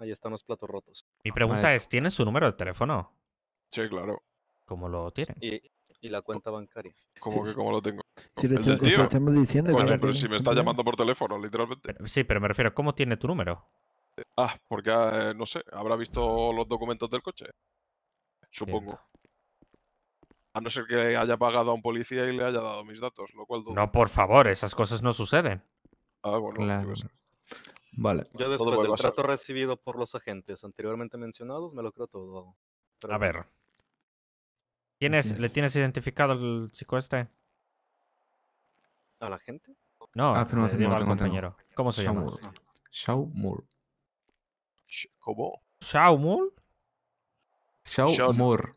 Ahí están los platos rotos. Mi pregunta es, ¿tienes su número de teléfono? Sí, claro. ¿Cómo lo tienen? y la cuenta bancaria. ¿Cómo que cómo lo tengo? Si le pero si me está llamando por teléfono, literalmente. sí, pero me refiero, ¿cómo tiene tu número? Ah, porque, eh, no sé, habrá visto los documentos del coche. Supongo. A no ser que haya pagado a un policía y le haya dado mis datos, lo cual... No, por favor, esas cosas no suceden. Ah, bueno, Vale. Yo después del trato recibido por los agentes anteriormente mencionados, me lo creo todo. A ver, ¿Tienes, ¿Le tienes identificado al chico este? ¿A la gente? No, ah, un al compañero. ¿Cómo se llama? Shaumur. ¿Cómo? Shaumur. ¿Sau? Moore.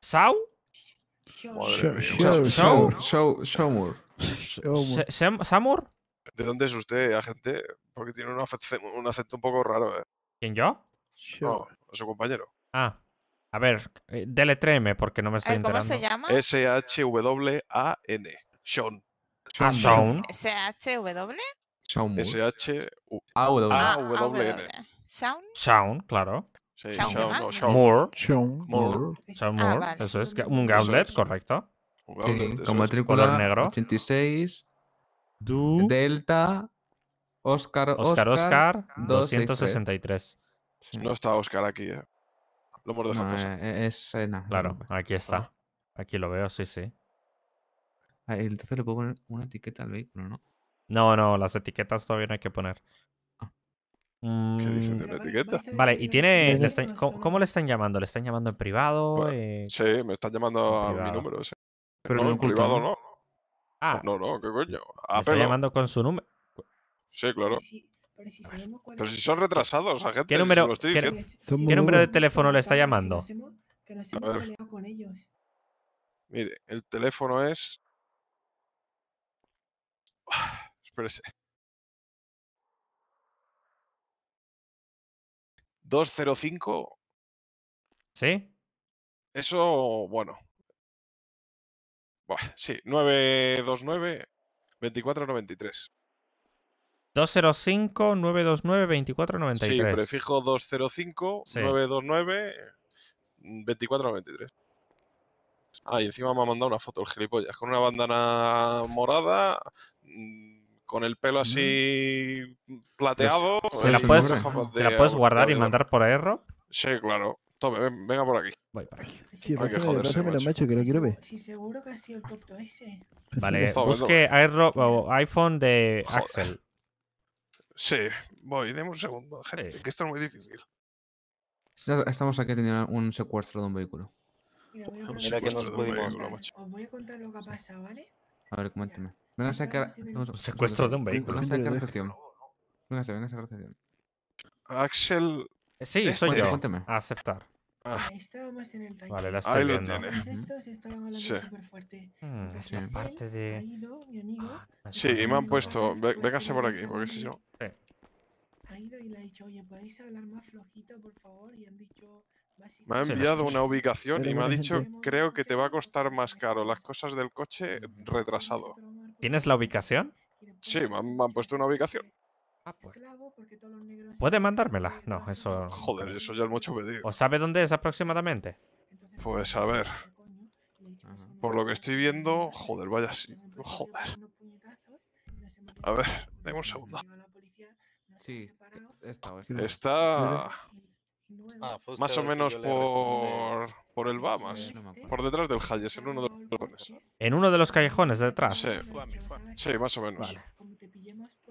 ¿Shaw? Shaumur. ¿Samur? ¿De dónde es usted, agente? Porque tiene un acento, un acento un poco raro, ¿eh? ¿Quién yo? No, su compañero. Ah. A ver, eh, deletreme porque no me estoy enterando. Eh, ¿Cómo se llama? S-H-W-A-N. Sean. Sean. ¿S-H-W? S-H-A-W-N. Ah, Sean. E. Ah, e. e. claro. Sí, Sean, Moore. Sean. Moore. Sean ah, Moore. Eso es. Un gauntlet, correcto. Sí, con matrícula negro. 86. Delta. Oscar, Oscar, Oscar, 263. No está Oscar aquí. Eh. Lo hemos e-, claro, aquí está. Ah. Aquí lo veo, sí, sí. Ah, entonces le puedo poner una etiqueta al vehículo, ¿no? No, no, las etiquetas todavía no hay que poner. Ah. ¿Qué dicen mm, etiquetas? Vale, ¿y tiene. ¿cómo, le están llamando? ¿Le están llamando en privado? Eh? Sí, me están llamando a mi número, ese. Pero en privado no. Ah. No, no, ¿qué coño? está llamando con su número. Sí, claro. Pero si son retrasados, agente ¿Qué número, ¿qué, número de teléfono le está llamando? Que hemos, con ellos. Mire, el teléfono es. espérese. 205. ¿Sí? Eso, bueno. sí, 929 2493. 205-929-2493. Sí, prefijo 205-929-2493. Ah, y encima me ha mandado una foto el gilipollas, con una bandana morada, mm, con el pelo así mm. plateado. Eh, ¿Se la puedes, ¿Te la puedes guardar y mandar por error? Sí, claro. Tome, venga por aquí. Voy por aquí. Sí, hecho, que lo quiero ver. Sí, seguro que ha sido el punto ese. Pues vale, busque iPhone de Axel. Sí, voy, Demos un segundo, gente, que esto es muy difícil. Estamos aquí teniendo un secuestro de un vehículo. Mira, que no Os voy a contar lo que ha pasado, ¿vale? A ver, cuéntame. Venga a sacar. Secuestro de un vehículo. Venga a recepción. Venga a sacar recepción. Axel. Eh, sí, este soy yo. Cuéntame. aceptar. Ah. más en el Vale, la estoy Ahí viendo. lo Estos pues estaban hablando súper fuerte. Mm, sí. Hmm, parte de... ha ido, mi amigo. Ah, sí, y me han puesto... Véngase por aquí, este porque si no... Sí. Ha ido y le ha dicho, oye, ¿podéis hablar más flojito, por favor? Y han dicho... Me ha enviado una ubicación y me ha dicho, creo que te va a costar más caro las cosas del coche retrasado. ¿Tienes la ubicación? Sí, me han puesto una ubicación. Ah, pues ¿Puede mandármela? No, eso. Joder, eso ya es mucho pedir. ¿O sabe dónde es aproximadamente? Pues a ver. Por lo que estoy viendo, joder, vaya así. Pues, joder. A ver, dame un segundo. Sí, ah, está. Ah, más o menos por, por el Bahamas, por detrás del Hayes, en uno de los callejones. ¿En uno de los callejones detrás? Sí, sí más o menos. Vale.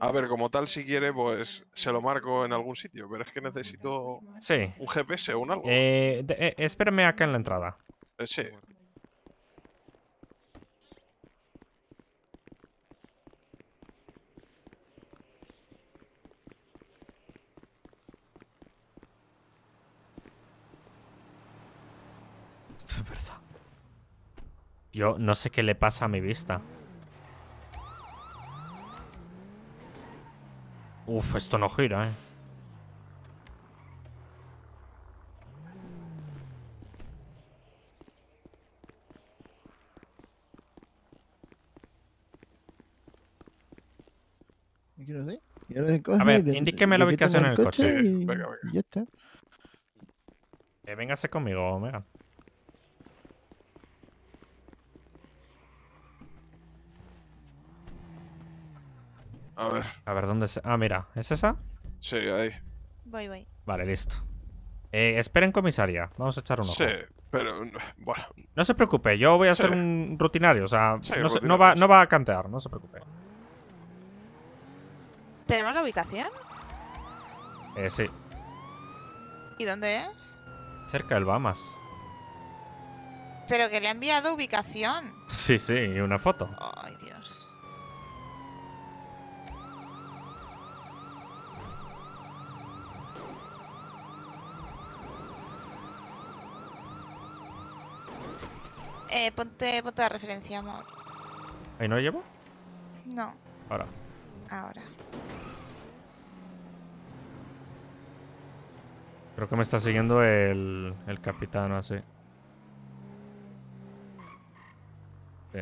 A ver, como tal, si quiere, pues se lo marco en algún sitio, pero es que necesito un GPS o un algo. Eh, eh, espérame acá en la entrada. Eh, sí. Esto es Yo no sé qué le pasa a mi vista. Uf, esto no gira, eh. el coche? A ver, indíqueme la ubicación en el coche. Venga, venga. Ya está. Eh, véngase conmigo, venga. A ver. ¿dónde es? Ah, mira, ¿es esa? Sí, ahí. Voy, voy. Vale, listo. Eh, esperen comisaria vamos a echar un ojo. Sí, pero bueno. No se preocupe, yo voy a hacer un rutinario, o sea, no, va, no va a cantear, no se preocupe. ¿Tenemos la ubicación? Eh, sí. ¿Y dónde es? Cerca del Bahamas. Pero que le ha enviado ubicación. Sí, sí, una foto. Ay, Dios. Eh, ponte, ponte la referencia, amor. ¿Ahí no llevo? No. Ahora. Ahora. Creo que me está siguiendo el, el capitán así. Sí.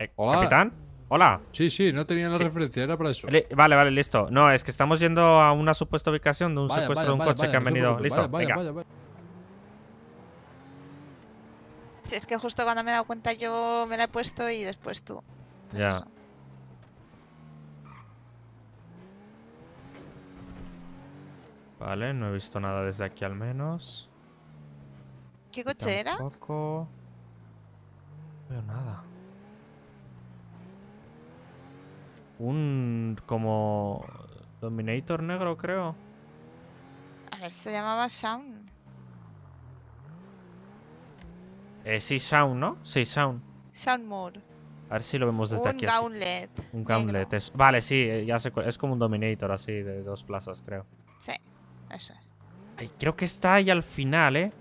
Eh, ¿Capitán? Hola. Sí, sí, no tenía la referencia, era para eso. vale, vale, listo. No, es que estamos yendo a una supuesta ubicación de un secuestro de un coche que han venido. listo, venga. Si es que justo cuando me he dado cuenta yo me la he puesto y después tú. ya. Vale, no he visto nada desde aquí al menos. ¿Qué coche era? No veo nada. un como Dominator negro, creo. A ah, ver, este se llamaba Sound. Eh, sí, Sound, ¿no? Sí, Sound. Sound A ver si lo vemos desde aquí. un aquí. Gauntlet un Gauntlet. Es... vale, sí, eh, ya sé, es como un Dominator así, de dos plazas, creo. Sí, eso es. creo que está ahí al final, ¿eh?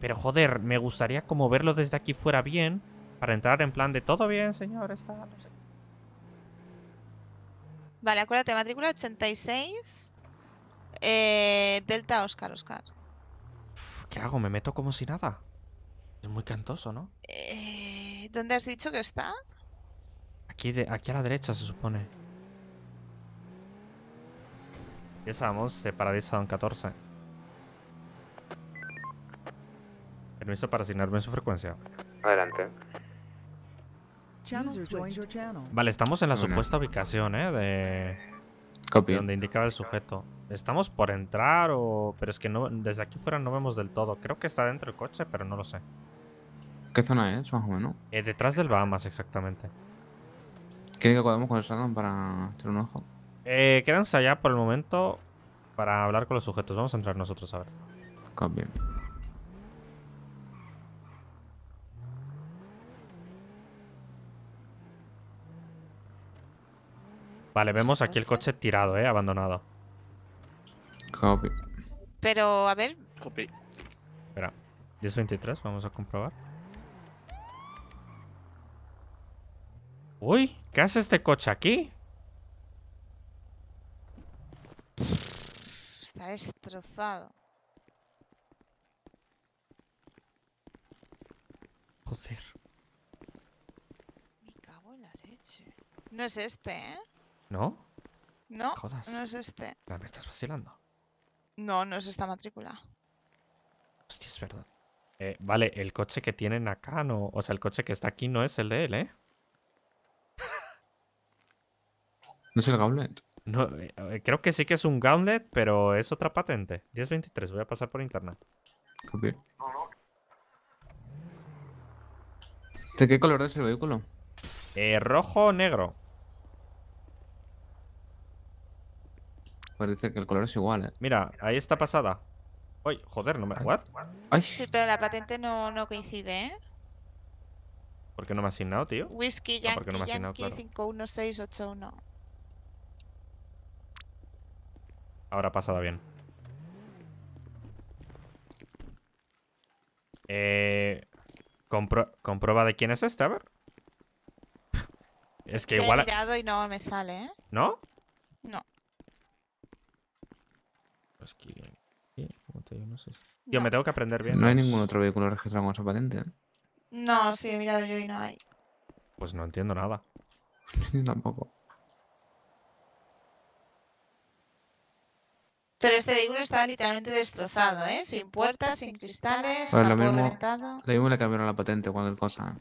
Pero joder, me gustaría como verlo desde aquí fuera bien, para entrar en plan de todo bien, señor, está... sé. Vale, acuérdate, matrícula 86. Eh, Delta Oscar, Oscar. ¿Qué hago? ¿Me meto como si nada? Es muy cantoso, ¿no? Eh, ¿Dónde has dicho que está? Aquí, de, aquí a la derecha, se supone. ya se paraliza en 14. Permiso para asignarme su frecuencia. Adelante. Vale, estamos en la supuesta ubicación, ¿eh? De... donde indicaba el sujeto. Estamos por entrar o... Pero es que no, desde aquí fuera no vemos del todo. Creo que está dentro del coche, pero no lo sé. ¿Qué zona es, más o menos? Eh, detrás del Bahamas, exactamente. ¿Quieren que acordemos con el salón para tener un ojo? Eh, quédanse allá por el momento para hablar con los sujetos. Vamos a entrar nosotros a ver. Copy. Vale, pues vemos aquí el coche tirado, ¿eh? Abandonado. Copy. Pero, a ver... Copy. Espera. 1023, vamos a comprobar. Uy, ¿qué hace este coche aquí? Está destrozado. Joder. Me cago en la leche. No es este, ¿eh? ¿No? No, no es este. me estás vacilando. No, no es esta matrícula. Hostia, es verdad. Eh, vale, el coche que tienen acá no. O sea, el coche que está aquí no es el de él, ¿eh? ¿No es el Gauntlet? Eh, creo que sí que es un Gauntlet, pero es otra patente. 1023, voy a pasar por internet. ¿De qué color es el vehículo? Eh, rojo negro. Parece que el color es igual, ¿eh? Mira, ahí está pasada. Uy, joder, no me... ¿What? Sí, pero la patente no, no coincide, ¿eh? ¿Por qué no me ha asignado, tío? Whisky Yankee, qué 51681. Ahora pasada bien. Eh... Compro... comprueba de quién es este, a ver. es que igual... He mirado y no me sale, ¿eh? ¿No? Pues yo me tengo que aprender bien. No hay ningún otro vehículo registrado con esa patente. ¿eh? No, sí, mirado yo y no hay. Pues no entiendo nada. tampoco. Pero este vehículo está literalmente destrozado, ¿eh? Sin puertas, sin cristales, pues lo mismo, le cambiaron la patente cuando el cosa.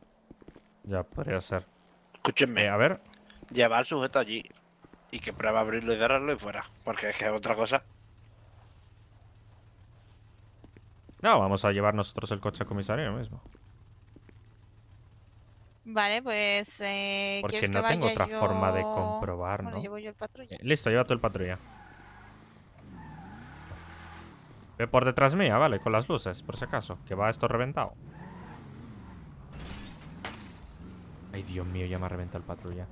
Ya, podría ser. Escúchenme. Eh, a ver. Llevar al sujeto allí. Y que prueba abrirlo y cerrarlo y fuera. Porque es que es otra cosa. No, vamos a llevar nosotros el coche a comisario mismo. Vale, pues... Eh, Porque no tengo otra forma de comprobar, ¿no? llevo yo el patrulla. Eh, listo, lleva tú el patrulla. Ve por detrás mía, vale, con las luces, por si acaso. Que va esto reventado. Ay, Dios mío, ya me ha reventado el patrulla.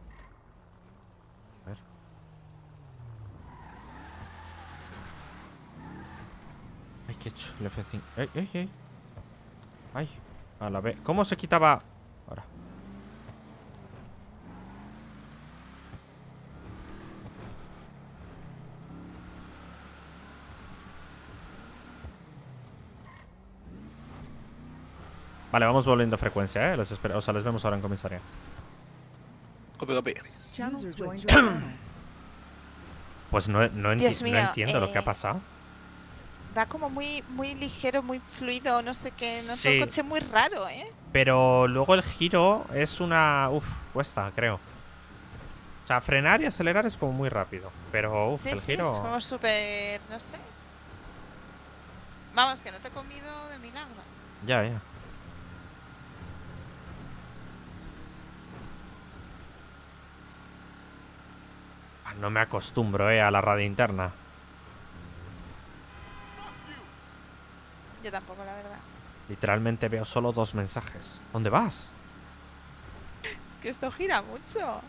¿qué hecho? El F5. ¡Ay, ey, ey! ¡Ay! A la vez. ¿Cómo se quitaba? Ahora. Vale, vamos volviendo a frecuencia, ¿eh? Les espero, o sea, les vemos ahora en comisaría. Copy, copy. pues no, no, entiendo lo que ha eh. pasado va como muy, muy ligero, muy fluido, no sé qué, no es un coche muy raro, ¿eh? Pero luego el giro es una, uf, cuesta, creo. O sea, frenar y acelerar es como muy rápido, pero uf, el sí, giro... es como súper, no sé. Vamos, que no te he comido de milagro. Ya, ya. Ah, no me acostumbro, eh, a la radio interna. Yo tampoco, la verdad. Literalmente veo solo dos mensajes. ¿Dónde vas? que esto gira mucho.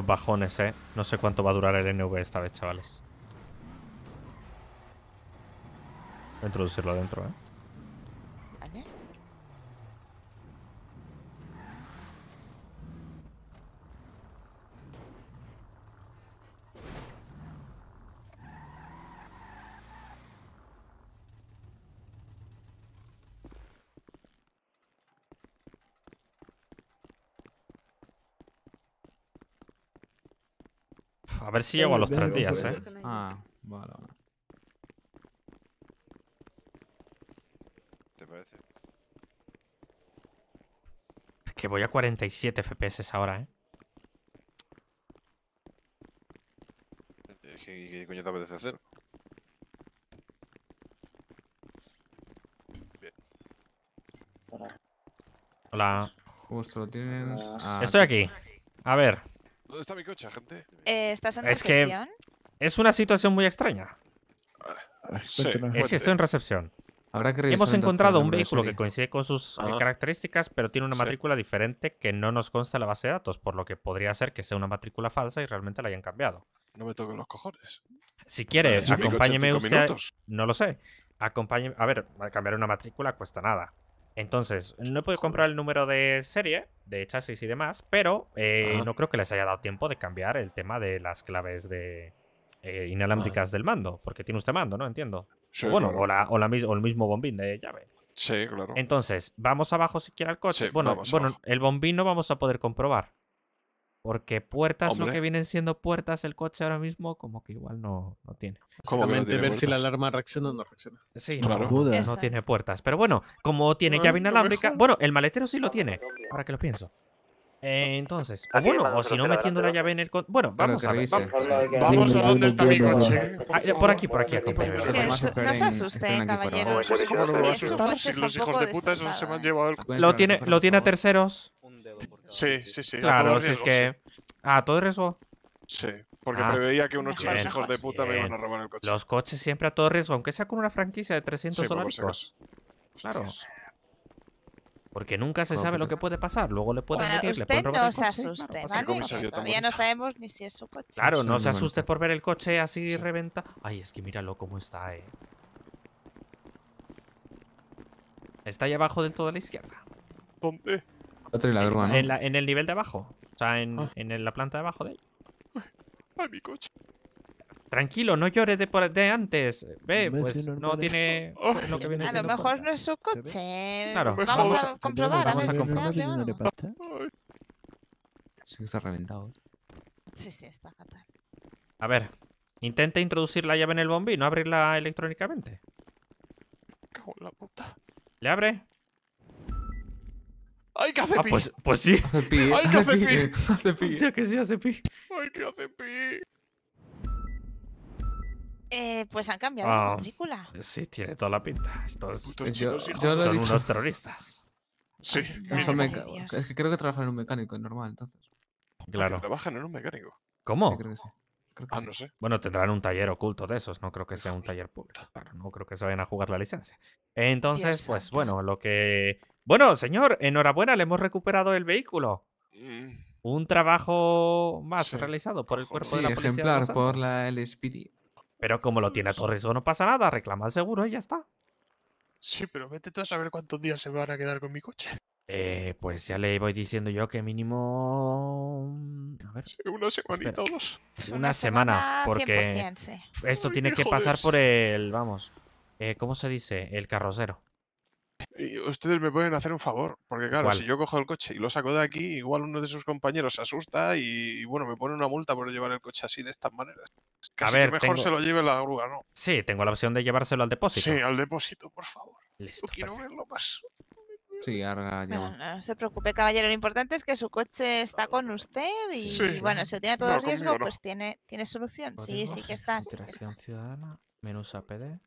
bajones, ¿eh? No sé cuánto va a durar el NV esta vez, chavales. Voy a introducirlo adentro, ¿eh? A ver si llego a los tres días, eh. Ah, vale, vale. ¿Te parece? Es que voy a 47 FPS ahora, eh. ¿Qué, coño te apetece hacer? Hola. Justo lo tienes ah, Estoy aquí. A ver. ¿Dónde está mi coche, gente? Eh, ¿Estás en es recepción? Que es una situación muy extraña. Ah, sí, estoy en recepción. Hemos encontrado un vehículo que coincide con sus ah. características, pero tiene una matrícula diferente que no nos consta en la base de datos, por lo que podría ser que sea una matrícula falsa y realmente la hayan cambiado. No me toquen los cojones. Si quiere, acompáñeme usted. No lo sé. Acompáñeme. A ver, cambiar una matrícula cuesta nada. Entonces, no he podido comprar el número de serie, de chasis y demás, pero eh, no creo que les haya dado tiempo de cambiar el tema de las claves de eh, inalámbricas del mando, porque tiene usted mando, ¿no? Entiendo. bueno, o, la, o, o, el mismo bombín de llave. Sí, claro. Entonces, vamos abajo siquiera al coche. bueno, bueno el bombín no vamos a poder comprobar. Porque puertas, lo que vienen siendo puertas el coche ahora mismo, como que igual no, no tiene. Como ver si la alarma reacciona o no reacciona. Sí, claro. no, tiene puertas. Pero bueno, como tiene llave inalámbrica. Bueno, el maletero sí lo tiene, ahora que lo pienso. entonces, o bueno, o si no metiendo la llave en el coche. Bueno, vamos a ver. Vamos, a dónde está mi coche. por aquí, por aquí, no se asusten, caballeros. Los hijos de puta se me han llevado el coche. Lo tiene a terceros. Sí, sí, sí. Claro, si es que. Ah, todo riesgo. Sí, porque ah, preveía que unos chicos hijos de puta me iban a robar el coche. Los coches siempre a todo riesgo, aunque sea con una franquicia de 300 dólares. Claro. Porque nunca se sabe lo que puede pasar. Luego le pueden decir, le no se asuste, ¿vale? todavía no sabemos ni si es su coche. Claro, no se asuste por ver el coche así reventa. Ay, es que míralo cómo está, eh. Está ahí abajo del todo a la izquierda. ¿Dónde? 4 y la grúa, ¿no? En, en, el nivel de abajo. O sea, en, ah. en la planta de abajo de ahí. Ay, mi coche. Tranquilo, no llores de, de antes. Ve, pues no tiene lo que viene A lo mejor no es su coche. Vamos a comprobar, vamos a ver si se Sí que está reventado. ¿eh? Sí, sí, está fatal. A ver, intenta introducir la llave en el bombín, no abrirla electrónicamente. Cago en la puta. ¿Le abre? ¡Ay, que hace ah, Pues, pues sí. Hace pi. ¡Ay, que hace pi! Hace pi. Hostia, que sí hace pi. ¡Ay, que hace pi! Eh, pues han cambiado la película. Ah. matrícula. Sí, tiene toda la pinta. Estos son unos terroristas. Sí. es que creo que trabajan en un mecánico, es normal, entonces. Claro. Trabajan en un mecánico. ¿Cómo? Sí, creo que sí. ah, no sé. Bueno, tendrán un taller oculto de esos, no creo que sea un taller público. Claro, no creo que se vayan a jugar la licencia. Entonces, pues bueno, lo que bueno, señor, enhorabuena, le hemos recuperado el vehículo. Mm. Un trabajo más realizado por el cuerpo de la policía. Ejemplar por la Pero como lo tiene a Torres, no pasa nada, reclama el seguro y ya está. Sí, pero vete tú a saber cuántos días se van a quedar con mi coche. Eh, pues ya le voy diciendo yo que mínimo. Mm, a ver. una semanita o dos. Una, semana, porque esto tiene que pasar por el. Vamos. Eh, ¿Cómo se dice? El carrocero ustedes me pueden hacer un favor, porque claro, si yo cojo el coche y lo saco de aquí, igual uno de sus compañeros se asusta y, bueno, me pone una multa por llevar el coche así de estas maneras. a ver, mejor se lo lleve la grúa, ¿no? Sí, tengo la opción de llevárselo al depósito. Sí, al depósito, por favor. Listo. quiero Sí, no se preocupe, caballero. Lo importante es que su coche está con usted y, bueno, si tiene todo riesgo, pues tiene, tiene solución. Sí, sí que está. Interacción ciudadana, APD.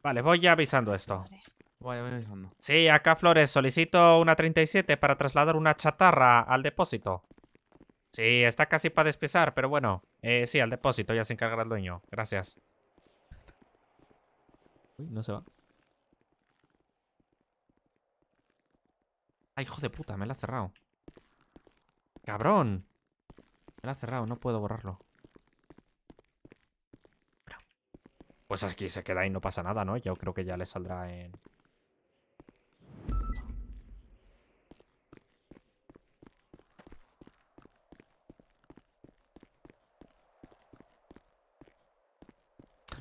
Vale, voy ya avisando esto. Voy Sí, acá Flores, solicito una 37 para trasladar una chatarra al depósito. Sí, está casi para despesar, pero bueno. Eh, sí, al depósito, ya se encargará el dueño. Gracias. Uy, no se va. Ay, ah, hijo de puta, me la ha cerrado. ¡Cabrón! Me la ha cerrado, no puedo borrarlo. Pues aquí se queda y no pasa nada, ¿no? Yo creo que ya le saldrá en...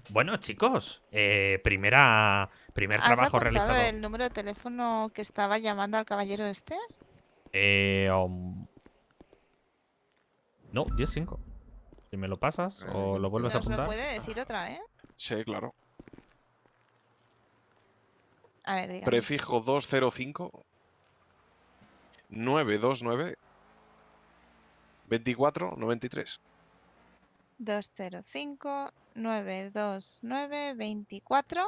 Bueno, chicos, eh, primera, primer ¿Has trabajo realizado. el número de teléfono que estaba llamando al caballero este? Eh, um, no, 10-5. Si me lo pasas o eh, lo vuelves a apuntar. puede decir otra vez? Sí, claro. A ver, dígame. Prefijo 205 929 2493. 205 9, 2, 9, 24.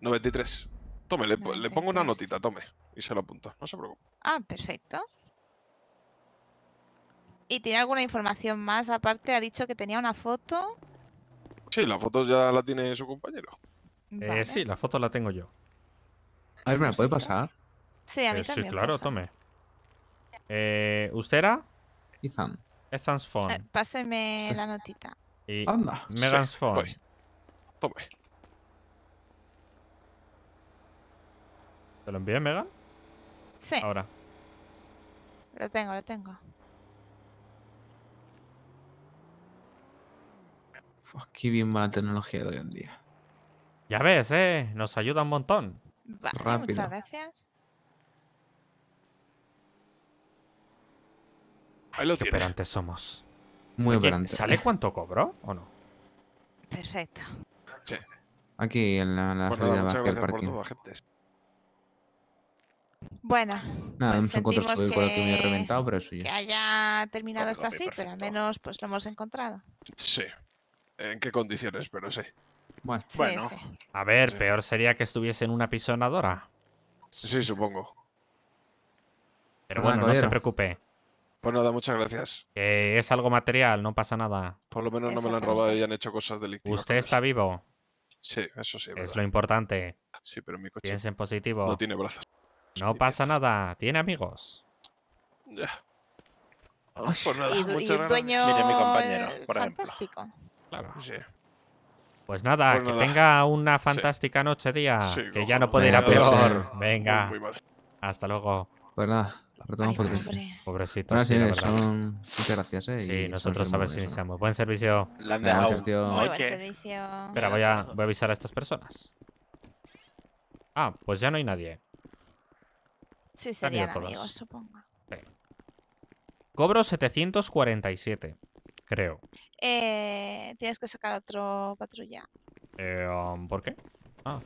93. Tome, le, pongo una notita, tome. Y se lo apunto, no se preocupe. Ah, perfecto. ¿Y tiene alguna información más? Aparte, ha dicho que tenía una foto. Sí, la foto ya la tiene su compañero. Eh, sí, la foto la tengo yo. A ver, ¿me la puede pasar? Sí, a mí eh, Sí, claro, tome. Eh, ¿Usted era? Ethan. Ethan's phone. Páseme la notita. Y Megans phone Tome. ¿Te lo envié, Megan? Sí. Ahora. Lo tengo, lo tengo. Fuck, qué bien va la tecnología de hoy en día. Ya ves, eh. Nos ayuda un montón. Vale, muchas gracias. Ahí lo Qué operantes somos. Muy grande ¿Sale cuánto cobro o no? Perfecto. Aquí en la, la del Bueno, nada, pues sentimos que, haya terminado esto así, pero al menos pues lo hemos encontrado. Sí. ¿En qué condiciones? Pero sí. Bueno, a ver, peor sería que estuviese en una pisonadora. Sí, supongo. Pero bueno, no se preocupe. Pues nada, muchas gracias. Eh, es algo material, no pasa nada. Por lo menos no me lo han robado y han hecho cosas delictivas. ¿Usted está vivo? Sí, eso sí. Es lo importante. Sí, pero mi coche. Piensa en positivo. No tiene brazos. No pasa nada, tiene amigos. Ya. Pues nada, y, muchas y dueño Mire, mi compañero, por fantástico. Claro. Sí. Pues nada, pues que tenga una fantástica noche, día. que ya no puede ir a peor. Venga. Hasta luego. Pues nada. Retomamos Pobrecitos. sí, eh, son... Muchas gracias, ¿eh? Sí, nosotros a ver si iniciamos. Buen servicio. buen servicio. Espera, voy a, voy a avisar a estas personas. Ah, pues ya no hay nadie. Sí, sería amigos, supongo. Cobro 747, creo. Eh, tienes que sacar otro patrulla. Eh, um, ¿Por qué? Ah,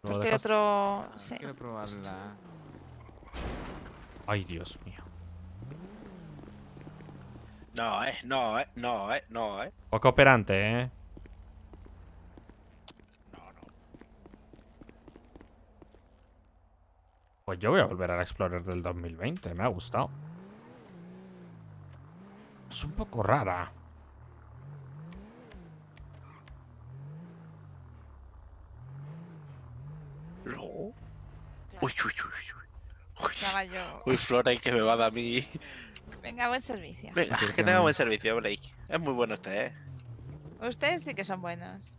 Porque el otro... Ah, sí. Quiero probarla. Ay, Dios mío. No, eh, no, eh, no, eh, no, eh. Poco operante, eh. No, no. Pues yo voy a volver al Explorer del 2020, me ha gustado. Es un poco rara. No. Uy, uy, uy, uy. Uy, Flora, y que me va a dar a mí. Venga, buen servicio. Venga, pues que tenga buen servicio, Blake. Es muy bueno usted, ¿eh? Ustedes sí que son buenos.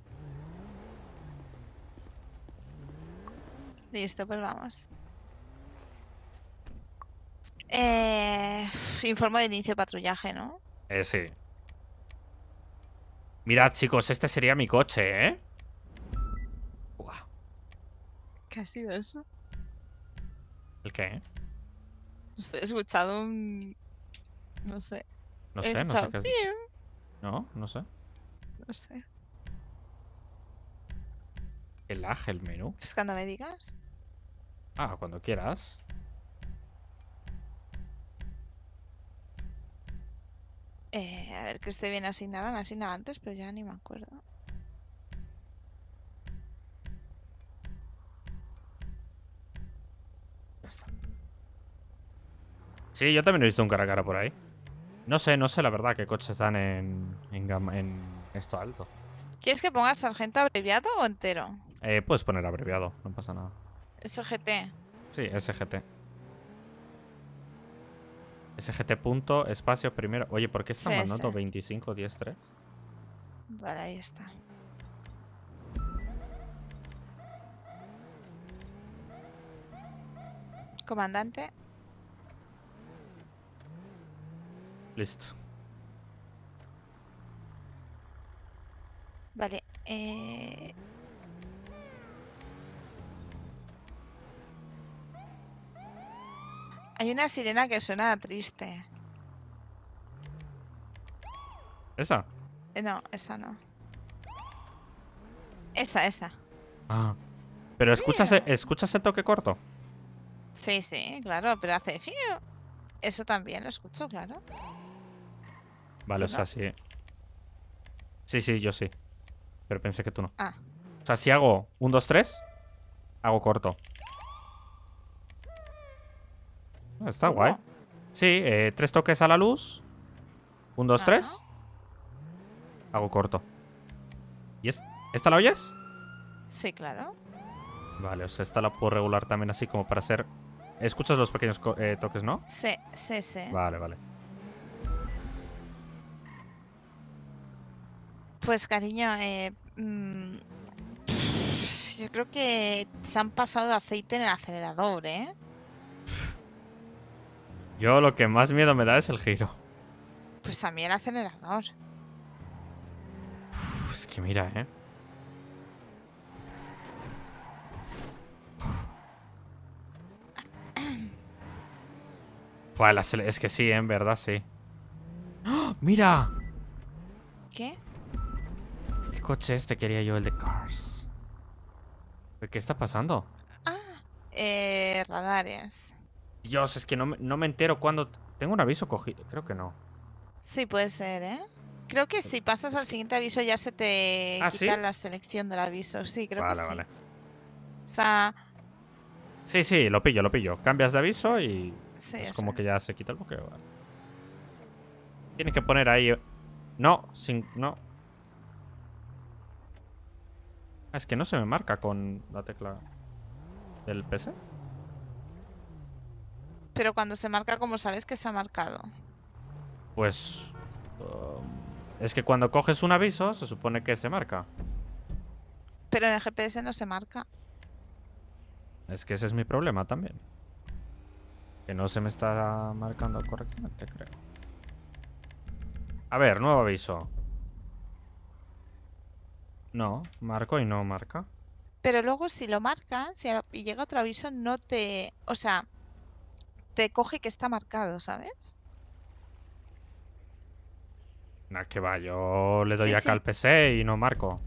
Listo, pues vamos. Eh, informo de inicio de patrullaje, ¿no? Eh, sí. Mirad, chicos, este sería mi coche, ¿eh? Guau. ¿Qué ha sido eso? ¿El qué? No sé, he escuchado un... No sé. No sé, no sé No, no sé. No sé. El ángel el menú. Es pues cuando me digas. Ah, cuando quieras. Eh, a ver, que esté bien asignada. Me asignaba antes, pero ya ni me acuerdo. Sí, yo también he visto un cara a cara por ahí. No sé, no sé la verdad qué coches están en, en, esto alto. ¿Quieres que ponga sargento abreviado o entero? Eh, puedes poner abreviado, no pasa nada. SGT. Sí, SGT. SGT punto, espacio primero. Oye, ¿por qué está sí, mandando 25, 10, 3? Vale, ahí está. Comandante. Listo. Vale. Eh... Hay una sirena que suena triste. ¿Esa? Eh, no, esa no. Esa, esa. Ah. Pero escuchas, escuchas el toque corto. Sí, sí, claro, pero hace... Eso también lo escucho, claro. Vale, o sea, sí. Sí, sí, yo sí. Pero pensé que tú no. Ah. O sea, si hago un, dos, tres, hago corto. Ah, está guay. Sí, eh, tres toques a la luz. Un, dos, tres. Hago corto. ¿Y es, esta la oyes? Sí, claro. Vale, o sea, esta la puedo regular también así como para hacer... Escuchas los pequeños eh, toques, ¿no? Sí, sí, sí. Vale, vale. Pues cariño, eh, mm, yo creo que se han pasado de aceite en el acelerador, ¿eh? Yo lo que más miedo me da es el giro. Pues a mí el acelerador. es que mira, ¿eh? es que sí, ¿eh? en verdad sí. ¡Ah! ¡Mira! ¿Qué? coche este quería yo, el de Cars. ¿Qué está pasando? Ah, eh, radares. Dios, es que no, me entero cuando ¿Tengo un aviso cogido? Creo que no. Sí, puede ser, ¿eh? Creo que si pasas al siguiente aviso ya se te ah, quita la selección del aviso. Sí, creo que sí. Vale, vale. O sea... Sí, sí, lo pillo, lo pillo. Cambias de aviso y... Sí, es como que ya se quita el bloqueo. Tienes que poner ahí... No, sin... No, Ah, es que no se me marca con la tecla del PC. Pero cuando se marca, ¿cómo sabes que se ha marcado? Pues... Um, es que cuando coges un aviso, se supone que se marca. Pero en el GPS no se marca. Es que ese es mi problema también. Que no se me está marcando correctamente, creo. A ver, nuevo aviso. No, marco y no marca. Pero luego si lo marca y llega otro aviso, no te... O sea, te coge que está marcado, ¿sabes? No, que va, yo le doy acá al PC e y no marco.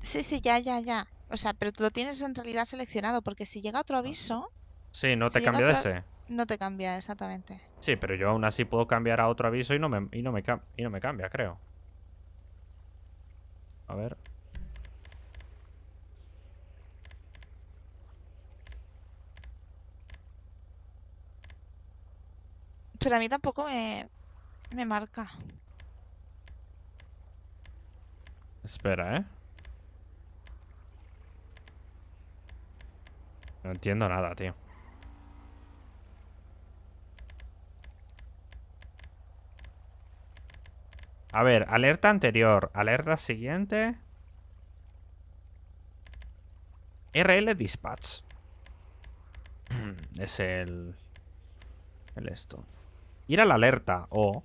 Sí, sí, ya, ya, ya. O sea, pero tú lo tienes en realidad seleccionado, porque si llega otro ah, aviso... Sí, no te cambia de ese. No te cambia, exactamente. Sí, pero yo aún así puedo cambiar a otro aviso y no no me, y no me cambia, creo. A ver. Pero a mí tampoco me, marca. Espera, ¿eh? No entiendo nada, tío. A ver, alerta anterior, alerta siguiente. RL Dispatch. Es el... El esto. Ir a la alerta, o...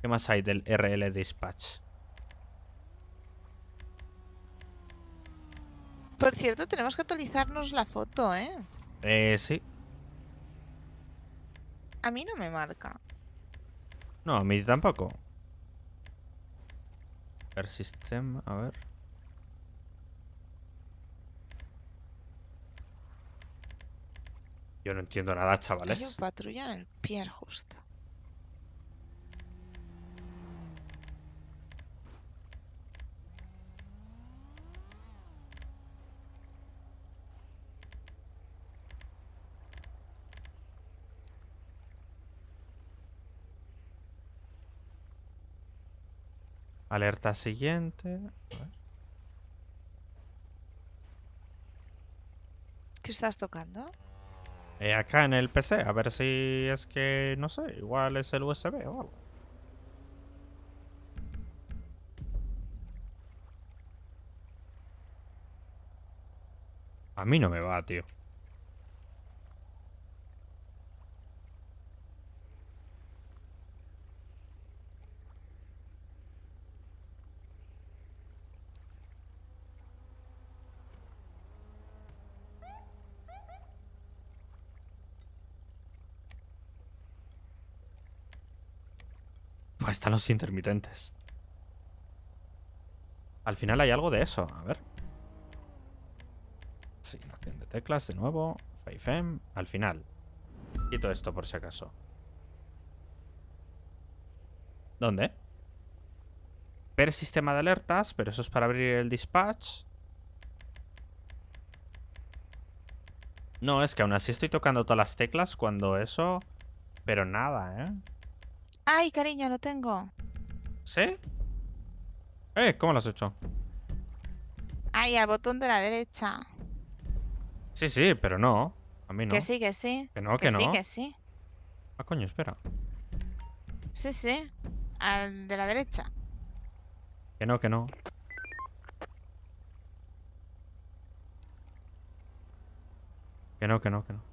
¿Qué más hay del RL Dispatch? Por cierto, tenemos que actualizarnos la foto, ¿eh? Eh, sí. A mí no me marca. No, a mí tampoco. El sistema, a ver. Yo no entiendo nada, chavales. el pier justo. Alerta siguiente. ¿Qué estás tocando? Eh, acá en el PC, a ver si es que, no sé, igual es el USB o algo. A mí no me va, tío. están los intermitentes. Al final hay algo de eso. A ver. Asignación de teclas de nuevo. 5 Al final. Quito esto por si acaso. ¿Dónde? Ver sistema de alertas, pero eso es para abrir el dispatch. No, es que aún así estoy tocando todas las teclas cuando eso... Pero nada, ¿eh? Ay, cariño, lo tengo. ¿Sí? Eh, ¿cómo lo has hecho? Ay, al botón de la derecha. Sí, sí, pero no. A mí no. Que sí, que sí. Que no, que, que no. Sí, que sí. Ah, coño, espera. Sí, sí. Al de la derecha. Que no, que no. Que no, que no, que no.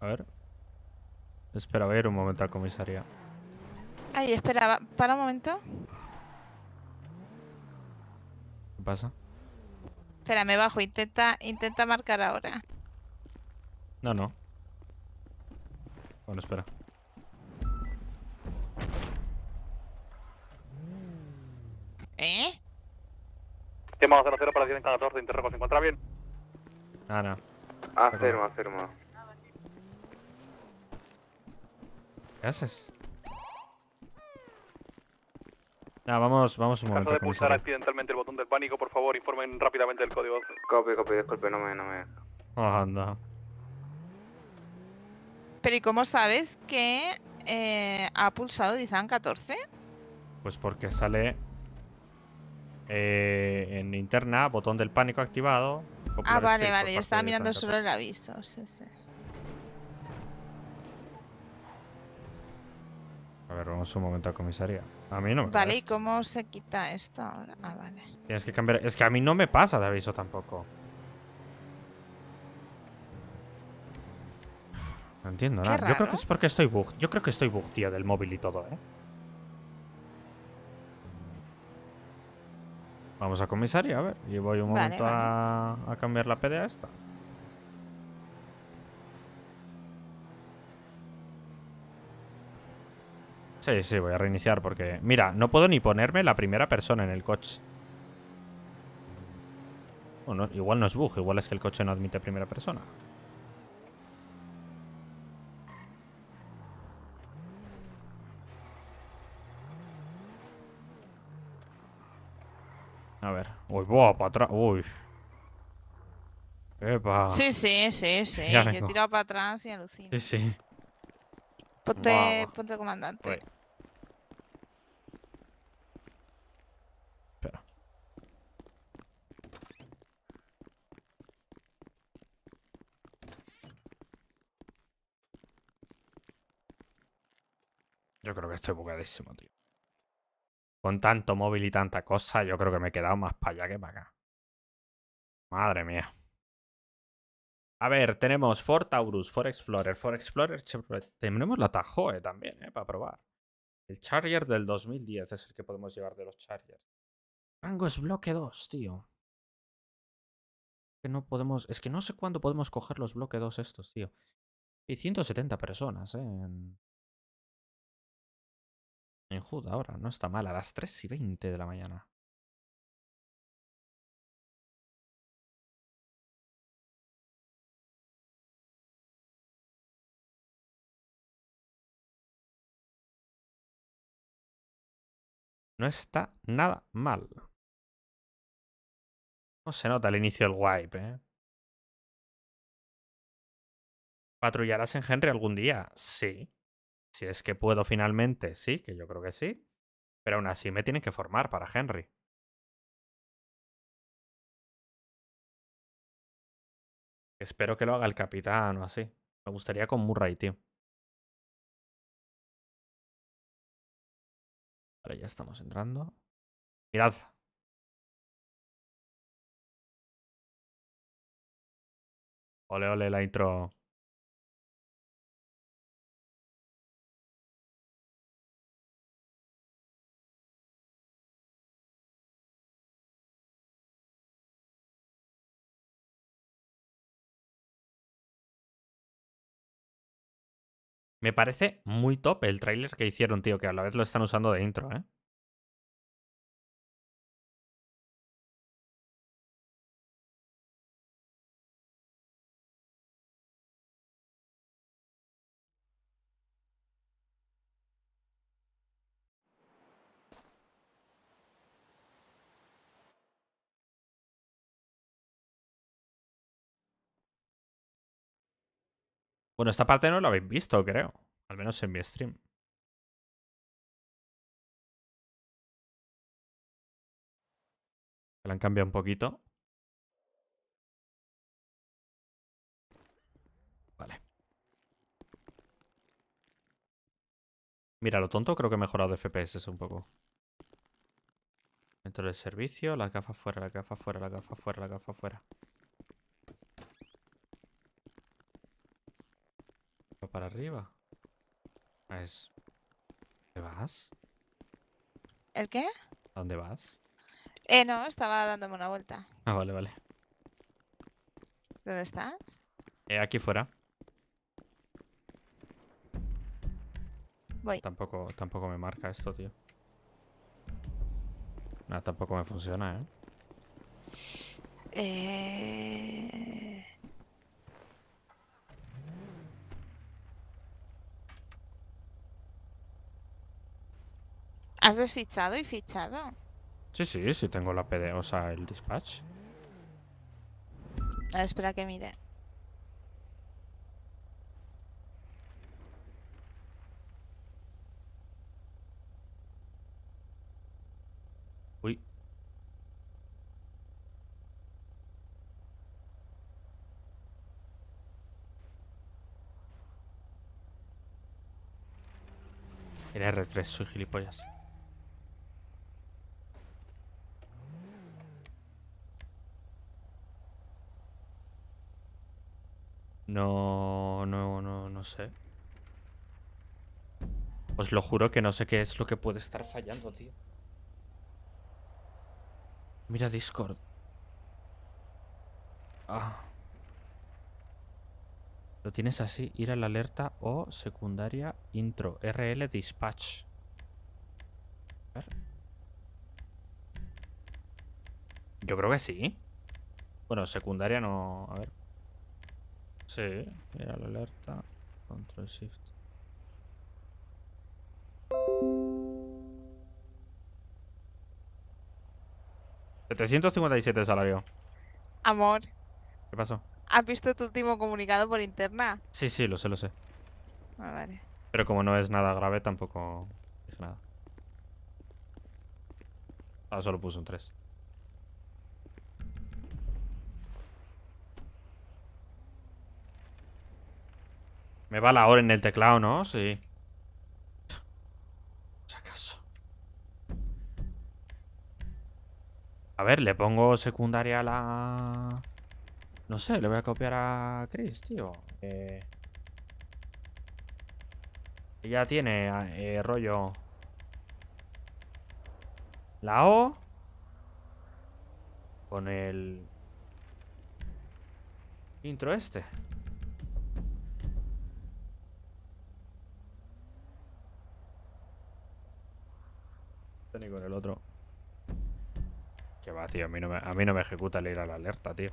A ver. Espera, a ir un momento a comisaría. Ay, espera, para un momento. ¿Qué pasa? Espera, me bajo, intenta, intenta marcar ahora. No, no. Bueno, espera. ¿Eh? Tema 00 para 10-14, interrogo, ¿se encuentra bien? Ah, no. Afirmo, ah, afirmo. ¿Qué No, ah, vamos, vamos un momento. Caso de pulsar accidentalmente el botón del pánico, por favor, informen rápidamente el código. Copie, copie, disculpe, no me... No me... Oh, Pero ¿y cómo sabes que eh, ha pulsado Dizan 14? Pues porque sale eh, en interna, botón del pánico activado. Ah, vale, vale, yo estaba mirando solo el aviso, sí, sí. ver, vamos un momento a comisaría. A mí no me Vale, ¿y cómo se quita esto ahora? Ah, vale. Tienes que cambiar. Es que a mí no me pasa de aviso tampoco. No entiendo nada. Yo creo que es porque estoy bug. Yo creo que estoy bug, tío, del móvil y todo, ¿eh? Vamos a comisaría, a ver. Y voy un momento A, a cambiar la PDA esta. Sí, sí, voy a reiniciar porque... Mira, no puedo ni ponerme la primera persona en el coche. Bueno, igual no es bug, igual es que el coche no admite primera persona. A ver. Uy, boah, para atrás. Uy. Epa. Sí, sí, sí, sí. Yo he tirado para atrás y alucino. Sí, sí. Ponte, ponte comandante. Yo creo que estoy bugadísimo, tío. Con tanto móvil y tanta cosa, yo creo que me he quedado más para allá que para acá. Madre mía. A ver, tenemos Fort Taurus, Ford Explorer, Fort Explorer, Tenemos la Tajoe también, ¿eh? Para probar. El Charger del 2010 es el que podemos llevar de los Chargers. Mango es bloque 2, tío. Que no podemos... Es que no sé cuándo podemos coger los bloque 2 estos, tío. Y 170 personas, ¿eh? En eh, ahora, no está mal, a las 3 y 20 de la mañana. No está nada mal. No se nota el inicio del wipe, ¿eh? ¿Patrullarás en Henry algún día? Sí si es que puedo finalmente, sí, que yo creo que sí. Pero aún así me tienen que formar para Henry. Espero que lo haga el capitán o así. Me gustaría con Murray, tío. Vale, ya estamos entrando. Mirad. Ole, ole la intro. Me parece muy top el tráiler que hicieron, tío, que a la vez lo están usando de intro, ¿eh? Bueno, esta parte no la habéis visto, creo. Al menos en mi stream. La han cambiado un poquito. Vale. Mira, lo tonto creo que he mejorado de FPS un poco. Dentro del servicio, la gafa fuera, la gafa fuera, la gafa fuera, la gafa fuera. La gafa fuera. para arriba. es vas? ¿El qué? dónde vas? Eh, no, estaba dándome una vuelta. Ah, vale, vale. ¿Dónde estás? Eh, aquí fuera. Voy. Tampoco, tampoco me marca esto, tío. tampoco me funciona, ¿eh? eh ¿Has desfichado y fichado? Sí, sí, sí tengo la PD, o sea, el dispatch. A ver, espera que mire. Uy. R3, soy gilipollas. No, no, no, no sé. Os lo juro que no sé qué es lo que puede estar fallando, tío. Mira Discord. Ah. Lo tienes así, ir a la alerta o secundaria intro, RL dispatch. A ver. Yo creo que sí. Bueno, secundaria no... A ver. Sí, mira la alerta. Control Shift. ¿757 salario? Amor. ¿Qué pasó? ¿Has visto tu este último comunicado por interna? Sí, sí, lo sé, lo sé. Ah, Pero como no es nada grave, tampoco dije nada. Ah solo puso un 3. Me va la hora en el teclado, ¿no? Sí. acaso. A ver, le pongo secundaria a la... No sé, le voy a copiar a Chris, tío. Ella eh, Ya tiene eh, rollo. La O. Con el... Intro este. Este ni con el otro. Que va, tío. A mí no me, a mí no me ejecuta el ir a la alerta, tío.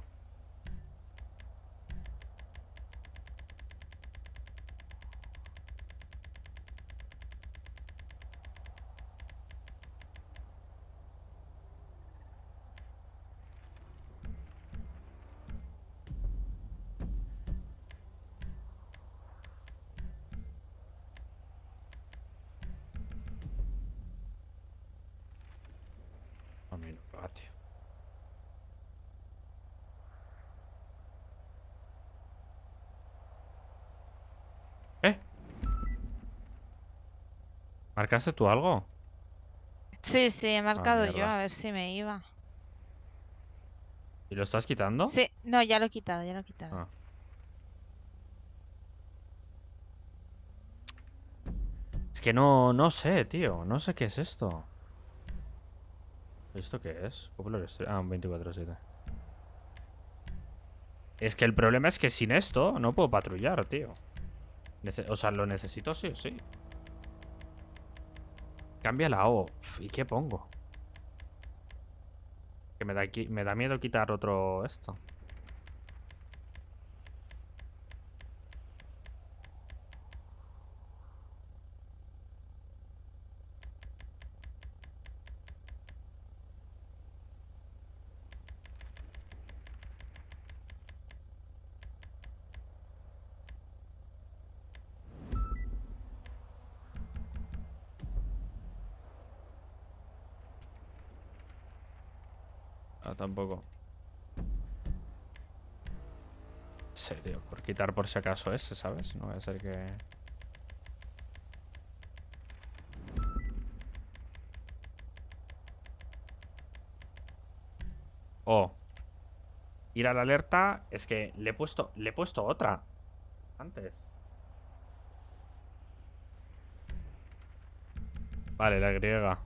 ¿Marcaste tú algo? Sí, sí, he ah, marcado yo, a ver si me iba. ¿Y lo estás quitando? Sí, no, ya lo he quitado, ya lo he quitado. Ah. Es que no, no sé, tío, no sé qué es esto. ¿Esto qué es? Ah, un 24-7. Es que el problema es que sin esto no puedo patrullar, tío. o sea, lo necesito sí sí. Cambia la O. ¿Y qué pongo? Que me da, me da miedo quitar otro esto. poco Sí, tío, por quitar por si acaso ese, ¿sabes? No va a ser que... Oh. Ir a la alerta es que le he puesto, le he puesto otra. Antes. Vale, la griega.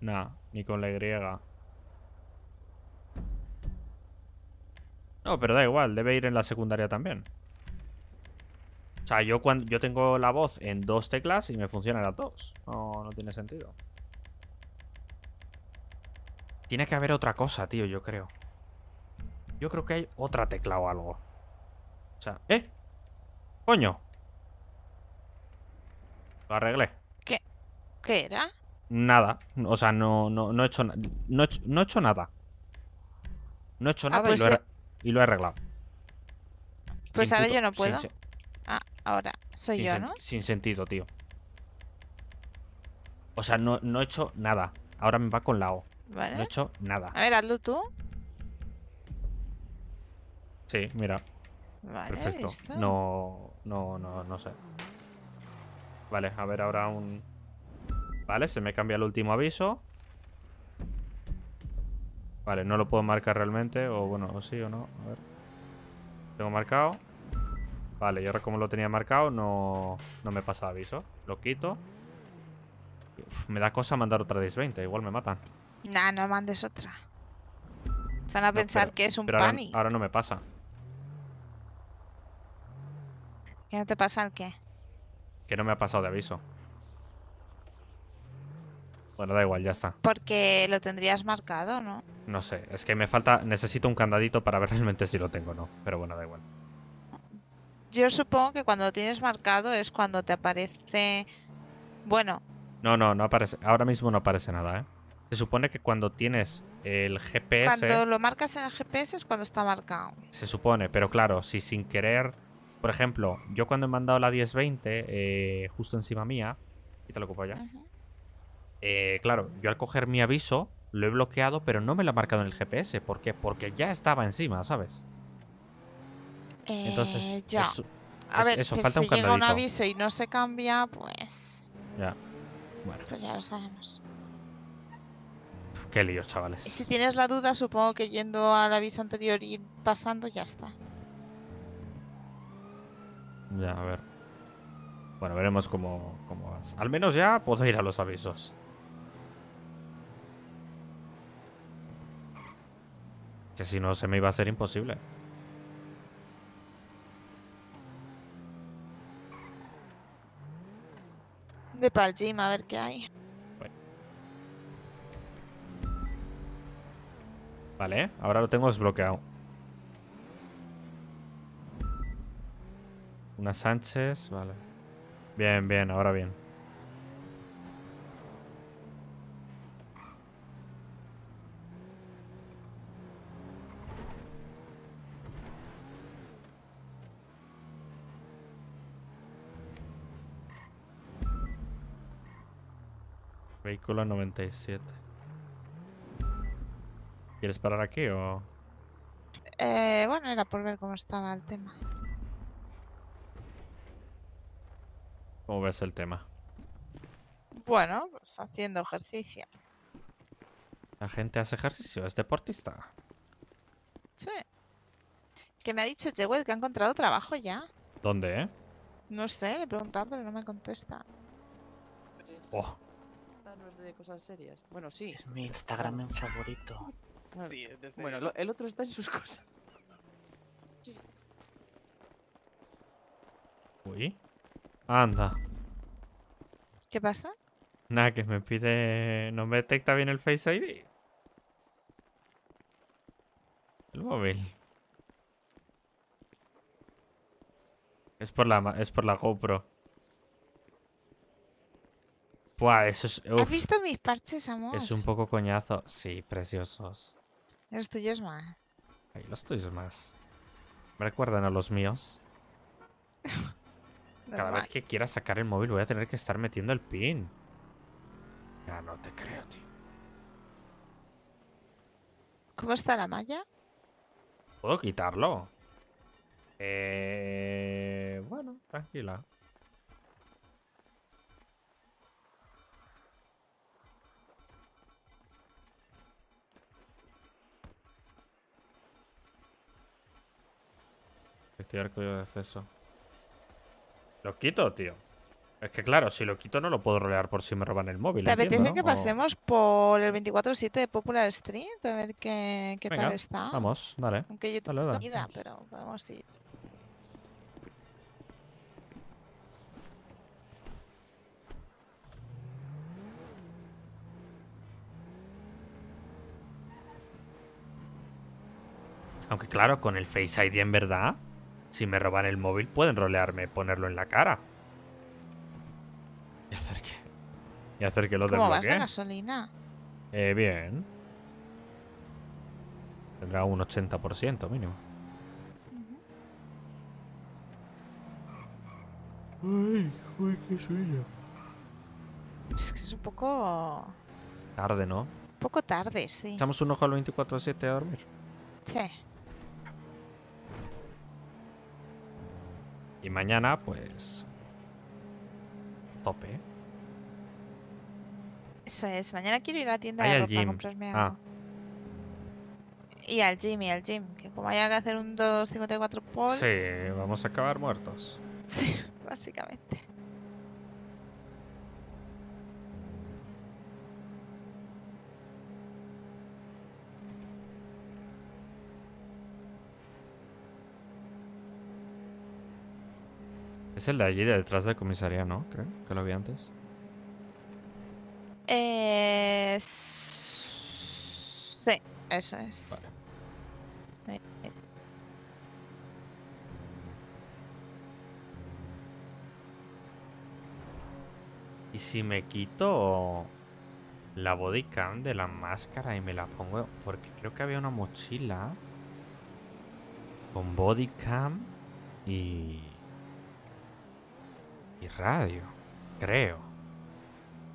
Nah, ni con la griega. pero da igual, debe ir en la secundaria también. O sea, yo, cuando, yo tengo la voz en dos teclas y me funcionan las dos. No, no tiene sentido. Tiene que haber otra cosa, tío, yo creo. Yo creo que hay otra tecla o algo. O sea, ¡eh! ¡Coño! Lo arreglé. ¿Qué? ¿Qué era? Nada. O sea, no, he hecho, no, no, he hecho nada. No he hecho ah, nada y pues lo he... Y lo he arreglado. Pues ahora yo no puedo. Ah, ahora soy yo, ¿no? Sin sentido, tío. O sea, no, he hecho nada. Ahora me va con la O. No he hecho nada. A ver, hazlo tú. Sí, mira. Vale, Perfecto. No, no, no, no sé. Vale, a ver ahora un... Vale, se me cambia el último aviso. Vale, no lo puedo marcar realmente. O bueno, o sí o no. A ver. Tengo marcado. Vale, y ahora como lo tenía marcado, no, no me pasa aviso. Lo quito. me da cosa mandar otra 10-20. Igual me matan. Nah, no mandes otra. van a pensar que es un pero ahora, ahora, no me pasa. ¿Qué no te pasa el qué? Que no me ha pasado de aviso. Bueno, da igual, ya está. Porque lo tendrías marcado, ¿no? No sé, es que me falta... Necesito un candadito para ver realmente si lo tengo o no. Pero bueno, da igual. Yo supongo que cuando lo tienes marcado es cuando te aparece... Bueno. No, no, no aparece. Ahora mismo no aparece nada, ¿eh? Se supone que cuando tienes el GPS... Cuando lo marcas en el GPS es cuando está marcado. Se supone, pero claro, si sin querer... Por ejemplo, yo cuando he mandado la 1020, eh, justo encima mía... lo ocupo ya. Uh eh, claro, yo al coger mi aviso lo he bloqueado, pero no me lo ha marcado en el GPS. ¿Por qué? Porque ya estaba encima, ¿sabes? Eh, Entonces, ya. a ver, si un llega un aviso y no se cambia, pues. Ya. Bueno. Pues ya lo sabemos. Qué lío, chavales. Si tienes la duda, supongo que yendo al aviso anterior y pasando, ya está. Ya, a ver. Bueno, veremos cómo, cómo Al menos ya puedo ir a los avisos. Que si no, se me iba a hacer imposible. Ve para el a ver qué hay. Vale, ahora lo tengo desbloqueado. Una Sánchez, vale. Bien, bien, ahora bien. 97. ¿Quieres parar aquí o...? Eh, bueno, era por ver cómo estaba el tema. ¿Cómo ves el tema? Bueno, pues haciendo ejercicio. ¿La gente hace ejercicio? ¿Es deportista? Sí. Que me ha dicho Jewel que ha encontrado trabajo ya. ¿Dónde, eh? No sé, le he preguntado, pero no me contesta. Oh de cosas serias. Bueno, sí. Es mi Instagram favorito. Sí, es Bueno, el otro está en sus cosas. Uy. Anda. ¿Qué pasa? Nada, que me pide... No me detecta bien el Face ID. El móvil. Es por la, es por la GoPro eso ¿Has visto mis parches, amor? Es un poco coñazo. Sí, preciosos. Los tuyos más. Ahí los tuyos más. Me recuerdan a los míos. Cada vez que quiera sacar el móvil voy a tener que estar metiendo el pin. Ya no te creo, tío. ¿Cómo está la malla? ¿Puedo quitarlo? Eh... Bueno, tranquila. Lo quito, tío. Es que claro, si lo quito no lo puedo rolear por si me roban el móvil. ¿Te apetece que pasemos por el 24-7 de Popular Street? A ver qué, qué tal está. Vamos, dale. Aunque yo tengo pero ir. Aunque claro, con el Face ID en verdad si me roban el móvil, pueden rolearme, ponerlo en la cara. Y hacer que. Y hacer que lo ¿Cómo No, vas a gasolina? Eh, bien. Tendrá un 80% mínimo. Ay, uy, qué sueño. Es que es un poco. Tarde, ¿no? Un poco tarde, sí. ¿Echamos un ojo al 24-7 a dormir? Sí. Y mañana, pues... Tope. Eso es. Mañana quiero ir a la tienda de ropa a comprarme ah. algo. Y al gym, y al gym. Que como haya que hacer un 254 por... Sí, vamos a acabar muertos. Sí, básicamente. Es el de allí de detrás de la comisaría, ¿no? Creo que lo vi antes. Eh... Sí, eso es. Vale. ¿Y si me quito la bodycam de la máscara y me la pongo? Porque creo que había una mochila con bodycam y y radio, creo.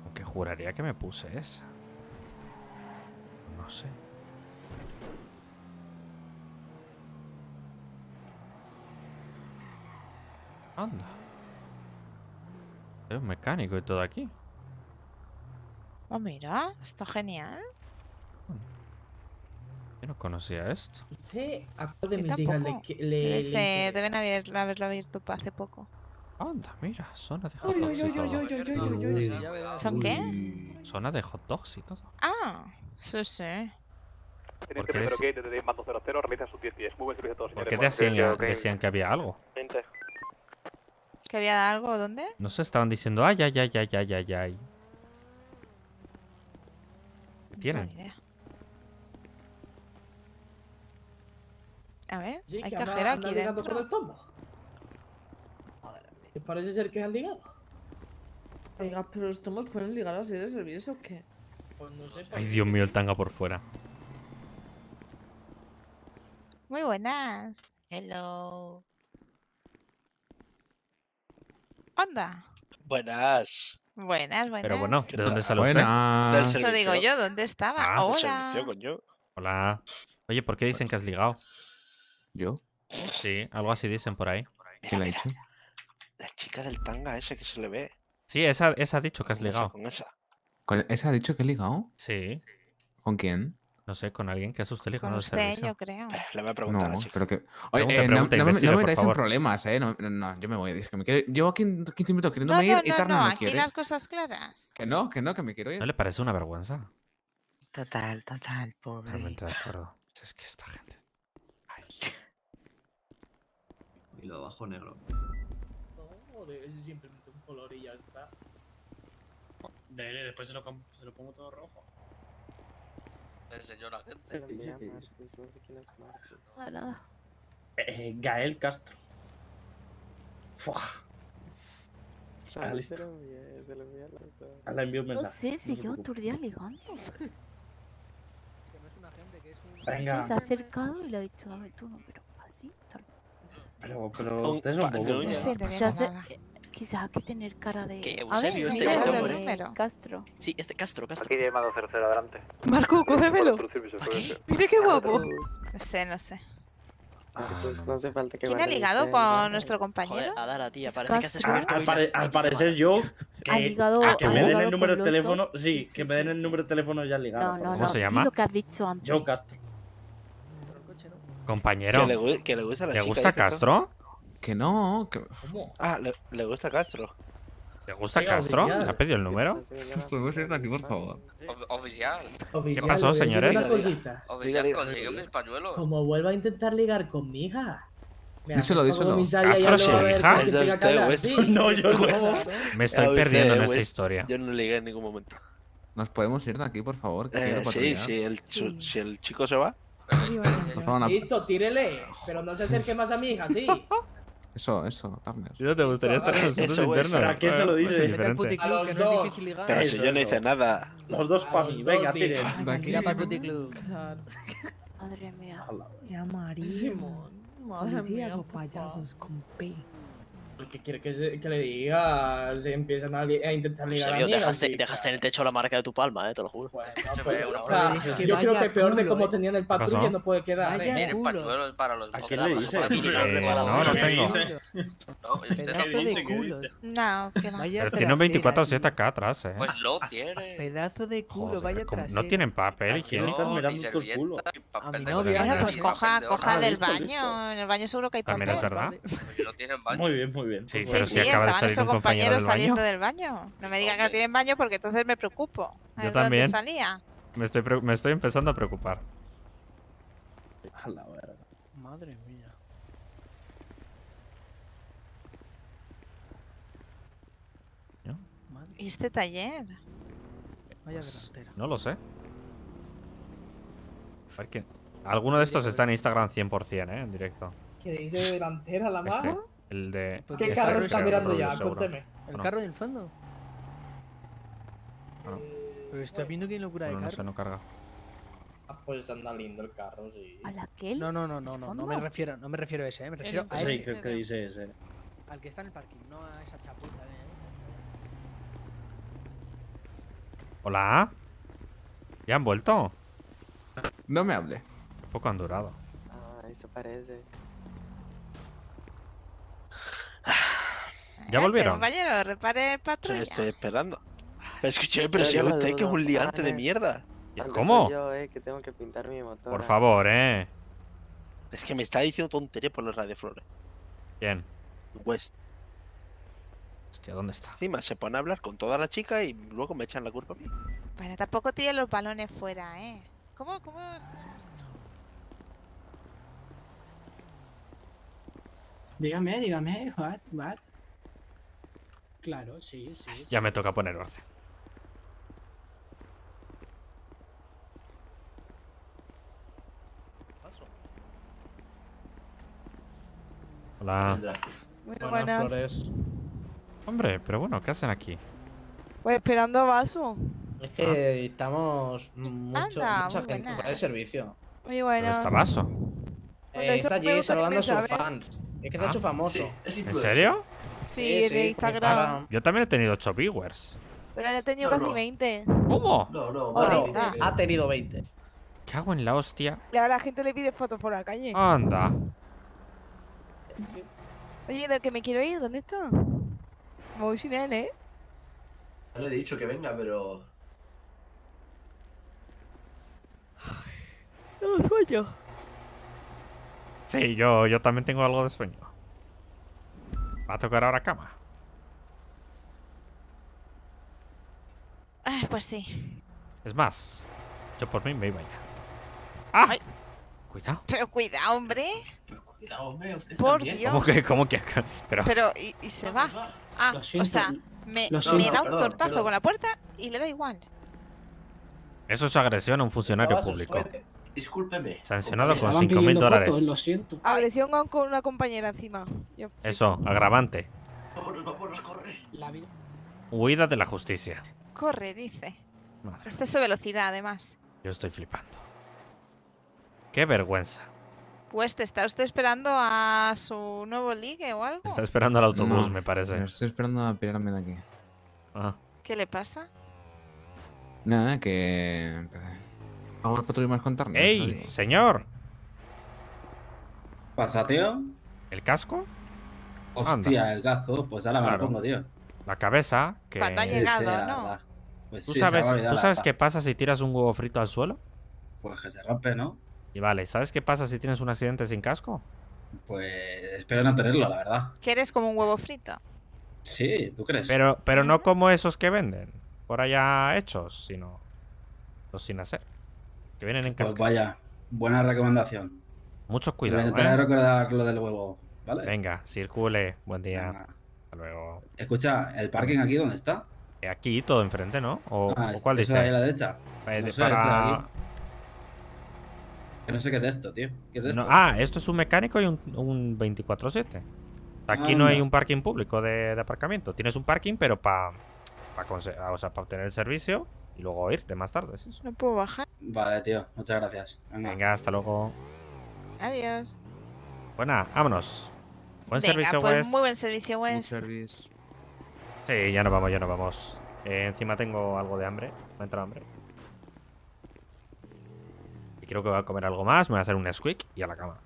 Aunque juraría que me puse esa. No sé. Anda. es un mecánico y todo aquí. Oh, mira, está genial. yo no conocía esto. Sí, este a de le, deben haberlo abierto hace poco. Anda, mira, zona de hot dogs. ¿Son qué? Zona de hot dogs y todo. Ah, sí, sí. ¿Por qué decían, que había algo? ¿Que había algo? ¿Dónde? No sé, estaban diciendo ay, ay, ay, ay, ay, ay, ¿Qué tienen? A ver, hay cajera aquí dentro parece ser que han ligado. Oiga, pero los tomos pueden ligar así de servicio o qué? Pues no sé. Ay, pues Dios mío, el tanga por fuera. Muy buenas. Hello. Onda. Buenas. Buenas, buenas. Pero bueno, ¿de dónde sale usted? Eso digo yo, ¿dónde estaba? Ah, Hola. Hola. Oye, ¿por qué dicen que has ligado? ¿Yo? Sí, algo así dicen por ahí. ¿Quién ha hecho? La chica del tanga ese que se le ve. Sí, esa, esa dicho que has ligado. Con esa. ¿Con esa ha dicho que he ligado? Sí. ¿Con quién? No sé, con alguien que asuste ligado. Con usted, yo creo. Eh, le voy a preguntar. No, pero Oye, eh, no, me, metáis en problemas, ¿eh? No, no, yo me voy. Es que me quiero... Llevo 15 minutos queriéndome ir y Tarna no, me aquí las cosas claras. Que no, que no, que me quiero ir. ¿No le parece una vergüenza? Total, total, pobre. Realmente de acuerdo. Pues es que esta gente... Ay. Y lo abajo negro es simplemente un color y ya está. después se lo, pongo todo rojo. El señor agente. Gael Castro. mensaje. No sé si no Que no es que es se ha acercado y le ha dicho, dame tú pero así, pero, pero ustedes son bobos. No pues Quizá hay que tener cara de. ¿Qué? Eusebio, este, este hombre. Castro. Sí, este Castro, Castro. Aquí llamado tercero adelante. Marco, este, cógemelo. Mira qué guapo. No sé, no sé. Ah, pues no hace falta que ¿Quién ha ligado eh, con nuestro compañero? Joder, Adara, tía, parece que has descubierto al, al parecer yo, que, ha ligado, que me den el número de teléfono, sí, que me den el número de teléfono ya ligado. No, no, ¿Cómo se llama? Yo Castro. Compañero. Que le, que le gusta la gusta Castro? Que no. Que... ¿Cómo? Ah, le, le gusta Castro. ¿Te gusta Castro? ¿Le ha pedido el número? ¿Podemos ir de aquí, por favor? Oficial. ¿Qué pasó, señores? Una cosita. Oficial, consiguió mi pañuelo. Como vuelva a intentar ligar con mi hija. Díselo, díselo. ¿Castro es su hija? No, yo no. Me estoy perdiendo en esta historia. Yo no ligué en ningún momento. ¿Nos podemos ir de aquí, por favor? Eh, sí, si el, chico se va. Listo, tírele, pero no se acerque más a mi hija, sí. Eso, eso, Turner. Yo te gustaría estar en los asuntos internos. ¿A quién se lo dice? Pero si yo no hice nada. Los dos para mí, venga, tire. Tira para el puticlub. Madre mía. Ya, María. Madre mía. Los payasos con P. ¿Qué quiere que, que, le diga? Se empiezan a, intentar ligar a dejaste, dejaste, en el techo la marca de tu palma, eh, te lo juro. Pues, yo creo que peor de cómo eh. tenían el patrullo no puede quedar. Vaya eh. es para los ¿A quién le eh, dice? no, no tengo. No, No, que no. Pero tiene un 24 7 acá atrás, eh. Pues lo ah, ah, tiene. Pedazo de culo, vaya atrás. No eh. tienen papel higiénico, me da culo. A mi novia. Pues coja del ah, baño. En el baño seguro que hay papel. También es verdad. Pues muy bien, muy bien. Sí, pero si acaba de salir saliendo del baño. No me digan que no tienen baño porque entonces me preocupo. Yo también. Salía. Me, estoy empezando a preocupar. A la verdad. Madre mía. ¿Y este taller? Vaya pues, No lo sé. Alguno de estos está en eh. Instagram 100%, ¿eh? En directo. ¿Qué dice delantera la este. mano? El de. ¿Qué este carro está mirando ya? Cuénteme. ¿El carro del fondo? Pero está viendo que hay locura de carro. No se no carga. Ah, pues está lindo el carro, sí. ¿A la que? No, no, no, no, no, no me refiero, no me refiero a ese, eh, me refiero a ese. Sí, que dice ese. Al que está en el parking, no a esa chapuza, ahí. Eh. Hola. ¿Ya han vuelto? No me hable. Poco han durado. Ah, eso parece. ¿Ya volvieron? Compañero, repare patrulla. Yo estoy esperando. Escuché, pero si usted que es un liante de mierda. ¿Cómo? Yo, eh, que tengo que pintar mi motor. Por favor, eh. Es que me está diciendo tontería por la flores. Bien. West. Hostia, ¿dónde está? Encima se pone a hablar con toda la chica y luego me echan la culpa a mí. Bueno, tampoco tiene los balones fuera, ¿eh? ¿Cómo, cómo se... Dígame, dígame, what, what? Claro, sí, sí. Ya me toca poner orden. Hola. Muy buenas. Flores. Hombre, pero bueno, ¿qué hacen aquí? Pues esperando a Vaso. Es que ah. estamos mucho, mucha gente para de servicio. Muy bueno. ¿Dónde está Vaso? Eh, está allí saludando a sus fans. Es que se ha ah. hecho famoso. ¿En serio? Sí, de Instagram. Yo también he tenido 8 viewers. Pero no he tenido casi 20. ¿Cómo? No, no, oh, ha tenido 20. ¿Qué hago en la hostia? Y ahora la gente le pide fotos por la calle. Anda. Oye, ¿de que me quiero ir? ¿Dónde está? voy sin él, ¿eh? No le he dicho que venga, pero... Tengo sueño. Sí, yo, yo también tengo algo de sueño. Va a tocar ahora cama. Ah, pues sí. Es más, yo por mí me iba ya. ¡Ah! Cuidado. Pero cuidado, hombre. Pero cuidado, hombre. por Dios. ¿Cómo que, acá? Pero, Pero y, se va. Ah, o sea, me, da un tortazo con la puerta y le da igual. Eso es agresión a un funcionario público. Discúlpeme. Sancionado con 5.000 dólares. lo siento. Agresión con una compañera encima. Eso, agravante. Vámonos, vámonos, corre. Huida de la justicia. Corre, dice. Esta es su velocidad, además. Yo estoy flipando. Qué vergüenza. Pues está usted esperando a su nuevo ligue o algo. Está esperando al autobús, me parece. Estoy esperando a pirarme de aquí. Ah. ¿Qué le pasa? Nada, que... Vamos ¡Ey, señor! ¿Pasa, tío? ¿El casco? Hostia, el casco. Pues ahora la me lo pongo, tío. La cabeza. Que... Pues ¿Tú, sabes, ¿tú sabes qué pasa si tiras un huevo frito al suelo? Pues que se rompe, ¿no? Y vale, ¿sabes qué pasa si tienes un accidente sin casco? Pues espero no tenerlo, la verdad. ¿Quieres como un huevo frito? Sí, ¿tú crees? Pero, pero no como esos que venden por allá hechos, sino los sin hacer. Que vienen en casa. Pues vaya, buena recomendación. Muchos cuidados. ¿eh? Venga, circule. Buen día. Hasta luego. Escucha, ¿el parking aquí dónde está? Eh, aquí, todo enfrente, ¿no? ¿O, ah, cuál dice? Ahí a la derecha. Eh, no sé, que no sé qué es esto, tío. ¿Qué es esto? ah, esto es un mecánico y un, 24-7. Aquí no, hay un parking público de, aparcamiento. Tienes un parking, pero para Para obtener el servicio y luego irte más tarde. ¿sí? No puedo bajar. Vale, tío, muchas gracias. Venga, hasta luego. Adiós. Buena, vámonos. Buen servicio, pues, Muy buen servicio, Buen Sí, ya nos vamos, ya nos vamos. Eh, encima tengo algo de hambre. Me ha hambre. Y creo que voy a comer algo más. Me voy a hacer un squeak y a la cama.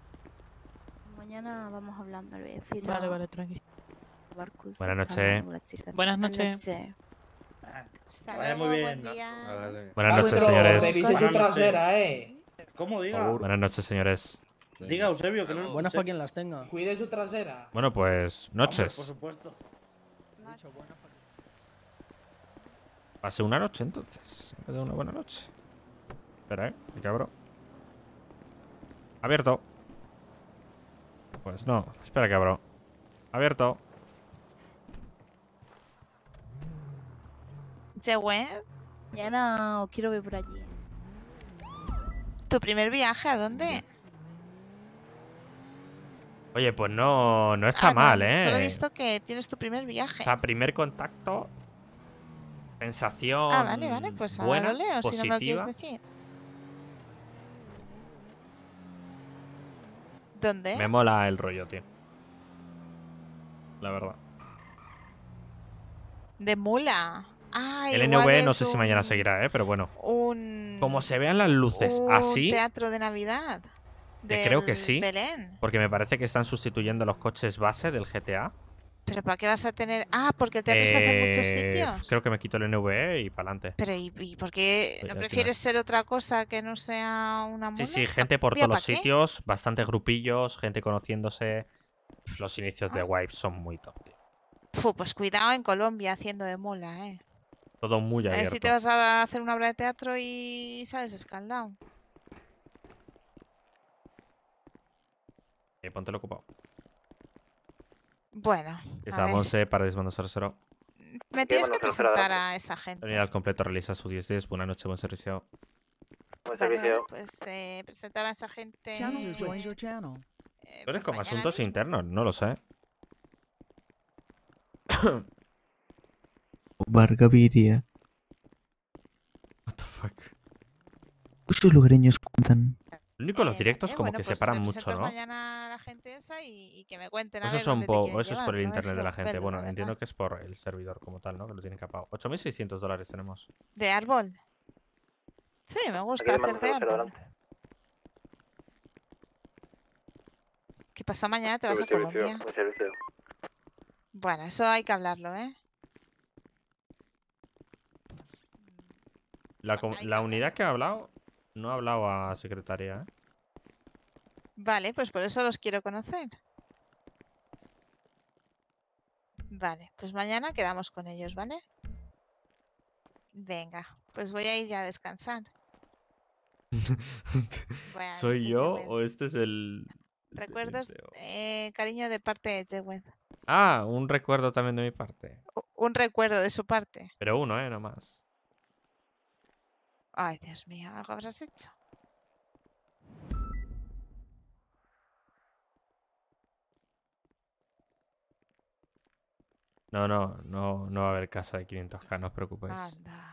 Mañana vamos hablando, al voy Vale, vale, tranquilo. Buenas noches. Buenas noches. Buenas noches. Hasta muy bien. Buen día. Buenas noches, señores. Revise su trasera, eh. ¿Cómo diga? Buenas noches, señores. Diga, Eusebio, que no Buenas para quien las tenga. Cuide su trasera. Bueno, pues noches. por supuesto. Pase una noche entonces. Una buena noche. Espera, eh, qué abro Abierto. Pues no, espera, cabrón. Abierto. ¿Ya web? Ya no, quiero ver por allí. ¿Tu primer viaje a dónde? Oye, pues no, no está ah, mal, ¿eh? Solo he visto que tienes tu primer viaje. O sea, primer contacto, sensación. Ah, vale, vale, pues ahora buena, leo, positiva. si no me lo quieres decir. ¿Dónde? Me mola el rollo, tío. La verdad. De mula el NV no sé si mañana seguirá, ¿eh? pero bueno. Como se vean las luces así. teatro de Navidad. Eh, creo que sí. Porque me parece que están sustituyendo los coches base del GTA. ¿Pero para qué vas a tener.? Ah, porque el teatro se hace en muchos eh, sitios. Creo que me quito el NVE y para adelante. Pero ¿y, por qué no pues prefieres ser otra cosa que no sea una mula? Sí, sí, gente por todos los sitios, bastantes grupillos, gente conociéndose. Los inicios de ah. Wipe son muy top, tío. pues cuidado en Colombia haciendo de mola eh. Todo muy abierto. Eh, a ver si te vas a hacer una obra de teatro y sales escaldado. Eh, ponte lo ocupado. Bueno. Estamos eh, para cero. Mm, me tienes que presentar a esa gente. La unidad completo realiza su 10-10. Buenas noches, buen servicio. Buen servicio. pues eh, presentaba a esa gente. Eh, es eres como asuntos internos, no lo sé. Bargaviria. What the fuck. Muchos lugareños cuentan. Lo único, los eh, directos eh, como que pues se paran mucho, ¿no? eso, son es por el internet de la gente. Bueno, entiendo que es por el servidor como tal, ¿no? Que lo tienen capado. 8.600 dólares tenemos. ¿De árbol? Sí, me gusta hacer de árbol. ¿Qué pasa mañana? ¿Te vas a Colombia? Bueno, eso hay que hablarlo, ¿eh? La, unidad que ha hablado no ha hablado a secretaria. ¿eh? Vale, pues por eso los quiero conocer. Vale, pues mañana quedamos con ellos, ¿vale? Venga, pues voy a ir ya a descansar. ¿Soy yo o este es el...? ¿Recuerdos, eh, cariño, de parte de Jeweth Ah, un recuerdo también de mi parte. Un recuerdo de su parte. Pero uno, ¿eh? más Ay, Dios mío, algo habrás hecho. No, no, no, no va a haber casa de 500k, no os preocupéis. Anda.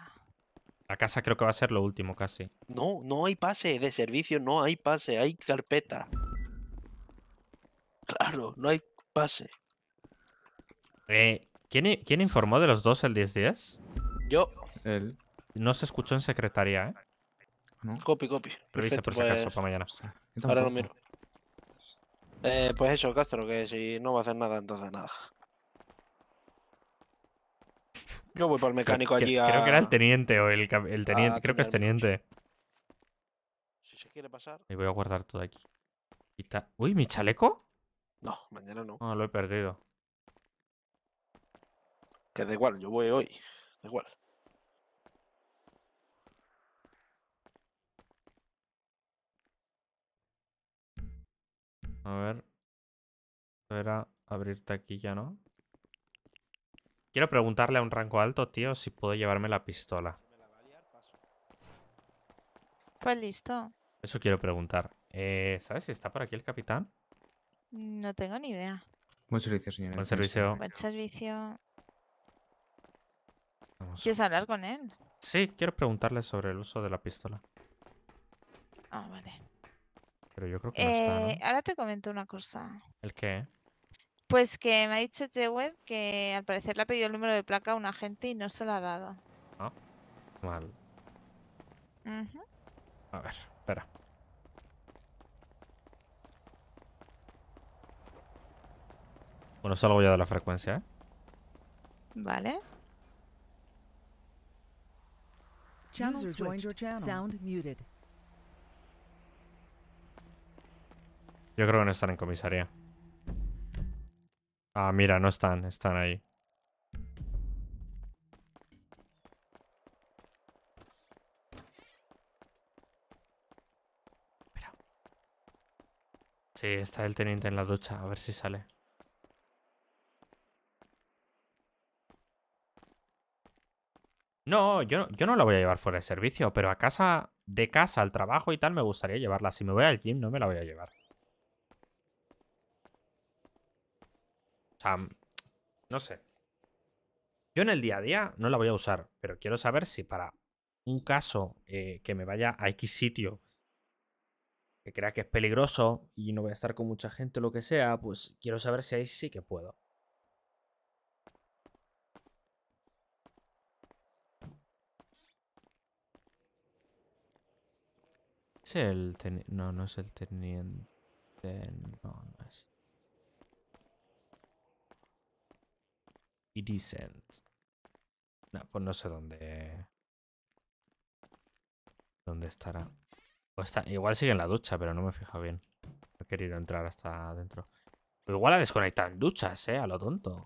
La casa creo que va a ser lo último casi. No, no hay pase de servicio, no hay pase, hay carpeta. Claro, no hay pase. Eh, ¿quién, ¿Quién informó de los dos el 10-10? Yo. Él. No se escuchó en secretaría, ¿eh? Copy, copy. Revisa por si acaso pues, para mañana. Ahora lo miro. Eh, pues eso, Castro, que si no va a hacer nada, entonces nada. Yo voy para el mecánico allí a... Creo que era el teniente o el, teniente. Ah, creo que es teniente. Si se quiere pasar... Y voy a guardar todo aquí. Uy, ¿mi chaleco? No, mañana no. No, ah, lo he perdido. Que da igual, yo voy hoy. Da igual. A ver. Esto era aquí ya ¿no? Quiero preguntarle a un rango alto, tío, si puedo llevarme la pistola. Pues listo. Eso quiero preguntar. Eh, ¿Sabes si está por aquí el capitán? No tengo ni idea. Buen servicio, señor Buen servicio. Buen servicio. ¿Quieres hablar con él? Sí, quiero preguntarle sobre el uso de la pistola. Ah, vale. Pero yo creo que eh, Ahora te comento una cosa. ¿El qué? Pues que me ha dicho Jewett que al parecer le ha pedido el número de placa a un agente y no se lo ha dado. Ah, mal. A ver, espera. Bueno, salgo a de la frecuencia, ¿eh? Vale. Sound muted. Yo creo que no están en comisaría. Ah, mira, no están, están ahí. Espera. Sí, está el teniente en la ducha, a ver si sale. No, yo, yo no la voy a llevar fuera de servicio, pero a casa, de casa al trabajo y tal, me gustaría llevarla. Si me voy al gym, no me la voy a llevar. O sea, mm, no sé. Yo en el día a día no la voy a usar, pero quiero saber si para un caso eh, que me vaya a X sitio que crea que es peligroso y no voy a estar con mucha gente o lo que sea, pues quiero saber si ahí sí que puedo. ¿Es el No, no es el teniente. No, no es. Y No, pues no sé dónde... ¿Dónde estará? O está, igual sigue en la ducha, pero no me he fijado bien. No he querido entrar hasta adentro. Pero igual ha desconectado en duchas, ¿eh? A lo tonto.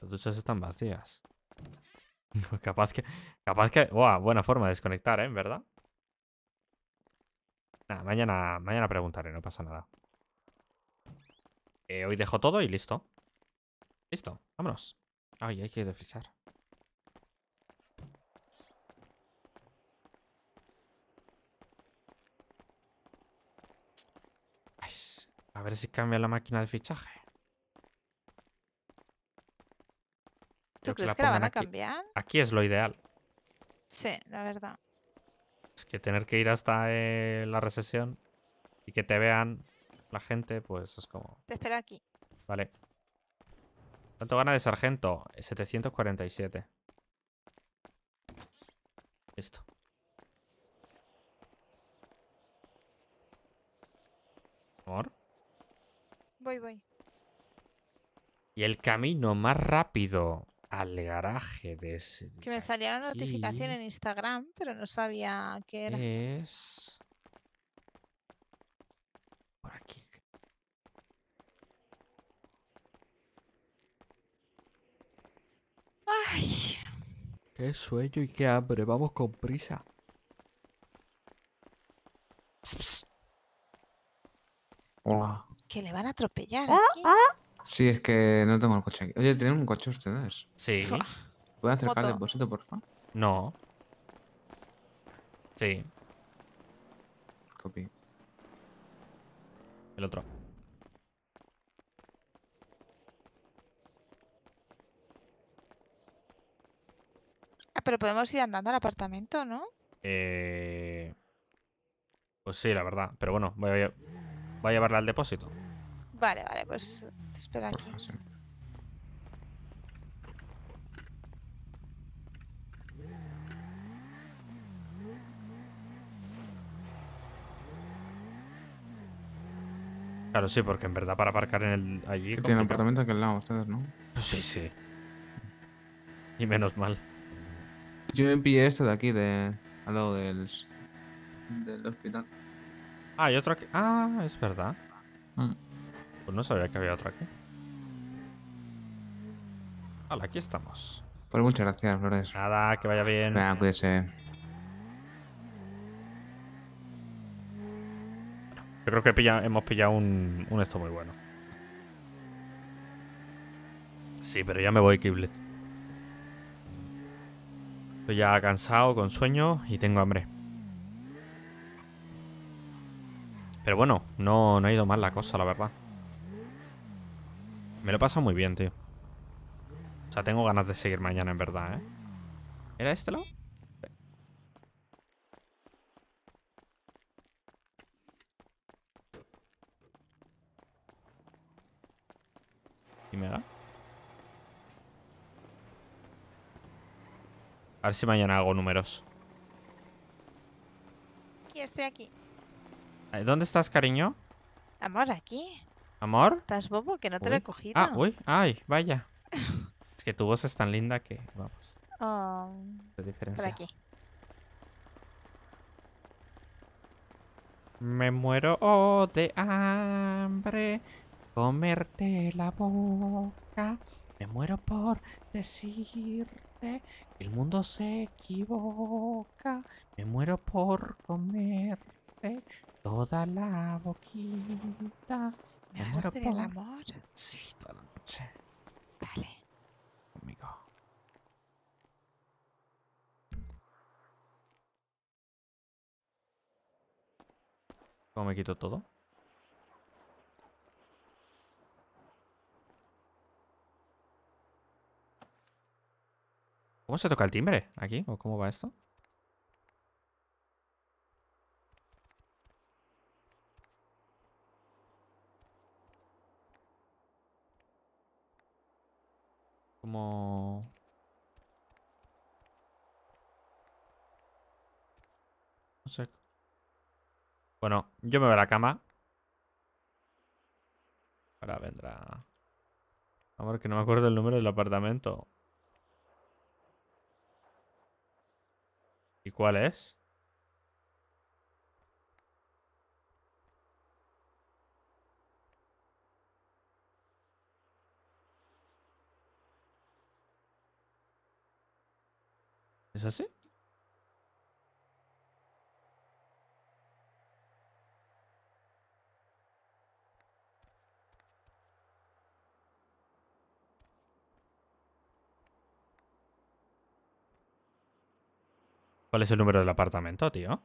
Las duchas están vacías. capaz que... Capaz que... buena forma de desconectar, ¿eh? ¿Verdad? mañana, mañana preguntaré, no pasa nada. Eh, hoy dejo todo y listo. Listo, vámonos. Ay, hay que fichar. A ver si cambia la máquina de fichaje. ¿Tú crees que la, van a cambiar? Aquí es lo ideal. Sí, la verdad. Es que tener que ir hasta eh, la recesión y que te vean la gente, pues es como... Te espero aquí. Vale. ¿Tanto gana de sargento? 747. Eh, Listo. Amor. Voy, voy. Y el camino más rápido al garaje de ese Que me salía una notificación en Instagram, pero no sabía qué era. Es. Por aquí. ¡Ay! ¡Qué sueño y qué hambre! ¡Vamos con prisa! Que le van a atropellar. Ah, aquí? Ah. Sí, es que no tengo el coche aquí. Oye, ¿tienen un coche ustedes? Sí. ¿Puedo acercar el depósito, por favor? No. Sí. Copy. El otro. Ah, pero podemos ir andando al apartamento, ¿no? Eh... Pues sí, la verdad. Pero bueno, voy a, voy a llevarla al depósito. Vale, vale, pues te espero aquí. Claro, sí, porque en verdad para aparcar en el, allí... Que tienen apartamento al lado ustedes, ¿no? Sí, sí. Y menos mal. Yo me pillé este de aquí, de al lado del, del hospital. Ah, hay otro aquí. Ah, es verdad. Mm. Pues no sabía que había otra aquí. Vale, aquí estamos. Pues muchas gracias, Flores. Nada, que vaya bien. Venga, cuídese. Yo creo que hemos pillado un, esto muy bueno. Sí, pero ya me voy, Kiblet. Estoy ya cansado, con sueño y tengo hambre. Pero bueno, no, no ha ido mal la cosa, la verdad. Me lo paso muy bien, tío. O sea, tengo ganas de seguir mañana, en verdad, ¿eh? ¿Era este lado? ¿Y me da? A ver si mañana hago números. Aquí, estoy aquí. Eh, ¿Dónde estás, cariño? Amor, aquí. ¿Amor? ¿Estás bobo? Que no te lo he cogido. Ah, uy, ay, vaya. es que tu voz es tan linda que. Vamos. Ah, diferencia. aquí. Me muero de hambre. Comerte la boca. Me muero por decirte el mundo se equivoca. Me muero por comerte toda la boquita. ¿Me vas a hacer el amor? Sí, toda la noche. Vale Conmigo. ¿Cómo me quito todo? ¿Cómo se toca el timbre? ¿Aquí? ¿O cómo va esto? No sé. Bueno, yo me voy a la cama. Ahora vendrá... Amor, que no me acuerdo el número del apartamento. ¿Y cuál es? ¿Es así? ¿Cuál es el número del apartamento, tío?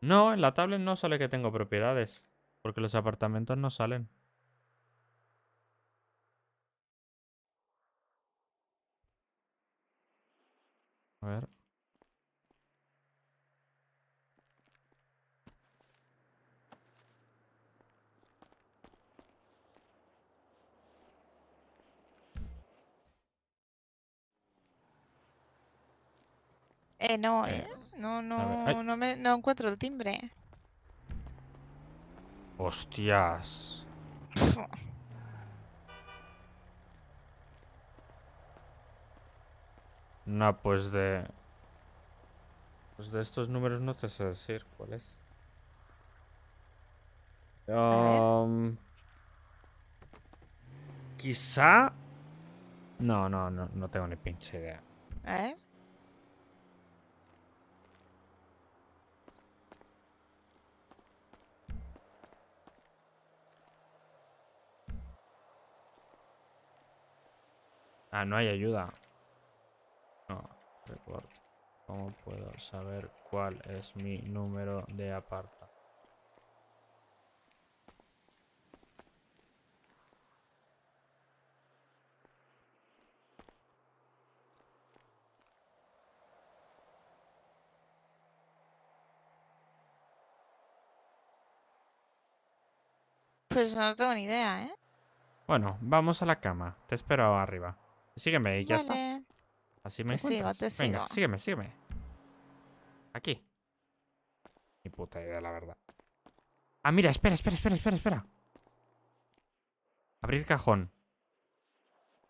No, en la tablet no sale que tengo propiedades. Porque los apartamentos no salen. A ver. Eh, no, eh. ¿eh? No, no, no, me, no encuentro el timbre. Hostias. No, pues de... Pues de estos números no te sé decir cuál es. Um, quizá... No, no, no, no tengo ni pinche idea. ¿Eh? Ah, no hay ayuda. No, recuerdo. ¿Cómo puedo saber cuál es mi número de aparta? Pues no tengo ni idea, ¿eh? Bueno, vamos a la cama. Te espero arriba. Sígueme y ya vale. está. Así me te encuentras. Sigo, te Venga, sígueme, sígueme. Aquí. Ni puta idea, la verdad. Ah, mira, espera, espera, espera, espera, espera. Abrir cajón.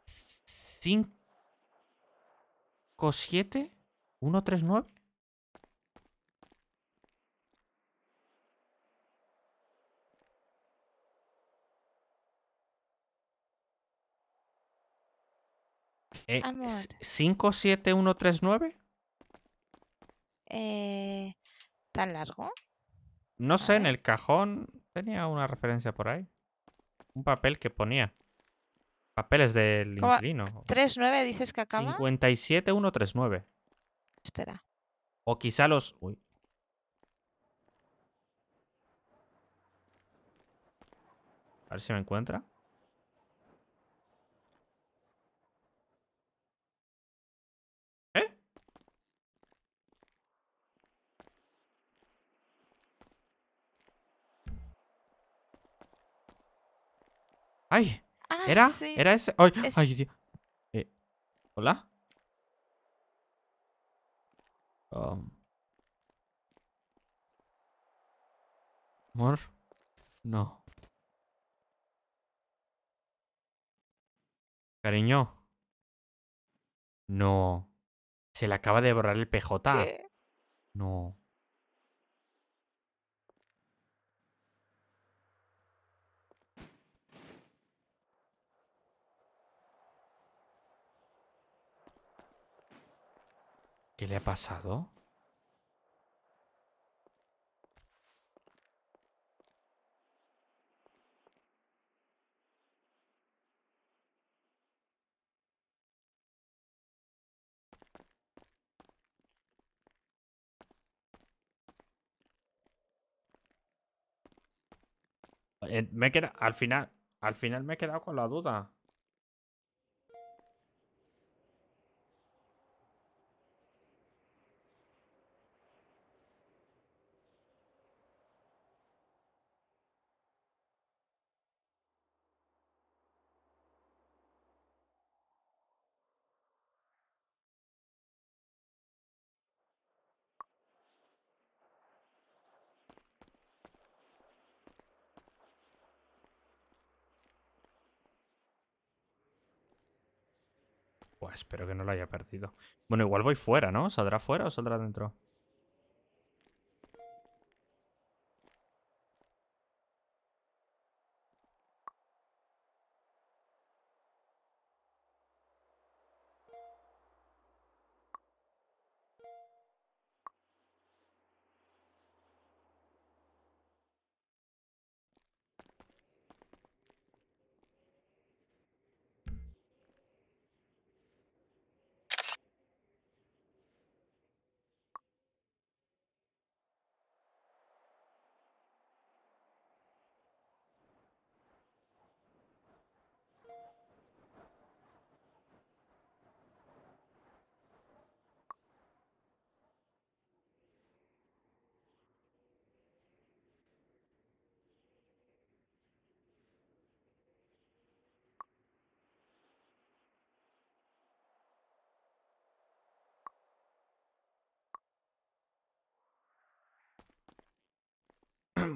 5, 7, 1, 3, 9. ¿57139? Eh, ah, eh, ¿Tan largo? No sé, en el cajón tenía una referencia por ahí. Un papel que ponía. Papeles del inquilino. ¿39 dices que acaba? 57139. Espera. O quizá los... Uy. A ver si me encuentra. ¡Ay! ¿Era? ¿Era ese? ¡Ay! Ay sí. Eh, ¿Hola? Um, ¿Amor? No. Cariño. No. Se le acaba de borrar el PJ. No. ¿Qué le ha pasado? Eh, me queda, al final, al final me he quedado con la duda. espero que no lo haya perdido. Bueno, igual voy fuera, ¿no? ¿Saldrá fuera o saldrá dentro?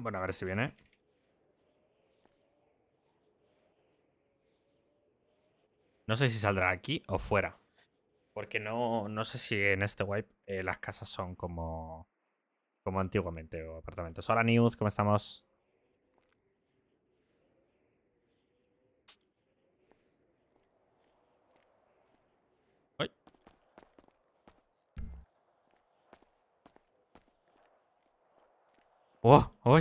Bueno, a ver si viene. No sé si saldrá aquí o fuera. Porque no, no sé si en este wipe eh, las casas son como, como antiguamente o apartamentos. Hola, News, ¿cómo estamos? Oh, ah.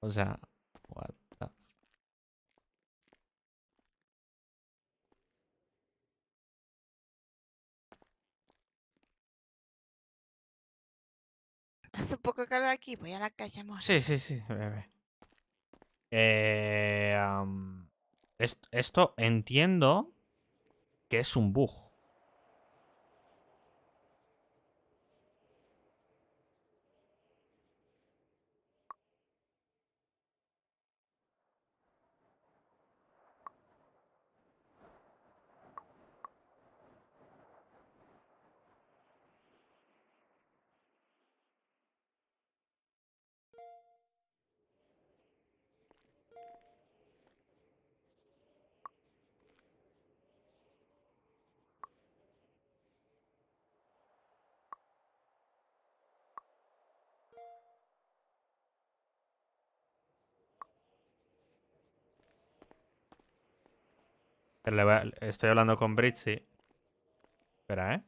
o sea what Hace un poco calor aquí, voy a la calle, amor. Sí, sí, sí. Eh, esto entiendo que es un bug. Estoy hablando con Britzy. Espera, ¿eh?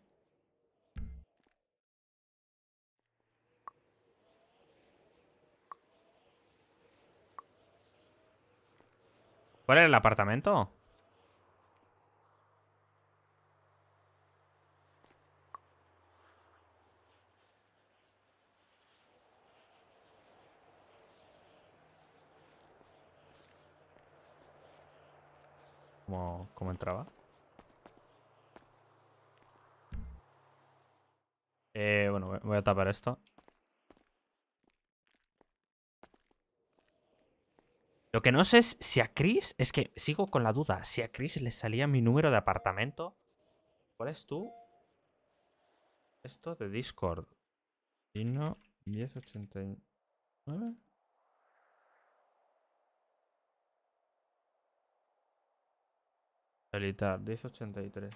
¿Cuál es el apartamento? cómo entraba. Eh, bueno, voy a tapar esto. Lo que no sé es si a Chris, es que sigo con la duda, si a Chris le salía mi número de apartamento. ¿Cuál es tú? Esto de Discord. Dino 1089. Elitar, 1083.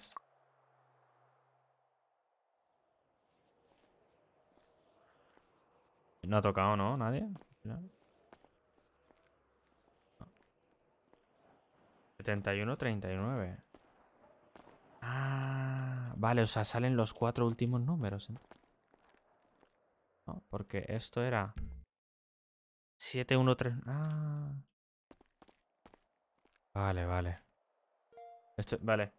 No ha tocado, ¿no? ¿Nadie? 71.39 71, 39. Ah, vale, o sea, salen los cuatro últimos números. No, porque esto era 713. Ah. Vale, vale. Esto, vale.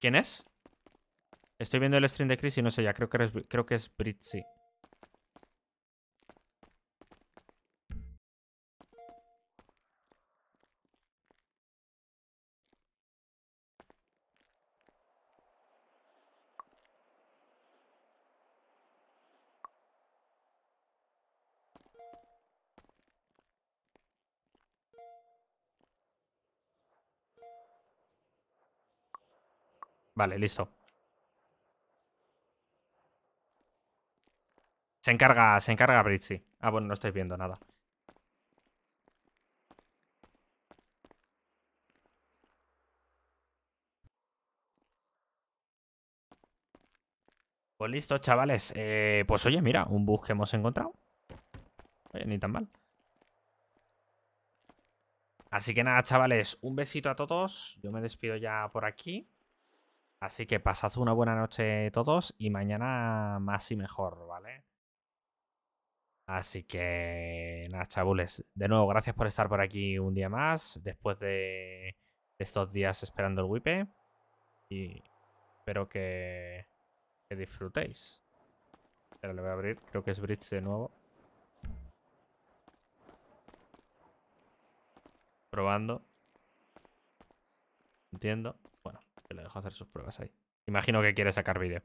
¿Quién es? Estoy viendo el stream de Chris y no sé ya. Creo que, creo que es Britzy. Vale, listo. Se encarga, se encarga Britzy. Ah, bueno, no estáis viendo nada. Pues listo, chavales. Eh, pues oye, mira, un bug que hemos encontrado. Oye, ni tan mal. Así que nada, chavales, un besito a todos. Yo me despido ya por aquí. Así que pasad una buena noche todos y mañana más y mejor, ¿vale? Así que nada, chabules. De nuevo, gracias por estar por aquí un día más, después de estos días esperando el WIPE. Y espero que, disfrutéis. Pero le voy a abrir, creo que es Bridge de nuevo. Probando. Entiendo le dejo hacer sus pruebas ahí. Imagino que quiere sacar vídeo.